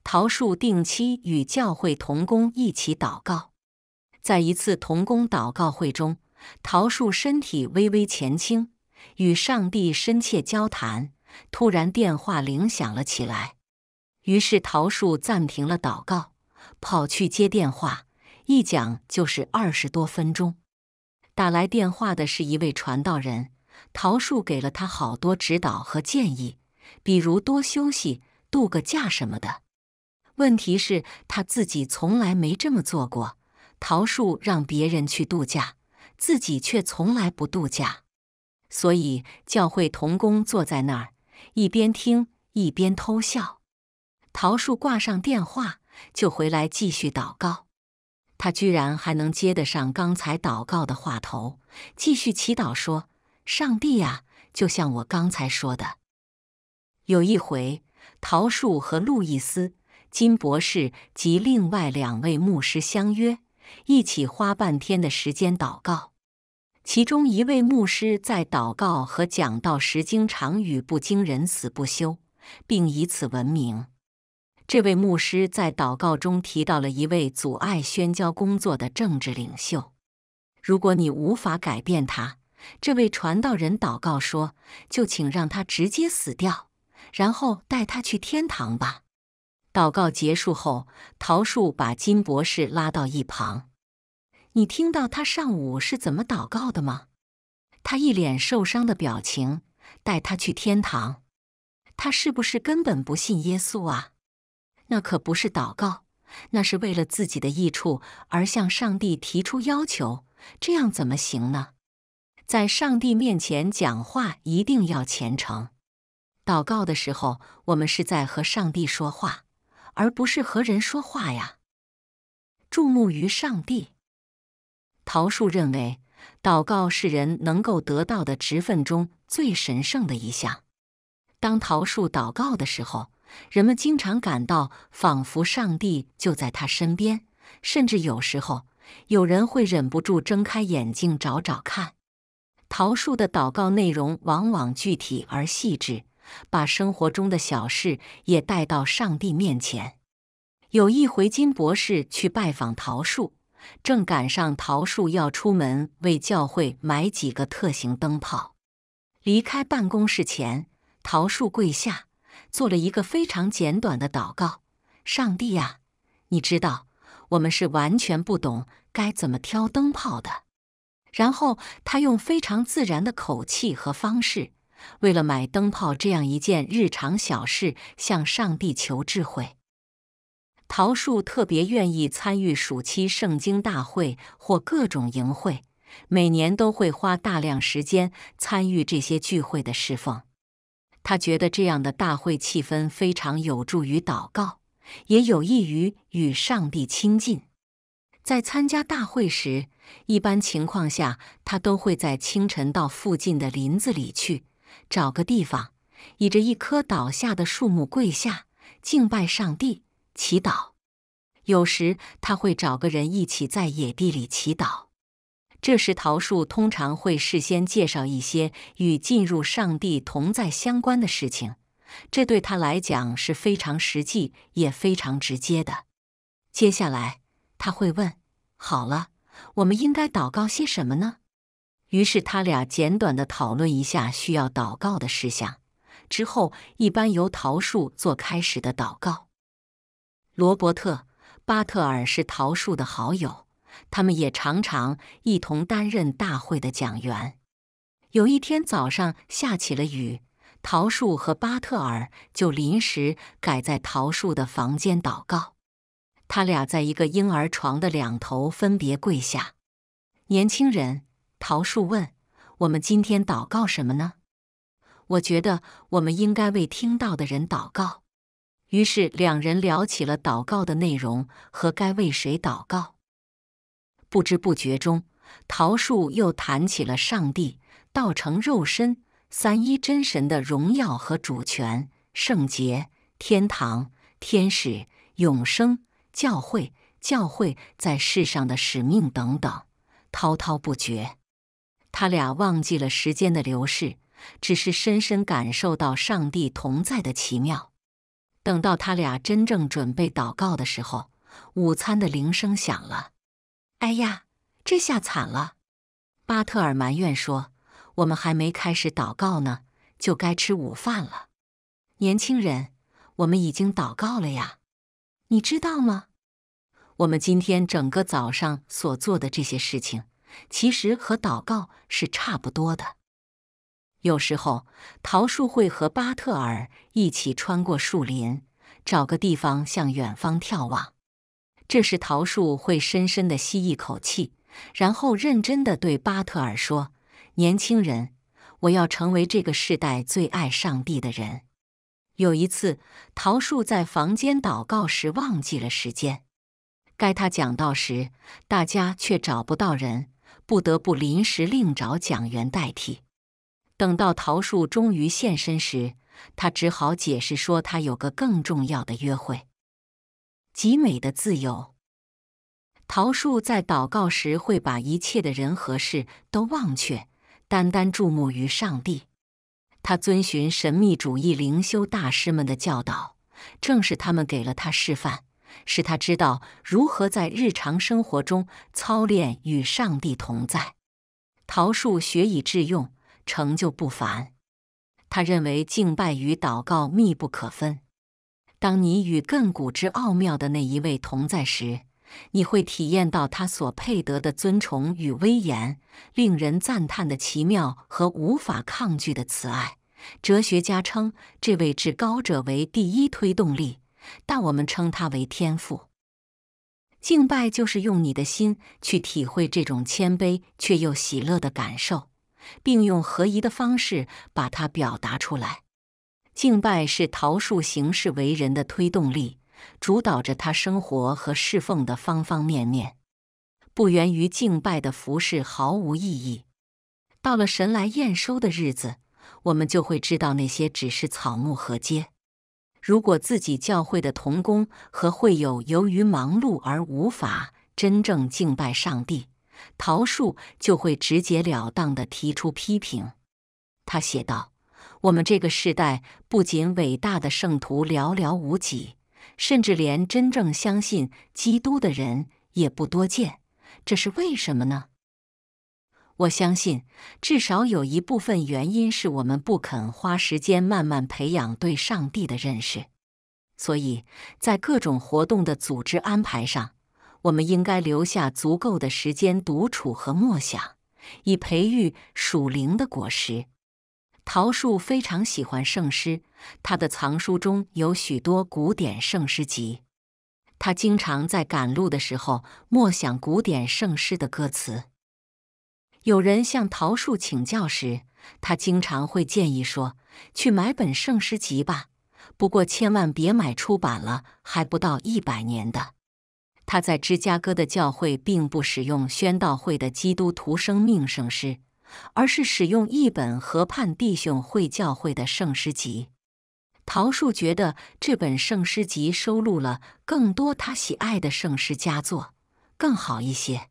桃树定期与教会童工一起祷告，在一次童工祷告会中，桃树身体微微前倾。与上帝深切交谈，突然电话铃响了起来。于是桃树暂停了祷告，跑去接电话。一讲就是二十多分钟。打来电话的是一位传道人，桃树给了他好多指导和建议，比如多休息、度个假什么的。问题是他自己从来没这么做过。桃树让别人去度假，自己却从来不度假。所以，教会童工坐在那儿，一边听一边偷笑。桃树挂上电话就回来继续祷告，他居然还能接得上刚才祷告的话头，继续祈祷说：“上帝呀，就像我刚才说的，有一回，桃树和路易斯金博士及另外两位牧师相约，一起花半天的时间祷告。”其中一位牧师在祷告和讲道时经常语不惊人死不休，并以此闻名。这位牧师在祷告中提到了一位阻碍宣教工作的政治领袖。如果你无法改变他，这位传道人祷告说：“就请让他直接死掉，然后带他去天堂吧。”祷告结束后，桃树把金博士拉到一旁。你听到他上午是怎么祷告的吗？他一脸受伤的表情，带他去天堂，他是不是根本不信耶稣啊？那可不是祷告，那是为了自己的益处而向上帝提出要求，这样怎么行呢？在上帝面前讲话一定要虔诚，祷告的时候我们是在和上帝说话，而不是和人说话呀。注目于上帝。桃树认为，祷告是人能够得到的职分中最神圣的一项。当桃树祷告的时候，人们经常感到仿佛上帝就在他身边，甚至有时候有人会忍不住睁开眼睛找找看。桃树的祷告内容往往具体而细致，把生活中的小事也带到上帝面前。有一回，金博士去拜访桃树。正赶上桃树要出门为教会买几个特型灯泡，离开办公室前，桃树跪下做了一个非常简短的祷告：“上帝啊，你知道我们是完全不懂该怎么挑灯泡的。”然后他用非常自然的口气和方式，为了买灯泡这样一件日常小事向上帝求智慧。桃树特别愿意参与暑期圣经大会或各种营会，每年都会花大量时间参与这些聚会的侍奉。他觉得这样的大会气氛非常有助于祷告，也有益于与上帝亲近。在参加大会时，一般情况下，他都会在清晨到附近的林子里去，找个地方，倚着一棵倒下的树木跪下，敬拜上帝。祈祷，有时他会找个人一起在野地里祈祷。这时，桃树通常会事先介绍一些与进入上帝同在相关的事情，这对他来讲是非常实际也非常直接的。接下来，他会问：“好了，我们应该祷告些什么呢？”于是，他俩简短的讨论一下需要祷告的事项，之后一般由桃树做开始的祷告。罗伯特·巴特尔是桃树的好友，他们也常常一同担任大会的讲员。有一天早上，下起了雨，桃树和巴特尔就临时改在桃树的房间祷告。他俩在一个婴儿床的两头分别跪下。年轻人，桃树问：“我们今天祷告什么呢？”“我觉得我们应该为听到的人祷告。”于是，两人聊起了祷告的内容和该为谁祷告。不知不觉中，桃树又谈起了上帝道成肉身、三一真神的荣耀和主权、圣洁、天堂、天使、永生、教会、教会在世上的使命等等，滔滔不绝。他俩忘记了时间的流逝，只是深深感受到上帝同在的奇妙。等到他俩真正准备祷告的时候，午餐的铃声响了。哎呀，这下惨了！巴特尔埋怨说：“我们还没开始祷告呢，就该吃午饭了。”年轻人，我们已经祷告了呀，你知道吗？我们今天整个早上所做的这些事情，其实和祷告是差不多的。有时候，桃树会和巴特尔一起穿过树林，找个地方向远方眺望。这时，桃树会深深地吸一口气，然后认真的对巴特尔说：“年轻人，我要成为这个世代最爱上帝的人。”有一次，桃树在房间祷告时忘记了时间，该他讲道时，大家却找不到人，不得不临时另找讲员代替。等到桃树终于现身时，他只好解释说，他有个更重要的约会。极美的自由。桃树在祷告时会把一切的人和事都忘却，单单注目于上帝。他遵循神秘主义灵修大师们的教导，正是他们给了他示范，使他知道如何在日常生活中操练与上帝同在。桃树学以致用。成就不凡。他认为敬拜与祷告密不可分。当你与亘古之奥妙的那一位同在时，你会体验到他所配得的尊崇与威严，令人赞叹的奇妙和无法抗拒的慈爱。哲学家称这位至高者为第一推动力，但我们称他为天赋。敬拜就是用你的心去体会这种谦卑却又喜乐的感受。并用合宜的方式把它表达出来。敬拜是桃树行事为人的推动力，主导着他生活和侍奉的方方面面。不源于敬拜的服饰毫无意义。到了神来验收的日子，我们就会知道那些只是草木和阶。如果自己教会的童工和会友由于忙碌而无法真正敬拜上帝。桃树就会直截了当地提出批评。他写道：“我们这个时代不仅伟大的圣徒寥寥无几，甚至连真正相信基督的人也不多见。这是为什么呢？我相信，至少有一部分原因是我们不肯花时间慢慢培养对上帝的认识，所以在各种活动的组织安排上。”我们应该留下足够的时间独处和默想，以培育属灵的果实。桃树非常喜欢圣诗，他的藏书中有许多古典圣诗集。他经常在赶路的时候默想古典圣诗的歌词。有人向桃树请教时，他经常会建议说：“去买本圣诗集吧，不过千万别买出版了还不到一百年的。”他在芝加哥的教会并不使用宣道会的基督徒生命圣诗，而是使用一本河畔弟兄会教会的圣诗集。桃树觉得这本圣诗集收录了更多他喜爱的圣诗佳作，更好一些。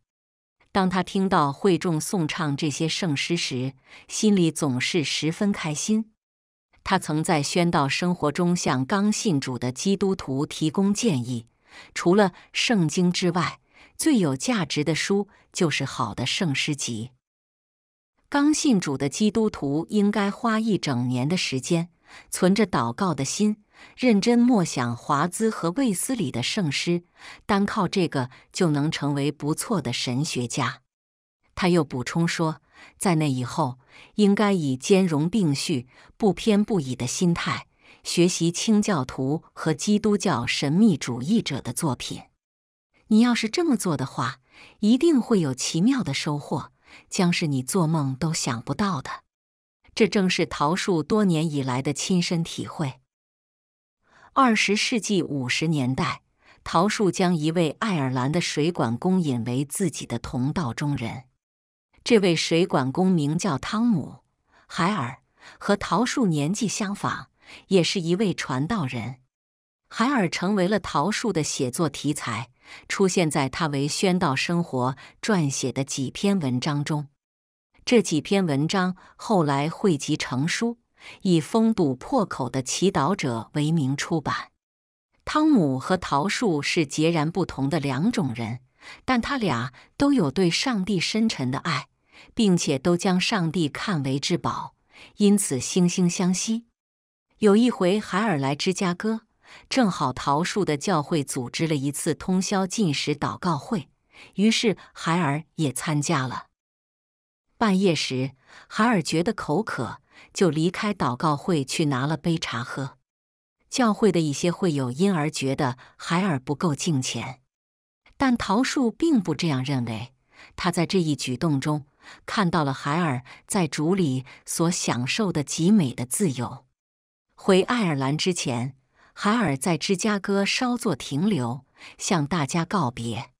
当他听到会众颂唱这些圣诗时，心里总是十分开心。他曾在宣道生活中向刚信主的基督徒提供建议。除了圣经之外，最有价值的书就是好的圣诗集。刚信主的基督徒应该花一整年的时间，存着祷告的心，认真默想华兹和卫斯理的圣诗，单靠这个就能成为不错的神学家。他又补充说，在那以后，应该以兼容并蓄、不偏不倚的心态。学习清教徒和基督教神秘主义者的作品，你要是这么做的话，一定会有奇妙的收获，将是你做梦都想不到的。这正是桃树多年以来的亲身体会。二十世纪五十年代，桃树将一位爱尔兰的水管工引为自己的同道中人。这位水管工名叫汤姆·海尔，和桃树年纪相仿。也是一位传道人，海尔成为了桃树的写作题材，出现在他为宣道生活撰写的几篇文章中。这几篇文章后来汇集成书，以《封堵破口的祈祷者》为名出版。汤姆和桃树是截然不同的两种人，但他俩都有对上帝深沉的爱，并且都将上帝看为至宝，因此惺惺相惜。有一回，海尔来芝加哥，正好桃树的教会组织了一次通宵禁食祷告会，于是海尔也参加了。半夜时，海尔觉得口渴，就离开祷告会去拿了杯茶喝。教会的一些会友因而觉得海尔不够敬虔，但桃树并不这样认为。他在这一举动中看到了海尔在主里所享受的极美的自由。回爱尔兰之前，海尔在芝加哥稍作停留，向大家告别。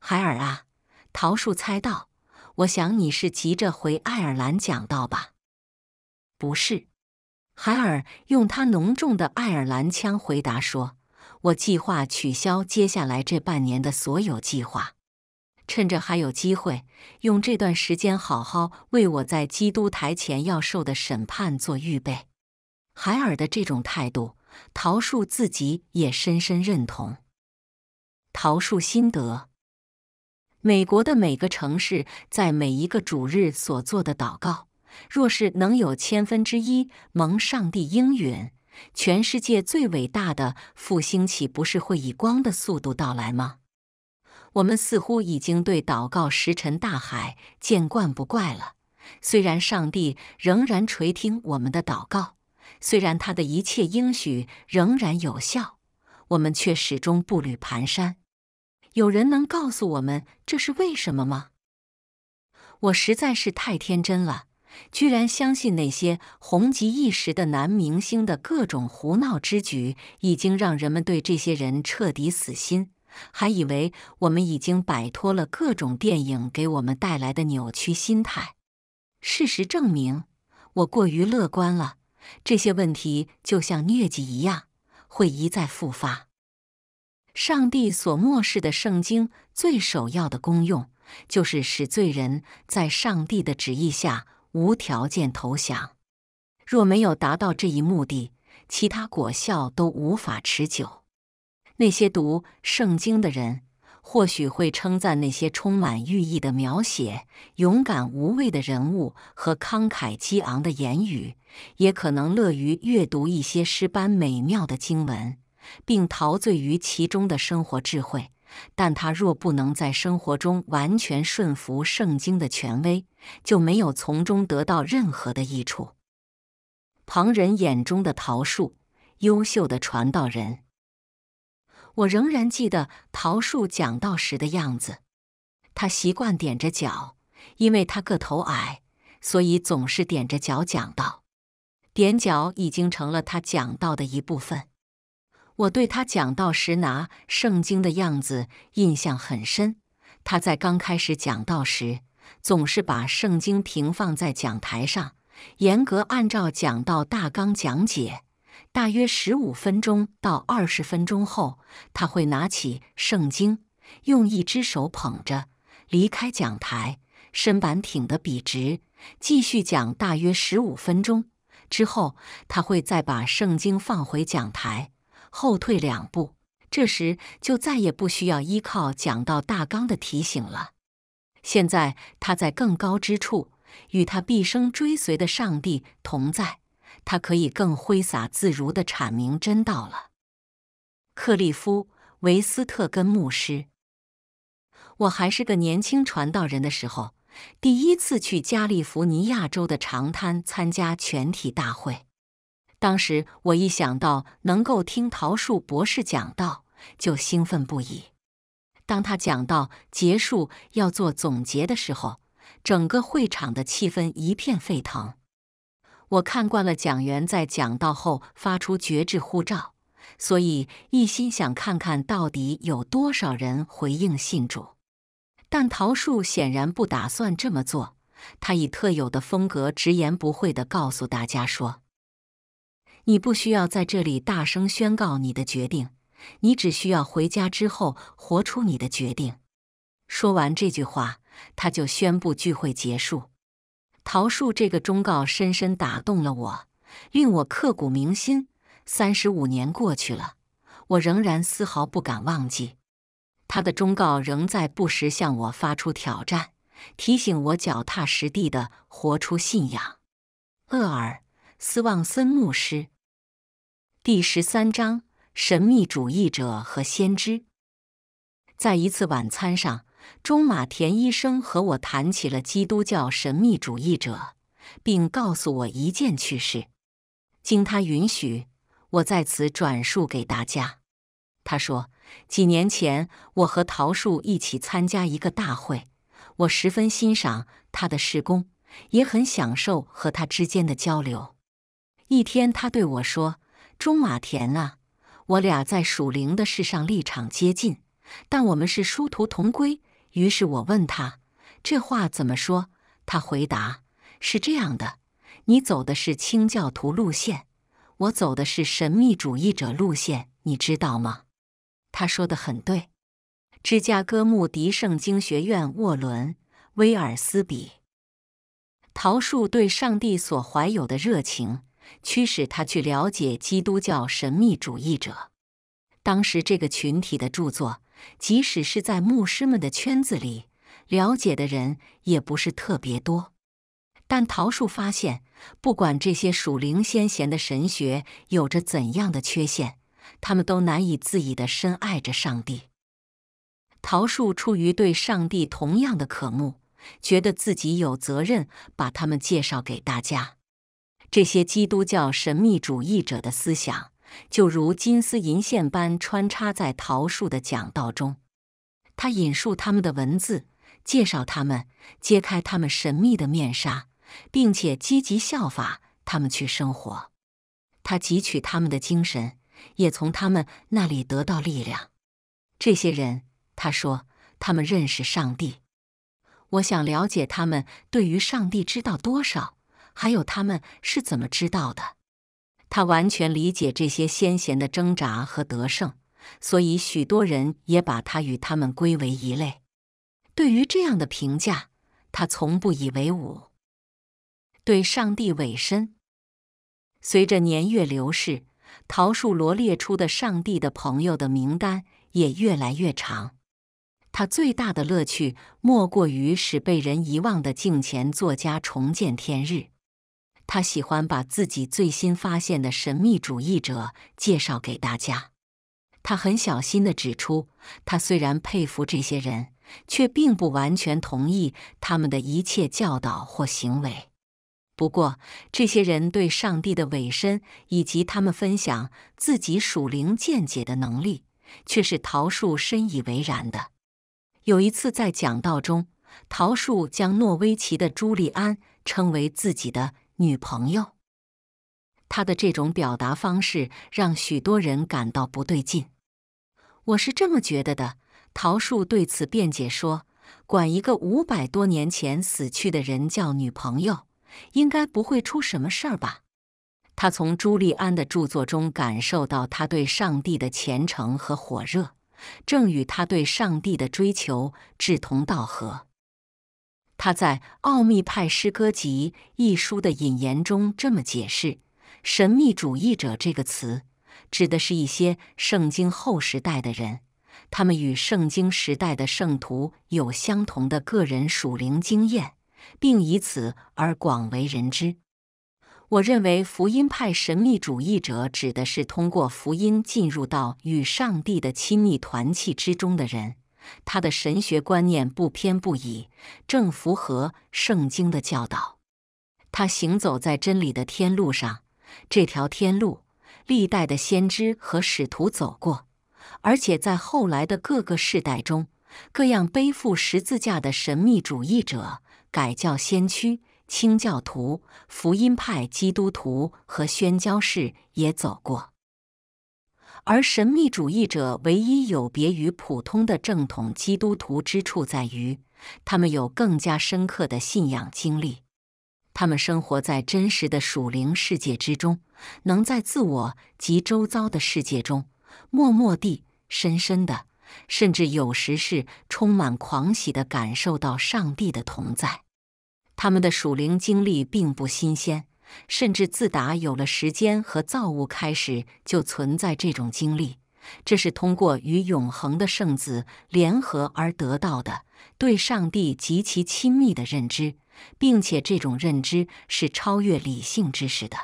海尔啊，桃树猜到，我想你是急着回爱尔兰讲道吧？不是，海尔用他浓重的爱尔兰腔回答说：“我计划取消接下来这半年的所有计划，趁着还有机会，用这段时间好好为我在基督台前要受的审判做预备。”海尔的这种态度，桃树自己也深深认同。桃树心得：美国的每个城市在每一个主日所做的祷告，若是能有千分之一蒙上帝应允，全世界最伟大的复兴岂不是会以光的速度到来吗？我们似乎已经对祷告石沉大海见惯不怪了，虽然上帝仍然垂听我们的祷告。虽然他的一切应许仍然有效，我们却始终步履蹒跚。有人能告诉我们这是为什么吗？我实在是太天真了，居然相信那些红极一时的男明星的各种胡闹之举，已经让人们对这些人彻底死心，还以为我们已经摆脱了各种电影给我们带来的扭曲心态。事实证明，我过于乐观了。这些问题就像疟疾一样，会一再复发。上帝所漠视的圣经最首要的功用，就是使罪人在上帝的旨意下无条件投降。若没有达到这一目的，其他果效都无法持久。那些读圣经的人。或许会称赞那些充满寓意的描写、勇敢无畏的人物和慷慨激昂的言语，也可能乐于阅读一些诗般美妙的经文，并陶醉于其中的生活智慧。但他若不能在生活中完全顺服圣经的权威，就没有从中得到任何的益处。旁人眼中的桃树，优秀的传道人。我仍然记得桃树讲道时的样子，他习惯踮着脚，因为他个头矮，所以总是踮着脚讲道。踮脚已经成了他讲道的一部分。我对他讲道时拿圣经的样子印象很深。他在刚开始讲道时，总是把圣经平放在讲台上，严格按照讲道大纲讲解。大约十五分钟到二十分钟后，他会拿起圣经，用一只手捧着离开讲台，身板挺得笔直，继续讲大约十五分钟之后，他会再把圣经放回讲台，后退两步。这时就再也不需要依靠讲道大纲的提醒了。现在他在更高之处，与他毕生追随的上帝同在。他可以更挥洒自如的阐明真道了。克利夫·维斯特根牧师，我还是个年轻传道人的时候，第一次去加利福尼亚州的长滩参加全体大会。当时我一想到能够听桃树博士讲道，就兴奋不已。当他讲到结束要做总结的时候，整个会场的气氛一片沸腾。我看惯了讲员在讲道后发出绝制护照，所以一心想看看到底有多少人回应信主。但桃树显然不打算这么做，他以特有的风格直言不讳地告诉大家说：“你不需要在这里大声宣告你的决定，你只需要回家之后活出你的决定。”说完这句话，他就宣布聚会结束。桃树这个忠告深深打动了我，令我刻骨铭心。三十五年过去了，我仍然丝毫不敢忘记他的忠告，仍在不时向我发出挑战，提醒我脚踏实地的活出信仰。厄尔·斯旺森牧师第十三章：神秘主义者和先知在一次晚餐上。中马田医生和我谈起了基督教神秘主义者，并告诉我一件趣事。经他允许，我在此转述给大家。他说，几年前我和桃树一起参加一个大会，我十分欣赏他的事工，也很享受和他之间的交流。一天，他对我说：“中马田啊，我俩在属灵的事上立场接近，但我们是殊途同归。”于是我问他：“这话怎么说？”他回答：“是这样的，你走的是清教徒路线，我走的是神秘主义者路线，你知道吗？”他说的很对。芝加哥穆迪圣经学院，沃伦·威尔斯比。桃树对上帝所怀有的热情，驱使他去了解基督教神秘主义者。当时这个群体的著作。即使是在牧师们的圈子里，了解的人也不是特别多。但桃树发现，不管这些属灵先贤的神学有着怎样的缺陷，他们都难以自已的深爱着上帝。桃树出于对上帝同样的渴慕，觉得自己有责任把他们介绍给大家这些基督教神秘主义者的思想。就如金丝银线般穿插在桃树的讲道中，他引述他们的文字，介绍他们，揭开他们神秘的面纱，并且积极效法他们去生活。他汲取他们的精神，也从他们那里得到力量。这些人，他说，他们认识上帝。我想了解他们对于上帝知道多少，还有他们是怎么知道的。他完全理解这些先贤的挣扎和得胜，所以许多人也把他与他们归为一类。对于这样的评价，他从不以为伍。对上帝委身，随着年月流逝，桃树罗列出的上帝的朋友的名单也越来越长。他最大的乐趣，莫过于使被人遗忘的镜前作家重见天日。他喜欢把自己最新发现的神秘主义者介绍给大家。他很小心地指出，他虽然佩服这些人，却并不完全同意他们的一切教导或行为。不过，这些人对上帝的委身以及他们分享自己属灵见解的能力，却是桃树深以为然的。有一次在讲道中，桃树将诺维奇的朱利安称为自己的。女朋友，他的这种表达方式让许多人感到不对劲。我是这么觉得的。桃树对此辩解说：“管一个五百多年前死去的人叫女朋友，应该不会出什么事儿吧？”他从朱利安的著作中感受到他对上帝的虔诚和火热，正与他对上帝的追求志同道合。他在《奥秘派诗歌集》一书的引言中这么解释：“神秘主义者”这个词，指的是一些圣经后时代的人，他们与圣经时代的圣徒有相同的个人属灵经验，并以此而广为人知。我认为福音派神秘主义者指的是通过福音进入到与上帝的亲密团契之中的人。他的神学观念不偏不倚，正符合圣经的教导。他行走在真理的天路上，这条天路历代的先知和使徒走过，而且在后来的各个世代中，各样背负十字架的神秘主义者、改教先驱、清教徒、福音派基督徒和宣教士也走过。而神秘主义者唯一有别于普通的正统基督徒之处在于，他们有更加深刻的信仰经历。他们生活在真实的属灵世界之中，能在自我及周遭的世界中，默默地、深深地，甚至有时是充满狂喜地感受到上帝的同在。他们的属灵经历并不新鲜。甚至自打有了时间和造物开始，就存在这种经历。这是通过与永恒的圣子联合而得到的对上帝极其亲密的认知，并且这种认知是超越理性知识的。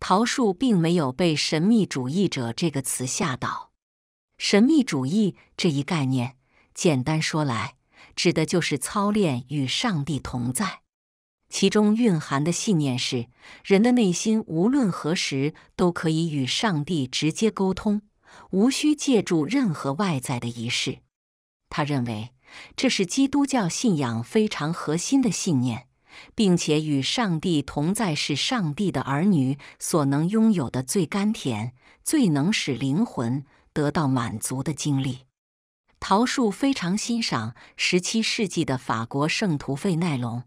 桃树并没有被“神秘主义者”这个词吓倒。神秘主义这一概念，简单说来，指的就是操练与上帝同在。其中蕴含的信念是，人的内心无论何时都可以与上帝直接沟通，无需借助任何外在的仪式。他认为这是基督教信仰非常核心的信念，并且与上帝同在是上帝的儿女所能拥有的最甘甜、最能使灵魂得到满足的经历。陶树非常欣赏十七世纪的法国圣徒费奈隆。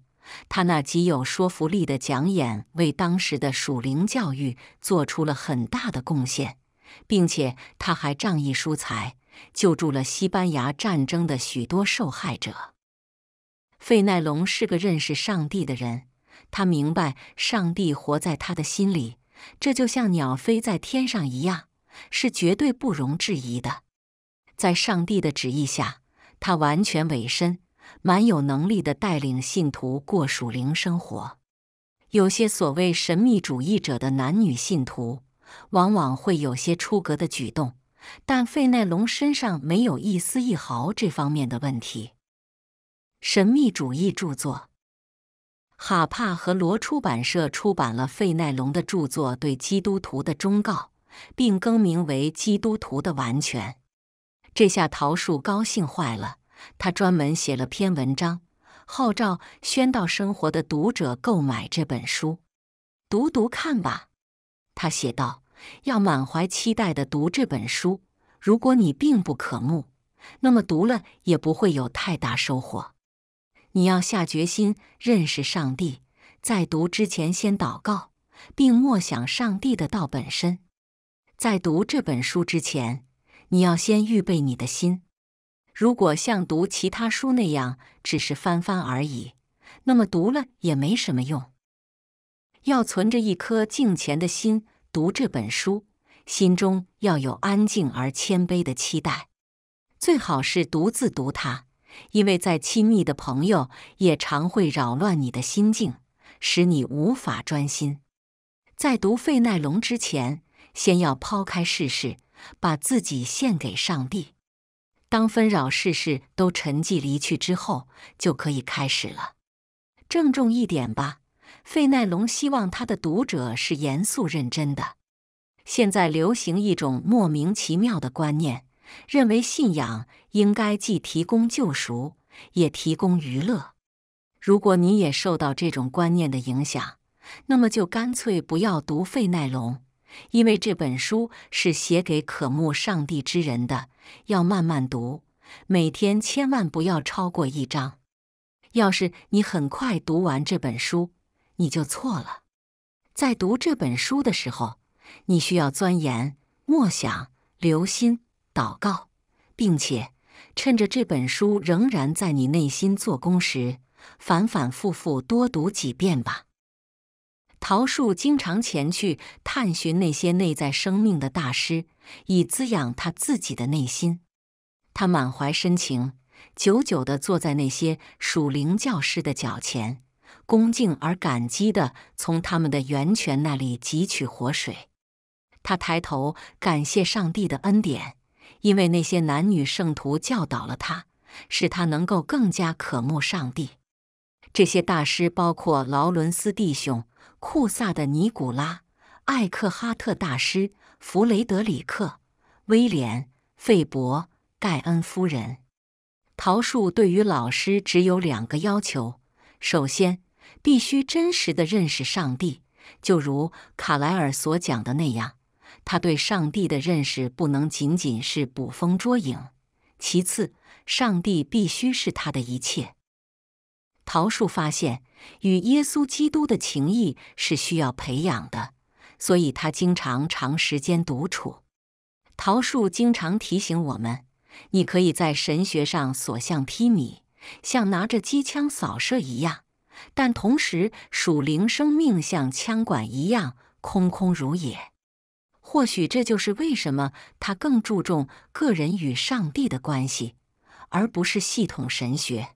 他那极有说服力的讲演，为当时的属灵教育做出了很大的贡献，并且他还仗义疏财，救助了西班牙战争的许多受害者。费奈龙是个认识上帝的人，他明白上帝活在他的心里，这就像鸟飞在天上一样，是绝对不容置疑的。在上帝的旨意下，他完全委身。蛮有能力的带领信徒过属灵生活。有些所谓神秘主义者的男女信徒往往会有些出格的举动，但费奈龙身上没有一丝一毫这方面的问题。神秘主义著作，哈帕和罗出版社出版了费奈龙的著作《对基督徒的忠告》，并更名为《基督徒的完全》。这下桃树高兴坏了。他专门写了篇文章，号召《宣道生活》的读者购买这本书，读读看吧。他写道：“要满怀期待的读这本书。如果你并不渴慕，那么读了也不会有太大收获。你要下决心认识上帝，在读之前先祷告，并默想上帝的道本身。在读这本书之前，你要先预备你的心。”如果像读其他书那样只是翻翻而已，那么读了也没什么用。要存着一颗敬虔的心读这本书，心中要有安静而谦卑的期待。最好是独自读它，因为再亲密的朋友也常会扰乱你的心境，使你无法专心。在读费奈龙之前，先要抛开世事，把自己献给上帝。当纷扰世事都沉寂离去之后，就可以开始了。郑重一点吧，费奈龙希望他的读者是严肃认真的。现在流行一种莫名其妙的观念，认为信仰应该既提供救赎，也提供娱乐。如果你也受到这种观念的影响，那么就干脆不要读费奈龙。因为这本书是写给渴慕上帝之人的，要慢慢读，每天千万不要超过一章。要是你很快读完这本书，你就错了。在读这本书的时候，你需要钻研、默想、留心、祷告，并且趁着这本书仍然在你内心做工时，反反复复多读几遍吧。桃树经常前去探寻那些内在生命的大师，以滋养他自己的内心。他满怀深情，久久地坐在那些属灵教师的脚前，恭敬而感激地从他们的源泉那里汲取活水。他抬头感谢上帝的恩典，因为那些男女圣徒教导了他，使他能够更加渴慕上帝。这些大师包括劳伦斯弟兄。库萨的尼古拉、艾克哈特大师、弗雷德里克、威廉、费伯、盖恩夫人。桃树对于老师只有两个要求：首先，必须真实地认识上帝，就如卡莱尔所讲的那样，他对上帝的认识不能仅仅是捕风捉影；其次，上帝必须是他的一切。桃树发现。与耶稣基督的情谊是需要培养的，所以他经常长时间独处。桃树经常提醒我们：你可以在神学上所向披靡，像拿着机枪扫射一样；但同时，属灵生命像枪管一样空空如也。或许这就是为什么他更注重个人与上帝的关系，而不是系统神学。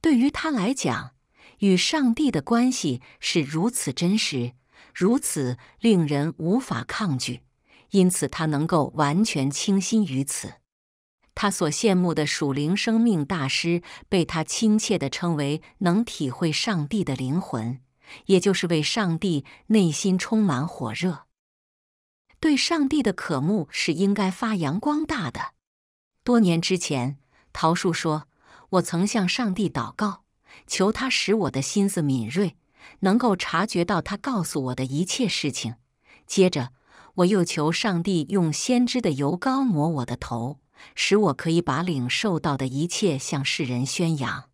对于他来讲。与上帝的关系是如此真实，如此令人无法抗拒，因此他能够完全倾心于此。他所羡慕的属灵生命大师，被他亲切的称为能体会上帝的灵魂，也就是为上帝内心充满火热。对上帝的渴慕是应该发扬光大的。多年之前，桃树说：“我曾向上帝祷告。”求他使我的心思敏锐，能够察觉到他告诉我的一切事情。接着，我又求上帝用先知的油膏抹我的头，使我可以把领受到的一切向世人宣扬。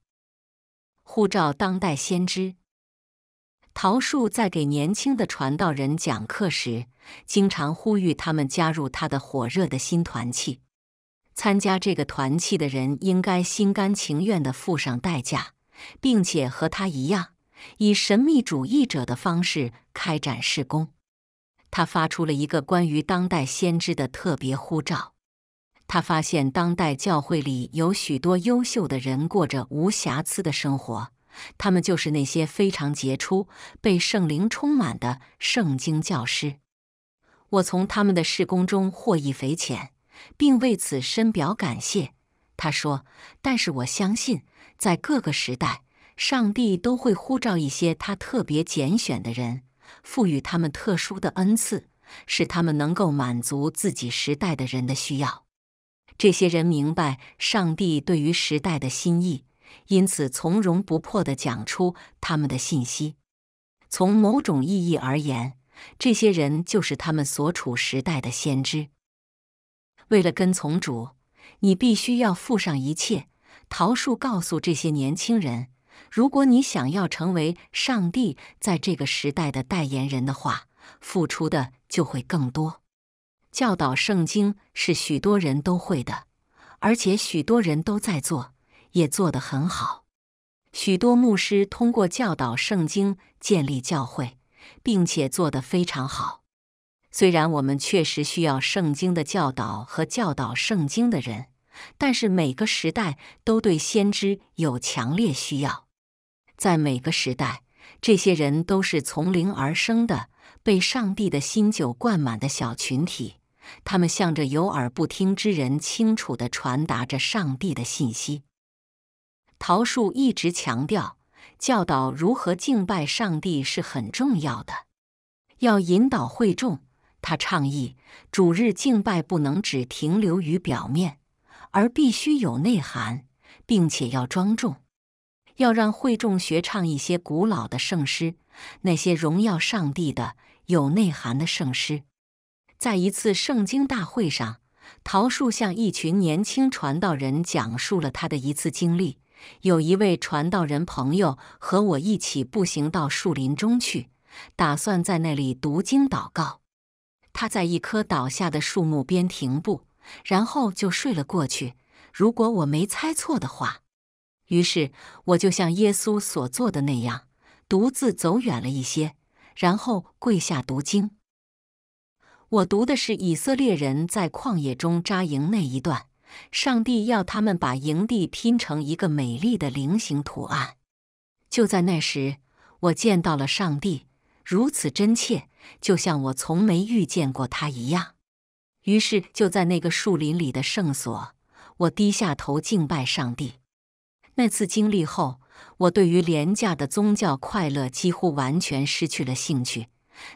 护照当代先知。桃树在给年轻的传道人讲课时，经常呼吁他们加入他的火热的新团契。参加这个团契的人应该心甘情愿地付上代价。并且和他一样，以神秘主义者的方式开展事工。他发出了一个关于当代先知的特别呼召。他发现当代教会里有许多优秀的人过着无瑕疵的生活，他们就是那些非常杰出、被圣灵充满的圣经教师。我从他们的事工中获益匪浅，并为此深表感谢。他说：“但是我相信。”在各个时代，上帝都会呼召一些他特别拣选的人，赋予他们特殊的恩赐，使他们能够满足自己时代的人的需要。这些人明白上帝对于时代的心意，因此从容不迫地讲出他们的信息。从某种意义而言，这些人就是他们所处时代的先知。为了跟从主，你必须要付上一切。桃树告诉这些年轻人：“如果你想要成为上帝在这个时代的代言人的话，付出的就会更多。教导圣经是许多人都会的，而且许多人都在做，也做得很好。许多牧师通过教导圣经建立教会，并且做得非常好。虽然我们确实需要圣经的教导和教导圣经的人。”但是每个时代都对先知有强烈需要，在每个时代，这些人都是从灵而生的，被上帝的新酒灌满的小群体，他们向着有耳不听之人清楚地传达着上帝的信息。桃树一直强调，教导如何敬拜上帝是很重要的，要引导会众。他倡议主日敬拜不能只停留于表面。而必须有内涵，并且要庄重，要让会众学唱一些古老的圣诗，那些荣耀上帝的、有内涵的圣诗。在一次圣经大会上，桃树向一群年轻传道人讲述了他的一次经历。有一位传道人朋友和我一起步行到树林中去，打算在那里读经祷告。他在一棵倒下的树木边停步。然后就睡了过去。如果我没猜错的话，于是我就像耶稣所做的那样，独自走远了一些，然后跪下读经。我读的是以色列人在旷野中扎营那一段。上帝要他们把营地拼成一个美丽的菱形图案。就在那时，我见到了上帝，如此真切，就像我从没遇见过他一样。于是就在那个树林里的圣所，我低下头敬拜上帝。那次经历后，我对于廉价的宗教快乐几乎完全失去了兴趣。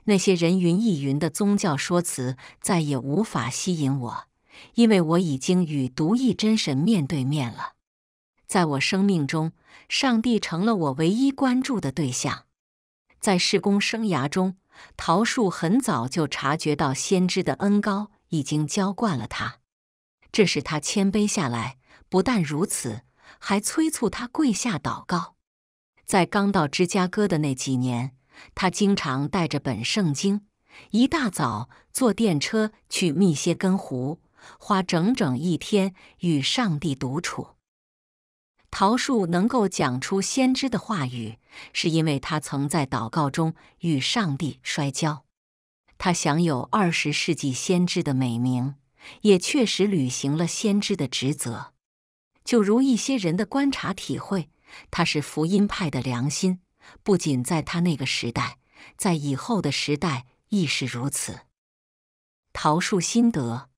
那些人云亦云的宗教说辞再也无法吸引我，因为我已经与独一真神面对面了。在我生命中，上帝成了我唯一关注的对象。在侍工生涯中，桃树很早就察觉到先知的恩高。已经浇灌了他，这使他谦卑下来。不但如此，还催促他跪下祷告。在刚到芝加哥的那几年，他经常带着本圣经，一大早坐电车去密歇根湖，花整整一天与上帝独处。桃树能够讲出先知的话语，是因为他曾在祷告中与上帝摔跤。他享有二十世纪先知的美名，也确实履行了先知的职责。就如一些人的观察体会，他是福音派的良心，不仅在他那个时代，在以后的时代亦是如此。桃树心得：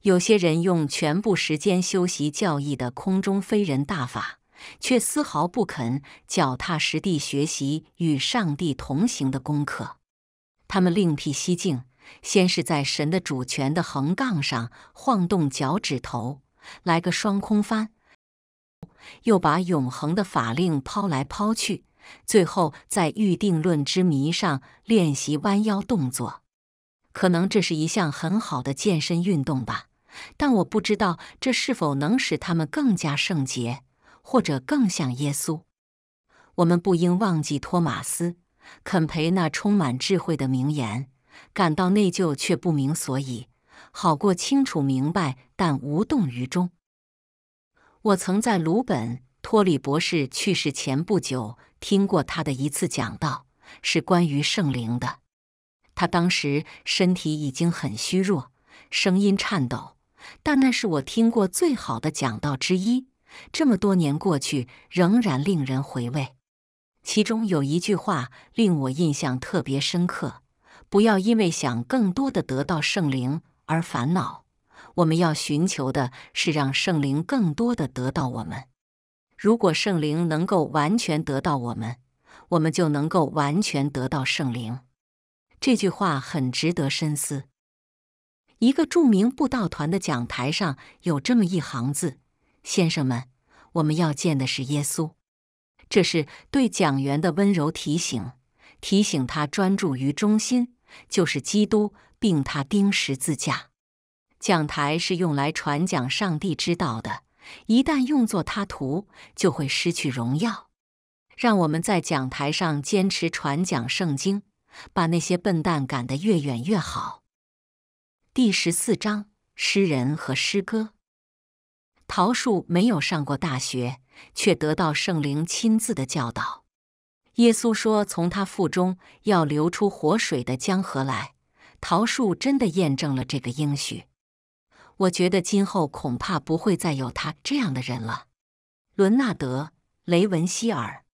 有些人用全部时间修习教义的空中飞人大法，却丝毫不肯脚踏实地学习与上帝同行的功课。他们另辟蹊径，先是在神的主权的横杠上晃动脚趾头，来个双空翻；又把永恒的法令抛来抛去；最后在预定论之谜上练习弯腰动作。可能这是一项很好的健身运动吧，但我不知道这是否能使他们更加圣洁，或者更像耶稣。我们不应忘记托马斯。肯培那充满智慧的名言，感到内疚却不明所以，好过清楚明白但无动于衷。我曾在鲁本托里博士去世前不久听过他的一次讲道，是关于圣灵的。他当时身体已经很虚弱，声音颤抖，但那是我听过最好的讲道之一。这么多年过去，仍然令人回味。其中有一句话令我印象特别深刻：不要因为想更多的得到圣灵而烦恼，我们要寻求的是让圣灵更多的得到我们。如果圣灵能够完全得到我们，我们就能够完全得到圣灵。这句话很值得深思。一个著名布道团的讲台上有这么一行字：先生们，我们要见的是耶稣。这是对讲员的温柔提醒，提醒他专注于中心，就是基督并他钉十字架。讲台是用来传讲上帝之道的，一旦用作他途，就会失去荣耀。让我们在讲台上坚持传讲圣经，把那些笨蛋赶得越远越好。第十四章：诗人和诗歌。桃树没有上过大学。却得到圣灵亲自的教导。耶稣说：“从他腹中要流出活水的江河来。”桃树真的验证了这个应许。我觉得今后恐怕不会再有他这样的人了。伦纳德·雷文希尔，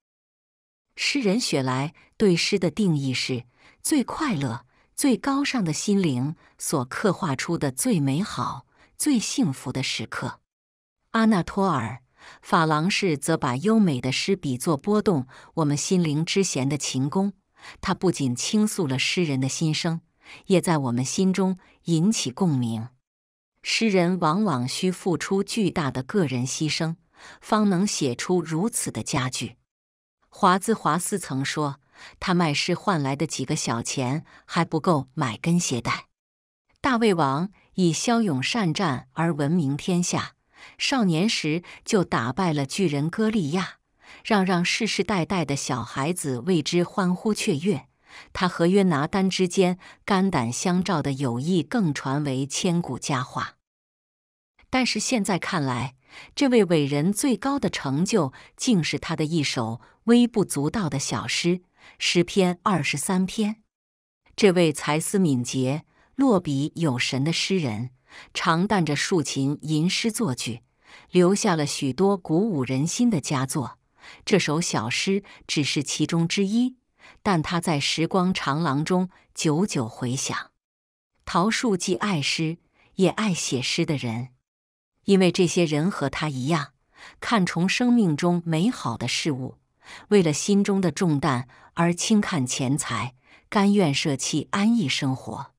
诗人雪莱对诗的定义是：最快乐、最高尚的心灵所刻画出的最美好、最幸福的时刻。阿纳托尔。法郎士则把优美的诗比作拨动我们心灵之弦的琴弓，它不仅倾诉了诗人的心声，也在我们心中引起共鸣。诗人往往需付出巨大的个人牺牲，方能写出如此的佳句。华兹华斯曾说：“他卖诗换来的几个小钱还不够买根鞋带。”大胃王以骁勇善战而闻名天下。少年时就打败了巨人歌利亚，让让世世代代的小孩子为之欢呼雀跃。他和约拿丹之间肝胆相照的友谊更传为千古佳话。但是现在看来，这位伟人最高的成就竟是他的一首微不足道的小诗《诗篇》二十三篇。这位才思敏捷、落笔有神的诗人。常弹着竖琴吟诗作曲，留下了许多鼓舞人心的佳作。这首小诗只是其中之一，但它在时光长廊中久久回响。桃树既爱诗，也爱写诗的人，因为这些人和他一样，看重生命中美好的事物，为了心中的重担而轻看钱财，甘愿舍弃安逸生活。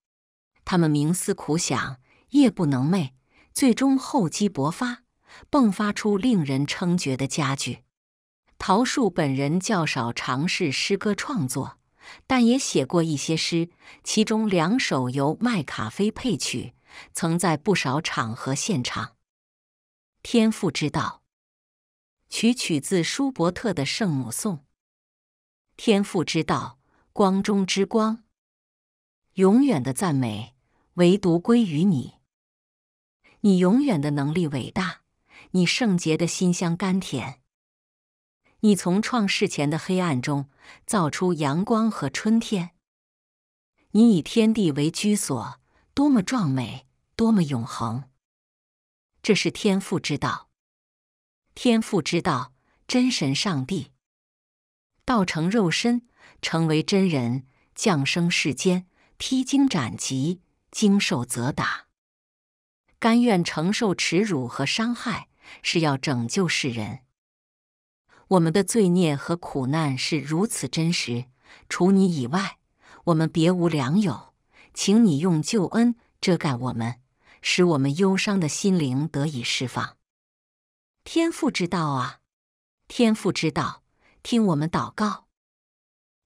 他们冥思苦想。夜不能寐，最终厚积薄发，迸发出令人称绝的佳句。陶树本人较少尝试诗歌创作，但也写过一些诗，其中两首由麦卡菲配曲，曾在不少场合现场。天赋之道，曲取自舒伯特的《圣母颂》。天赋之道，光中之光，永远的赞美，唯独归于你。你永远的能力伟大，你圣洁的心香甘甜。你从创世前的黑暗中造出阳光和春天。你以天地为居所，多么壮美，多么永恒！这是天赋之道，天赋之道，真神上帝，道成肉身，成为真人，降生世间，披荆斩棘，经受责打。甘愿承受耻辱和伤害，是要拯救世人。我们的罪孽和苦难是如此真实，除你以外，我们别无良友。请你用救恩遮盖我们，使我们忧伤的心灵得以释放。天父之道啊，天父之道，听我们祷告，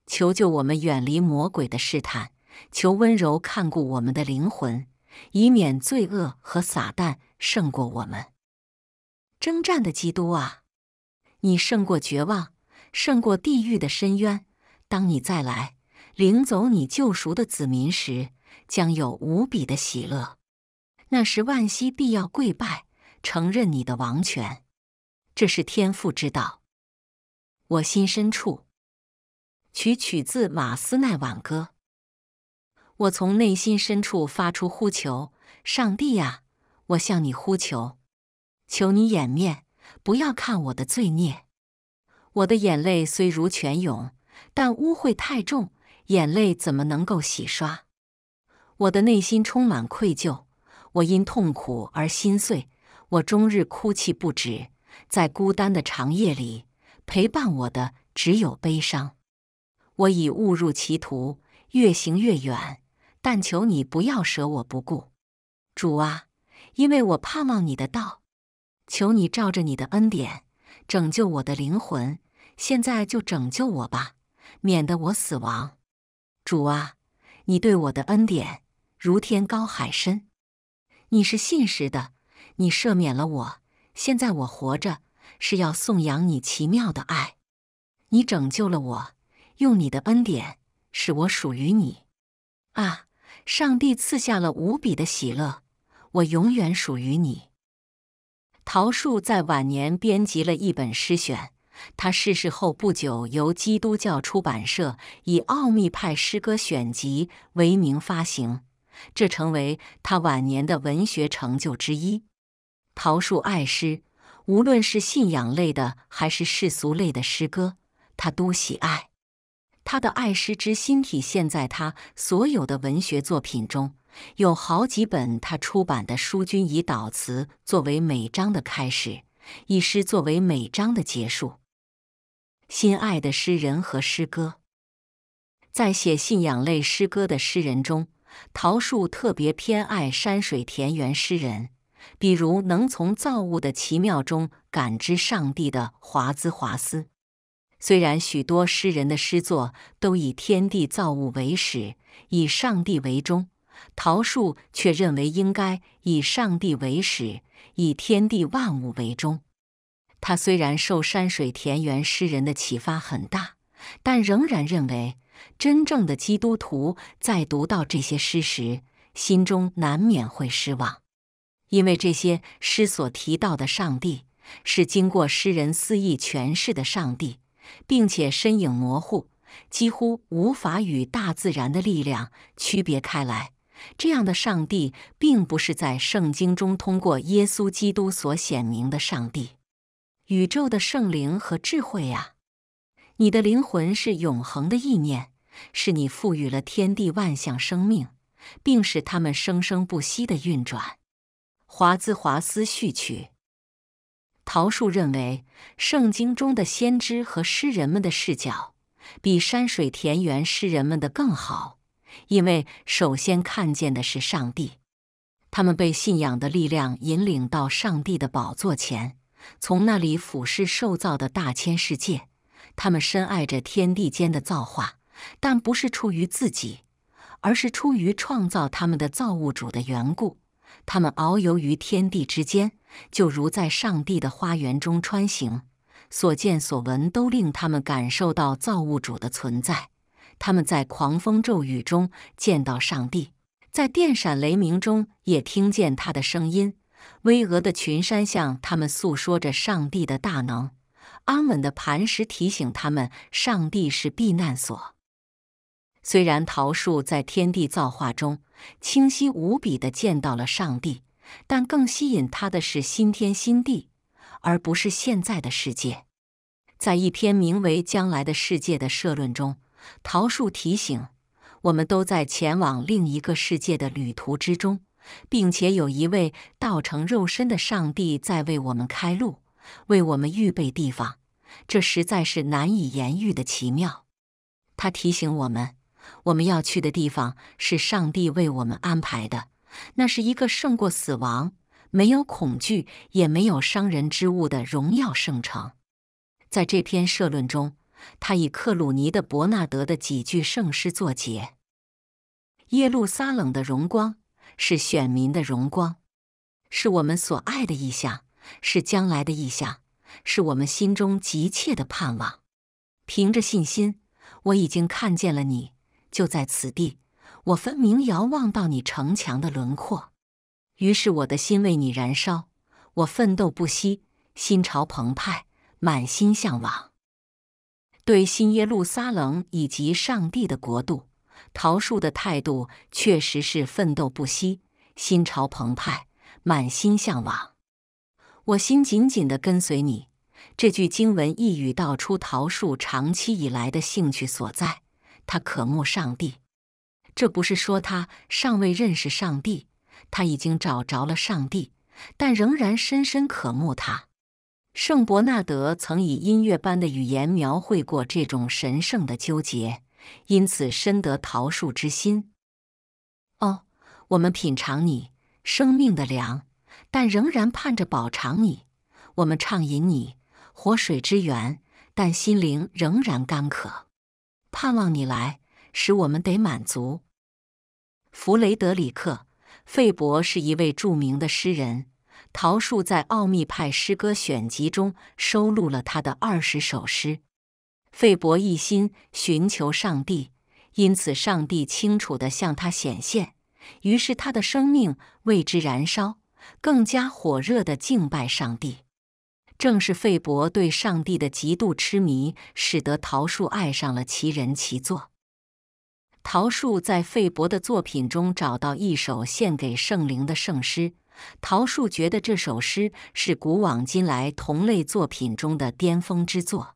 求救我们远离魔鬼的试探，求温柔看顾我们的灵魂。以免罪恶和撒旦胜过我们，征战的基督啊，你胜过绝望，胜过地狱的深渊。当你再来领走你救赎的子民时，将有无比的喜乐。那时，万希必要跪拜，承认你的王权。这是天父之道。我心深处，取取自马斯奈挽歌。我从内心深处发出呼求，上帝啊，我向你呼求，求你掩面，不要看我的罪孽。我的眼泪虽如泉涌，但污秽太重，眼泪怎么能够洗刷？我的内心充满愧疚，我因痛苦而心碎，我终日哭泣不止，在孤单的长夜里，陪伴我的只有悲伤。我已误入歧途，越行越远。但求你不要舍我不顾，主啊，因为我盼望你的道。求你照着你的恩典拯救我的灵魂，现在就拯救我吧，免得我死亡。主啊，你对我的恩典如天高海深，你是信实的，你赦免了我。现在我活着是要颂扬你奇妙的爱，你拯救了我，用你的恩典使我属于你啊。上帝赐下了无比的喜乐，我永远属于你。桃树在晚年编辑了一本诗选，他逝世后不久，由基督教出版社以《奥秘派诗歌选集》为名发行，这成为他晚年的文学成就之一。桃树爱诗，无论是信仰类的还是世俗类的诗歌，他都喜爱。他的爱诗之心体现在他所有的文学作品中，有好几本他出版的书均以悼词作为每章的开始，以诗作为每章的结束。心爱的诗人和诗歌，在写信仰类诗歌的诗人中，陶树特别偏爱山水田园诗人，比如能从造物的奇妙中感知上帝的华兹华斯。虽然许多诗人的诗作都以天地造物为始，以上帝为终，陶树却认为应该以上帝为始，以天地万物为终。他虽然受山水田园诗人的启发很大，但仍然认为，真正的基督徒在读到这些诗时，心中难免会失望，因为这些诗所提到的上帝是经过诗人肆意诠释的上帝。并且身影模糊，几乎无法与大自然的力量区别开来。这样的上帝，并不是在圣经中通过耶稣基督所显明的上帝，宇宙的圣灵和智慧啊！你的灵魂是永恒的意念，是你赋予了天地万象生命，并使它们生生不息的运转。华兹华斯序曲。陶树认为，圣经中的先知和诗人们的视角比山水田园诗人们的更好，因为首先看见的是上帝。他们被信仰的力量引领到上帝的宝座前，从那里俯视受造的大千世界。他们深爱着天地间的造化，但不是出于自己，而是出于创造他们的造物主的缘故。他们遨游于天地之间。就如在上帝的花园中穿行，所见所闻都令他们感受到造物主的存在。他们在狂风骤雨中见到上帝，在电闪雷鸣中也听见他的声音。巍峨的群山向他们诉说着上帝的大能，安稳的磐石提醒他们上帝是避难所。虽然桃树在天地造化中清晰无比的见到了上帝。但更吸引他的是新天新地，而不是现在的世界。在一篇名为《将来的世界》的社论中，桃树提醒我们，都在前往另一个世界的旅途之中，并且有一位道成肉身的上帝在为我们开路，为我们预备地方。这实在是难以言喻的奇妙。他提醒我们，我们要去的地方是上帝为我们安排的。那是一个胜过死亡、没有恐惧、也没有伤人之物的荣耀圣城。在这篇社论中，他以克鲁尼的伯纳德的几句圣诗作结：“耶路撒冷的荣光是选民的荣光，是我们所爱的意象，是将来的意象，是我们心中急切的盼望。凭着信心，我已经看见了你，就在此地。”我分明遥望到你城墙的轮廓，于是我的心为你燃烧，我奋斗不息，心潮澎湃，满心向往。对新耶路撒冷以及上帝的国度，桃树的态度确实是奋斗不息，心潮澎湃，满心向往。我心紧紧地跟随你。这句经文一语道出桃树长期以来的兴趣所在，他渴慕上帝。这不是说他尚未认识上帝，他已经找着了上帝，但仍然深深渴慕他。圣伯纳德曾以音乐般的语言描绘过这种神圣的纠结，因此深得桃树之心。哦，我们品尝你生命的粮，但仍然盼着饱尝你；我们畅饮你活水之源，但心灵仍然干渴，盼望你来。使我们得满足。弗雷德里克·费伯是一位著名的诗人，桃树在《奥秘派诗歌选集》中收录了他的二十首诗。费伯一心寻求上帝，因此上帝清楚地向他显现，于是他的生命为之燃烧，更加火热地敬拜上帝。正是费伯对上帝的极度痴迷，使得桃树爱上了其人其作。桃树在费伯的作品中找到一首献给圣灵的圣诗。桃树觉得这首诗是古往今来同类作品中的巅峰之作。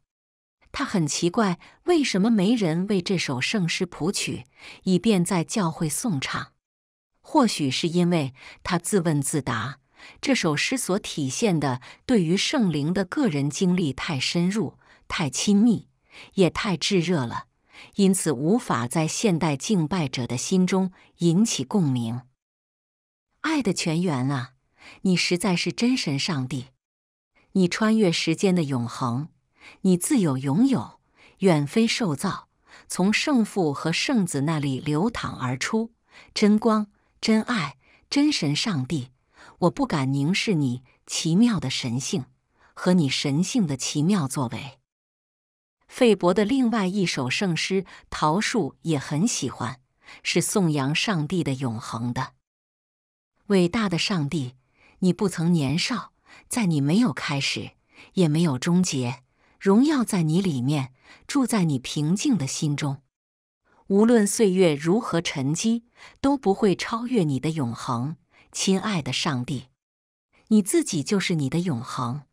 他很奇怪，为什么没人为这首圣诗谱曲，以便在教会颂唱？或许是因为他自问自答：这首诗所体现的对于圣灵的个人经历太深入、太亲密，也太炙热了。因此，无法在现代敬拜者的心中引起共鸣。爱的泉源啊，你实在是真神上帝，你穿越时间的永恒，你自有拥有，远非受造，从圣父和圣子那里流淌而出。真光，真爱，真神上帝，我不敢凝视你奇妙的神性和你神性的奇妙作为。费伯的另外一首圣诗《桃树》也很喜欢，是颂扬上帝的永恒的。伟大的上帝，你不曾年少，在你没有开始，也没有终结。荣耀在你里面，住在你平静的心中。无论岁月如何沉积，都不会超越你的永恒。亲爱的上帝，你自己就是你的永恒。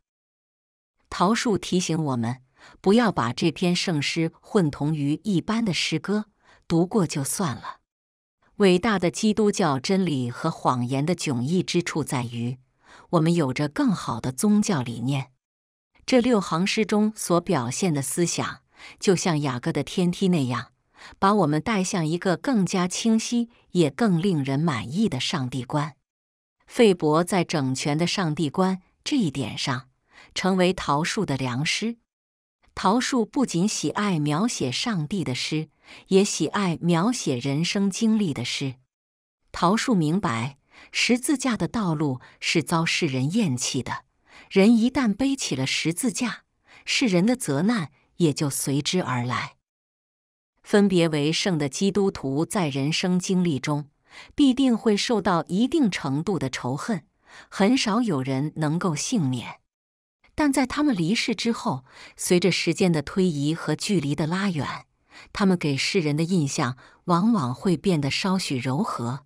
桃树提醒我们。不要把这篇圣诗混同于一般的诗歌，读过就算了。伟大的基督教真理和谎言的迥异之处在于，我们有着更好的宗教理念。这六行诗中所表现的思想，就像雅各的天梯那样，把我们带向一个更加清晰也更令人满意的上帝观。费伯在整全的上帝观这一点上，成为桃树的良师。桃树不仅喜爱描写上帝的诗，也喜爱描写人生经历的诗。桃树明白，十字架的道路是遭世人厌弃的。人一旦背起了十字架，世人的责难也就随之而来。分别为圣的基督徒在人生经历中，必定会受到一定程度的仇恨，很少有人能够幸免。但在他们离世之后，随着时间的推移和距离的拉远，他们给世人的印象往往会变得稍许柔和。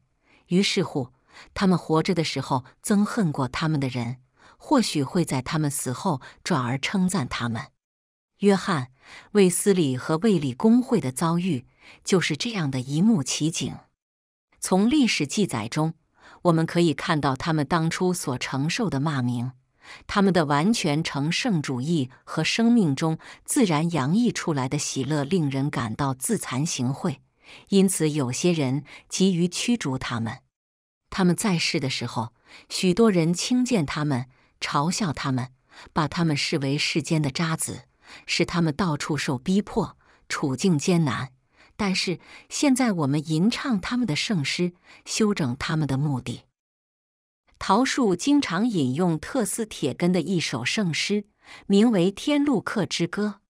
于是乎，他们活着的时候憎恨过他们的人，或许会在他们死后转而称赞他们。约翰、卫斯理和卫理公会的遭遇就是这样的一幕奇景。从历史记载中，我们可以看到他们当初所承受的骂名。他们的完全成圣主义和生命中自然洋溢出来的喜乐，令人感到自惭形秽，因此有些人急于驱逐他们。他们在世的时候，许多人轻贱他们，嘲笑他们，把他们视为世间的渣滓，使他们到处受逼迫，处境艰难。但是现在，我们吟唱他们的圣诗，修整他们的目的。桃树经常引用特斯铁根的一首圣诗，名为《天路客之歌》。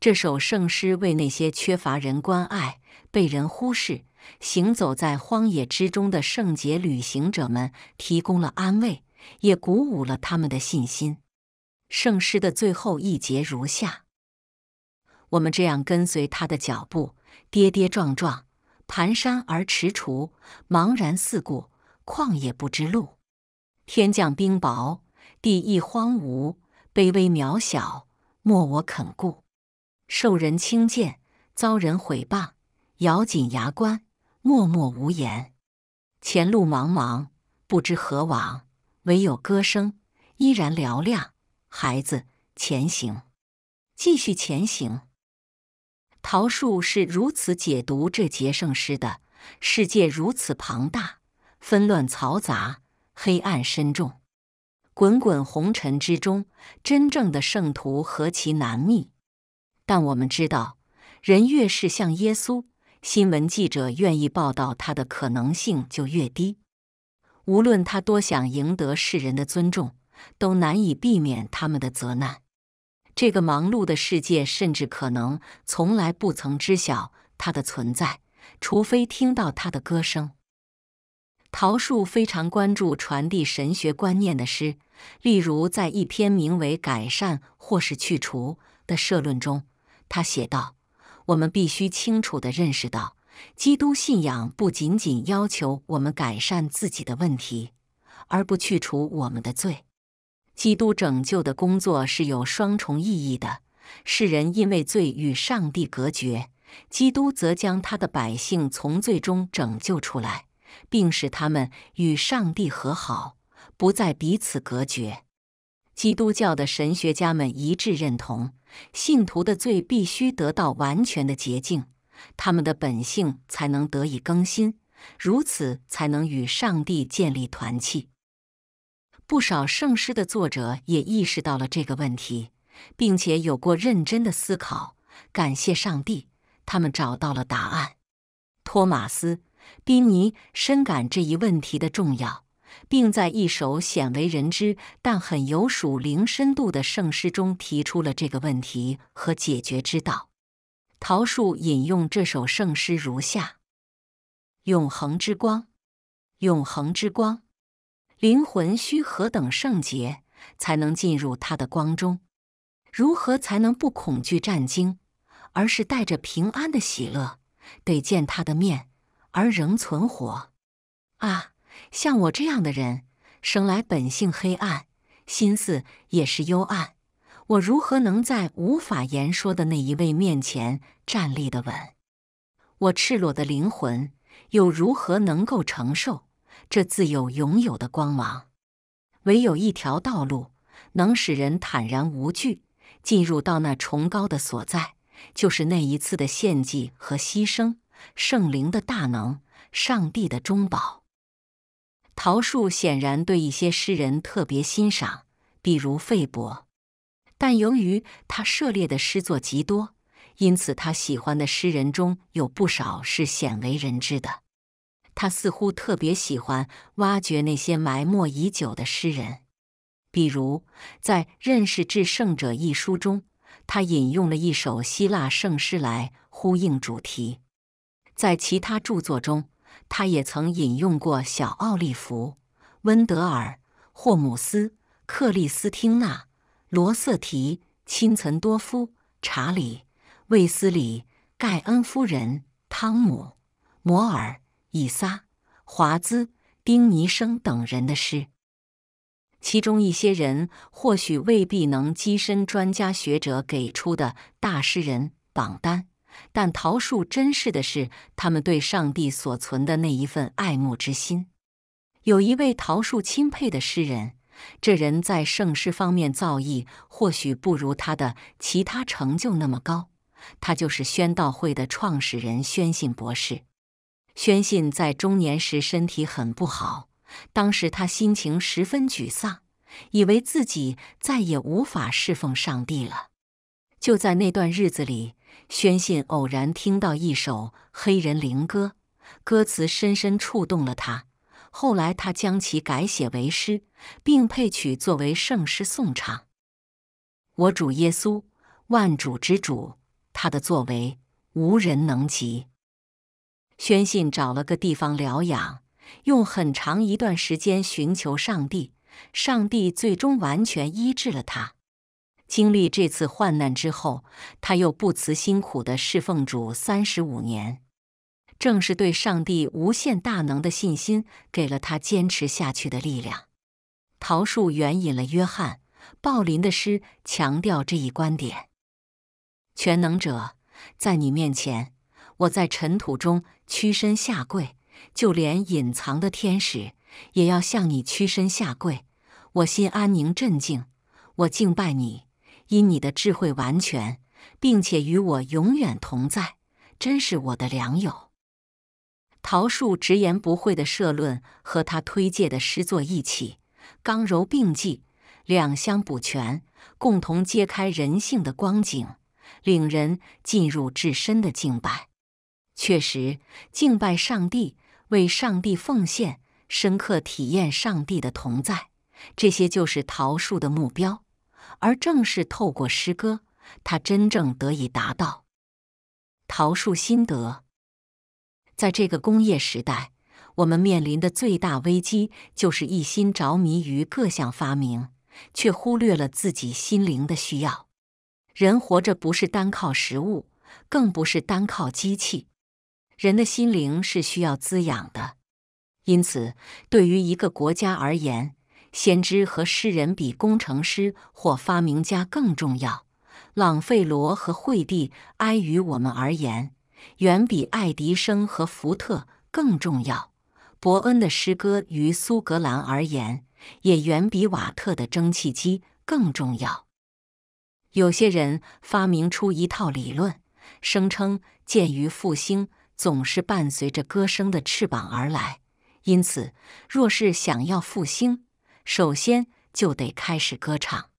这首圣诗为那些缺乏人关爱、被人忽视、行走在荒野之中的圣洁旅行者们提供了安慰，也鼓舞了他们的信心。圣诗的最后一节如下：“我们这样跟随他的脚步，跌跌撞撞，蹒跚而踟蹰，茫然四顾，旷野不知路。”天降冰雹，地亦荒芜，卑微渺小，莫我肯顾，受人轻贱，遭人毁谤，咬紧牙关，默默无言。前路茫茫，不知何往，唯有歌声依然嘹亮。孩子，前行，继续前行。桃树是如此解读这节圣诗的：世界如此庞大，纷乱嘈杂。黑暗深重，滚滚红尘之中，真正的圣徒何其难觅。但我们知道，人越是像耶稣，新闻记者愿意报道他的可能性就越低。无论他多想赢得世人的尊重，都难以避免他们的责难。这个忙碌的世界甚至可能从来不曾知晓他的存在，除非听到他的歌声。陶树非常关注传递神学观念的诗，例如在一篇名为《改善或是去除》的社论中，他写道：“我们必须清楚地认识到，基督信仰不仅仅要求我们改善自己的问题，而不去除我们的罪。基督拯救的工作是有双重意义的：世人因为罪与上帝隔绝，基督则将他的百姓从罪中拯救出来。”并使他们与上帝和好，不再彼此隔绝。基督教的神学家们一致认同，信徒的罪必须得到完全的洁净，他们的本性才能得以更新，如此才能与上帝建立团契。不少圣诗的作者也意识到了这个问题，并且有过认真的思考。感谢上帝，他们找到了答案。托马斯。宾尼深感这一问题的重要，并在一首鲜为人知但很有属灵深度的圣诗中提出了这个问题和解决之道。桃树引用这首圣诗如下：“永恒之光，永恒之光，灵魂需何等圣洁才能进入他的光中？如何才能不恐惧战惊，而是带着平安的喜乐，得见他的面？”而仍存活啊！像我这样的人，生来本性黑暗，心思也是幽暗。我如何能在无法言说的那一位面前站立的稳？我赤裸的灵魂又如何能够承受这自有拥有的光芒？唯有一条道路能使人坦然无惧，进入到那崇高的所在，就是那一次的献祭和牺牲。圣灵的大能，上帝的中宝。陶树显然对一些诗人特别欣赏，比如费伯。但由于他涉猎的诗作极多，因此他喜欢的诗人中有不少是鲜为人知的。他似乎特别喜欢挖掘那些埋没已久的诗人，比如在《认识至圣者》一书中，他引用了一首希腊圣诗来呼应主题。在其他著作中，他也曾引用过小奥利弗、温德尔、霍姆斯、克里斯汀娜、罗瑟提、钦岑多夫、查理、卫斯理、盖恩夫人、汤姆、摩尔、伊撒、华兹、丁尼生等人的诗。其中一些人或许未必能跻身专家学者给出的大诗人榜单。但桃树珍视的是他们对上帝所存的那一份爱慕之心。有一位桃树钦佩的诗人，这人在圣诗方面造诣或许不如他的其他成就那么高。他就是宣道会的创始人宣信博士。宣信在中年时身体很不好，当时他心情十分沮丧，以为自己再也无法侍奉上帝了。就在那段日子里。宣信偶然听到一首黑人灵歌，歌词深深触动了他。后来，他将其改写为诗，并配曲作为圣诗颂唱。我主耶稣，万主之主，他的作为无人能及。宣信找了个地方疗养，用很长一段时间寻求上帝。上帝最终完全医治了他。经历这次患难之后，他又不辞辛苦地侍奉主三十五年。正是对上帝无限大能的信心，给了他坚持下去的力量。桃树援引了约翰·鲍林的诗，强调这一观点：全能者，在你面前，我在尘土中屈身下跪，就连隐藏的天使也要向你屈身下跪。我心安宁镇静，我敬拜你。因你的智慧完全，并且与我永远同在，真是我的良友。桃树直言不讳的社论和他推介的诗作一起，刚柔并济，两相补全，共同揭开人性的光景，令人进入至深的敬拜。确实，敬拜上帝，为上帝奉献，深刻体验上帝的同在，这些就是桃树的目标。而正是透过诗歌，他真正得以达到桃树心得。在这个工业时代，我们面临的最大危机就是一心着迷于各项发明，却忽略了自己心灵的需要。人活着不是单靠食物，更不是单靠机器，人的心灵是需要滋养的。因此，对于一个国家而言，先知和诗人比工程师或发明家更重要。朗费罗和惠帝埃于我们而言，远比爱迪生和福特更重要。伯恩的诗歌于苏格兰而言，也远比瓦特的蒸汽机更重要。有些人发明出一套理论，声称鉴于复兴总是伴随着歌声的翅膀而来，因此若是想要复兴，首先就得开始歌唱，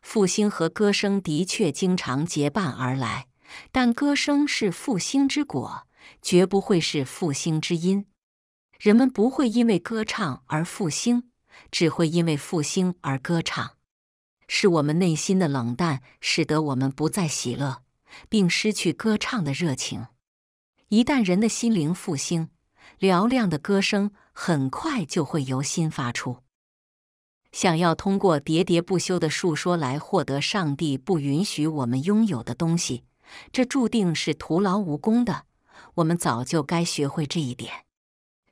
复兴和歌声的确经常结伴而来，但歌声是复兴之果，绝不会是复兴之因。人们不会因为歌唱而复兴，只会因为复兴而歌唱。是我们内心的冷淡使得我们不再喜乐，并失去歌唱的热情。一旦人的心灵复兴，嘹亮的歌声很快就会由心发出。想要通过喋喋不休的述说来获得上帝不允许我们拥有的东西，这注定是徒劳无功的。我们早就该学会这一点。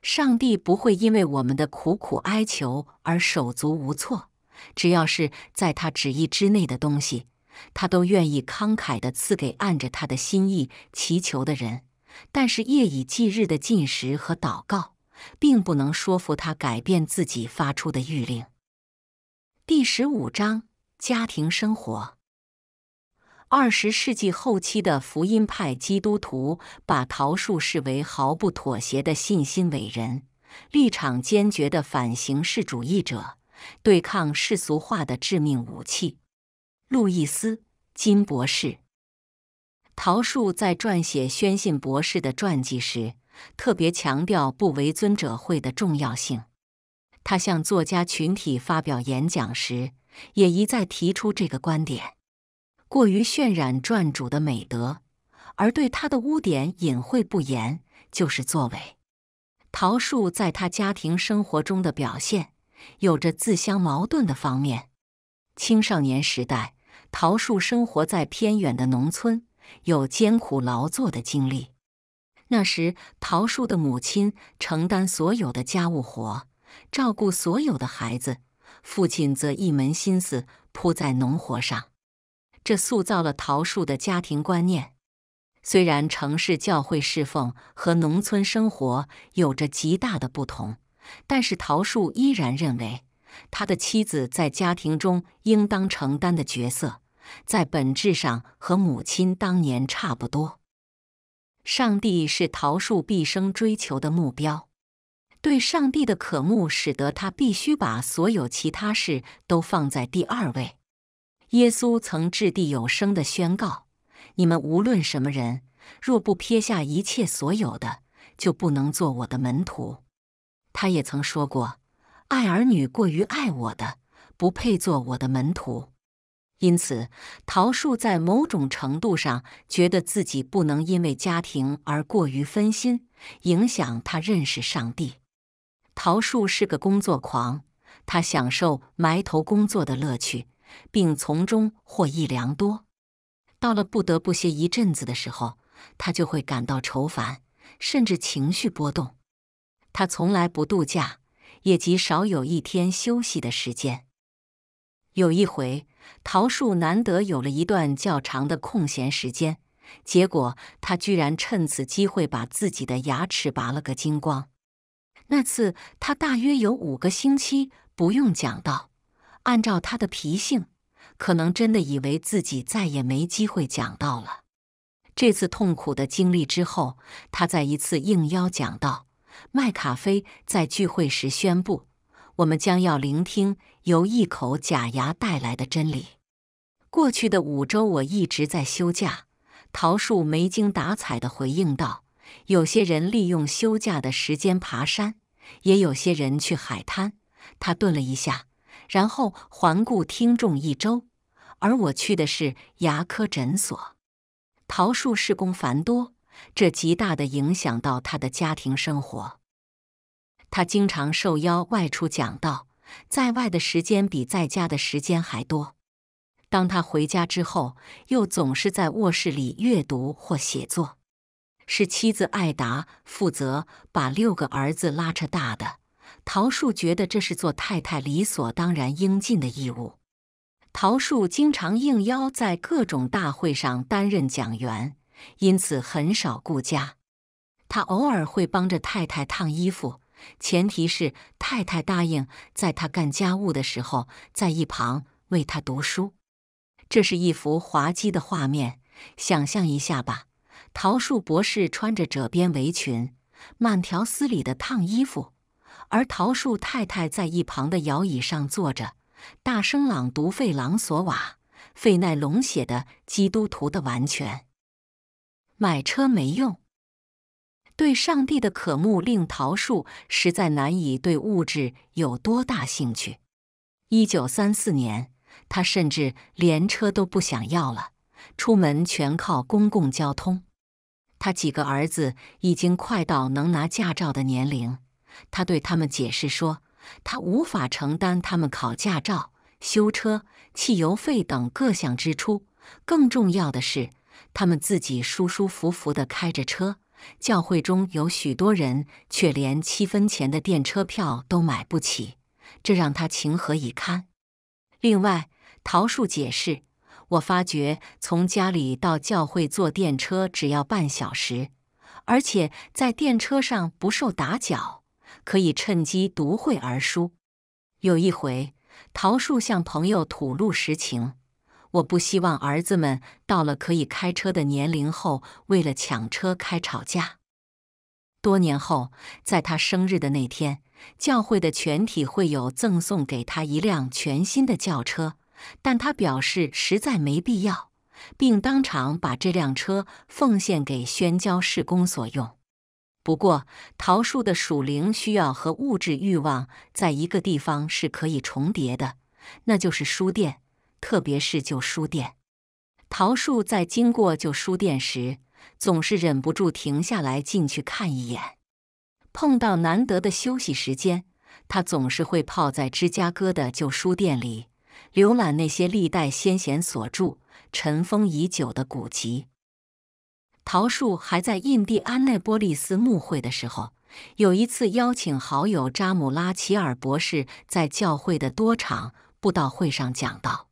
上帝不会因为我们的苦苦哀求而手足无措，只要是在他旨意之内的东西，他都愿意慷慨的赐给按着他的心意祈求的人。但是夜以继日的进食和祷告，并不能说服他改变自己发出的谕令。第十五章家庭生活。二十世纪后期的福音派基督徒把桃树视为毫不妥协的信心伟人，立场坚决的反形式主义者，对抗世俗化的致命武器。路易斯·金博士，桃树在撰写宣信博士的传记时，特别强调不为尊者会的重要性。他向作家群体发表演讲时，也一再提出这个观点：过于渲染撰主的美德，而对他的污点隐晦不言，就是作伪。桃树在他家庭生活中的表现有着自相矛盾的方面。青少年时代，桃树生活在偏远的农村，有艰苦劳作的经历。那时，桃树的母亲承担所有的家务活。照顾所有的孩子，父亲则一门心思扑在农活上。这塑造了桃树的家庭观念。虽然城市教会侍奉和农村生活有着极大的不同，但是桃树依然认为，他的妻子在家庭中应当承担的角色，在本质上和母亲当年差不多。上帝是桃树毕生追求的目标。对上帝的渴慕使得他必须把所有其他事都放在第二位。耶稣曾掷地有声的宣告：“你们无论什么人，若不撇下一切所有的，就不能做我的门徒。”他也曾说过：“爱儿女过于爱我的，不配做我的门徒。”因此，桃树在某种程度上觉得自己不能因为家庭而过于分心，影响他认识上帝。桃树是个工作狂，他享受埋头工作的乐趣，并从中获益良多。到了不得不歇一阵子的时候，他就会感到愁烦，甚至情绪波动。他从来不度假，也极少有一天休息的时间。有一回，桃树难得有了一段较长的空闲时间，结果他居然趁此机会把自己的牙齿拔了个精光。那次他大约有五个星期不用讲道，按照他的脾性，可能真的以为自己再也没机会讲道了。这次痛苦的经历之后，他在一次应邀讲道。麦卡菲在聚会时宣布：“我们将要聆听由一口假牙带来的真理。”过去的五周，我一直在休假。桃树没精打采地回应道：“有些人利用休假的时间爬山。”也有些人去海滩。他顿了一下，然后环顾听众一周。而我去的是牙科诊所。桃树事工繁多，这极大的影响到他的家庭生活。他经常受邀外出讲道，在外的时间比在家的时间还多。当他回家之后，又总是在卧室里阅读或写作。是妻子艾达负责把六个儿子拉扯大的。桃树觉得这是做太太理所当然应尽的义务。桃树经常应邀在各种大会上担任讲员，因此很少顾家。他偶尔会帮着太太烫衣服，前提是太太答应在他干家务的时候在一旁为他读书。这是一幅滑稽的画面，想象一下吧。桃树博士穿着褶边围裙，慢条斯理的烫衣服，而桃树太太在一旁的摇椅上坐着，大声朗读费朗索瓦·费奈龙写的《基督徒的完全》。买车没用，对上帝的渴慕令桃树实在难以对物质有多大兴趣。一九三四年，他甚至连车都不想要了，出门全靠公共交通。他几个儿子已经快到能拿驾照的年龄，他对他们解释说，他无法承担他们考驾照、修车、汽油费等各项支出。更重要的是，他们自己舒舒服服地开着车，教会中有许多人却连七分钱的电车票都买不起，这让他情何以堪。另外，桃树解释。我发觉从家里到教会坐电车只要半小时，而且在电车上不受打搅，可以趁机读会儿书。有一回，桃树向朋友吐露实情：“我不希望儿子们到了可以开车的年龄后，为了抢车开吵架。”多年后，在他生日的那天，教会的全体会友赠送给他一辆全新的轿车。但他表示实在没必要，并当场把这辆车奉献给宣教士工所用。不过，桃树的属灵需要和物质欲望在一个地方是可以重叠的，那就是书店，特别是旧书店。桃树在经过旧书店时，总是忍不住停下来进去看一眼。碰到难得的休息时间，他总是会泡在芝加哥的旧书店里。浏览那些历代先贤所著尘封已久的古籍。桃树还在印第安内波利斯牧会的时候，有一次邀请好友扎姆拉齐尔博士在教会的多场布道会上讲道。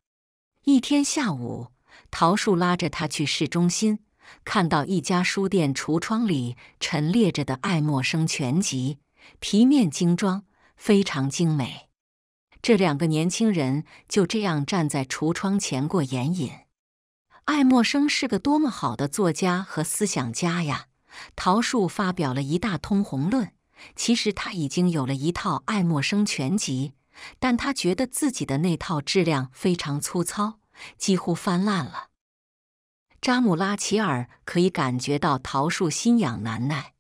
一天下午，桃树拉着他去市中心，看到一家书店橱窗里陈列着的《爱默生全集》，皮面精装，非常精美。这两个年轻人就这样站在橱窗前过眼瘾。爱默生是个多么好的作家和思想家呀！桃树发表了一大通红论。其实他已经有了一套爱默生全集，但他觉得自己的那套质量非常粗糙，几乎翻烂了。扎姆拉齐尔可以感觉到桃树心痒难耐。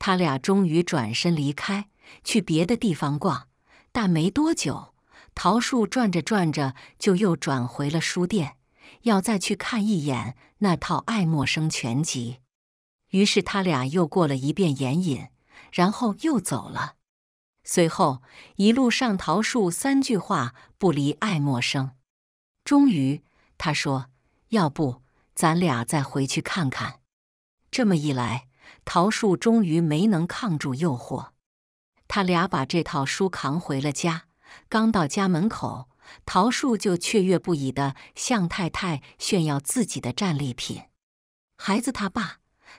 他俩终于转身离开，去别的地方逛。但没多久，桃树转着转着，就又转回了书店，要再去看一眼那套《爱默生全集》。于是他俩又过了一遍眼瘾，然后又走了。随后一路上，桃树三句话不离爱默生。终于，他说：“要不咱俩再回去看看。”这么一来，桃树终于没能抗住诱惑。他俩把这套书扛回了家，刚到家门口，桃树就雀跃不已的向太太炫耀自己的战利品。孩子他爸，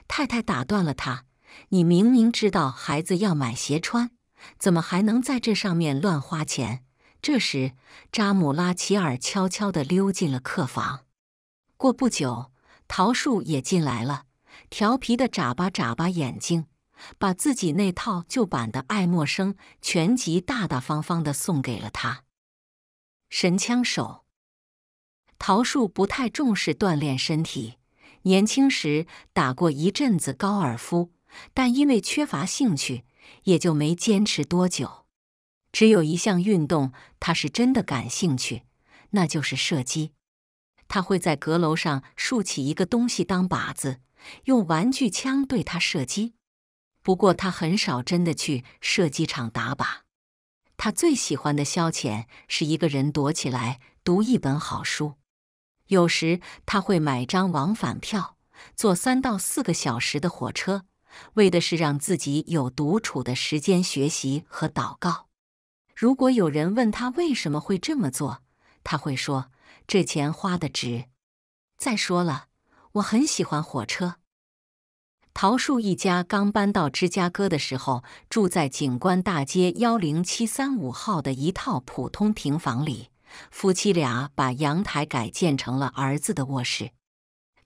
太太打断了他：“你明明知道孩子要买鞋穿，怎么还能在这上面乱花钱？”这时，扎姆拉齐尔悄悄地溜进了客房。过不久，桃树也进来了，调皮地眨巴眨巴眼睛。把自己那套旧版的《爱默生全集》大大方方的送给了他。神枪手桃树不太重视锻炼身体，年轻时打过一阵子高尔夫，但因为缺乏兴趣，也就没坚持多久。只有一项运动他是真的感兴趣，那就是射击。他会在阁楼上竖起一个东西当靶子，用玩具枪对他射击。不过他很少真的去射击场打靶，他最喜欢的消遣是一个人躲起来读一本好书。有时他会买张往返票，坐三到四个小时的火车，为的是让自己有独处的时间学习和祷告。如果有人问他为什么会这么做，他会说：“这钱花的值。再说了，我很喜欢火车。”桃树一家刚搬到芝加哥的时候，住在景观大街幺零七三五号的一套普通平房里。夫妻俩把阳台改建成了儿子的卧室。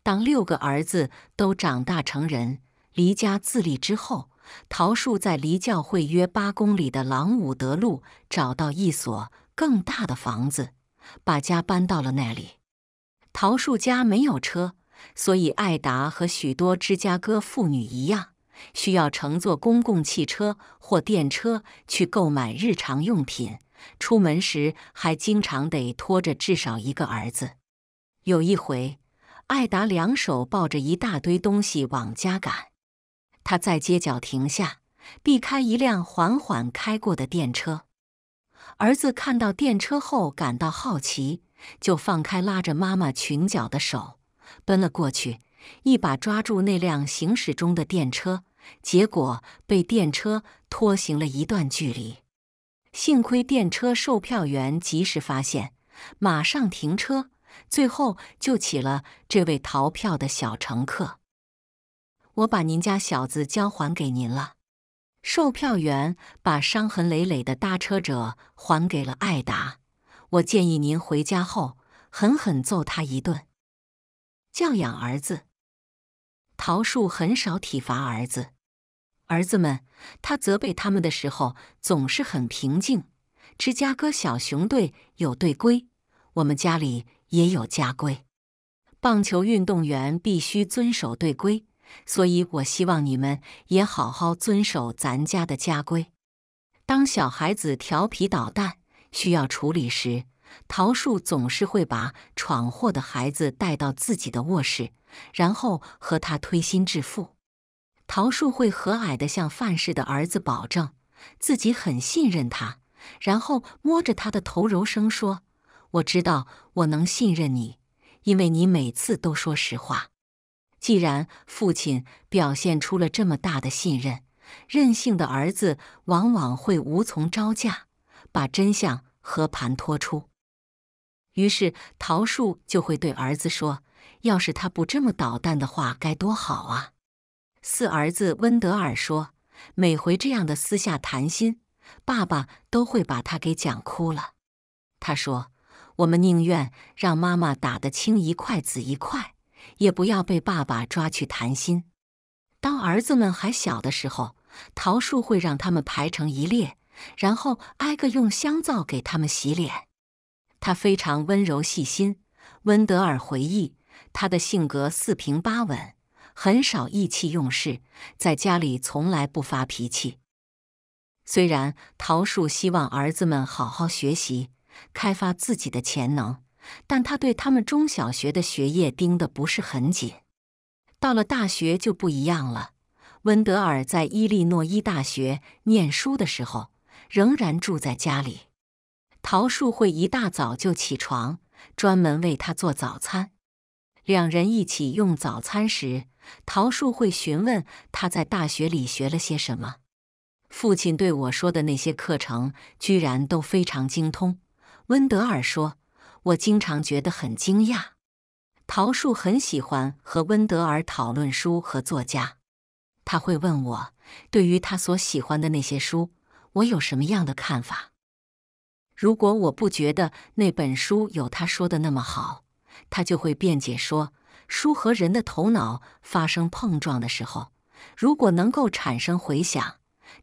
当六个儿子都长大成人、离家自立之后，桃树在离教会约八公里的朗伍德路找到一所更大的房子，把家搬到了那里。桃树家没有车。所以，艾达和许多芝加哥妇女一样，需要乘坐公共汽车或电车去购买日常用品。出门时还经常得拖着至少一个儿子。有一回，艾达两手抱着一大堆东西往家赶，她在街角停下，避开一辆缓缓开过的电车。儿子看到电车后感到好奇，就放开拉着妈妈裙角的手。奔了过去，一把抓住那辆行驶中的电车，结果被电车拖行了一段距离。幸亏电车售票员及时发现，马上停车，最后救起了这位逃票的小乘客。我把您家小子交还给您了。售票员把伤痕累累的搭车者还给了艾达。我建议您回家后狠狠揍他一顿。教养儿子，桃树很少体罚儿子。儿子们，他责备他们的时候总是很平静。芝加哥小熊队有队规，我们家里也有家规。棒球运动员必须遵守队规，所以我希望你们也好好遵守咱家的家规。当小孩子调皮捣蛋需要处理时，桃树总是会把闯祸的孩子带到自己的卧室，然后和他推心置腹。桃树会和蔼地向范氏的儿子保证，自己很信任他，然后摸着他的头，柔声说：“我知道我能信任你，因为你每次都说实话。”既然父亲表现出了这么大的信任，任性的儿子往往会无从招架，把真相和盘托出。于是，桃树就会对儿子说：“要是他不这么捣蛋的话，该多好啊！”四儿子温德尔说：“每回这样的私下谈心，爸爸都会把他给讲哭了。”他说：“我们宁愿让妈妈打得青一块紫一块，也不要被爸爸抓去谈心。”当儿子们还小的时候，桃树会让他们排成一列，然后挨个用香皂给他们洗脸。他非常温柔细心，温德尔回忆，他的性格四平八稳，很少意气用事，在家里从来不发脾气。虽然桃树希望儿子们好好学习，开发自己的潜能，但他对他们中小学的学业盯得不是很紧。到了大学就不一样了，温德尔在伊利诺伊大学念书的时候，仍然住在家里。桃树会一大早就起床，专门为他做早餐。两人一起用早餐时，桃树会询问他在大学里学了些什么。父亲对我说的那些课程，居然都非常精通。温德尔说：“我经常觉得很惊讶。”桃树很喜欢和温德尔讨论书和作家。他会问我，对于他所喜欢的那些书，我有什么样的看法。如果我不觉得那本书有他说的那么好，他就会辩解说：书和人的头脑发生碰撞的时候，如果能够产生回响，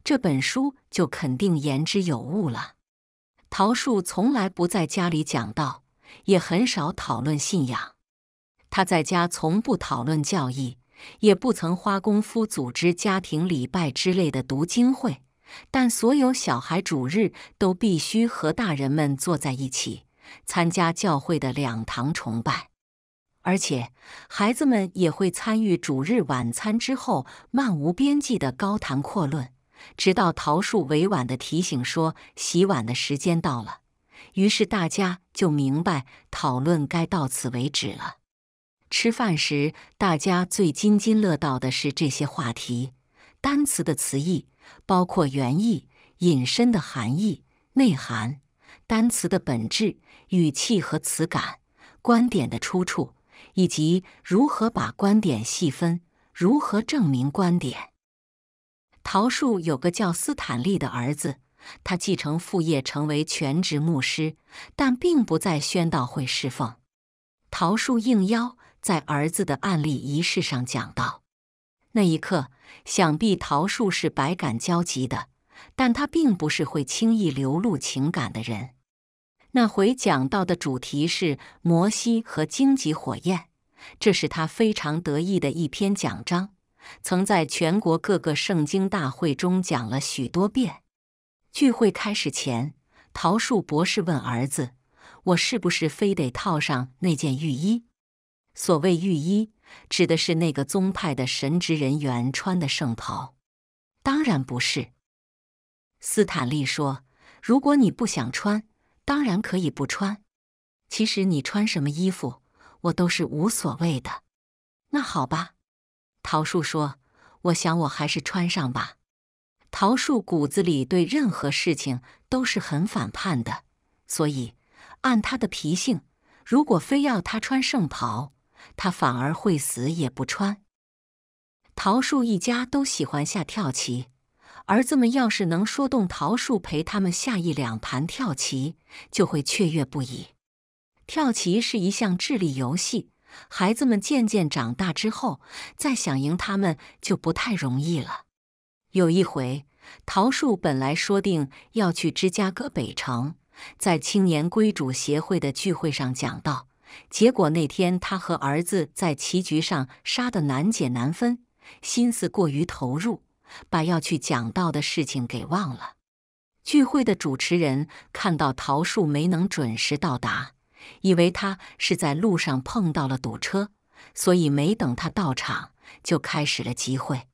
这本书就肯定言之有物了。桃树从来不在家里讲道，也很少讨论信仰。他在家从不讨论教义，也不曾花功夫组织家庭礼拜之类的读经会。但所有小孩主日都必须和大人们坐在一起参加教会的两堂崇拜，而且孩子们也会参与主日晚餐之后漫无边际的高谈阔论，直到桃树委婉的提醒说洗碗的时间到了。于是大家就明白讨论该到此为止了。吃饭时，大家最津津乐道的是这些话题：单词的词义。包括原意、引申的含义、内涵、单词的本质、语气和词感、观点的出处，以及如何把观点细分，如何证明观点。桃树有个叫斯坦利的儿子，他继承父业成为全职牧师，但并不在宣道会侍奉。桃树应邀在儿子的案例仪式上讲道。那一刻，想必桃树是百感交集的，但他并不是会轻易流露情感的人。那回讲到的主题是摩西和荆棘火焰，这是他非常得意的一篇讲章，曾在全国各个圣经大会中讲了许多遍。聚会开始前，桃树博士问儿子：“我是不是非得套上那件浴衣？”所谓御衣，指的是那个宗派的神职人员穿的圣袍。当然不是。斯坦利说：“如果你不想穿，当然可以不穿。其实你穿什么衣服，我都是无所谓的。”那好吧，桃树说：“我想我还是穿上吧。”桃树骨子里对任何事情都是很反叛的，所以按他的脾性，如果非要他穿圣袍，他反而会死也不穿。桃树一家都喜欢下跳棋，儿子们要是能说动桃树陪他们下一两盘跳棋，就会雀跃不已。跳棋是一项智力游戏，孩子们渐渐长大之后，再想赢他们就不太容易了。有一回，桃树本来说定要去芝加哥北城，在青年归主协会的聚会上讲到。结果那天，他和儿子在棋局上杀得难解难分，心思过于投入，把要去讲到的事情给忘了。聚会的主持人看到桃树没能准时到达，以为他是在路上碰到了堵车，所以没等他到场就开始了集会。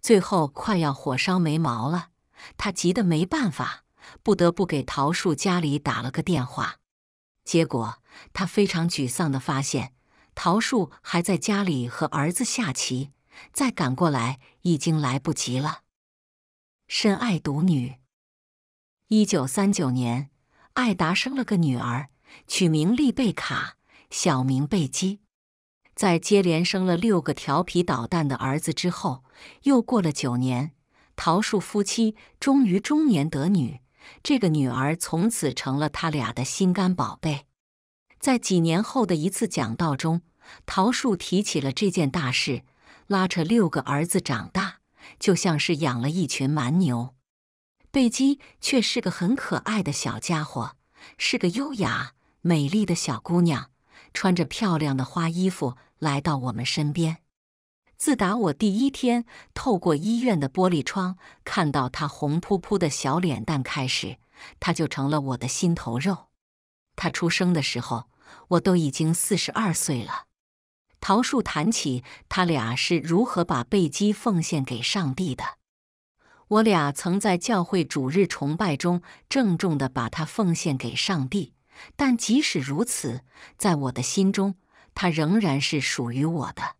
最后快要火烧眉毛了，他急得没办法，不得不给桃树家里打了个电话。结果。他非常沮丧地发现，桃树还在家里和儿子下棋，再赶过来已经来不及了。深爱独女，一九三九年，艾达生了个女儿，取名丽贝卡，小名贝基。在接连生了六个调皮捣蛋的儿子之后，又过了九年，桃树夫妻终于中年得女。这个女儿从此成了他俩的心肝宝贝。在几年后的一次讲道中，桃树提起了这件大事，拉扯六个儿子长大，就像是养了一群蛮牛。贝基却是个很可爱的小家伙，是个优雅美丽的小姑娘，穿着漂亮的花衣服来到我们身边。自打我第一天透过医院的玻璃窗看到她红扑扑的小脸蛋开始，她就成了我的心头肉。她出生的时候。我都已经四十二岁了。桃树谈起他俩是如何把贝基奉献给上帝的。我俩曾在教会主日崇拜中郑重地把它奉献给上帝，但即使如此，在我的心中，他仍然是属于我的。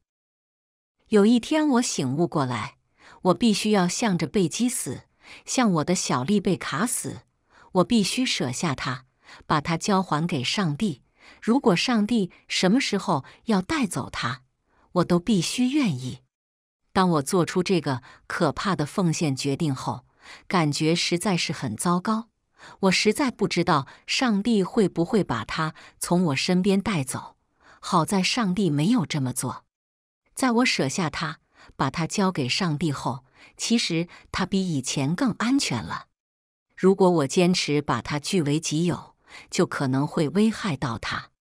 有一天，我醒悟过来，我必须要向着贝基死，向我的小丽贝卡死。我必须舍下他，把他交还给上帝。如果上帝什么时候要带走他，我都必须愿意。当我做出这个可怕的奉献决定后，感觉实在是很糟糕。我实在不知道上帝会不会把他从我身边带走。好在上帝没有这么做。在我舍下他，把他交给上帝后，其实他比以前更安全了。如果我坚持把他据为己有，就可能会危害到他。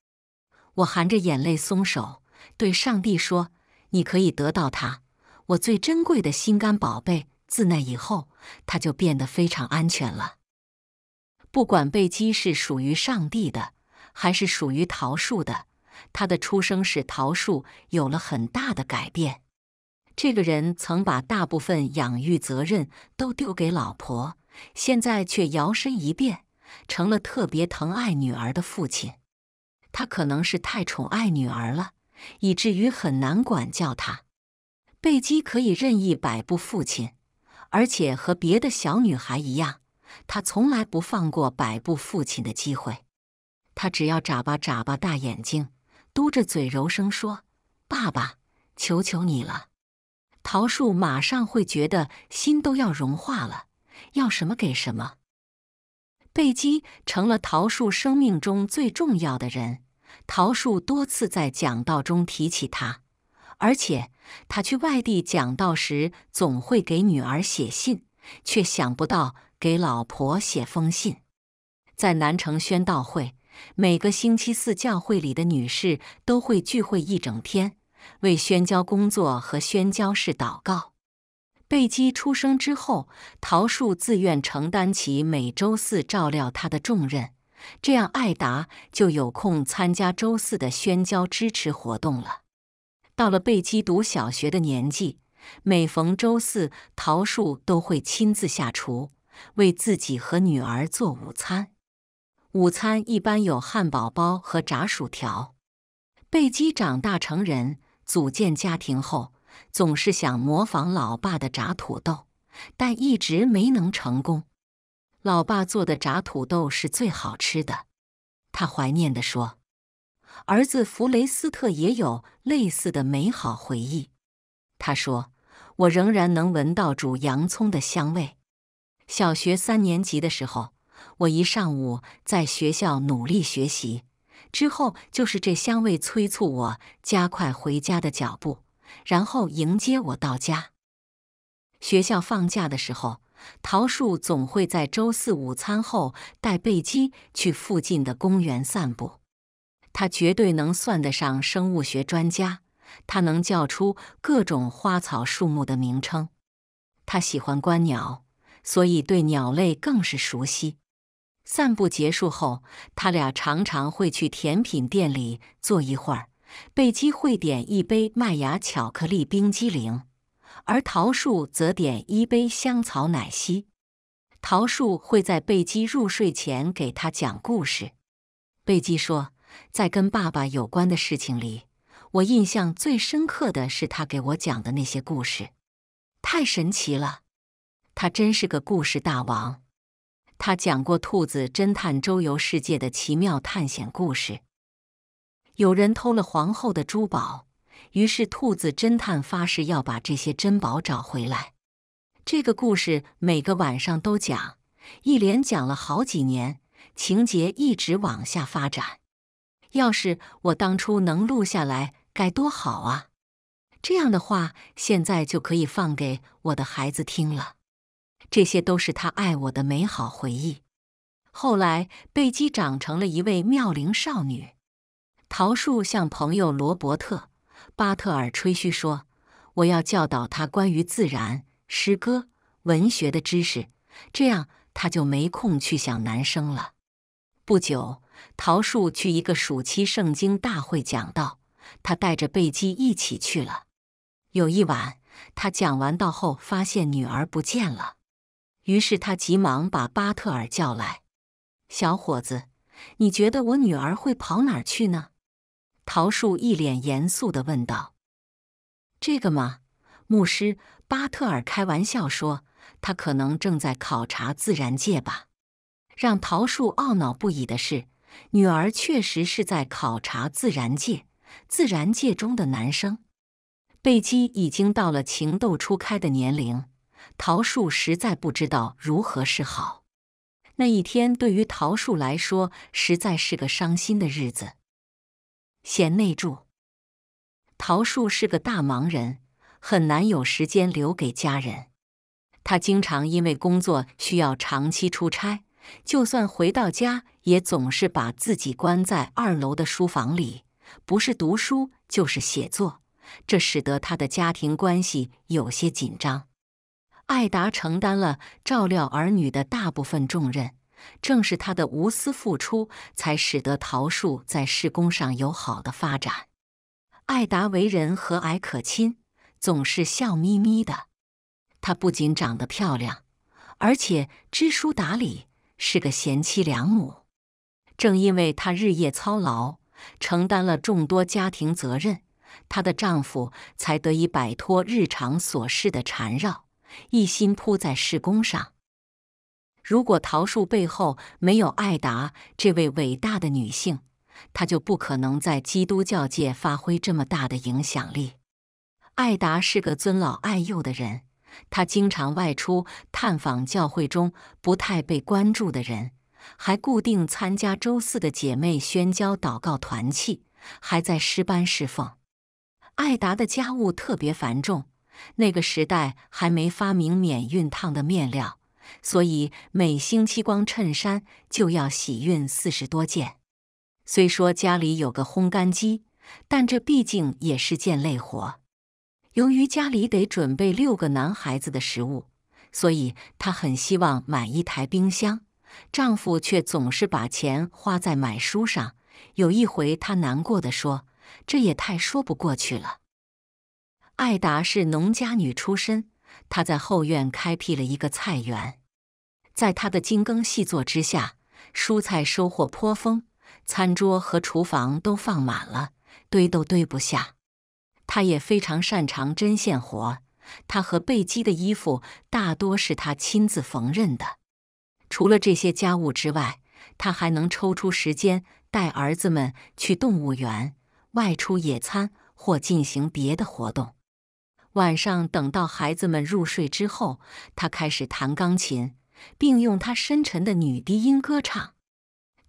我含着眼泪松手，对上帝说：“你可以得到他，我最珍贵的心肝宝贝。”自那以后，他就变得非常安全了。不管贝基是属于上帝的，还是属于桃树的，他的出生使桃树有了很大的改变。这个人曾把大部分养育责任都丢给老婆，现在却摇身一变成了特别疼爱女儿的父亲。他可能是太宠爱女儿了，以至于很难管教她。贝基可以任意摆布父亲，而且和别的小女孩一样，她从来不放过摆布父亲的机会。她只要眨巴眨巴大眼睛，嘟着嘴，柔声说：“爸爸，求求你了。”桃树马上会觉得心都要融化了，要什么给什么。贝基成了桃树生命中最重要的人。桃树多次在讲道中提起他，而且他去外地讲道时总会给女儿写信，却想不到给老婆写封信。在南城宣道会，每个星期四，教会里的女士都会聚会一整天，为宣教工作和宣教士祷告。贝基出生之后，桃树自愿承担起每周四照料他的重任，这样艾达就有空参加周四的宣教支持活动了。到了贝基读小学的年纪，每逢周四，桃树都会亲自下厨，为自己和女儿做午餐。午餐一般有汉堡包和炸薯条。贝基长大成人，组建家庭后。总是想模仿老爸的炸土豆，但一直没能成功。老爸做的炸土豆是最好吃的，他怀念地说。儿子弗雷斯特也有类似的美好回忆。他说：“我仍然能闻到煮洋葱的香味。小学三年级的时候，我一上午在学校努力学习，之后就是这香味催促我加快回家的脚步。”然后迎接我到家。学校放假的时候，桃树总会在周四午餐后带贝基去附近的公园散步。他绝对能算得上生物学专家，他能叫出各种花草树木的名称。他喜欢观鸟，所以对鸟类更是熟悉。散步结束后，他俩常常会去甜品店里坐一会儿。贝基会点一杯麦芽巧克力冰激凌，而桃树则点一杯香草奶昔。桃树会在贝基入睡前给他讲故事。贝基说，在跟爸爸有关的事情里，我印象最深刻的是他给我讲的那些故事，太神奇了。他真是个故事大王。他讲过兔子侦探周游世界的奇妙探险故事。有人偷了皇后的珠宝，于是兔子侦探发誓要把这些珍宝找回来。这个故事每个晚上都讲，一连讲了好几年，情节一直往下发展。要是我当初能录下来，该多好啊！这样的话，现在就可以放给我的孩子听了。这些都是他爱我的美好回忆。后来，贝基长成了一位妙龄少女。桃树向朋友罗伯特·巴特尔吹嘘说：“我要教导他关于自然、诗歌、文学的知识，这样他就没空去想男生了。”不久，桃树去一个暑期圣经大会讲道，他带着贝基一起去了。有一晚，他讲完道后发现女儿不见了，于是他急忙把巴特尔叫来：“小伙子，你觉得我女儿会跑哪儿去呢？”桃树一脸严肃的问道：“这个嘛，牧师巴特尔开玩笑说，他可能正在考察自然界吧。”让桃树懊恼不已的是，女儿确实是在考察自然界，自然界中的男生。贝基已经到了情窦初开的年龄，桃树实在不知道如何是好。那一天对于桃树来说，实在是个伤心的日子。贤内助陶树是个大忙人，很难有时间留给家人。他经常因为工作需要长期出差，就算回到家，也总是把自己关在二楼的书房里，不是读书就是写作。这使得他的家庭关系有些紧张。艾达承担了照料儿女的大部分重任。正是她的无私付出，才使得桃树在施工上有好的发展。艾达为人和蔼可亲，总是笑眯眯的。她不仅长得漂亮，而且知书达理，是个贤妻良母。正因为她日夜操劳，承担了众多家庭责任，她的丈夫才得以摆脱日常琐事的缠绕，一心扑在施工上。如果桃树背后没有艾达这位伟大的女性，她就不可能在基督教界发挥这么大的影响力。艾达是个尊老爱幼的人，她经常外出探访教会中不太被关注的人，还固定参加周四的姐妹宣教祷告团契，还在诗班侍奉。艾达的家务特别繁重，那个时代还没发明免熨烫的面料。所以每星期光衬衫就要洗熨四十多件。虽说家里有个烘干机，但这毕竟也是件累活。由于家里得准备六个男孩子的食物，所以她很希望买一台冰箱。丈夫却总是把钱花在买书上。有一回，她难过的说：“这也太说不过去了。”艾达是农家女出身。他在后院开辟了一个菜园，在他的精耕细作之下，蔬菜收获颇丰，餐桌和厨房都放满了，堆都堆不下。他也非常擅长针线活，他和贝基的衣服大多是他亲自缝纫的。除了这些家务之外，他还能抽出时间带儿子们去动物园、外出野餐或进行别的活动。晚上等到孩子们入睡之后，她开始弹钢琴，并用她深沉的女低音歌唱。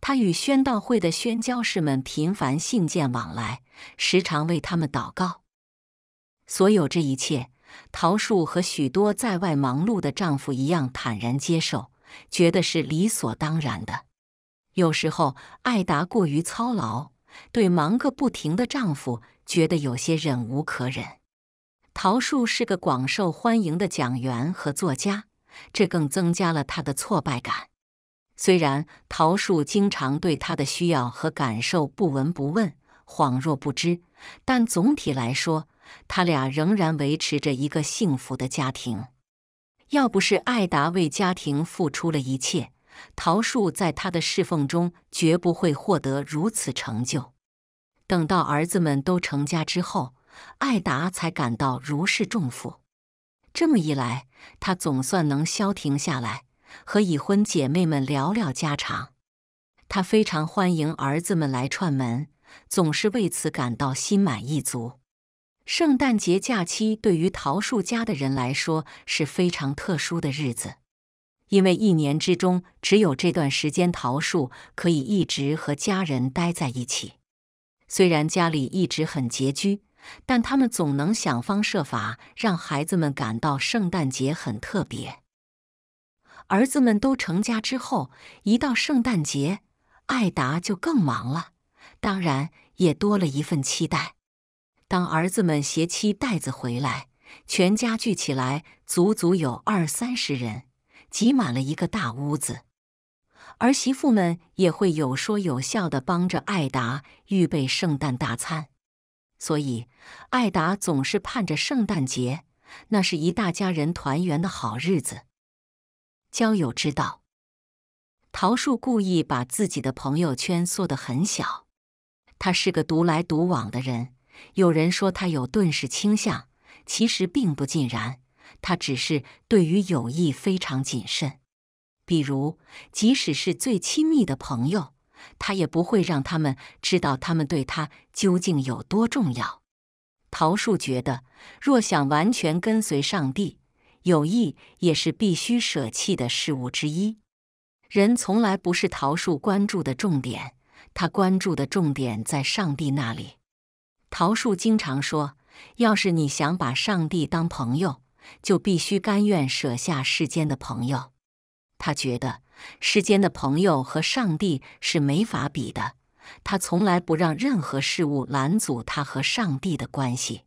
她与宣道会的宣教士们频繁信件往来，时常为他们祷告。所有这一切，桃树和许多在外忙碌的丈夫一样坦然接受，觉得是理所当然的。有时候，艾达过于操劳，对忙个不停的丈夫觉得有些忍无可忍。桃树是个广受欢迎的讲员和作家，这更增加了他的挫败感。虽然桃树经常对他的需要和感受不闻不问，恍若不知，但总体来说，他俩仍然维持着一个幸福的家庭。要不是艾达为家庭付出了一切，桃树在他的侍奉中绝不会获得如此成就。等到儿子们都成家之后。艾达才感到如释重负。这么一来，她总算能消停下来，和已婚姐妹们聊聊家常。她非常欢迎儿子们来串门，总是为此感到心满意足。圣诞节假期对于桃树家的人来说是非常特殊的日子，因为一年之中只有这段时间，桃树可以一直和家人待在一起。虽然家里一直很拮据。但他们总能想方设法让孩子们感到圣诞节很特别。儿子们都成家之后，一到圣诞节，艾达就更忙了，当然也多了一份期待。当儿子们携妻带子回来，全家聚起来，足足有二三十人，挤满了一个大屋子。儿媳妇们也会有说有笑地帮着艾达预备圣诞大餐。所以，艾达总是盼着圣诞节，那是一大家人团圆的好日子。交友之道，桃树故意把自己的朋友圈缩得很小。他是个独来独往的人，有人说他有遁世倾向，其实并不尽然，他只是对于友谊非常谨慎。比如，即使是最亲密的朋友。他也不会让他们知道，他们对他究竟有多重要。桃树觉得，若想完全跟随上帝，友谊也是必须舍弃的事物之一。人从来不是桃树关注的重点，他关注的重点在上帝那里。桃树经常说：“要是你想把上帝当朋友，就必须甘愿舍下世间的朋友。”他觉得。世间的朋友和上帝是没法比的。他从来不让任何事物拦阻他和上帝的关系。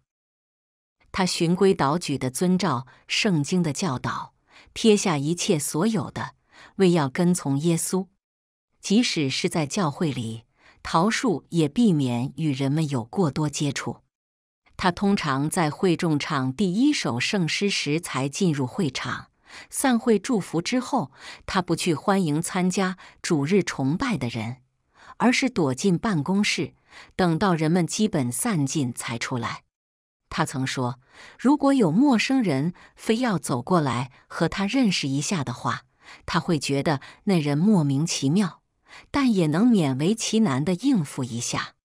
他循规蹈矩地遵照圣经的教导，撇下一切所有的，为要跟从耶稣。即使是在教会里，桃树也避免与人们有过多接触。他通常在会众唱第一首圣诗时才进入会场。散会祝福之后，他不去欢迎参加主日崇拜的人，而是躲进办公室，等到人们基本散尽才出来。他曾说，如果有陌生人非要走过来和他认识一下的话，他会觉得那人莫名其妙，但也能勉为其难地应付一下。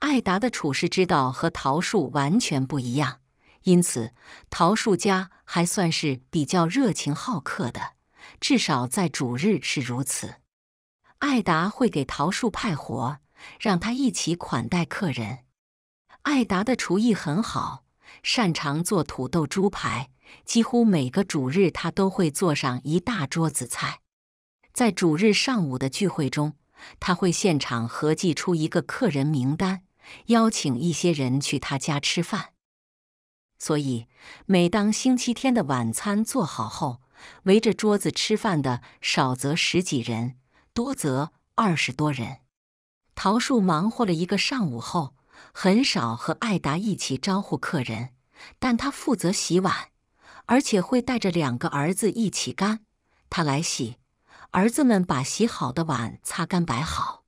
艾达的处世之道和桃树完全不一样。因此，桃树家还算是比较热情好客的，至少在主日是如此。艾达会给桃树派活，让他一起款待客人。艾达的厨艺很好，擅长做土豆猪排，几乎每个主日他都会做上一大桌子菜。在主日上午的聚会中，他会现场合计出一个客人名单，邀请一些人去他家吃饭。所以，每当星期天的晚餐做好后，围着桌子吃饭的少则十几人，多则二十多人。桃树忙活了一个上午后，很少和艾达一起招呼客人，但他负责洗碗，而且会带着两个儿子一起干。他来洗，儿子们把洗好的碗擦干摆好。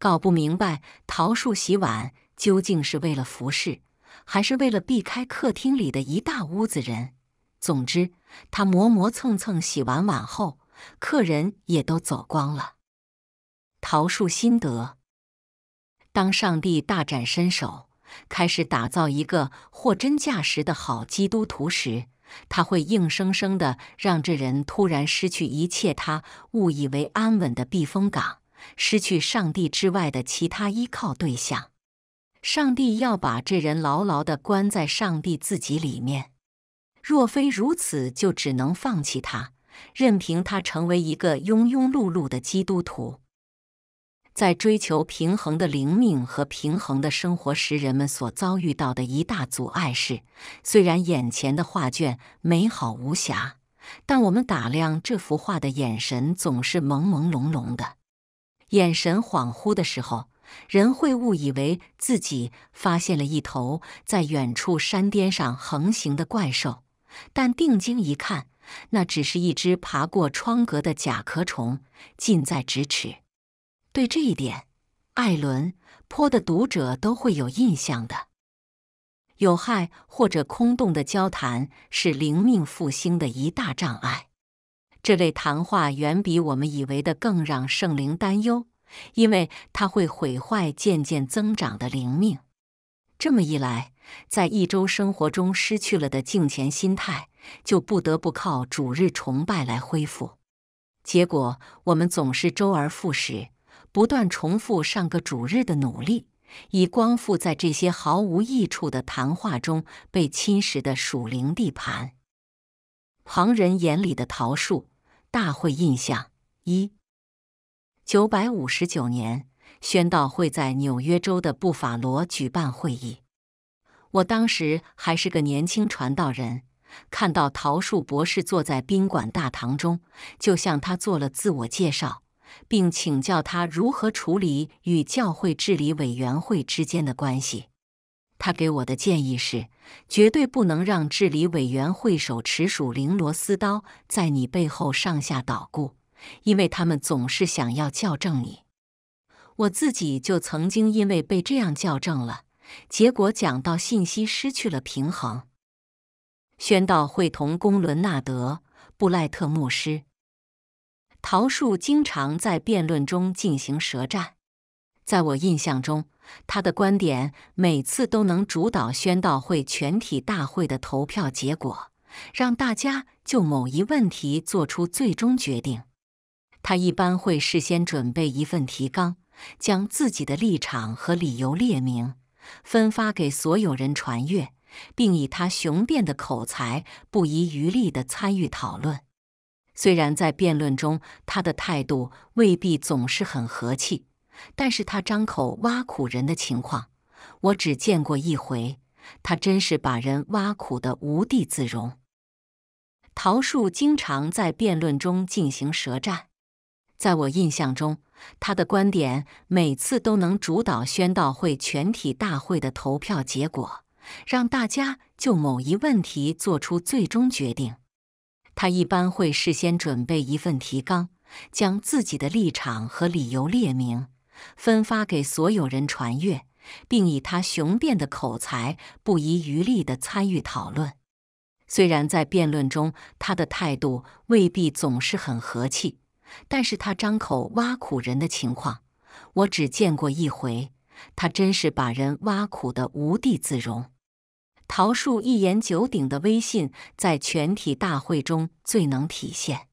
搞不明白，桃树洗碗究竟是为了服侍。还是为了避开客厅里的一大屋子人。总之，他磨磨蹭蹭洗完碗后，客人也都走光了。桃树心得：当上帝大展身手，开始打造一个货真价实的好基督徒时，他会硬生生的让这人突然失去一切他误以为安稳的避风港，失去上帝之外的其他依靠对象。上帝要把这人牢牢的关在上帝自己里面，若非如此，就只能放弃他，任凭他成为一个庸庸碌碌的基督徒。在追求平衡的灵命和平衡的生活时，人们所遭遇到的一大阻碍是：虽然眼前的画卷美好无瑕，但我们打量这幅画的眼神总是朦朦胧胧的。眼神恍惚的时候。人会误以为自己发现了一头在远处山巅上横行的怪兽，但定睛一看，那只是一只爬过窗格的甲壳虫，近在咫尺。对这一点，艾伦坡的读者都会有印象的。有害或者空洞的交谈是灵命复兴的一大障碍。这类谈话远比我们以为的更让圣灵担忧。因为它会毁坏渐渐增长的灵命，这么一来，在一周生活中失去了的敬虔心态，就不得不靠主日崇拜来恢复。结果，我们总是周而复始，不断重复上个主日的努力，以光复在这些毫无益处的谈话中被侵蚀的属灵地盘。旁人眼里的桃树大会印象一。九百五十九年，宣道会在纽约州的布法罗举办会议。我当时还是个年轻传道人，看到桃树博士坐在宾馆大堂中，就向他做了自我介绍，并请教他如何处理与教会治理委员会之间的关系。他给我的建议是：绝对不能让治理委员会手持属灵螺丝刀在你背后上下捣鼓。因为他们总是想要校正你，我自己就曾经因为被这样校正了，结果讲到信息失去了平衡。宣道会同公伦纳德·布赖特牧师，桃树经常在辩论中进行舌战，在我印象中，他的观点每次都能主导宣道会全体大会的投票结果，让大家就某一问题做出最终决定。他一般会事先准备一份提纲，将自己的立场和理由列明，分发给所有人传阅，并以他雄辩的口才，不遗余力地参与讨论。虽然在辩论中他的态度未必总是很和气，但是他张口挖苦人的情况，我只见过一回。他真是把人挖苦得无地自容。桃树经常在辩论中进行舌战。在我印象中，他的观点每次都能主导宣道会全体大会的投票结果，让大家就某一问题做出最终决定。他一般会事先准备一份提纲，将自己的立场和理由列明，分发给所有人传阅，并以他雄辩的口才不遗余力地参与讨论。虽然在辩论中，他的态度未必总是很和气。但是他张口挖苦人的情况，我只见过一回。他真是把人挖苦的无地自容。桃树一言九鼎的威信在全体大会中最能体现。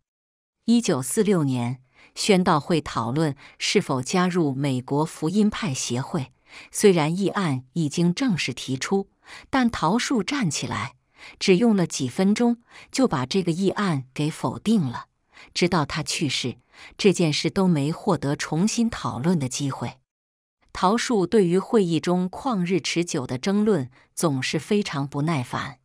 一九四六年宣道会讨论是否加入美国福音派协会，虽然议案已经正式提出，但桃树站起来只用了几分钟就把这个议案给否定了。直到他去世，这件事都没获得重新讨论的机会。陶树对于会议中旷日持久的争论总是非常不耐烦。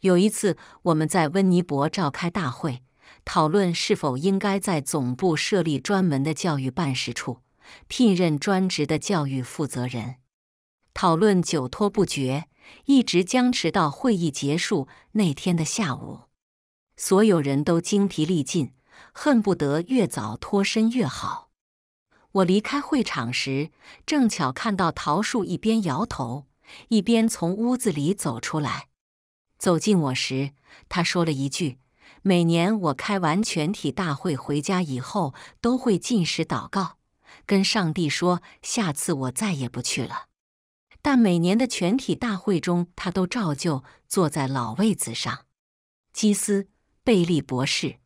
有一次，我们在温尼伯召开大会，讨论是否应该在总部设立专门的教育办事处，聘任专职的教育负责人。讨论久拖不决，一直僵持到会议结束那天的下午。所有人都精疲力尽，恨不得越早脱身越好。我离开会场时，正巧看到桃树一边摇头，一边从屋子里走出来。走近我时，他说了一句：“每年我开完全体大会回家以后，都会进食祷告，跟上帝说下次我再也不去了。”但每年的全体大会中，他都照旧坐在老位子上。基斯。贝利博士，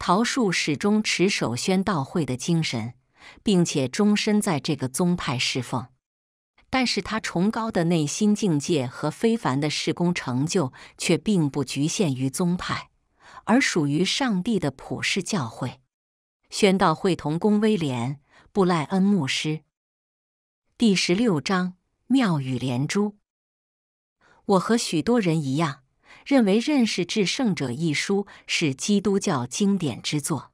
桃树始终持守宣道会的精神，并且终身在这个宗派侍奉。但是他崇高的内心境界和非凡的侍工成就，却并不局限于宗派，而属于上帝的普世教会。宣道会同工威廉·布赖恩牧师。第十六章：妙语连珠。我和许多人一样。认为《认识至圣者》一书是基督教经典之作。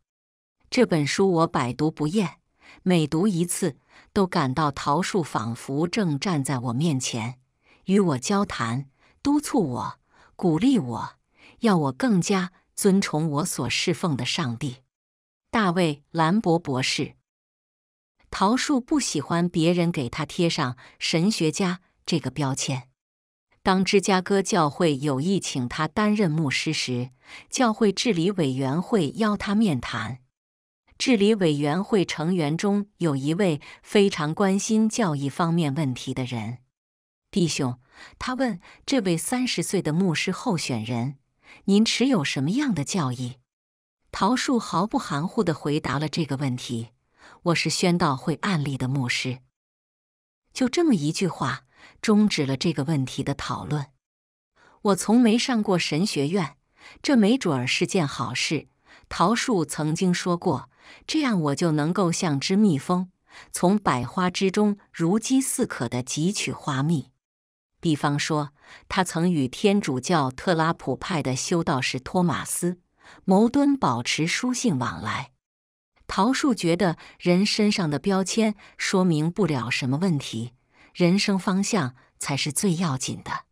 这本书我百读不厌，每读一次都感到桃树仿佛正站在我面前，与我交谈，督促我，鼓励我，要我更加尊崇我所侍奉的上帝。大卫·兰博博士，桃树不喜欢别人给他贴上神学家这个标签。当芝加哥教会有意请他担任牧师时，教会治理委员会邀他面谈。治理委员会成员中有一位非常关心教义方面问题的人，弟兄，他问这位三十岁的牧师候选人：“您持有什么样的教义？”桃树毫不含糊的回答了这个问题：“我是宣道会案例的牧师。”就这么一句话。终止了这个问题的讨论。我从没上过神学院，这没准儿是件好事。桃树曾经说过：“这样我就能够像只蜜蜂，从百花之中如饥似渴的汲取花蜜。”比方说，他曾与天主教特拉普派的修道士托马斯·牟敦保持书信往来。桃树觉得人身上的标签说明不了什么问题。人生方向才是最要紧的，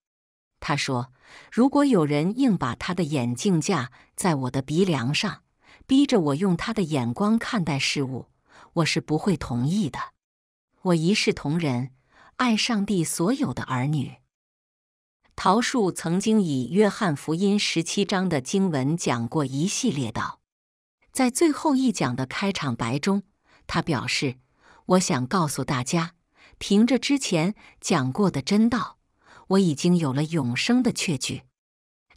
他说：“如果有人硬把他的眼镜架在我的鼻梁上，逼着我用他的眼光看待事物，我是不会同意的。我一视同仁，爱上帝所有的儿女。”陶树曾经以《约翰福音》十七章的经文讲过一系列道，在最后一讲的开场白中，他表示：“我想告诉大家。”凭着之前讲过的真道，我已经有了永生的确据。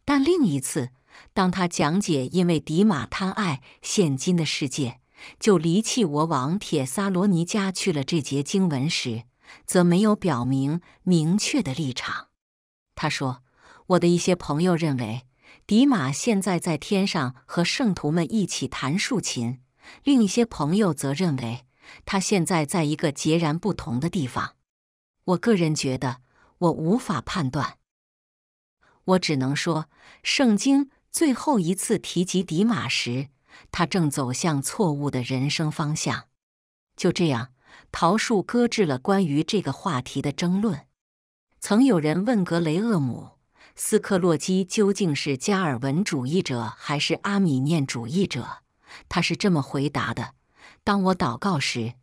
但另一次，当他讲解因为迪马贪爱现今的世界，就离弃我往铁萨罗尼家去了这节经文时，则没有表明明确的立场。他说：“我的一些朋友认为迪马现在在天上和圣徒们一起弹竖琴，另一些朋友则认为。”他现在在一个截然不同的地方。我个人觉得，我无法判断。我只能说，圣经最后一次提及迪马时，他正走向错误的人生方向。就这样，桃树搁置了关于这个话题的争论。曾有人问格雷厄姆·斯克洛基究竟是加尔文主义者还是阿米念主义者，他是这么回答的。当我祷告时，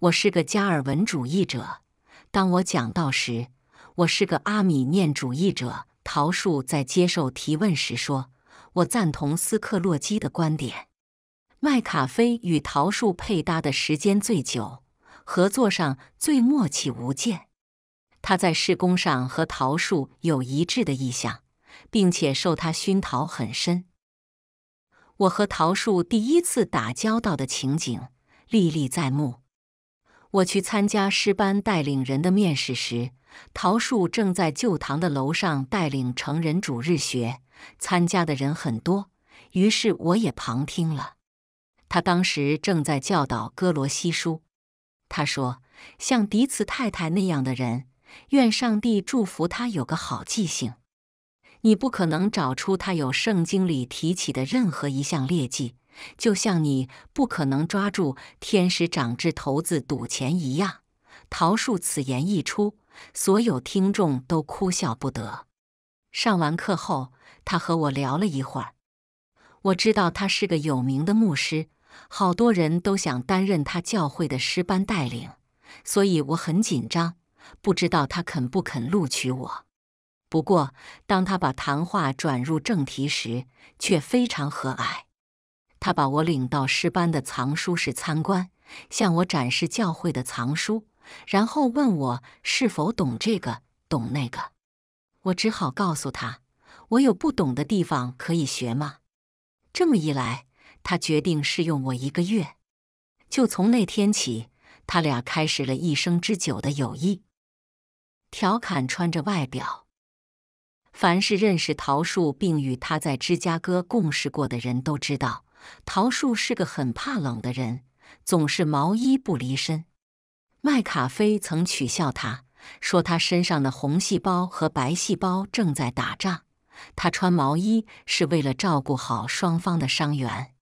我是个加尔文主义者；当我讲道时，我是个阿米念主义者。桃树在接受提问时说：“我赞同斯克洛基的观点。”麦卡菲与桃树配搭的时间最久，合作上最默契无间。他在事工上和桃树有一致的意向，并且受他熏陶很深。我和桃树第一次打交道的情景。历历在目。我去参加师班带领人的面试时，桃树正在旧堂的楼上带领成人主日学，参加的人很多，于是我也旁听了。他当时正在教导《哥罗西书》，他说：“像迪茨太太那样的人，愿上帝祝福他有个好记性。你不可能找出他有圣经里提起的任何一项劣迹。”就像你不可能抓住天使长之头子赌钱一样，桃树此言一出，所有听众都哭笑不得。上完课后，他和我聊了一会儿。我知道他是个有名的牧师，好多人都想担任他教会的师班带领，所以我很紧张，不知道他肯不肯录取我。不过，当他把谈话转入正题时，却非常和蔼。他把我领到诗班的藏书室参观，向我展示教会的藏书，然后问我是否懂这个、懂那个。我只好告诉他，我有不懂的地方可以学吗？这么一来，他决定试用我一个月。就从那天起，他俩开始了一生之久的友谊。调侃穿着外表，凡是认识桃树并与他在芝加哥共事过的人都知道。桃树是个很怕冷的人，总是毛衣不离身。麦卡菲曾取笑他说：“他身上的红细胞和白细胞正在打仗，他穿毛衣是为了照顾好双方的伤员。”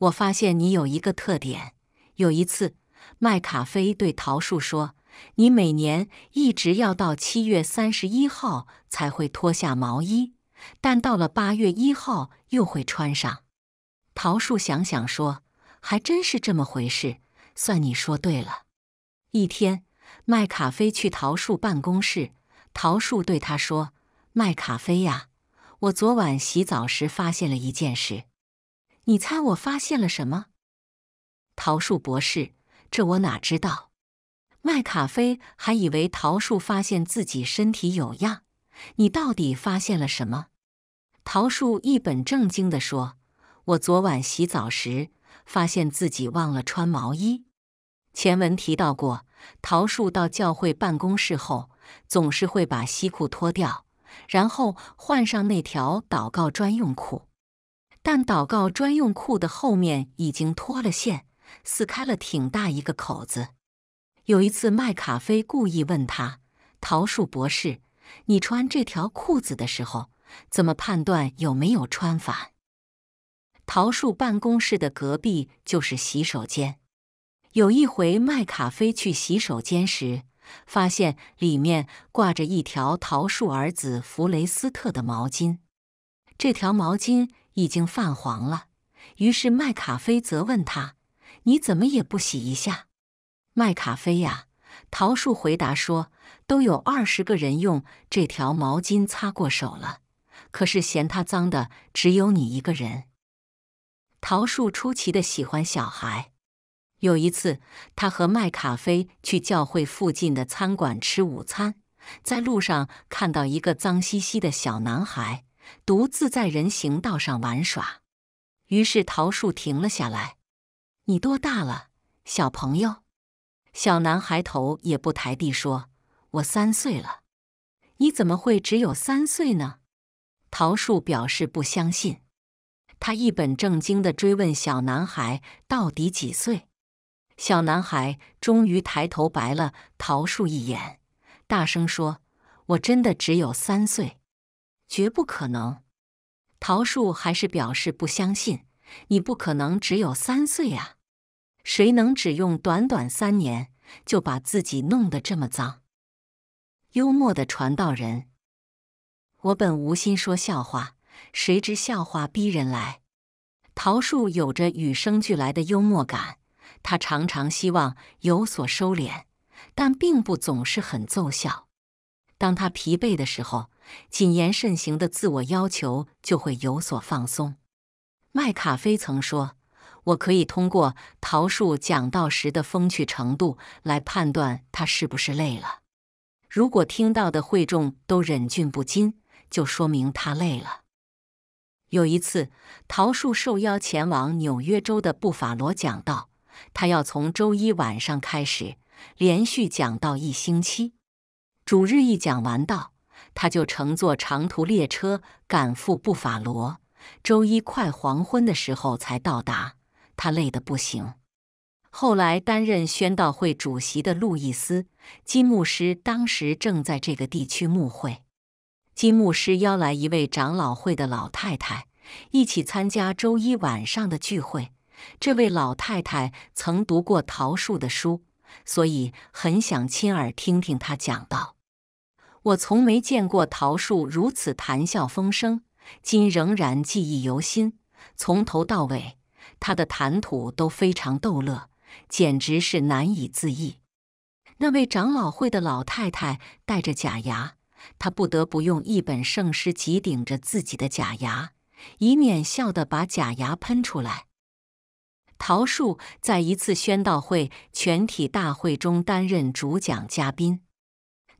我发现你有一个特点。有一次，麦卡菲对桃树说：“你每年一直要到七月三十一号才会脱下毛衣，但到了八月一号又会穿上。”桃树想想说：“还真是这么回事，算你说对了。”一天，麦卡菲去桃树办公室，桃树对他说：“麦卡菲呀，我昨晚洗澡时发现了一件事，你猜我发现了什么？”桃树博士：“这我哪知道？”麦卡菲还以为桃树发现自己身体有恙。你到底发现了什么？桃树一本正经的说。我昨晚洗澡时，发现自己忘了穿毛衣。前文提到过，桃树到教会办公室后，总是会把西裤脱掉，然后换上那条祷告专用裤。但祷告专用裤的后面已经脱了线，撕开了挺大一个口子。有一次，麦卡菲故意问他：“桃树博士，你穿这条裤子的时候，怎么判断有没有穿反？”桃树办公室的隔壁就是洗手间。有一回，麦卡菲去洗手间时，发现里面挂着一条桃树儿子弗雷斯特的毛巾。这条毛巾已经泛黄了。于是，麦卡菲责问他：“你怎么也不洗一下？”“麦卡菲呀！”桃树回答说：“都有二十个人用这条毛巾擦过手了，可是嫌它脏的只有你一个人。”桃树出奇的喜欢小孩。有一次，他和麦卡菲去教会附近的餐馆吃午餐，在路上看到一个脏兮兮的小男孩独自在人行道上玩耍。于是，桃树停了下来：“你多大了，小朋友？”小男孩头也不抬地说：“我三岁了。”“你怎么会只有三岁呢？”桃树表示不相信。他一本正经地追问小男孩：“到底几岁？”小男孩终于抬头白了桃树一眼，大声说：“我真的只有三岁，绝不可能。”桃树还是表示不相信：“你不可能只有三岁啊！谁能只用短短三年就把自己弄得这么脏？”幽默的传道人：“我本无心说笑话。”谁知笑话逼人来？桃树有着与生俱来的幽默感，他常常希望有所收敛，但并不总是很奏效。当他疲惫的时候，谨言慎行的自我要求就会有所放松。麦卡菲曾说：“我可以通过桃树讲道时的风趣程度来判断他是不是累了。如果听到的会众都忍俊不禁，就说明他累了。”有一次，桃树受邀前往纽约州的布法罗讲道，他要从周一晚上开始连续讲到一星期。主日一讲完道，他就乘坐长途列车赶赴布法罗。周一快黄昏的时候才到达，他累得不行。后来担任宣道会主席的路易斯金牧师，当时正在这个地区牧会。金牧师邀来一位长老会的老太太一起参加周一晚上的聚会。这位老太太曾读过桃树的书，所以很想亲耳听听他讲道。我从没见过桃树如此谈笑风生，今仍然记忆犹新。从头到尾，他的谈吐都非常逗乐，简直是难以自抑。那位长老会的老太太戴着假牙。他不得不用一本圣诗集顶着自己的假牙，以免笑得把假牙喷出来。桃树在一次宣道会全体大会中担任主讲嘉宾。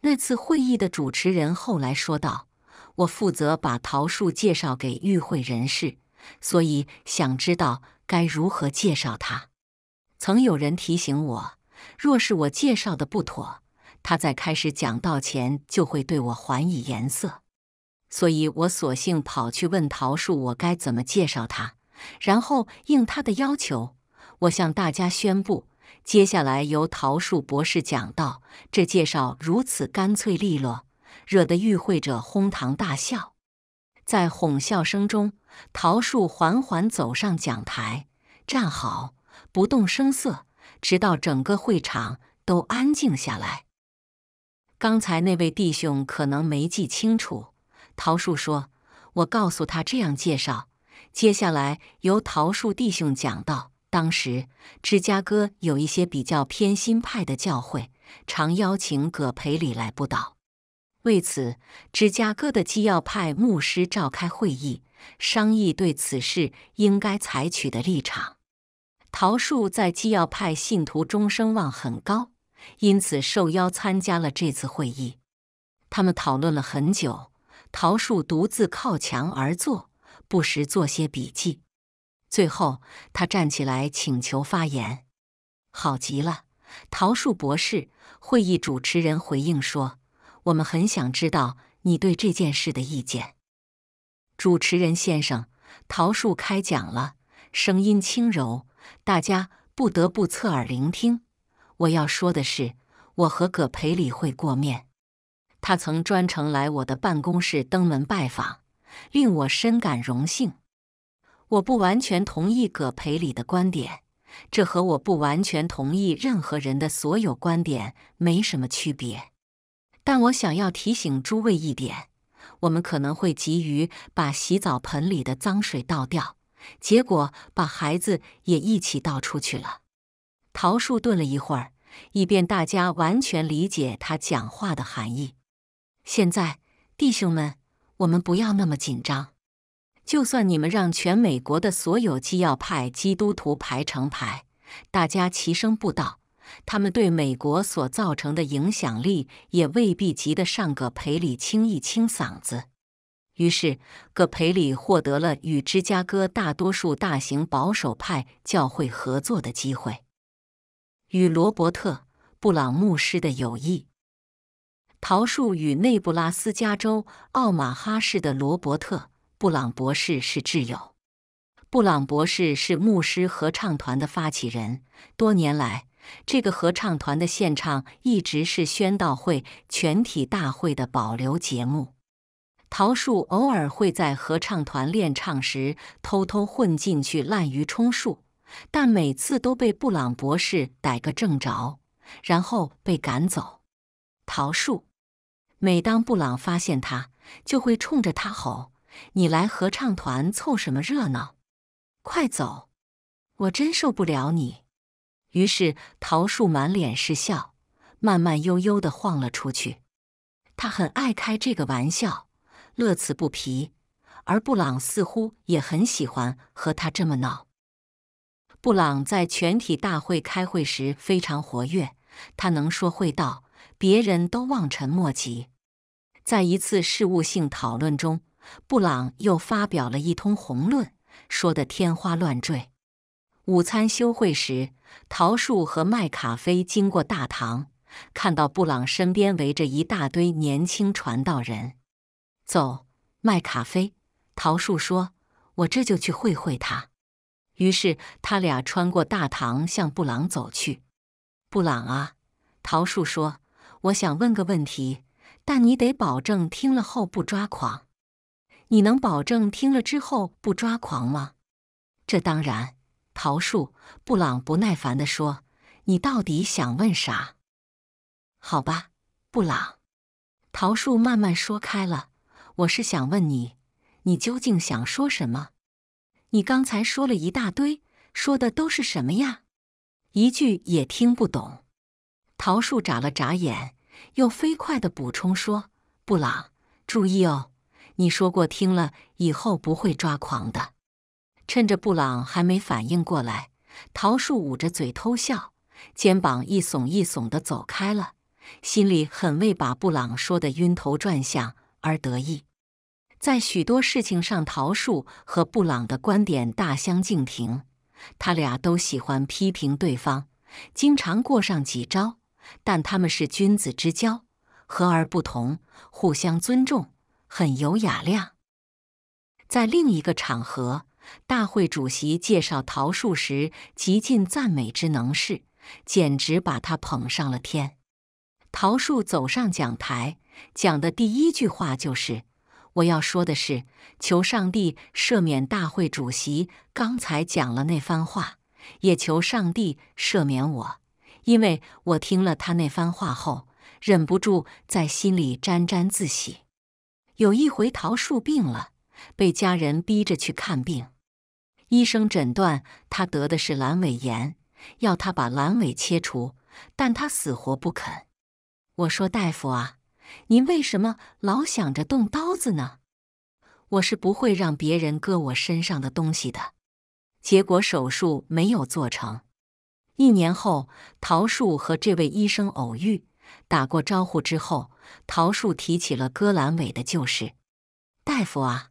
那次会议的主持人后来说道：“我负责把桃树介绍给与会人士，所以想知道该如何介绍他。”曾有人提醒我：“若是我介绍的不妥。”他在开始讲道前，就会对我还以颜色，所以我索性跑去问桃树我该怎么介绍他。然后应他的要求，我向大家宣布，接下来由桃树博士讲道。这介绍如此干脆利落，惹得与会者哄堂大笑。在哄笑声中，桃树缓缓走上讲台，站好，不动声色，直到整个会场都安静下来。刚才那位弟兄可能没记清楚，桃树说：“我告诉他这样介绍。”接下来由桃树弟兄讲到，当时芝加哥有一些比较偏心派的教会，常邀请葛培里来布道。为此，芝加哥的基要派牧师召开会议，商议对此事应该采取的立场。桃树在基要派信徒中声望很高。因此受邀参加了这次会议。他们讨论了很久。桃树独自靠墙而坐，不时做些笔记。最后，他站起来请求发言。好极了，桃树博士。会议主持人回应说：“我们很想知道你对这件事的意见。”主持人先生，桃树开讲了，声音轻柔，大家不得不侧耳聆听。我要说的是，我和葛培理会过面，他曾专程来我的办公室登门拜访，令我深感荣幸。我不完全同意葛培理的观点，这和我不完全同意任何人的所有观点没什么区别。但我想要提醒诸位一点：我们可能会急于把洗澡盆里的脏水倒掉，结果把孩子也一起倒出去了。桃树顿了一会儿，以便大家完全理解他讲话的含义。现在，弟兄们，我们不要那么紧张。就算你们让全美国的所有基要派基督徒排成排，大家齐声布道，他们对美国所造成的影响力也未必及得上个培礼清一清嗓子。于是，葛培里获得了与芝加哥大多数大型保守派教会合作的机会。与罗伯特·布朗牧师的友谊。桃树与内布拉斯加州奥马哈市的罗伯特·布朗博士是挚友。布朗博士是牧师合唱团的发起人，多年来，这个合唱团的献唱一直是宣道会全体大会的保留节目。桃树偶尔会在合唱团练唱时偷偷混进去，滥竽充数。但每次都被布朗博士逮个正着，然后被赶走。桃树，每当布朗发现他，就会冲着他吼：“你来合唱团凑什么热闹？快走！我真受不了你。”于是桃树满脸是笑，慢慢悠悠地晃了出去。他很爱开这个玩笑，乐此不疲，而布朗似乎也很喜欢和他这么闹。布朗在全体大会开会时非常活跃，他能说会道，别人都望尘莫及。在一次事务性讨论中，布朗又发表了一通宏论，说得天花乱坠。午餐休会时，桃树和麦卡菲经过大堂，看到布朗身边围着一大堆年轻传道人。走，麦卡菲，桃树说：“我这就去会会他。”于是他俩穿过大堂向布朗走去。布朗啊，桃树说：“我想问个问题，但你得保证听了后不抓狂。你能保证听了之后不抓狂吗？”“这当然。”桃树。布朗不耐烦的说：“你到底想问啥？”“好吧，布朗。”桃树慢慢说开了：“我是想问你，你究竟想说什么？”你刚才说了一大堆，说的都是什么呀？一句也听不懂。桃树眨了眨眼，又飞快的补充说：“布朗，注意哦，你说过听了以后不会抓狂的。”趁着布朗还没反应过来，桃树捂着嘴偷笑，肩膀一耸一耸的走开了，心里很为把布朗说的晕头转向而得意。在许多事情上，桃树和布朗的观点大相径庭。他俩都喜欢批评对方，经常过上几招。但他们是君子之交，和而不同，互相尊重，很有雅量。在另一个场合，大会主席介绍桃树时，极尽赞美之能事，简直把他捧上了天。桃树走上讲台，讲的第一句话就是。我要说的是，求上帝赦免大会主席刚才讲了那番话，也求上帝赦免我，因为我听了他那番话后，忍不住在心里沾沾自喜。有一回，桃树病了，被家人逼着去看病，医生诊断他得的是阑尾炎，要他把阑尾切除，但他死活不肯。我说：“大夫啊。”您为什么老想着动刀子呢？我是不会让别人割我身上的东西的。结果手术没有做成。一年后，桃树和这位医生偶遇，打过招呼之后，桃树提起了割阑尾的旧事。大夫啊，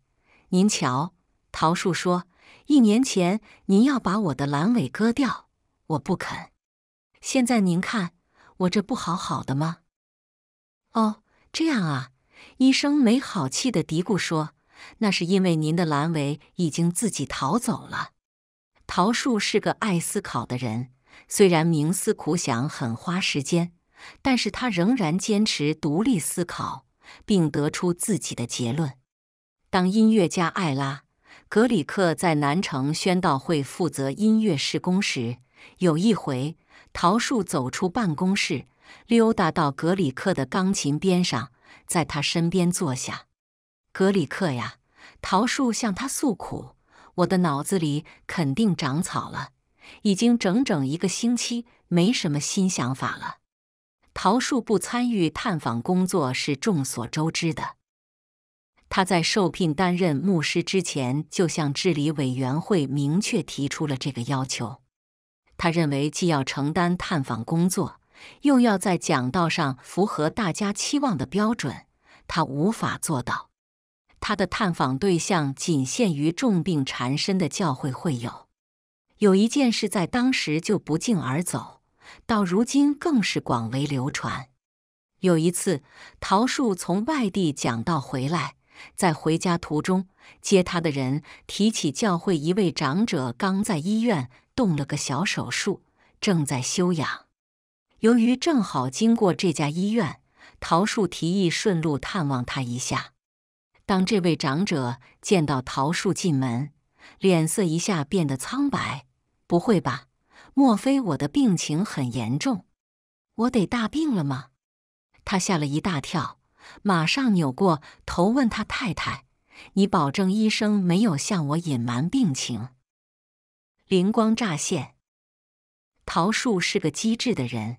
您瞧，桃树说，一年前您要把我的阑尾割掉，我不肯。现在您看，我这不好好的吗？哦。这样啊，医生没好气的嘀咕说：“那是因为您的阑尾已经自己逃走了。”桃树是个爱思考的人，虽然冥思苦想很花时间，但是他仍然坚持独立思考，并得出自己的结论。当音乐家艾拉·格里克在南城宣道会负责音乐施工时，有一回，桃树走出办公室。溜达到格里克的钢琴边上，在他身边坐下。格里克呀，桃树向他诉苦：“我的脑子里肯定长草了，已经整整一个星期没什么新想法了。”桃树不参与探访工作是众所周知的。他在受聘担任牧师之前，就向治理委员会明确提出了这个要求。他认为，既要承担探访工作。又要在讲道上符合大家期望的标准，他无法做到。他的探访对象仅限于重病缠身的教会会友。有一件事在当时就不胫而走，到如今更是广为流传。有一次，桃树从外地讲道回来，在回家途中，接他的人提起教会一位长者刚在医院动了个小手术，正在休养。由于正好经过这家医院，桃树提议顺路探望他一下。当这位长者见到桃树进门，脸色一下变得苍白。不会吧？莫非我的病情很严重？我得大病了吗？他吓了一大跳，马上扭过头问他太太：“你保证医生没有向我隐瞒病情？”灵光乍现，桃树是个机智的人。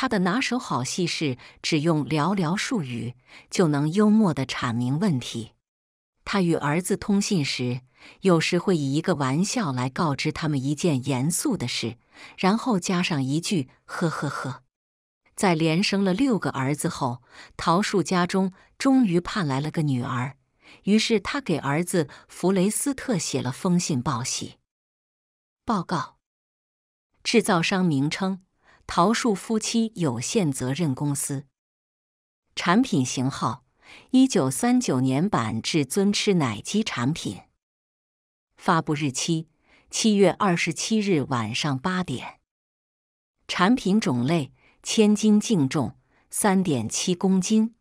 他的拿手好戏是只用寥寥数语就能幽默地阐明问题。他与儿子通信时，有时会以一个玩笑来告知他们一件严肃的事，然后加上一句“呵呵呵”。在连生了六个儿子后，桃树家中终于盼来了个女儿。于是他给儿子弗雷斯特写了封信报喜，报告，制造商名称。桃树夫妻有限责任公司产品型号：一九三九年版至尊吃奶鸡产品发布日期：七月二十七日晚上八点。产品种类：千斤净重三点七公斤。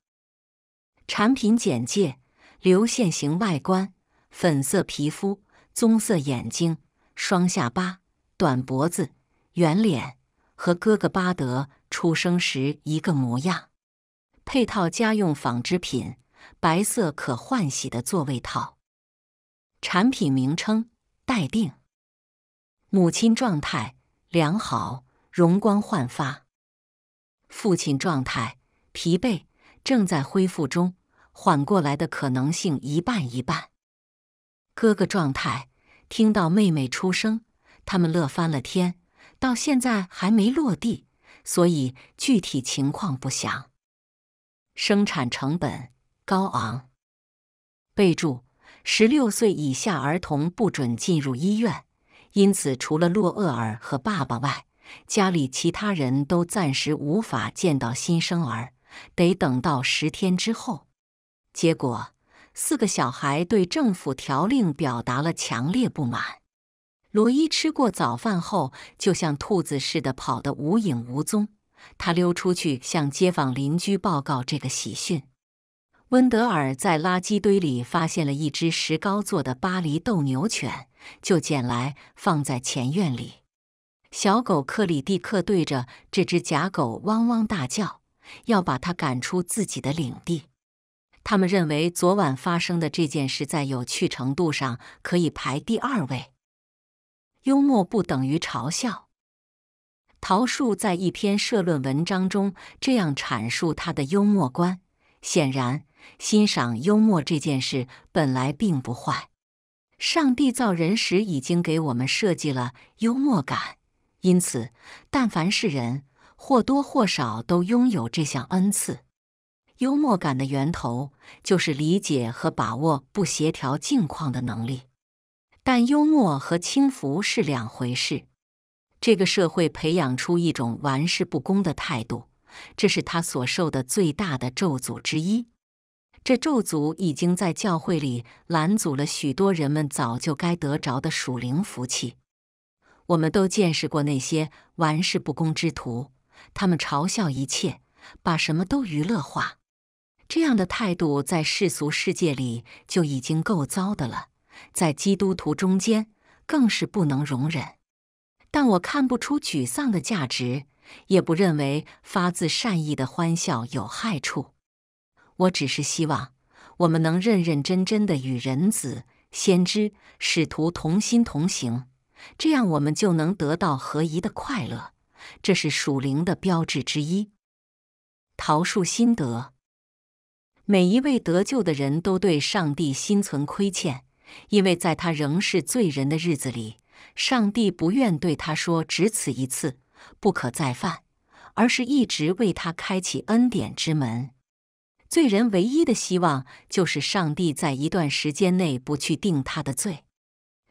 产品简介：流线型外观，粉色皮肤，棕色眼睛，双下巴，短脖子，圆脸。和哥哥巴德出生时一个模样，配套家用纺织品，白色可换洗的座位套，产品名称待定。母亲状态良好，容光焕发；父亲状态疲惫，正在恢复中，缓过来的可能性一半一半。哥哥状态，听到妹妹出生，他们乐翻了天。到现在还没落地，所以具体情况不详。生产成本高昂。备注：十六岁以下儿童不准进入医院，因此除了洛厄尔和爸爸外，家里其他人都暂时无法见到新生儿，得等到十天之后。结果，四个小孩对政府条令表达了强烈不满。罗伊吃过早饭后，就像兔子似的跑得无影无踪。他溜出去向街坊邻居报告这个喜讯。温德尔在垃圾堆里发现了一只石膏做的巴黎斗牛犬，就捡来放在前院里。小狗克里蒂克对着这只假狗汪汪大叫，要把它赶出自己的领地。他们认为昨晚发生的这件事在有趣程度上可以排第二位。幽默不等于嘲笑。陶树在一篇社论文章中这样阐述他的幽默观：显然，欣赏幽默这件事本来并不坏。上帝造人时已经给我们设计了幽默感，因此，但凡是人，或多或少都拥有这项恩赐。幽默感的源头就是理解和把握不协调境况的能力。但幽默和轻浮是两回事。这个社会培养出一种玩世不恭的态度，这是他所受的最大的咒诅之一。这咒诅已经在教会里拦阻了许多人们早就该得着的属灵福气。我们都见识过那些玩世不恭之徒，他们嘲笑一切，把什么都娱乐化。这样的态度在世俗世界里就已经够糟的了。在基督徒中间更是不能容忍。但我看不出沮丧的价值，也不认为发自善意的欢笑有害处。我只是希望我们能认认真真的与人子、先知、使徒同心同行，这样我们就能得到合一的快乐。这是属灵的标志之一。桃树心得：每一位得救的人都对上帝心存亏欠。因为在他仍是罪人的日子里，上帝不愿对他说“只此一次，不可再犯”，而是一直为他开启恩典之门。罪人唯一的希望就是上帝在一段时间内不去定他的罪，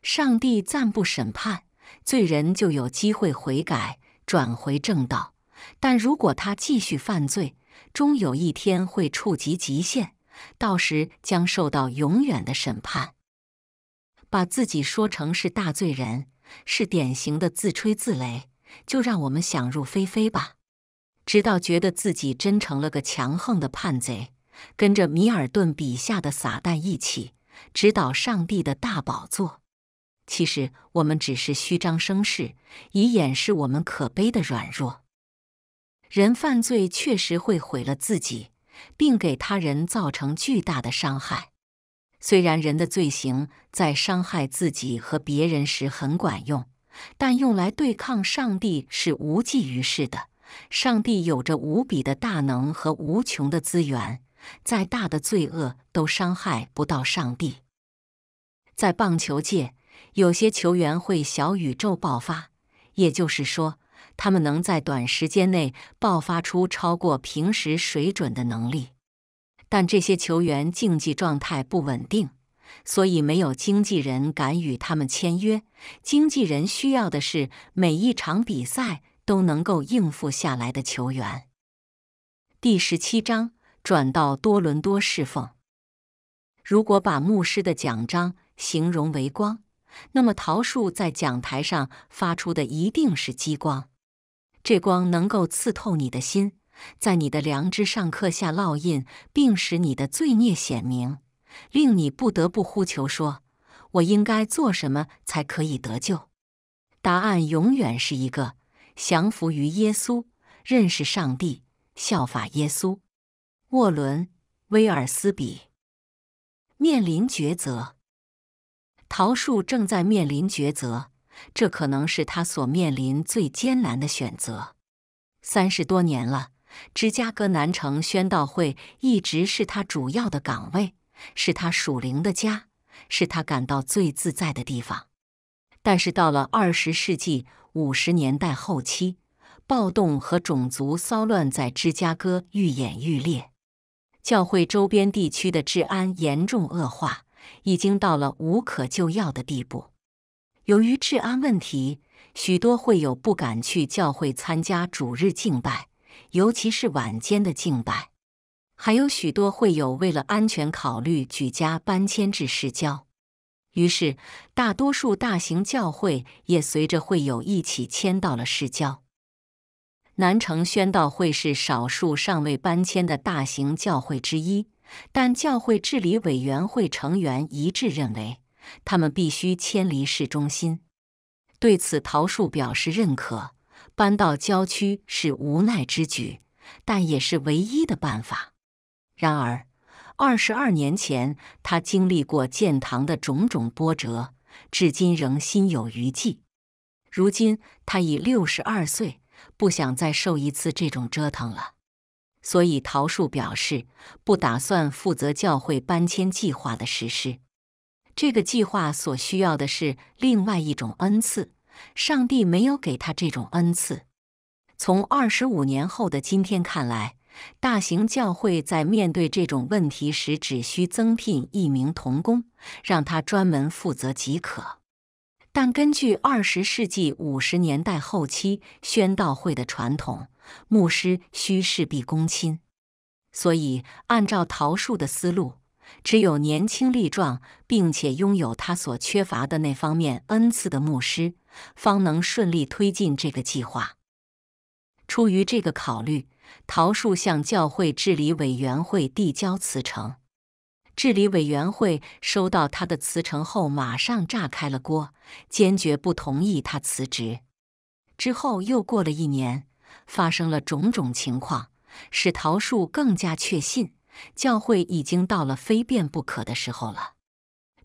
上帝暂不审判，罪人就有机会悔改，转回正道。但如果他继续犯罪，终有一天会触及极限，到时将受到永远的审判。把自己说成是大罪人，是典型的自吹自擂。就让我们想入非非吧，直到觉得自己真成了个强横的叛贼，跟着米尔顿笔下的撒旦一起，直捣上帝的大宝座。其实我们只是虚张声势，以掩饰我们可悲的软弱。人犯罪确实会毁了自己，并给他人造成巨大的伤害。虽然人的罪行在伤害自己和别人时很管用，但用来对抗上帝是无济于事的。上帝有着无比的大能和无穷的资源，再大的罪恶都伤害不到上帝。在棒球界，有些球员会“小宇宙爆发”，也就是说，他们能在短时间内爆发出超过平时水准的能力。但这些球员竞技状态不稳定，所以没有经纪人敢与他们签约。经纪人需要的是每一场比赛都能够应付下来的球员。第十七章转到多伦多侍奉。如果把牧师的奖章形容为光，那么桃树在讲台上发出的一定是激光。这光能够刺透你的心。在你的良知上刻下烙印，并使你的罪孽显明，令你不得不呼求说：“我应该做什么才可以得救？”答案永远是一个：降服于耶稣，认识上帝，效法耶稣。沃伦·威尔斯比面临抉择。桃树正在面临抉择，这可能是他所面临最艰难的选择。三十多年了。芝加哥南城宣道会一直是他主要的岗位，是他属灵的家，是他感到最自在的地方。但是到了二十世纪五十年代后期，暴动和种族骚乱在芝加哥愈演愈烈，教会周边地区的治安严重恶化，已经到了无可救药的地步。由于治安问题，许多会友不敢去教会参加主日敬拜。尤其是晚间的敬拜，还有许多会友为了安全考虑，举家搬迁至市郊。于是，大多数大型教会也随着会友一起迁到了市郊。南城宣道会是少数尚未搬迁的大型教会之一，但教会治理委员会成员一致认为，他们必须迁离市中心。对此，桃树表示认可。搬到郊区是无奈之举，但也是唯一的办法。然而，二十二年前他经历过建堂的种种波折，至今仍心有余悸。如今他已六十二岁，不想再受一次这种折腾了。所以，桃树表示不打算负责教会搬迁计划的实施。这个计划所需要的是另外一种恩赐。上帝没有给他这种恩赐。从二十五年后的今天看来，大型教会在面对这种问题时，只需增聘一名童工，让他专门负责即可。但根据二十世纪五十年代后期宣道会的传统，牧师需事必躬亲，所以按照桃树的思路。只有年轻力壮，并且拥有他所缺乏的那方面恩赐的牧师，方能顺利推进这个计划。出于这个考虑，桃树向教会治理委员会递交辞呈。治理委员会收到他的辞呈后，马上炸开了锅，坚决不同意他辞职。之后又过了一年，发生了种种情况，使桃树更加确信。教会已经到了非变不可的时候了。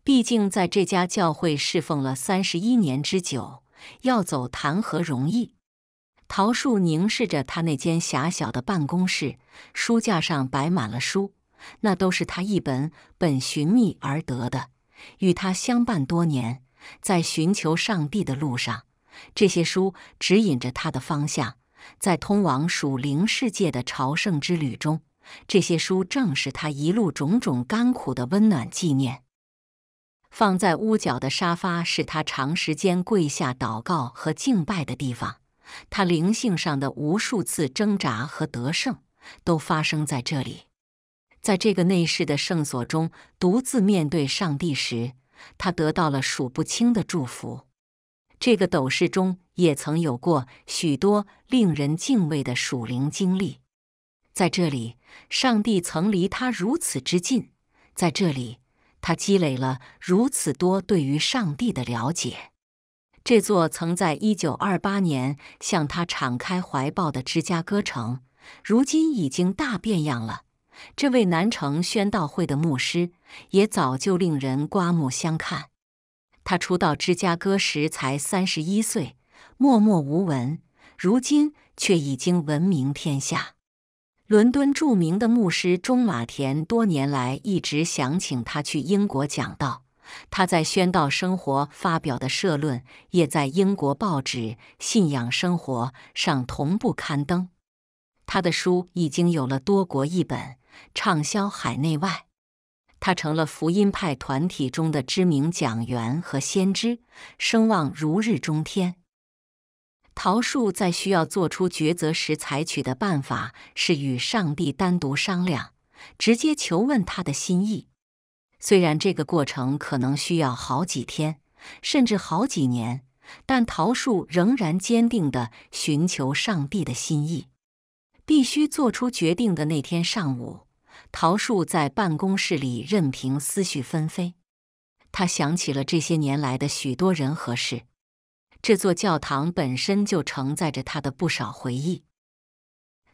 毕竟，在这家教会侍奉了三十一年之久，要走谈何容易？桃树凝视着他那间狭小的办公室，书架上摆满了书，那都是他一本本寻觅而得的。与他相伴多年，在寻求上帝的路上，这些书指引着他的方向，在通往属灵世界的朝圣之旅中。这些书正是他一路种种甘苦的温暖纪念。放在屋角的沙发是他长时间跪下祷告和敬拜的地方。他灵性上的无数次挣扎和得胜都发生在这里。在这个内室的圣所中，独自面对上帝时，他得到了数不清的祝福。这个斗室中也曾有过许多令人敬畏的属灵经历，在这里。上帝曾离他如此之近，在这里，他积累了如此多对于上帝的了解。这座曾在1928年向他敞开怀抱的芝加哥城，如今已经大变样了。这位南城宣道会的牧师也早就令人刮目相看。他初到芝加哥时才三十一岁，默默无闻，如今却已经闻名天下。伦敦著名的牧师中马田多年来一直想请他去英国讲道。他在《宣道生活》发表的社论也在英国报纸《信仰生活》上同步刊登。他的书已经有了多国译本，畅销海内外。他成了福音派团体中的知名讲员和先知，声望如日中天。桃树在需要做出抉择时采取的办法是与上帝单独商量，直接求问他的心意。虽然这个过程可能需要好几天，甚至好几年，但桃树仍然坚定地寻求上帝的心意。必须做出决定的那天上午，桃树在办公室里任凭思绪纷飞，他想起了这些年来的许多人和事。这座教堂本身就承载着他的不少回忆。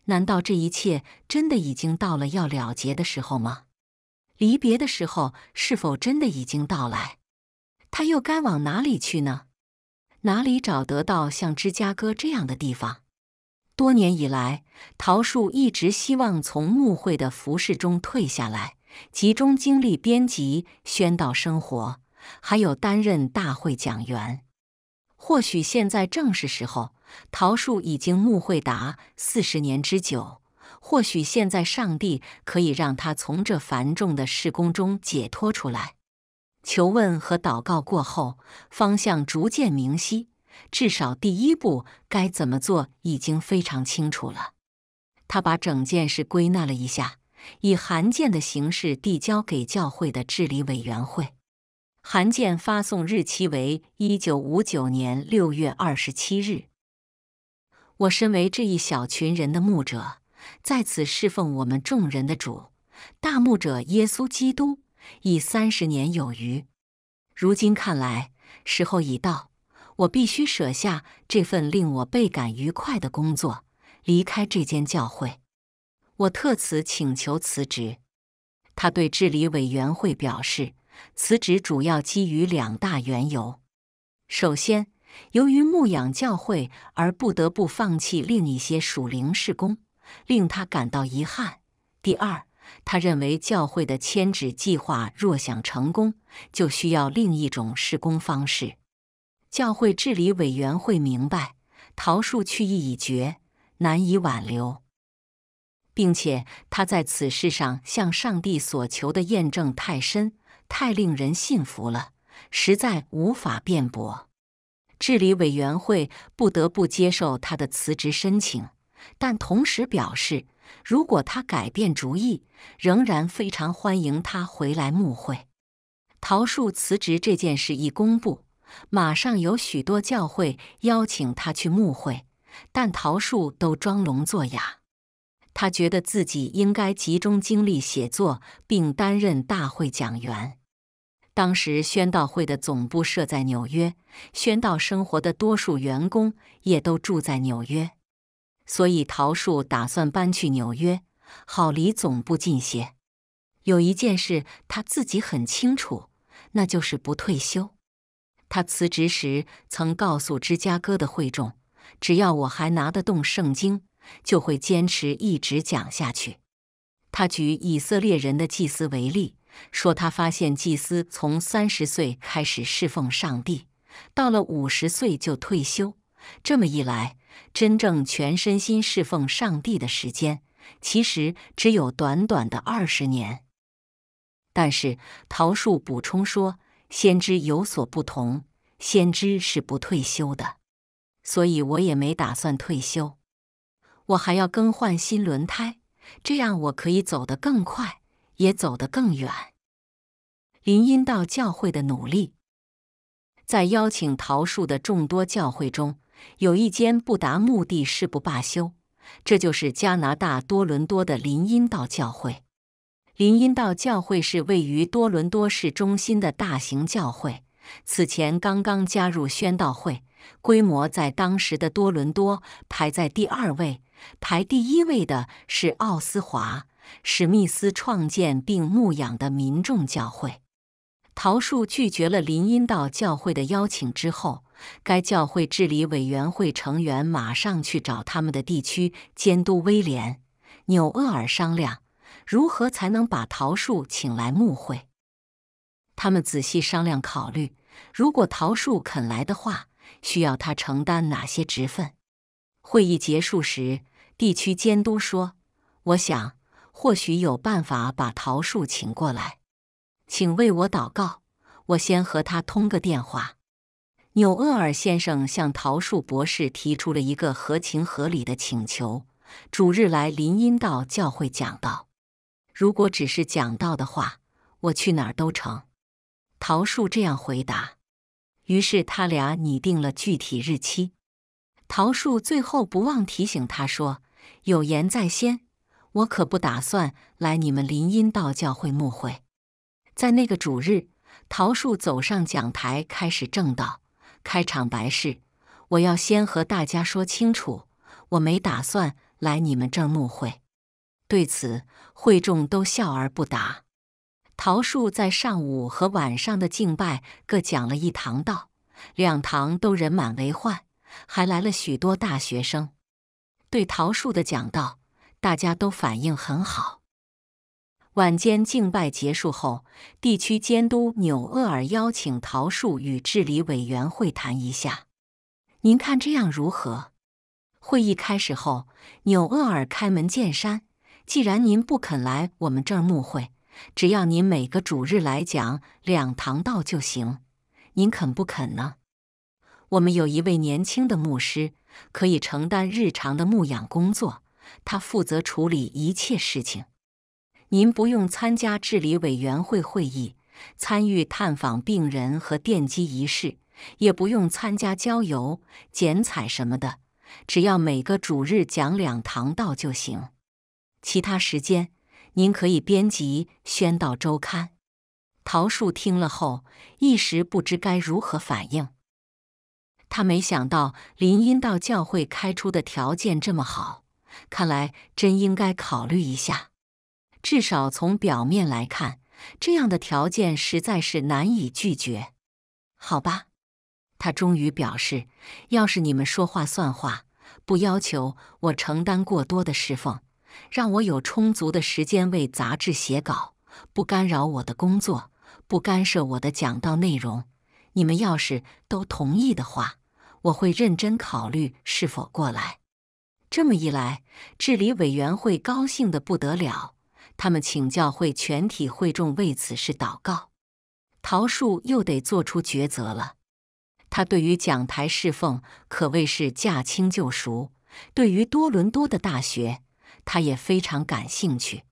难道这一切真的已经到了要了结的时候吗？离别的时候是否真的已经到来？他又该往哪里去呢？哪里找得到像芝加哥这样的地方？多年以来，桃树一直希望从牧会的服饰中退下来，集中精力编辑《宣道生活》，还有担任大会讲员。或许现在正是时候，桃树已经木会达四十年之久。或许现在上帝可以让他从这繁重的施工中解脱出来。求问和祷告过后，方向逐渐明晰，至少第一步该怎么做已经非常清楚了。他把整件事归纳了一下，以函件的形式递交给教会的治理委员会。函件发送日期为一九五九年六月二十七日。我身为这一小群人的牧者，在此侍奉我们众人的主大牧者耶稣基督已三十年有余。如今看来，时候已到，我必须舍下这份令我倍感愉快的工作，离开这间教会。我特此请求辞职。他对治理委员会表示。辞职主要基于两大缘由：首先，由于牧养教会而不得不放弃另一些属灵事工，令他感到遗憾；第二，他认为教会的迁址计划若想成功，就需要另一种施工方式。教会治理委员会明白，桃树去意已决，难以挽留，并且他在此事上向上帝所求的验证太深。太令人信服了，实在无法辩驳。治理委员会不得不接受他的辞职申请，但同时表示，如果他改变主意，仍然非常欢迎他回来牧会。桃树辞职这件事一公布，马上有许多教会邀请他去牧会，但桃树都装聋作哑。他觉得自己应该集中精力写作，并担任大会讲员。当时宣道会的总部设在纽约，宣道生活的多数员工也都住在纽约，所以桃树打算搬去纽约，好离总部近些。有一件事他自己很清楚，那就是不退休。他辞职时曾告诉芝加哥的会众：“只要我还拿得动圣经，就会坚持一直讲下去。”他举以色列人的祭司为例。说他发现祭司从三十岁开始侍奉上帝，到了五十岁就退休。这么一来，真正全身心侍奉上帝的时间其实只有短短的二十年。但是桃树补充说，先知有所不同，先知是不退休的，所以我也没打算退休。我还要更换新轮胎，这样我可以走得更快。也走得更远。林荫道教会的努力，在邀请桃树的众多教会中，有一间不达目的誓不罢休，这就是加拿大多伦多的林荫道教会。林荫道教会是位于多伦多市中心的大型教会，此前刚刚加入宣道会，规模在当时的多伦多排在第二位，排第一位的是奥斯华。史密斯创建并牧养的民众教会，桃树拒绝了林荫道教会的邀请之后，该教会治理委员会成员马上去找他们的地区监督威廉·纽厄尔商量，如何才能把桃树请来牧会。他们仔细商量考虑，如果桃树肯来的话，需要他承担哪些职分。会议结束时，地区监督说：“我想。”或许有办法把桃树请过来，请为我祷告。我先和他通个电话。纽厄尔先生向桃树博士提出了一个合情合理的请求：主日来临荫道教会讲道。如果只是讲道的话，我去哪儿都成。桃树这样回答。于是他俩拟定了具体日期。桃树最后不忘提醒他说：“有言在先。”我可不打算来你们林荫道教会募会，在那个主日，桃树走上讲台开始正道开场白是：我要先和大家说清楚，我没打算来你们这儿慕会。对此，会众都笑而不答。桃树在上午和晚上的敬拜各讲了一堂道，两堂都人满为患，还来了许多大学生。对桃树的讲道。大家都反应很好。晚间敬拜结束后，地区监督纽厄尔邀请桃树与治理委员会谈一下。您看这样如何？会议开始后，纽厄尔开门见山：“既然您不肯来我们这儿募会，只要您每个主日来讲两堂道就行。您肯不肯呢？我们有一位年轻的牧师可以承担日常的牧养工作。”他负责处理一切事情，您不用参加治理委员会会议，参与探访病人和奠基仪式，也不用参加郊游、剪彩什么的，只要每个主日讲两堂道就行。其他时间，您可以编辑《宣道周刊》。桃树听了后，一时不知该如何反应。他没想到林荫道教会开出的条件这么好。看来真应该考虑一下，至少从表面来看，这样的条件实在是难以拒绝。好吧，他终于表示，要是你们说话算话，不要求我承担过多的侍奉，让我有充足的时间为杂志写稿，不干扰我的工作，不干涉我的讲道内容。你们要是都同意的话，我会认真考虑是否过来。这么一来，治理委员会高兴的不得了。他们请教会全体会众为此事祷告。桃树又得做出抉择了。他对于讲台侍奉可谓是驾轻就熟。对于多伦多的大学，他也非常感兴趣。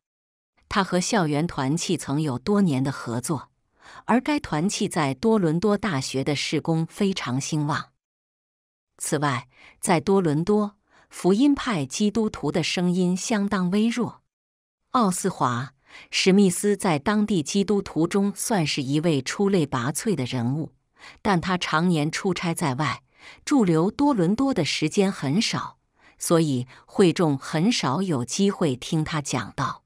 他和校园团契曾有多年的合作，而该团契在多伦多大学的事工非常兴旺。此外，在多伦多。福音派基督徒的声音相当微弱。奥斯华·史密斯在当地基督徒中算是一位出类拔萃的人物，但他常年出差在外，驻留多伦多的时间很少，所以会众很少有机会听他讲道。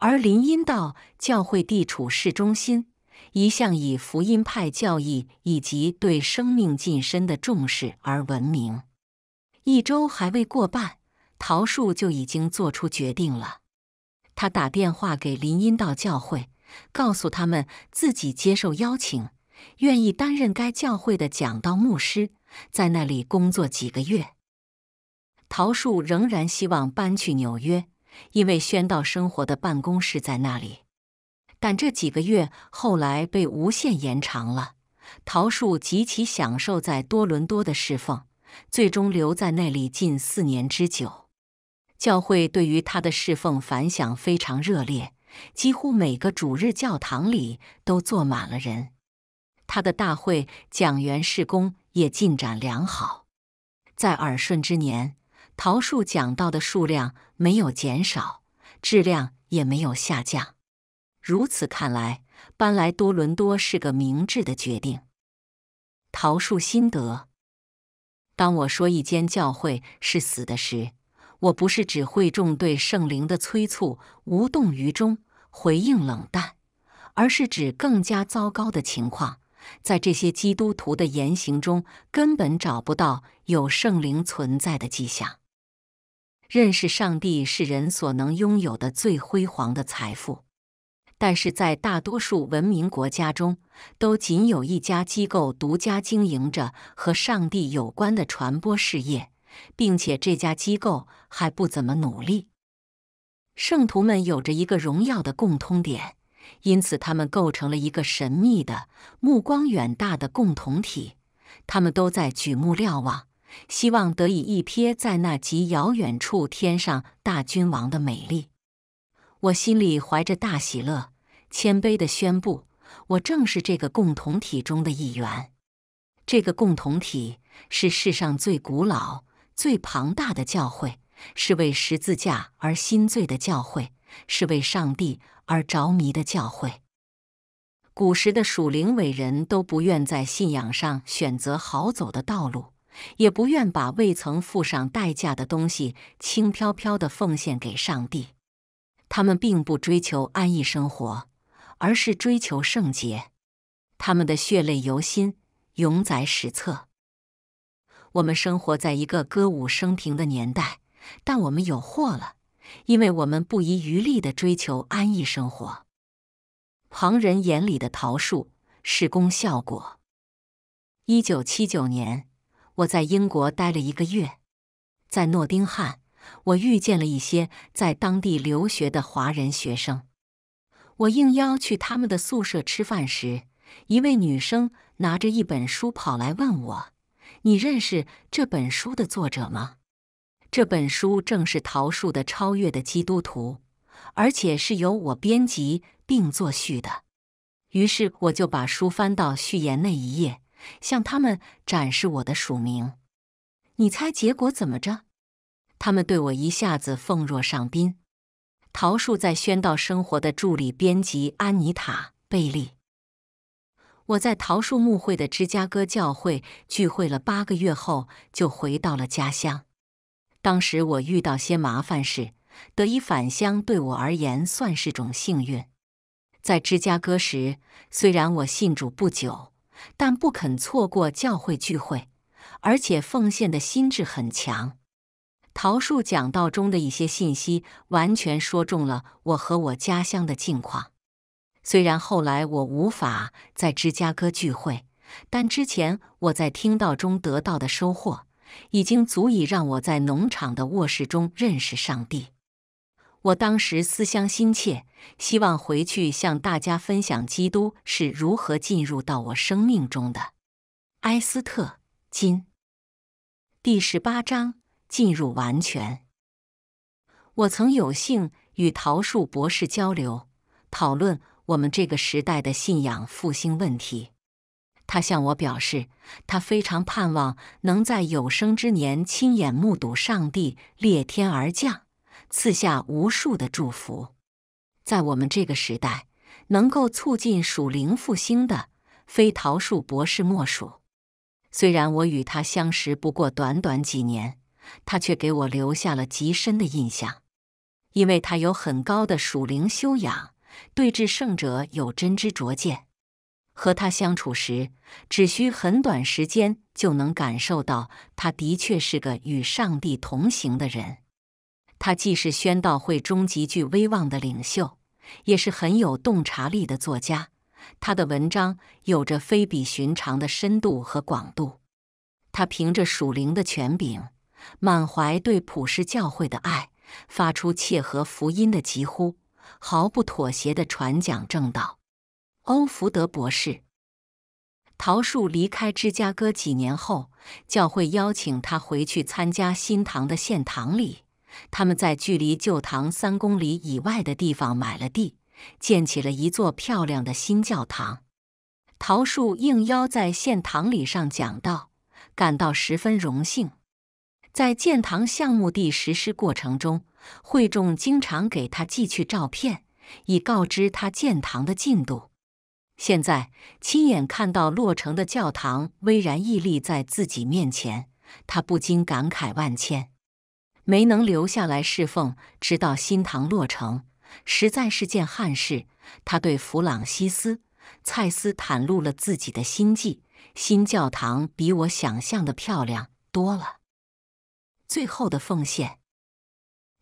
而林荫道教会地处市中心，一向以福音派教义以及对生命近身的重视而闻名。一周还未过半，桃树就已经做出决定了。他打电话给林荫道教会，告诉他们自己接受邀请，愿意担任该教会的讲道牧师，在那里工作几个月。桃树仍然希望搬去纽约，因为宣道生活的办公室在那里。但这几个月后来被无限延长了。桃树极其享受在多伦多的侍奉。最终留在那里近四年之久，教会对于他的侍奉反响非常热烈，几乎每个主日教堂里都坐满了人。他的大会讲员事工也进展良好。在耳顺之年，桃树讲道的数量没有减少，质量也没有下降。如此看来，搬来多伦多是个明智的决定。桃树心得。当我说一间教会是死的时，我不是指会众对圣灵的催促无动于衷、回应冷淡，而是指更加糟糕的情况，在这些基督徒的言行中根本找不到有圣灵存在的迹象。认识上帝是人所能拥有的最辉煌的财富。但是在大多数文明国家中，都仅有一家机构独家经营着和上帝有关的传播事业，并且这家机构还不怎么努力。圣徒们有着一个荣耀的共通点，因此他们构成了一个神秘的目光远大的共同体。他们都在举目瞭望，希望得以一瞥在那极遥远处天上大君王的美丽。我心里怀着大喜乐，谦卑的宣布，我正是这个共同体中的一员。这个共同体是世上最古老、最庞大的教会，是为十字架而心醉的教会，是为上帝而着迷的教会。古时的属灵伟人都不愿在信仰上选择好走的道路，也不愿把未曾付上代价的东西轻飘飘的奉献给上帝。他们并不追求安逸生活，而是追求圣洁。他们的血泪犹新，永载史册。我们生活在一个歌舞升平的年代，但我们有祸了，因为我们不遗余力的追求安逸生活。旁人眼里的桃树是功效果。一九七九年，我在英国待了一个月，在诺丁汉。我遇见了一些在当地留学的华人学生，我应邀去他们的宿舍吃饭时，一位女生拿着一本书跑来问我：“你认识这本书的作者吗？”这本书正是《桃树的超越的基督徒》，而且是由我编辑并作序的。于是我就把书翻到序言那一页，向他们展示我的署名。你猜结果怎么着？他们对我一下子奉若上宾。桃树在宣道生活的助理编辑安妮塔·贝利。我在桃树牧会的芝加哥教会聚会了八个月后，就回到了家乡。当时我遇到些麻烦事，得以返乡对我而言算是种幸运。在芝加哥时，虽然我信主不久，但不肯错过教会聚会，而且奉献的心志很强。桃树讲道中的一些信息，完全说中了我和我家乡的境况。虽然后来我无法在芝加哥聚会，但之前我在听到中得到的收获，已经足以让我在农场的卧室中认识上帝。我当时思乡心切，希望回去向大家分享基督是如何进入到我生命中的。埃斯特金，第十八章。进入完全。我曾有幸与桃树博士交流，讨论我们这个时代的信仰复兴问题。他向我表示，他非常盼望能在有生之年亲眼目睹上帝裂天而降，赐下无数的祝福。在我们这个时代，能够促进属灵复兴的，非桃树博士莫属。虽然我与他相识不过短短几年。他却给我留下了极深的印象，因为他有很高的属灵修养，对智圣者有真知灼见。和他相处时，只需很短时间就能感受到他的确是个与上帝同行的人。他既是宣道会中极具威望的领袖，也是很有洞察力的作家。他的文章有着非比寻常的深度和广度。他凭着属灵的权柄。满怀对普世教会的爱，发出切合福音的疾呼，毫不妥协地传讲正道。欧福德博士，桃树离开芝加哥几年后，教会邀请他回去参加新堂的献堂礼。他们在距离旧堂三公里以外的地方买了地，建起了一座漂亮的新教堂。桃树应邀在献堂礼上讲道，感到十分荣幸。在建堂项目地实施过程中，会仲经常给他寄去照片，以告知他建堂的进度。现在亲眼看到落成的教堂巍然屹立在自己面前，他不禁感慨万千。没能留下来侍奉，直到新堂落成，实在是件憾事。他对弗朗西斯·蔡斯袒露了自己的心迹：新教堂比我想象的漂亮多了。最后的奉献。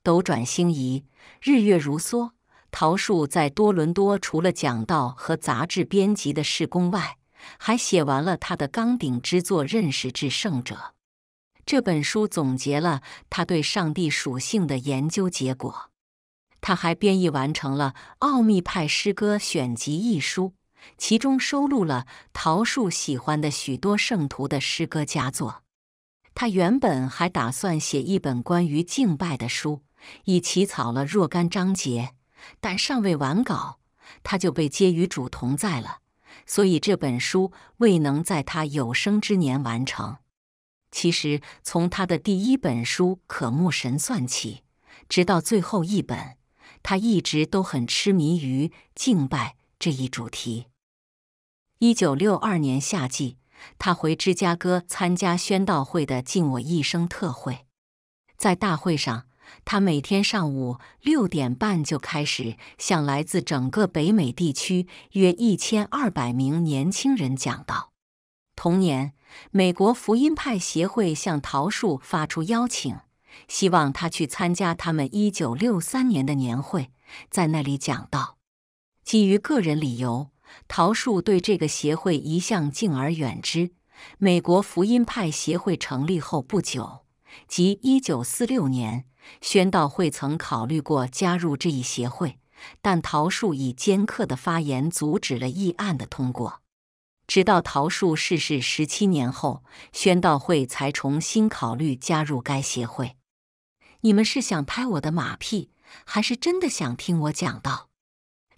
斗转星移，日月如梭。桃树在多伦多除了讲道和杂志编辑的侍工外，还写完了他的纲鼎之作《认识至圣者》这本书，总结了他对上帝属性的研究结果。他还编译完成了《奥秘派诗歌选集》一书，其中收录了桃树喜欢的许多圣徒的诗歌佳作。他原本还打算写一本关于敬拜的书，已起草了若干章节，但尚未完稿，他就被接与主同在了，所以这本书未能在他有生之年完成。其实，从他的第一本书《渴慕神》算起，直到最后一本，他一直都很痴迷于敬拜这一主题。一九六二年夏季。他回芝加哥参加宣道会的尽我一生特会，在大会上，他每天上午六点半就开始向来自整个北美地区约一千二百名年轻人讲道。同年，美国福音派协会向桃树发出邀请，希望他去参加他们一九六三年的年会，在那里讲道。基于个人理由。桃树对这个协会一向敬而远之。美国福音派协会成立后不久，即1946年，宣道会曾考虑过加入这一协会，但桃树以尖刻的发言阻止了议案的通过。直到桃树逝世十七年后，宣道会才重新考虑加入该协会。你们是想拍我的马屁，还是真的想听我讲道？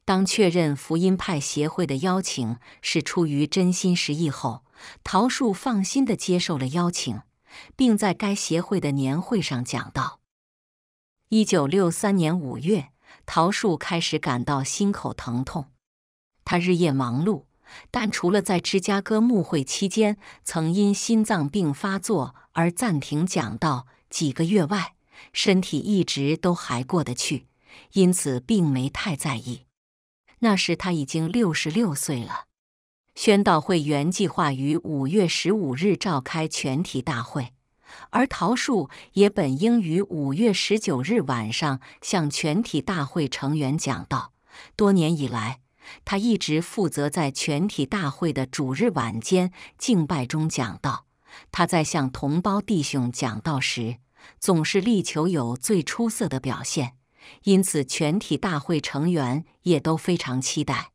当确认福音派协会的邀请是出于真心实意后，桃树放心地接受了邀请，并在该协会的年会上讲道。一九六三年五月，桃树开始感到心口疼痛，他日夜忙碌，但除了在芝加哥牧会期间曾因心脏病发作而暂停讲道几个月外，身体一直都还过得去，因此并没太在意。那时他已经六十六岁了。宣道会原计划于五月十五日召开全体大会，而陶树也本应于五月十九日晚上向全体大会成员讲道。多年以来，他一直负责在全体大会的主日晚间敬拜中讲道。他在向同胞弟兄讲道时，总是力求有最出色的表现。因此，全体大会成员也都非常期待。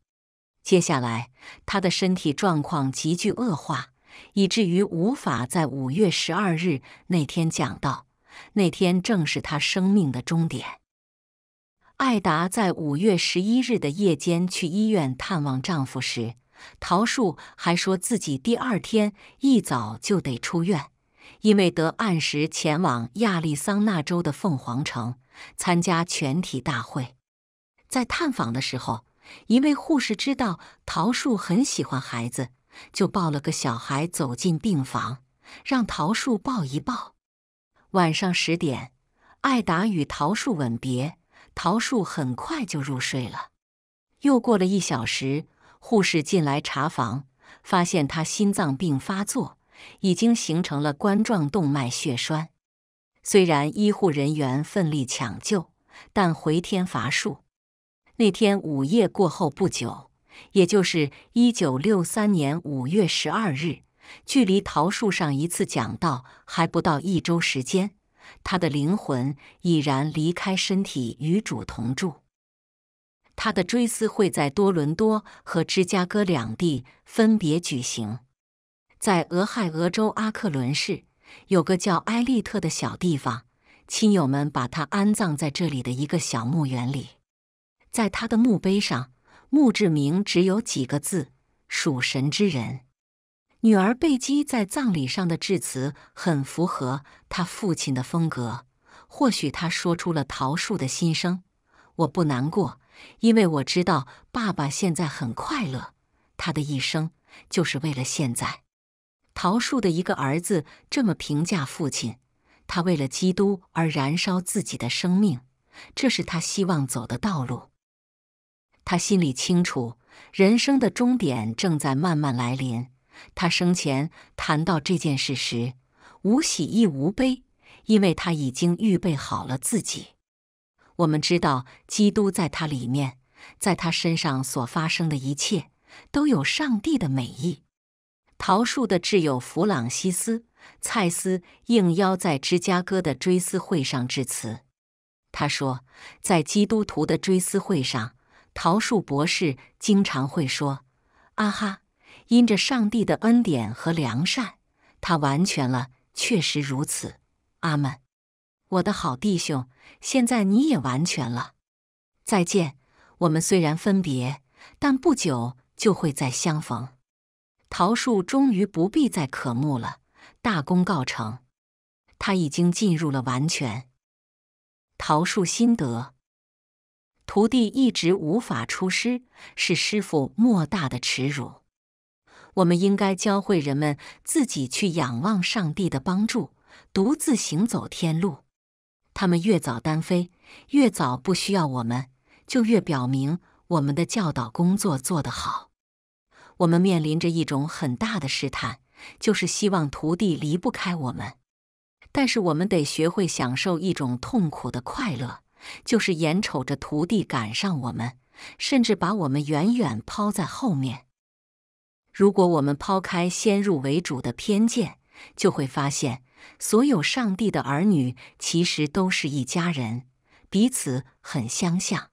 接下来，他的身体状况急剧恶化，以至于无法在五月十二日那天讲到。那天正是他生命的终点。艾达在五月十一日的夜间去医院探望丈夫时，桃树还说自己第二天一早就得出院，因为得按时前往亚利桑那州的凤凰城。参加全体大会，在探访的时候，一位护士知道桃树很喜欢孩子，就抱了个小孩走进病房，让桃树抱一抱。晚上十点，艾达与桃树吻别，桃树很快就入睡了。又过了一小时，护士进来查房，发现他心脏病发作，已经形成了冠状动脉血栓。虽然医护人员奋力抢救，但回天乏术。那天午夜过后不久，也就是一九六三年五月十二日，距离桃树上一次讲道还不到一周时间，他的灵魂已然离开身体，与主同住。他的追思会在多伦多和芝加哥两地分别举行，在俄亥俄州阿克伦市。有个叫埃利特的小地方，亲友们把他安葬在这里的一个小墓园里。在他的墓碑上，墓志铭只有几个字：“属神之人。”女儿贝基在葬礼上的致辞很符合他父亲的风格，或许他说出了桃树的心声。我不难过，因为我知道爸爸现在很快乐。他的一生就是为了现在。桃树的一个儿子这么评价父亲：“他为了基督而燃烧自己的生命，这是他希望走的道路。他心里清楚，人生的终点正在慢慢来临。他生前谈到这件事时，无喜亦无悲，因为他已经预备好了自己。我们知道，基督在他里面，在他身上所发生的一切，都有上帝的美意。”桃树的挚友弗朗西斯·蔡斯应邀在芝加哥的追思会上致辞。他说：“在基督徒的追思会上，桃树博士经常会说：‘啊哈，因着上帝的恩典和良善，他完全了。确实如此，阿门。我的好弟兄，现在你也完全了。再见，我们虽然分别，但不久就会再相逢。”桃树终于不必再渴慕了，大功告成。他已经进入了完全。桃树心得：徒弟一直无法出师，是师傅莫大的耻辱。我们应该教会人们自己去仰望上帝的帮助，独自行走天路。他们越早单飞，越早不需要我们，就越表明我们的教导工作做得好。我们面临着一种很大的试探，就是希望徒弟离不开我们。但是我们得学会享受一种痛苦的快乐，就是眼瞅着徒弟赶上我们，甚至把我们远远抛在后面。如果我们抛开先入为主的偏见，就会发现，所有上帝的儿女其实都是一家人，彼此很相像。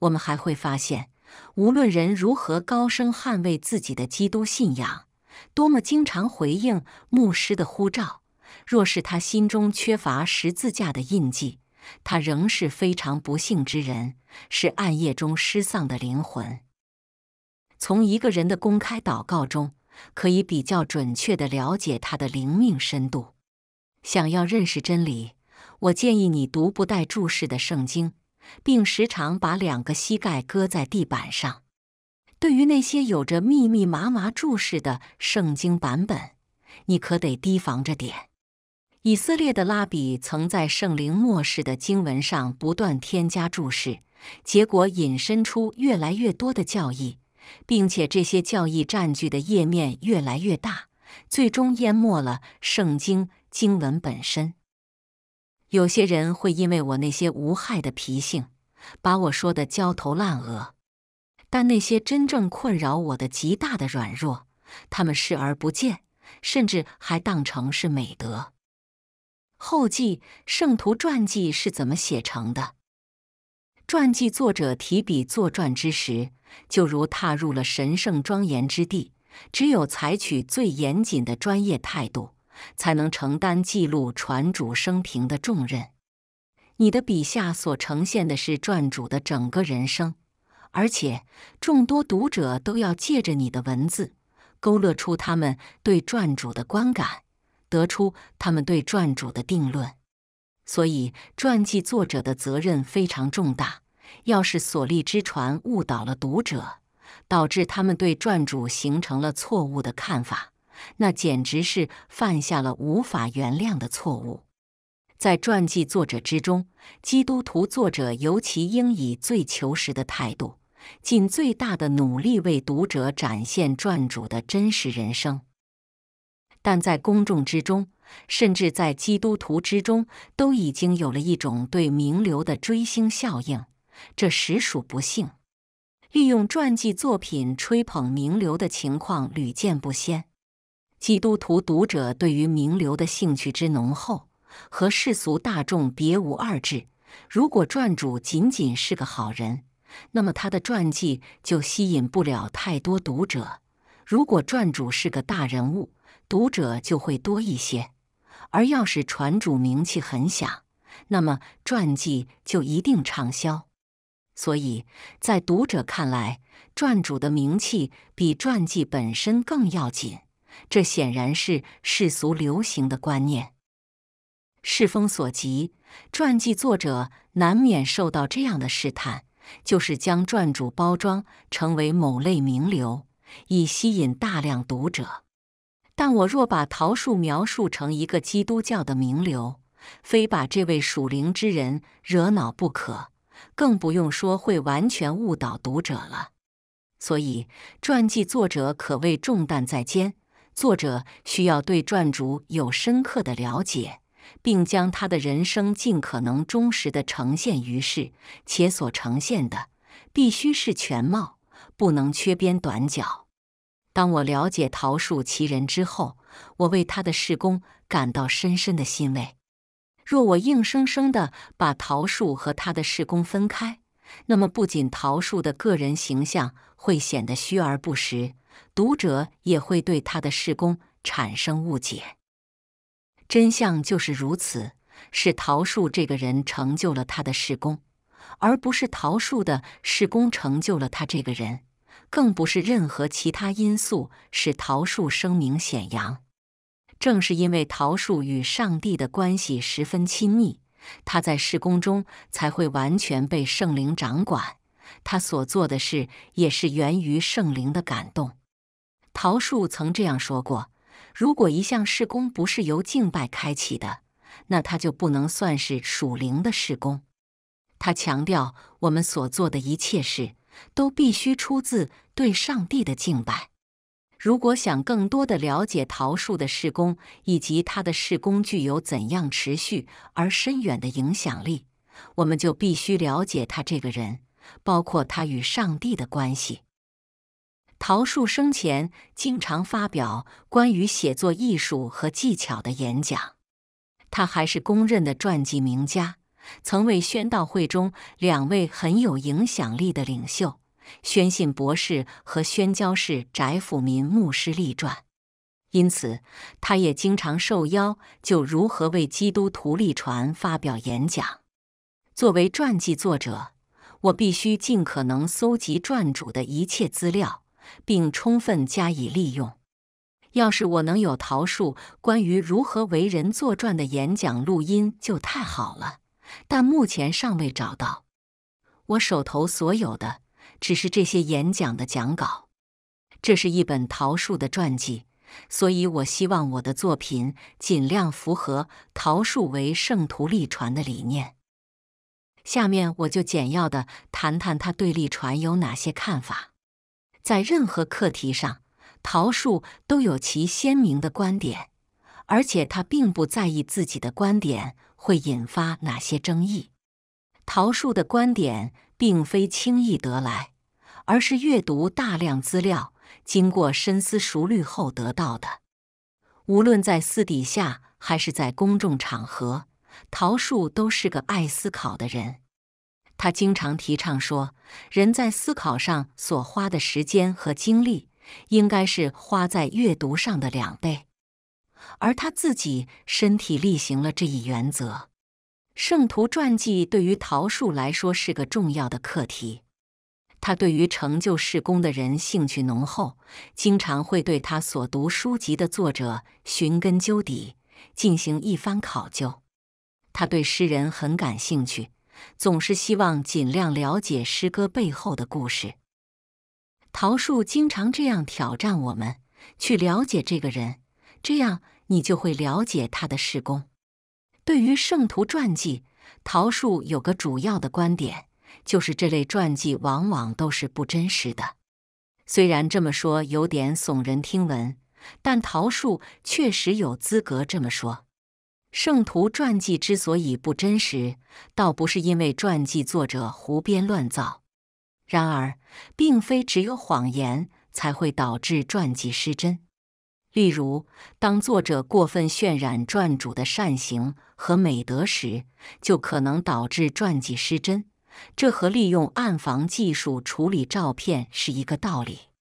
我们还会发现。无论人如何高声捍卫自己的基督信仰，多么经常回应牧师的呼召，若是他心中缺乏十字架的印记，他仍是非常不幸之人，是暗夜中失丧的灵魂。从一个人的公开祷告中，可以比较准确地了解他的灵命深度。想要认识真理，我建议你读不带注释的圣经。并时常把两个膝盖搁在地板上。对于那些有着密密麻麻注释的圣经版本，你可得提防着点。以色列的拉比曾在圣灵末世的经文上不断添加注释，结果引申出越来越多的教义，并且这些教义占据的页面越来越大，最终淹没了圣经经文本身。有些人会因为我那些无害的脾性，把我说的焦头烂额；但那些真正困扰我的极大的软弱，他们视而不见，甚至还当成是美德。后记：圣徒传记是怎么写成的？传记作者提笔作传之时，就如踏入了神圣庄严之地，只有采取最严谨的专业态度。才能承担记录传主生平的重任。你的笔下所呈现的是传主的整个人生，而且众多读者都要借着你的文字，勾勒出他们对传主的观感，得出他们对传主的定论。所以，传记作者的责任非常重大。要是所立之传误导了读者，导致他们对传主形成了错误的看法。那简直是犯下了无法原谅的错误。在传记作者之中，基督徒作者尤其应以最求实的态度，尽最大的努力为读者展现传主的真实人生。但在公众之中，甚至在基督徒之中，都已经有了一种对名流的追星效应，这实属不幸。利用传记作品吹捧名流的情况屡见不鲜。基督徒读者对于名流的兴趣之浓厚，和世俗大众别无二致。如果传主仅仅是个好人，那么他的传记就吸引不了太多读者；如果传主是个大人物，读者就会多一些；而要是传主名气很响，那么传记就一定畅销。所以，在读者看来，传主的名气比传记本身更要紧。这显然是世俗流行的观念，世风所及，传记作者难免受到这样的试探，就是将传主包装成为某类名流，以吸引大量读者。但我若把桃树描述成一个基督教的名流，非把这位属灵之人惹恼不可，更不用说会完全误导读者了。所以，传记作者可谓重担在肩。作者需要对篆主有深刻的了解，并将他的人生尽可能忠实地呈现于世，且所呈现的必须是全貌，不能缺边短角。当我了解桃树其人之后，我为他的事功感到深深的欣慰。若我硬生生地把桃树和他的事功分开，那么不仅桃树的个人形象会显得虚而不实。读者也会对他的事工产生误解。真相就是如此：是桃树这个人成就了他的事工，而不是桃树的事工成就了他这个人，更不是任何其他因素使桃树声名显扬。正是因为桃树与上帝的关系十分亲密，他在事工中才会完全被圣灵掌管，他所做的事也是源于圣灵的感动。桃树曾这样说过：“如果一项事功不是由敬拜开启的，那它就不能算是属灵的事功。”他强调，我们所做的一切事都必须出自对上帝的敬拜。如果想更多的了解桃树的事工以及他的事工具有怎样持续而深远的影响力，我们就必须了解他这个人，包括他与上帝的关系。陶树生前经常发表关于写作艺术和技巧的演讲。他还是公认的传记名家，曾为宣道会中两位很有影响力的领袖——宣信博士和宣教士翟辅民牧师立传。因此，他也经常受邀就如何为基督徒立传发表演讲。作为传记作者，我必须尽可能搜集传主的一切资料。并充分加以利用。要是我能有桃树关于如何为人作传的演讲录音就太好了，但目前尚未找到。我手头所有的只是这些演讲的讲稿。这是一本桃树的传记，所以我希望我的作品尽量符合桃树为圣徒立传的理念。下面我就简要的谈谈他对立传有哪些看法。在任何课题上，桃树都有其鲜明的观点，而且他并不在意自己的观点会引发哪些争议。桃树的观点并非轻易得来，而是阅读大量资料、经过深思熟虑后得到的。无论在私底下还是在公众场合，桃树都是个爱思考的人。他经常提倡说，人在思考上所花的时间和精力，应该是花在阅读上的两倍。而他自己身体力行了这一原则。圣徒传记对于桃树来说是个重要的课题。他对于成就事功的人兴趣浓厚，经常会对他所读书籍的作者寻根究底，进行一番考究。他对诗人很感兴趣。总是希望尽量了解诗歌背后的故事。桃树经常这样挑战我们，去了解这个人，这样你就会了解他的事工。对于圣徒传记，桃树有个主要的观点，就是这类传记往往都是不真实的。虽然这么说有点耸人听闻，但桃树确实有资格这么说。圣徒传记之所以不真实，倒不是因为传记作者胡编乱造。然而，并非只有谎言才会导致传记失真。例如，当作者过分渲染传主的善行和美德时，就可能导致传记失真。这和利用暗房技术处理照片是一个道理。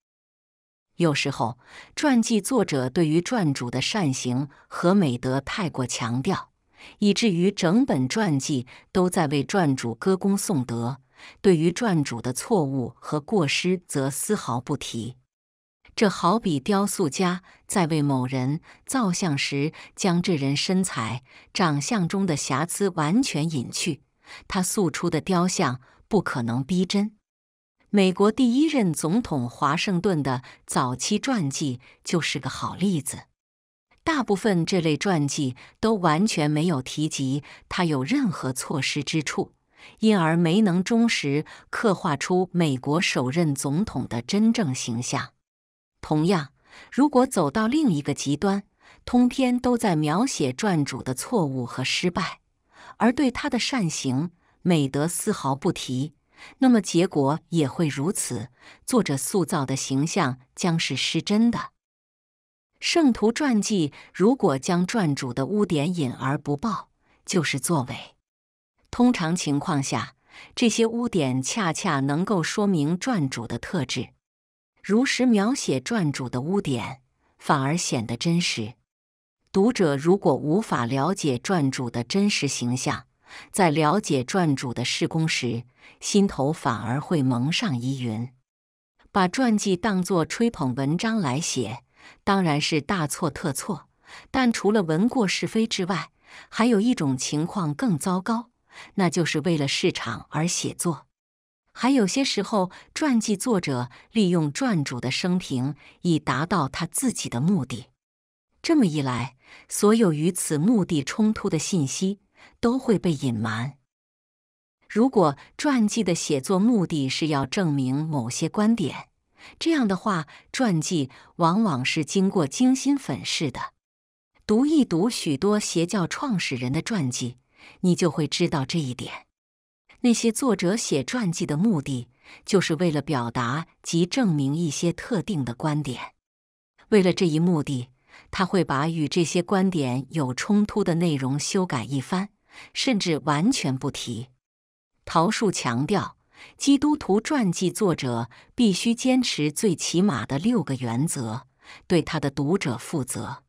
有时候，传记作者对于传主的善行和美德太过强调，以至于整本传记都在为传主歌功颂德，对于传主的错误和过失则丝毫不提。这好比雕塑家在为某人造像时，将这人身材、长相中的瑕疵完全隐去，他塑出的雕像不可能逼真。美国第一任总统华盛顿的早期传记就是个好例子。大部分这类传记都完全没有提及他有任何错失之处，因而没能忠实刻画出美国首任总统的真正形象。同样，如果走到另一个极端，通篇都在描写传主的错误和失败，而对他的善行、美德丝毫不提。那么结果也会如此，作者塑造的形象将是失真的。圣徒传记如果将传主的污点隐而不报，就是作伪。通常情况下，这些污点恰恰能够说明传主的特质。如实描写传主的污点，反而显得真实。读者如果无法了解传主的真实形象，在了解篆主的事功时，心头反而会蒙上疑云。把传记当作吹捧文章来写，当然是大错特错。但除了闻过是非之外，还有一种情况更糟糕，那就是为了市场而写作。还有些时候，传记作者利用撰主的生平，以达到他自己的目的。这么一来，所有与此目的冲突的信息。都会被隐瞒。如果传记的写作目的是要证明某些观点，这样的话，传记往往是经过精心粉饰的。读一读许多邪教创始人的传记，你就会知道这一点。那些作者写传记的目的，就是为了表达及证明一些特定的观点。为了这一目的。他会把与这些观点有冲突的内容修改一番，甚至完全不提。陶树强调，基督徒传记作者必须坚持最起码的六个原则，对他的读者负责。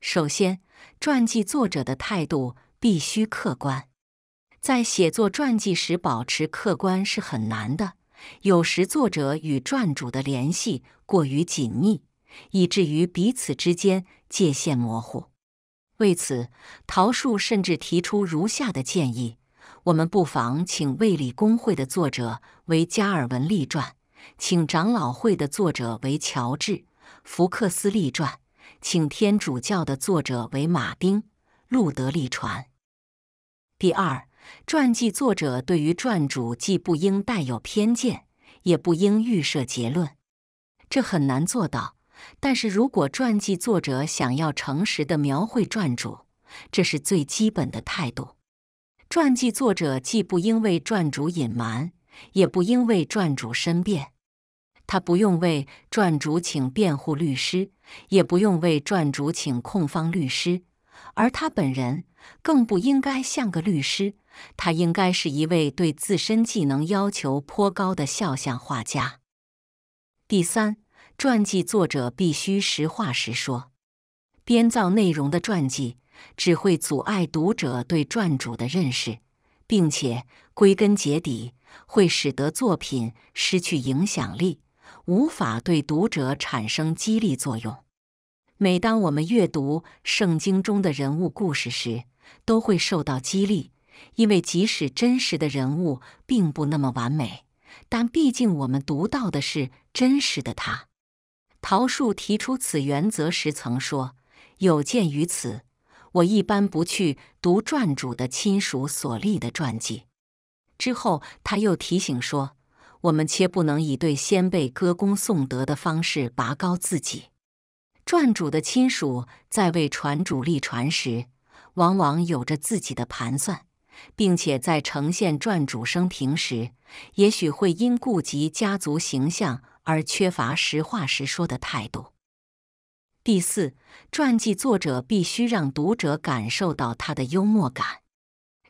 首先，传记作者的态度必须客观，在写作传记时保持客观是很难的，有时作者与传主的联系过于紧密。以至于彼此之间界限模糊。为此，陶述甚至提出如下的建议：我们不妨请卫理公会的作者为加尔文立传，请长老会的作者为乔治·福克斯立传，请天主教的作者为马丁·路德立传。第二，传记作者对于传主既不应带有偏见，也不应预设结论，这很难做到。但是，如果传记作者想要诚实的描绘传主，这是最基本的态度。传记作者既不应为传主隐瞒，也不应为传主申辩。他不用为传主请辩护律师，也不用为传主请控方律师。而他本人更不应该像个律师，他应该是一位对自身技能要求颇高的肖像画家。第三。传记作者必须实话实说，编造内容的传记只会阻碍读者对传主的认识，并且归根结底会使得作品失去影响力，无法对读者产生激励作用。每当我们阅读圣经中的人物故事时，都会受到激励，因为即使真实的人物并不那么完美，但毕竟我们读到的是真实的他。陶澍提出此原则时曾说：“有鉴于此，我一般不去读传主的亲属所立的传记。”之后，他又提醒说：“我们切不能以对先辈歌功颂德的方式拔高自己。传主的亲属在为传主立传时，往往有着自己的盘算，并且在呈现传主生平时，也许会因顾及家族形象。”而缺乏实话实说的态度。第四，传记作者必须让读者感受到他的幽默感。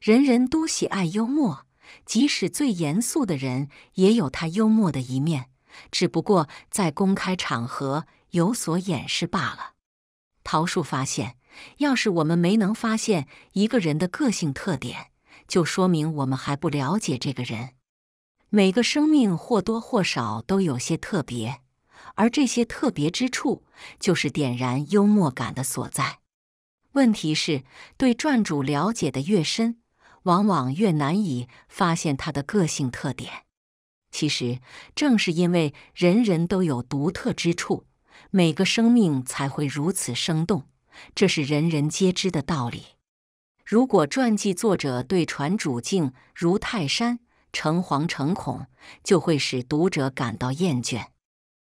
人人都喜爱幽默，即使最严肃的人也有他幽默的一面，只不过在公开场合有所掩饰罢了。桃树发现，要是我们没能发现一个人的个性特点，就说明我们还不了解这个人。每个生命或多或少都有些特别，而这些特别之处就是点燃幽默感的所在。问题是，对传主了解的越深，往往越难以发现他的个性特点。其实，正是因为人人都有独特之处，每个生命才会如此生动，这是人人皆知的道理。如果传记作者对传主境如泰山，诚惶诚恐就会使读者感到厌倦。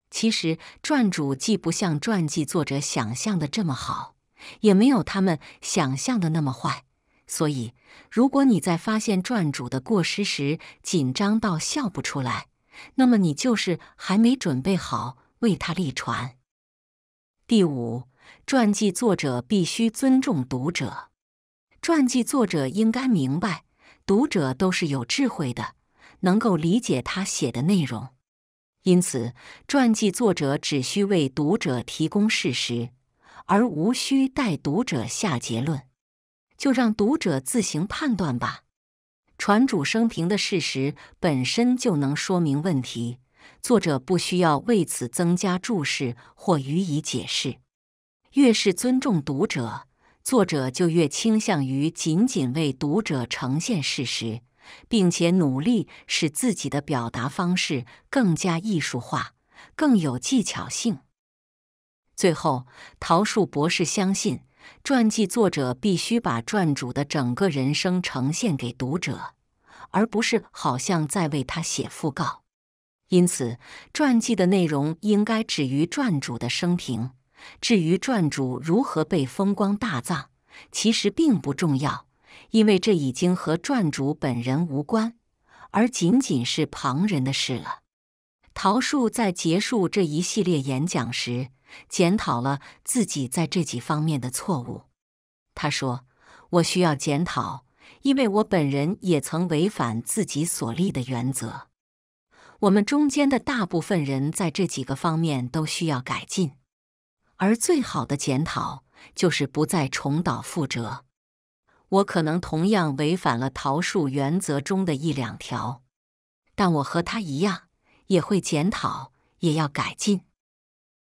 其实，传主既不像传记作者想象的这么好，也没有他们想象的那么坏。所以，如果你在发现传主的过失时紧张到笑不出来，那么你就是还没准备好为他立传。第五，传记作者必须尊重读者。传记作者应该明白。读者都是有智慧的，能够理解他写的内容，因此传记作者只需为读者提供事实，而无需带读者下结论，就让读者自行判断吧。船主生平的事实本身就能说明问题，作者不需要为此增加注释或予以解释。越是尊重读者。作者就越倾向于仅仅为读者呈现事实，并且努力使自己的表达方式更加艺术化、更有技巧性。最后，桃树博士相信，传记作者必须把传主的整个人生呈现给读者，而不是好像在为他写讣告。因此，传记的内容应该止于传主的生平。至于撰主如何被风光大葬，其实并不重要，因为这已经和撰主本人无关，而仅仅是旁人的事了。桃树在结束这一系列演讲时，检讨了自己在这几方面的错误。他说：“我需要检讨，因为我本人也曾违反自己所立的原则。我们中间的大部分人在这几个方面都需要改进。”而最好的检讨就是不再重蹈覆辙。我可能同样违反了桃树原则中的一两条，但我和他一样，也会检讨，也要改进。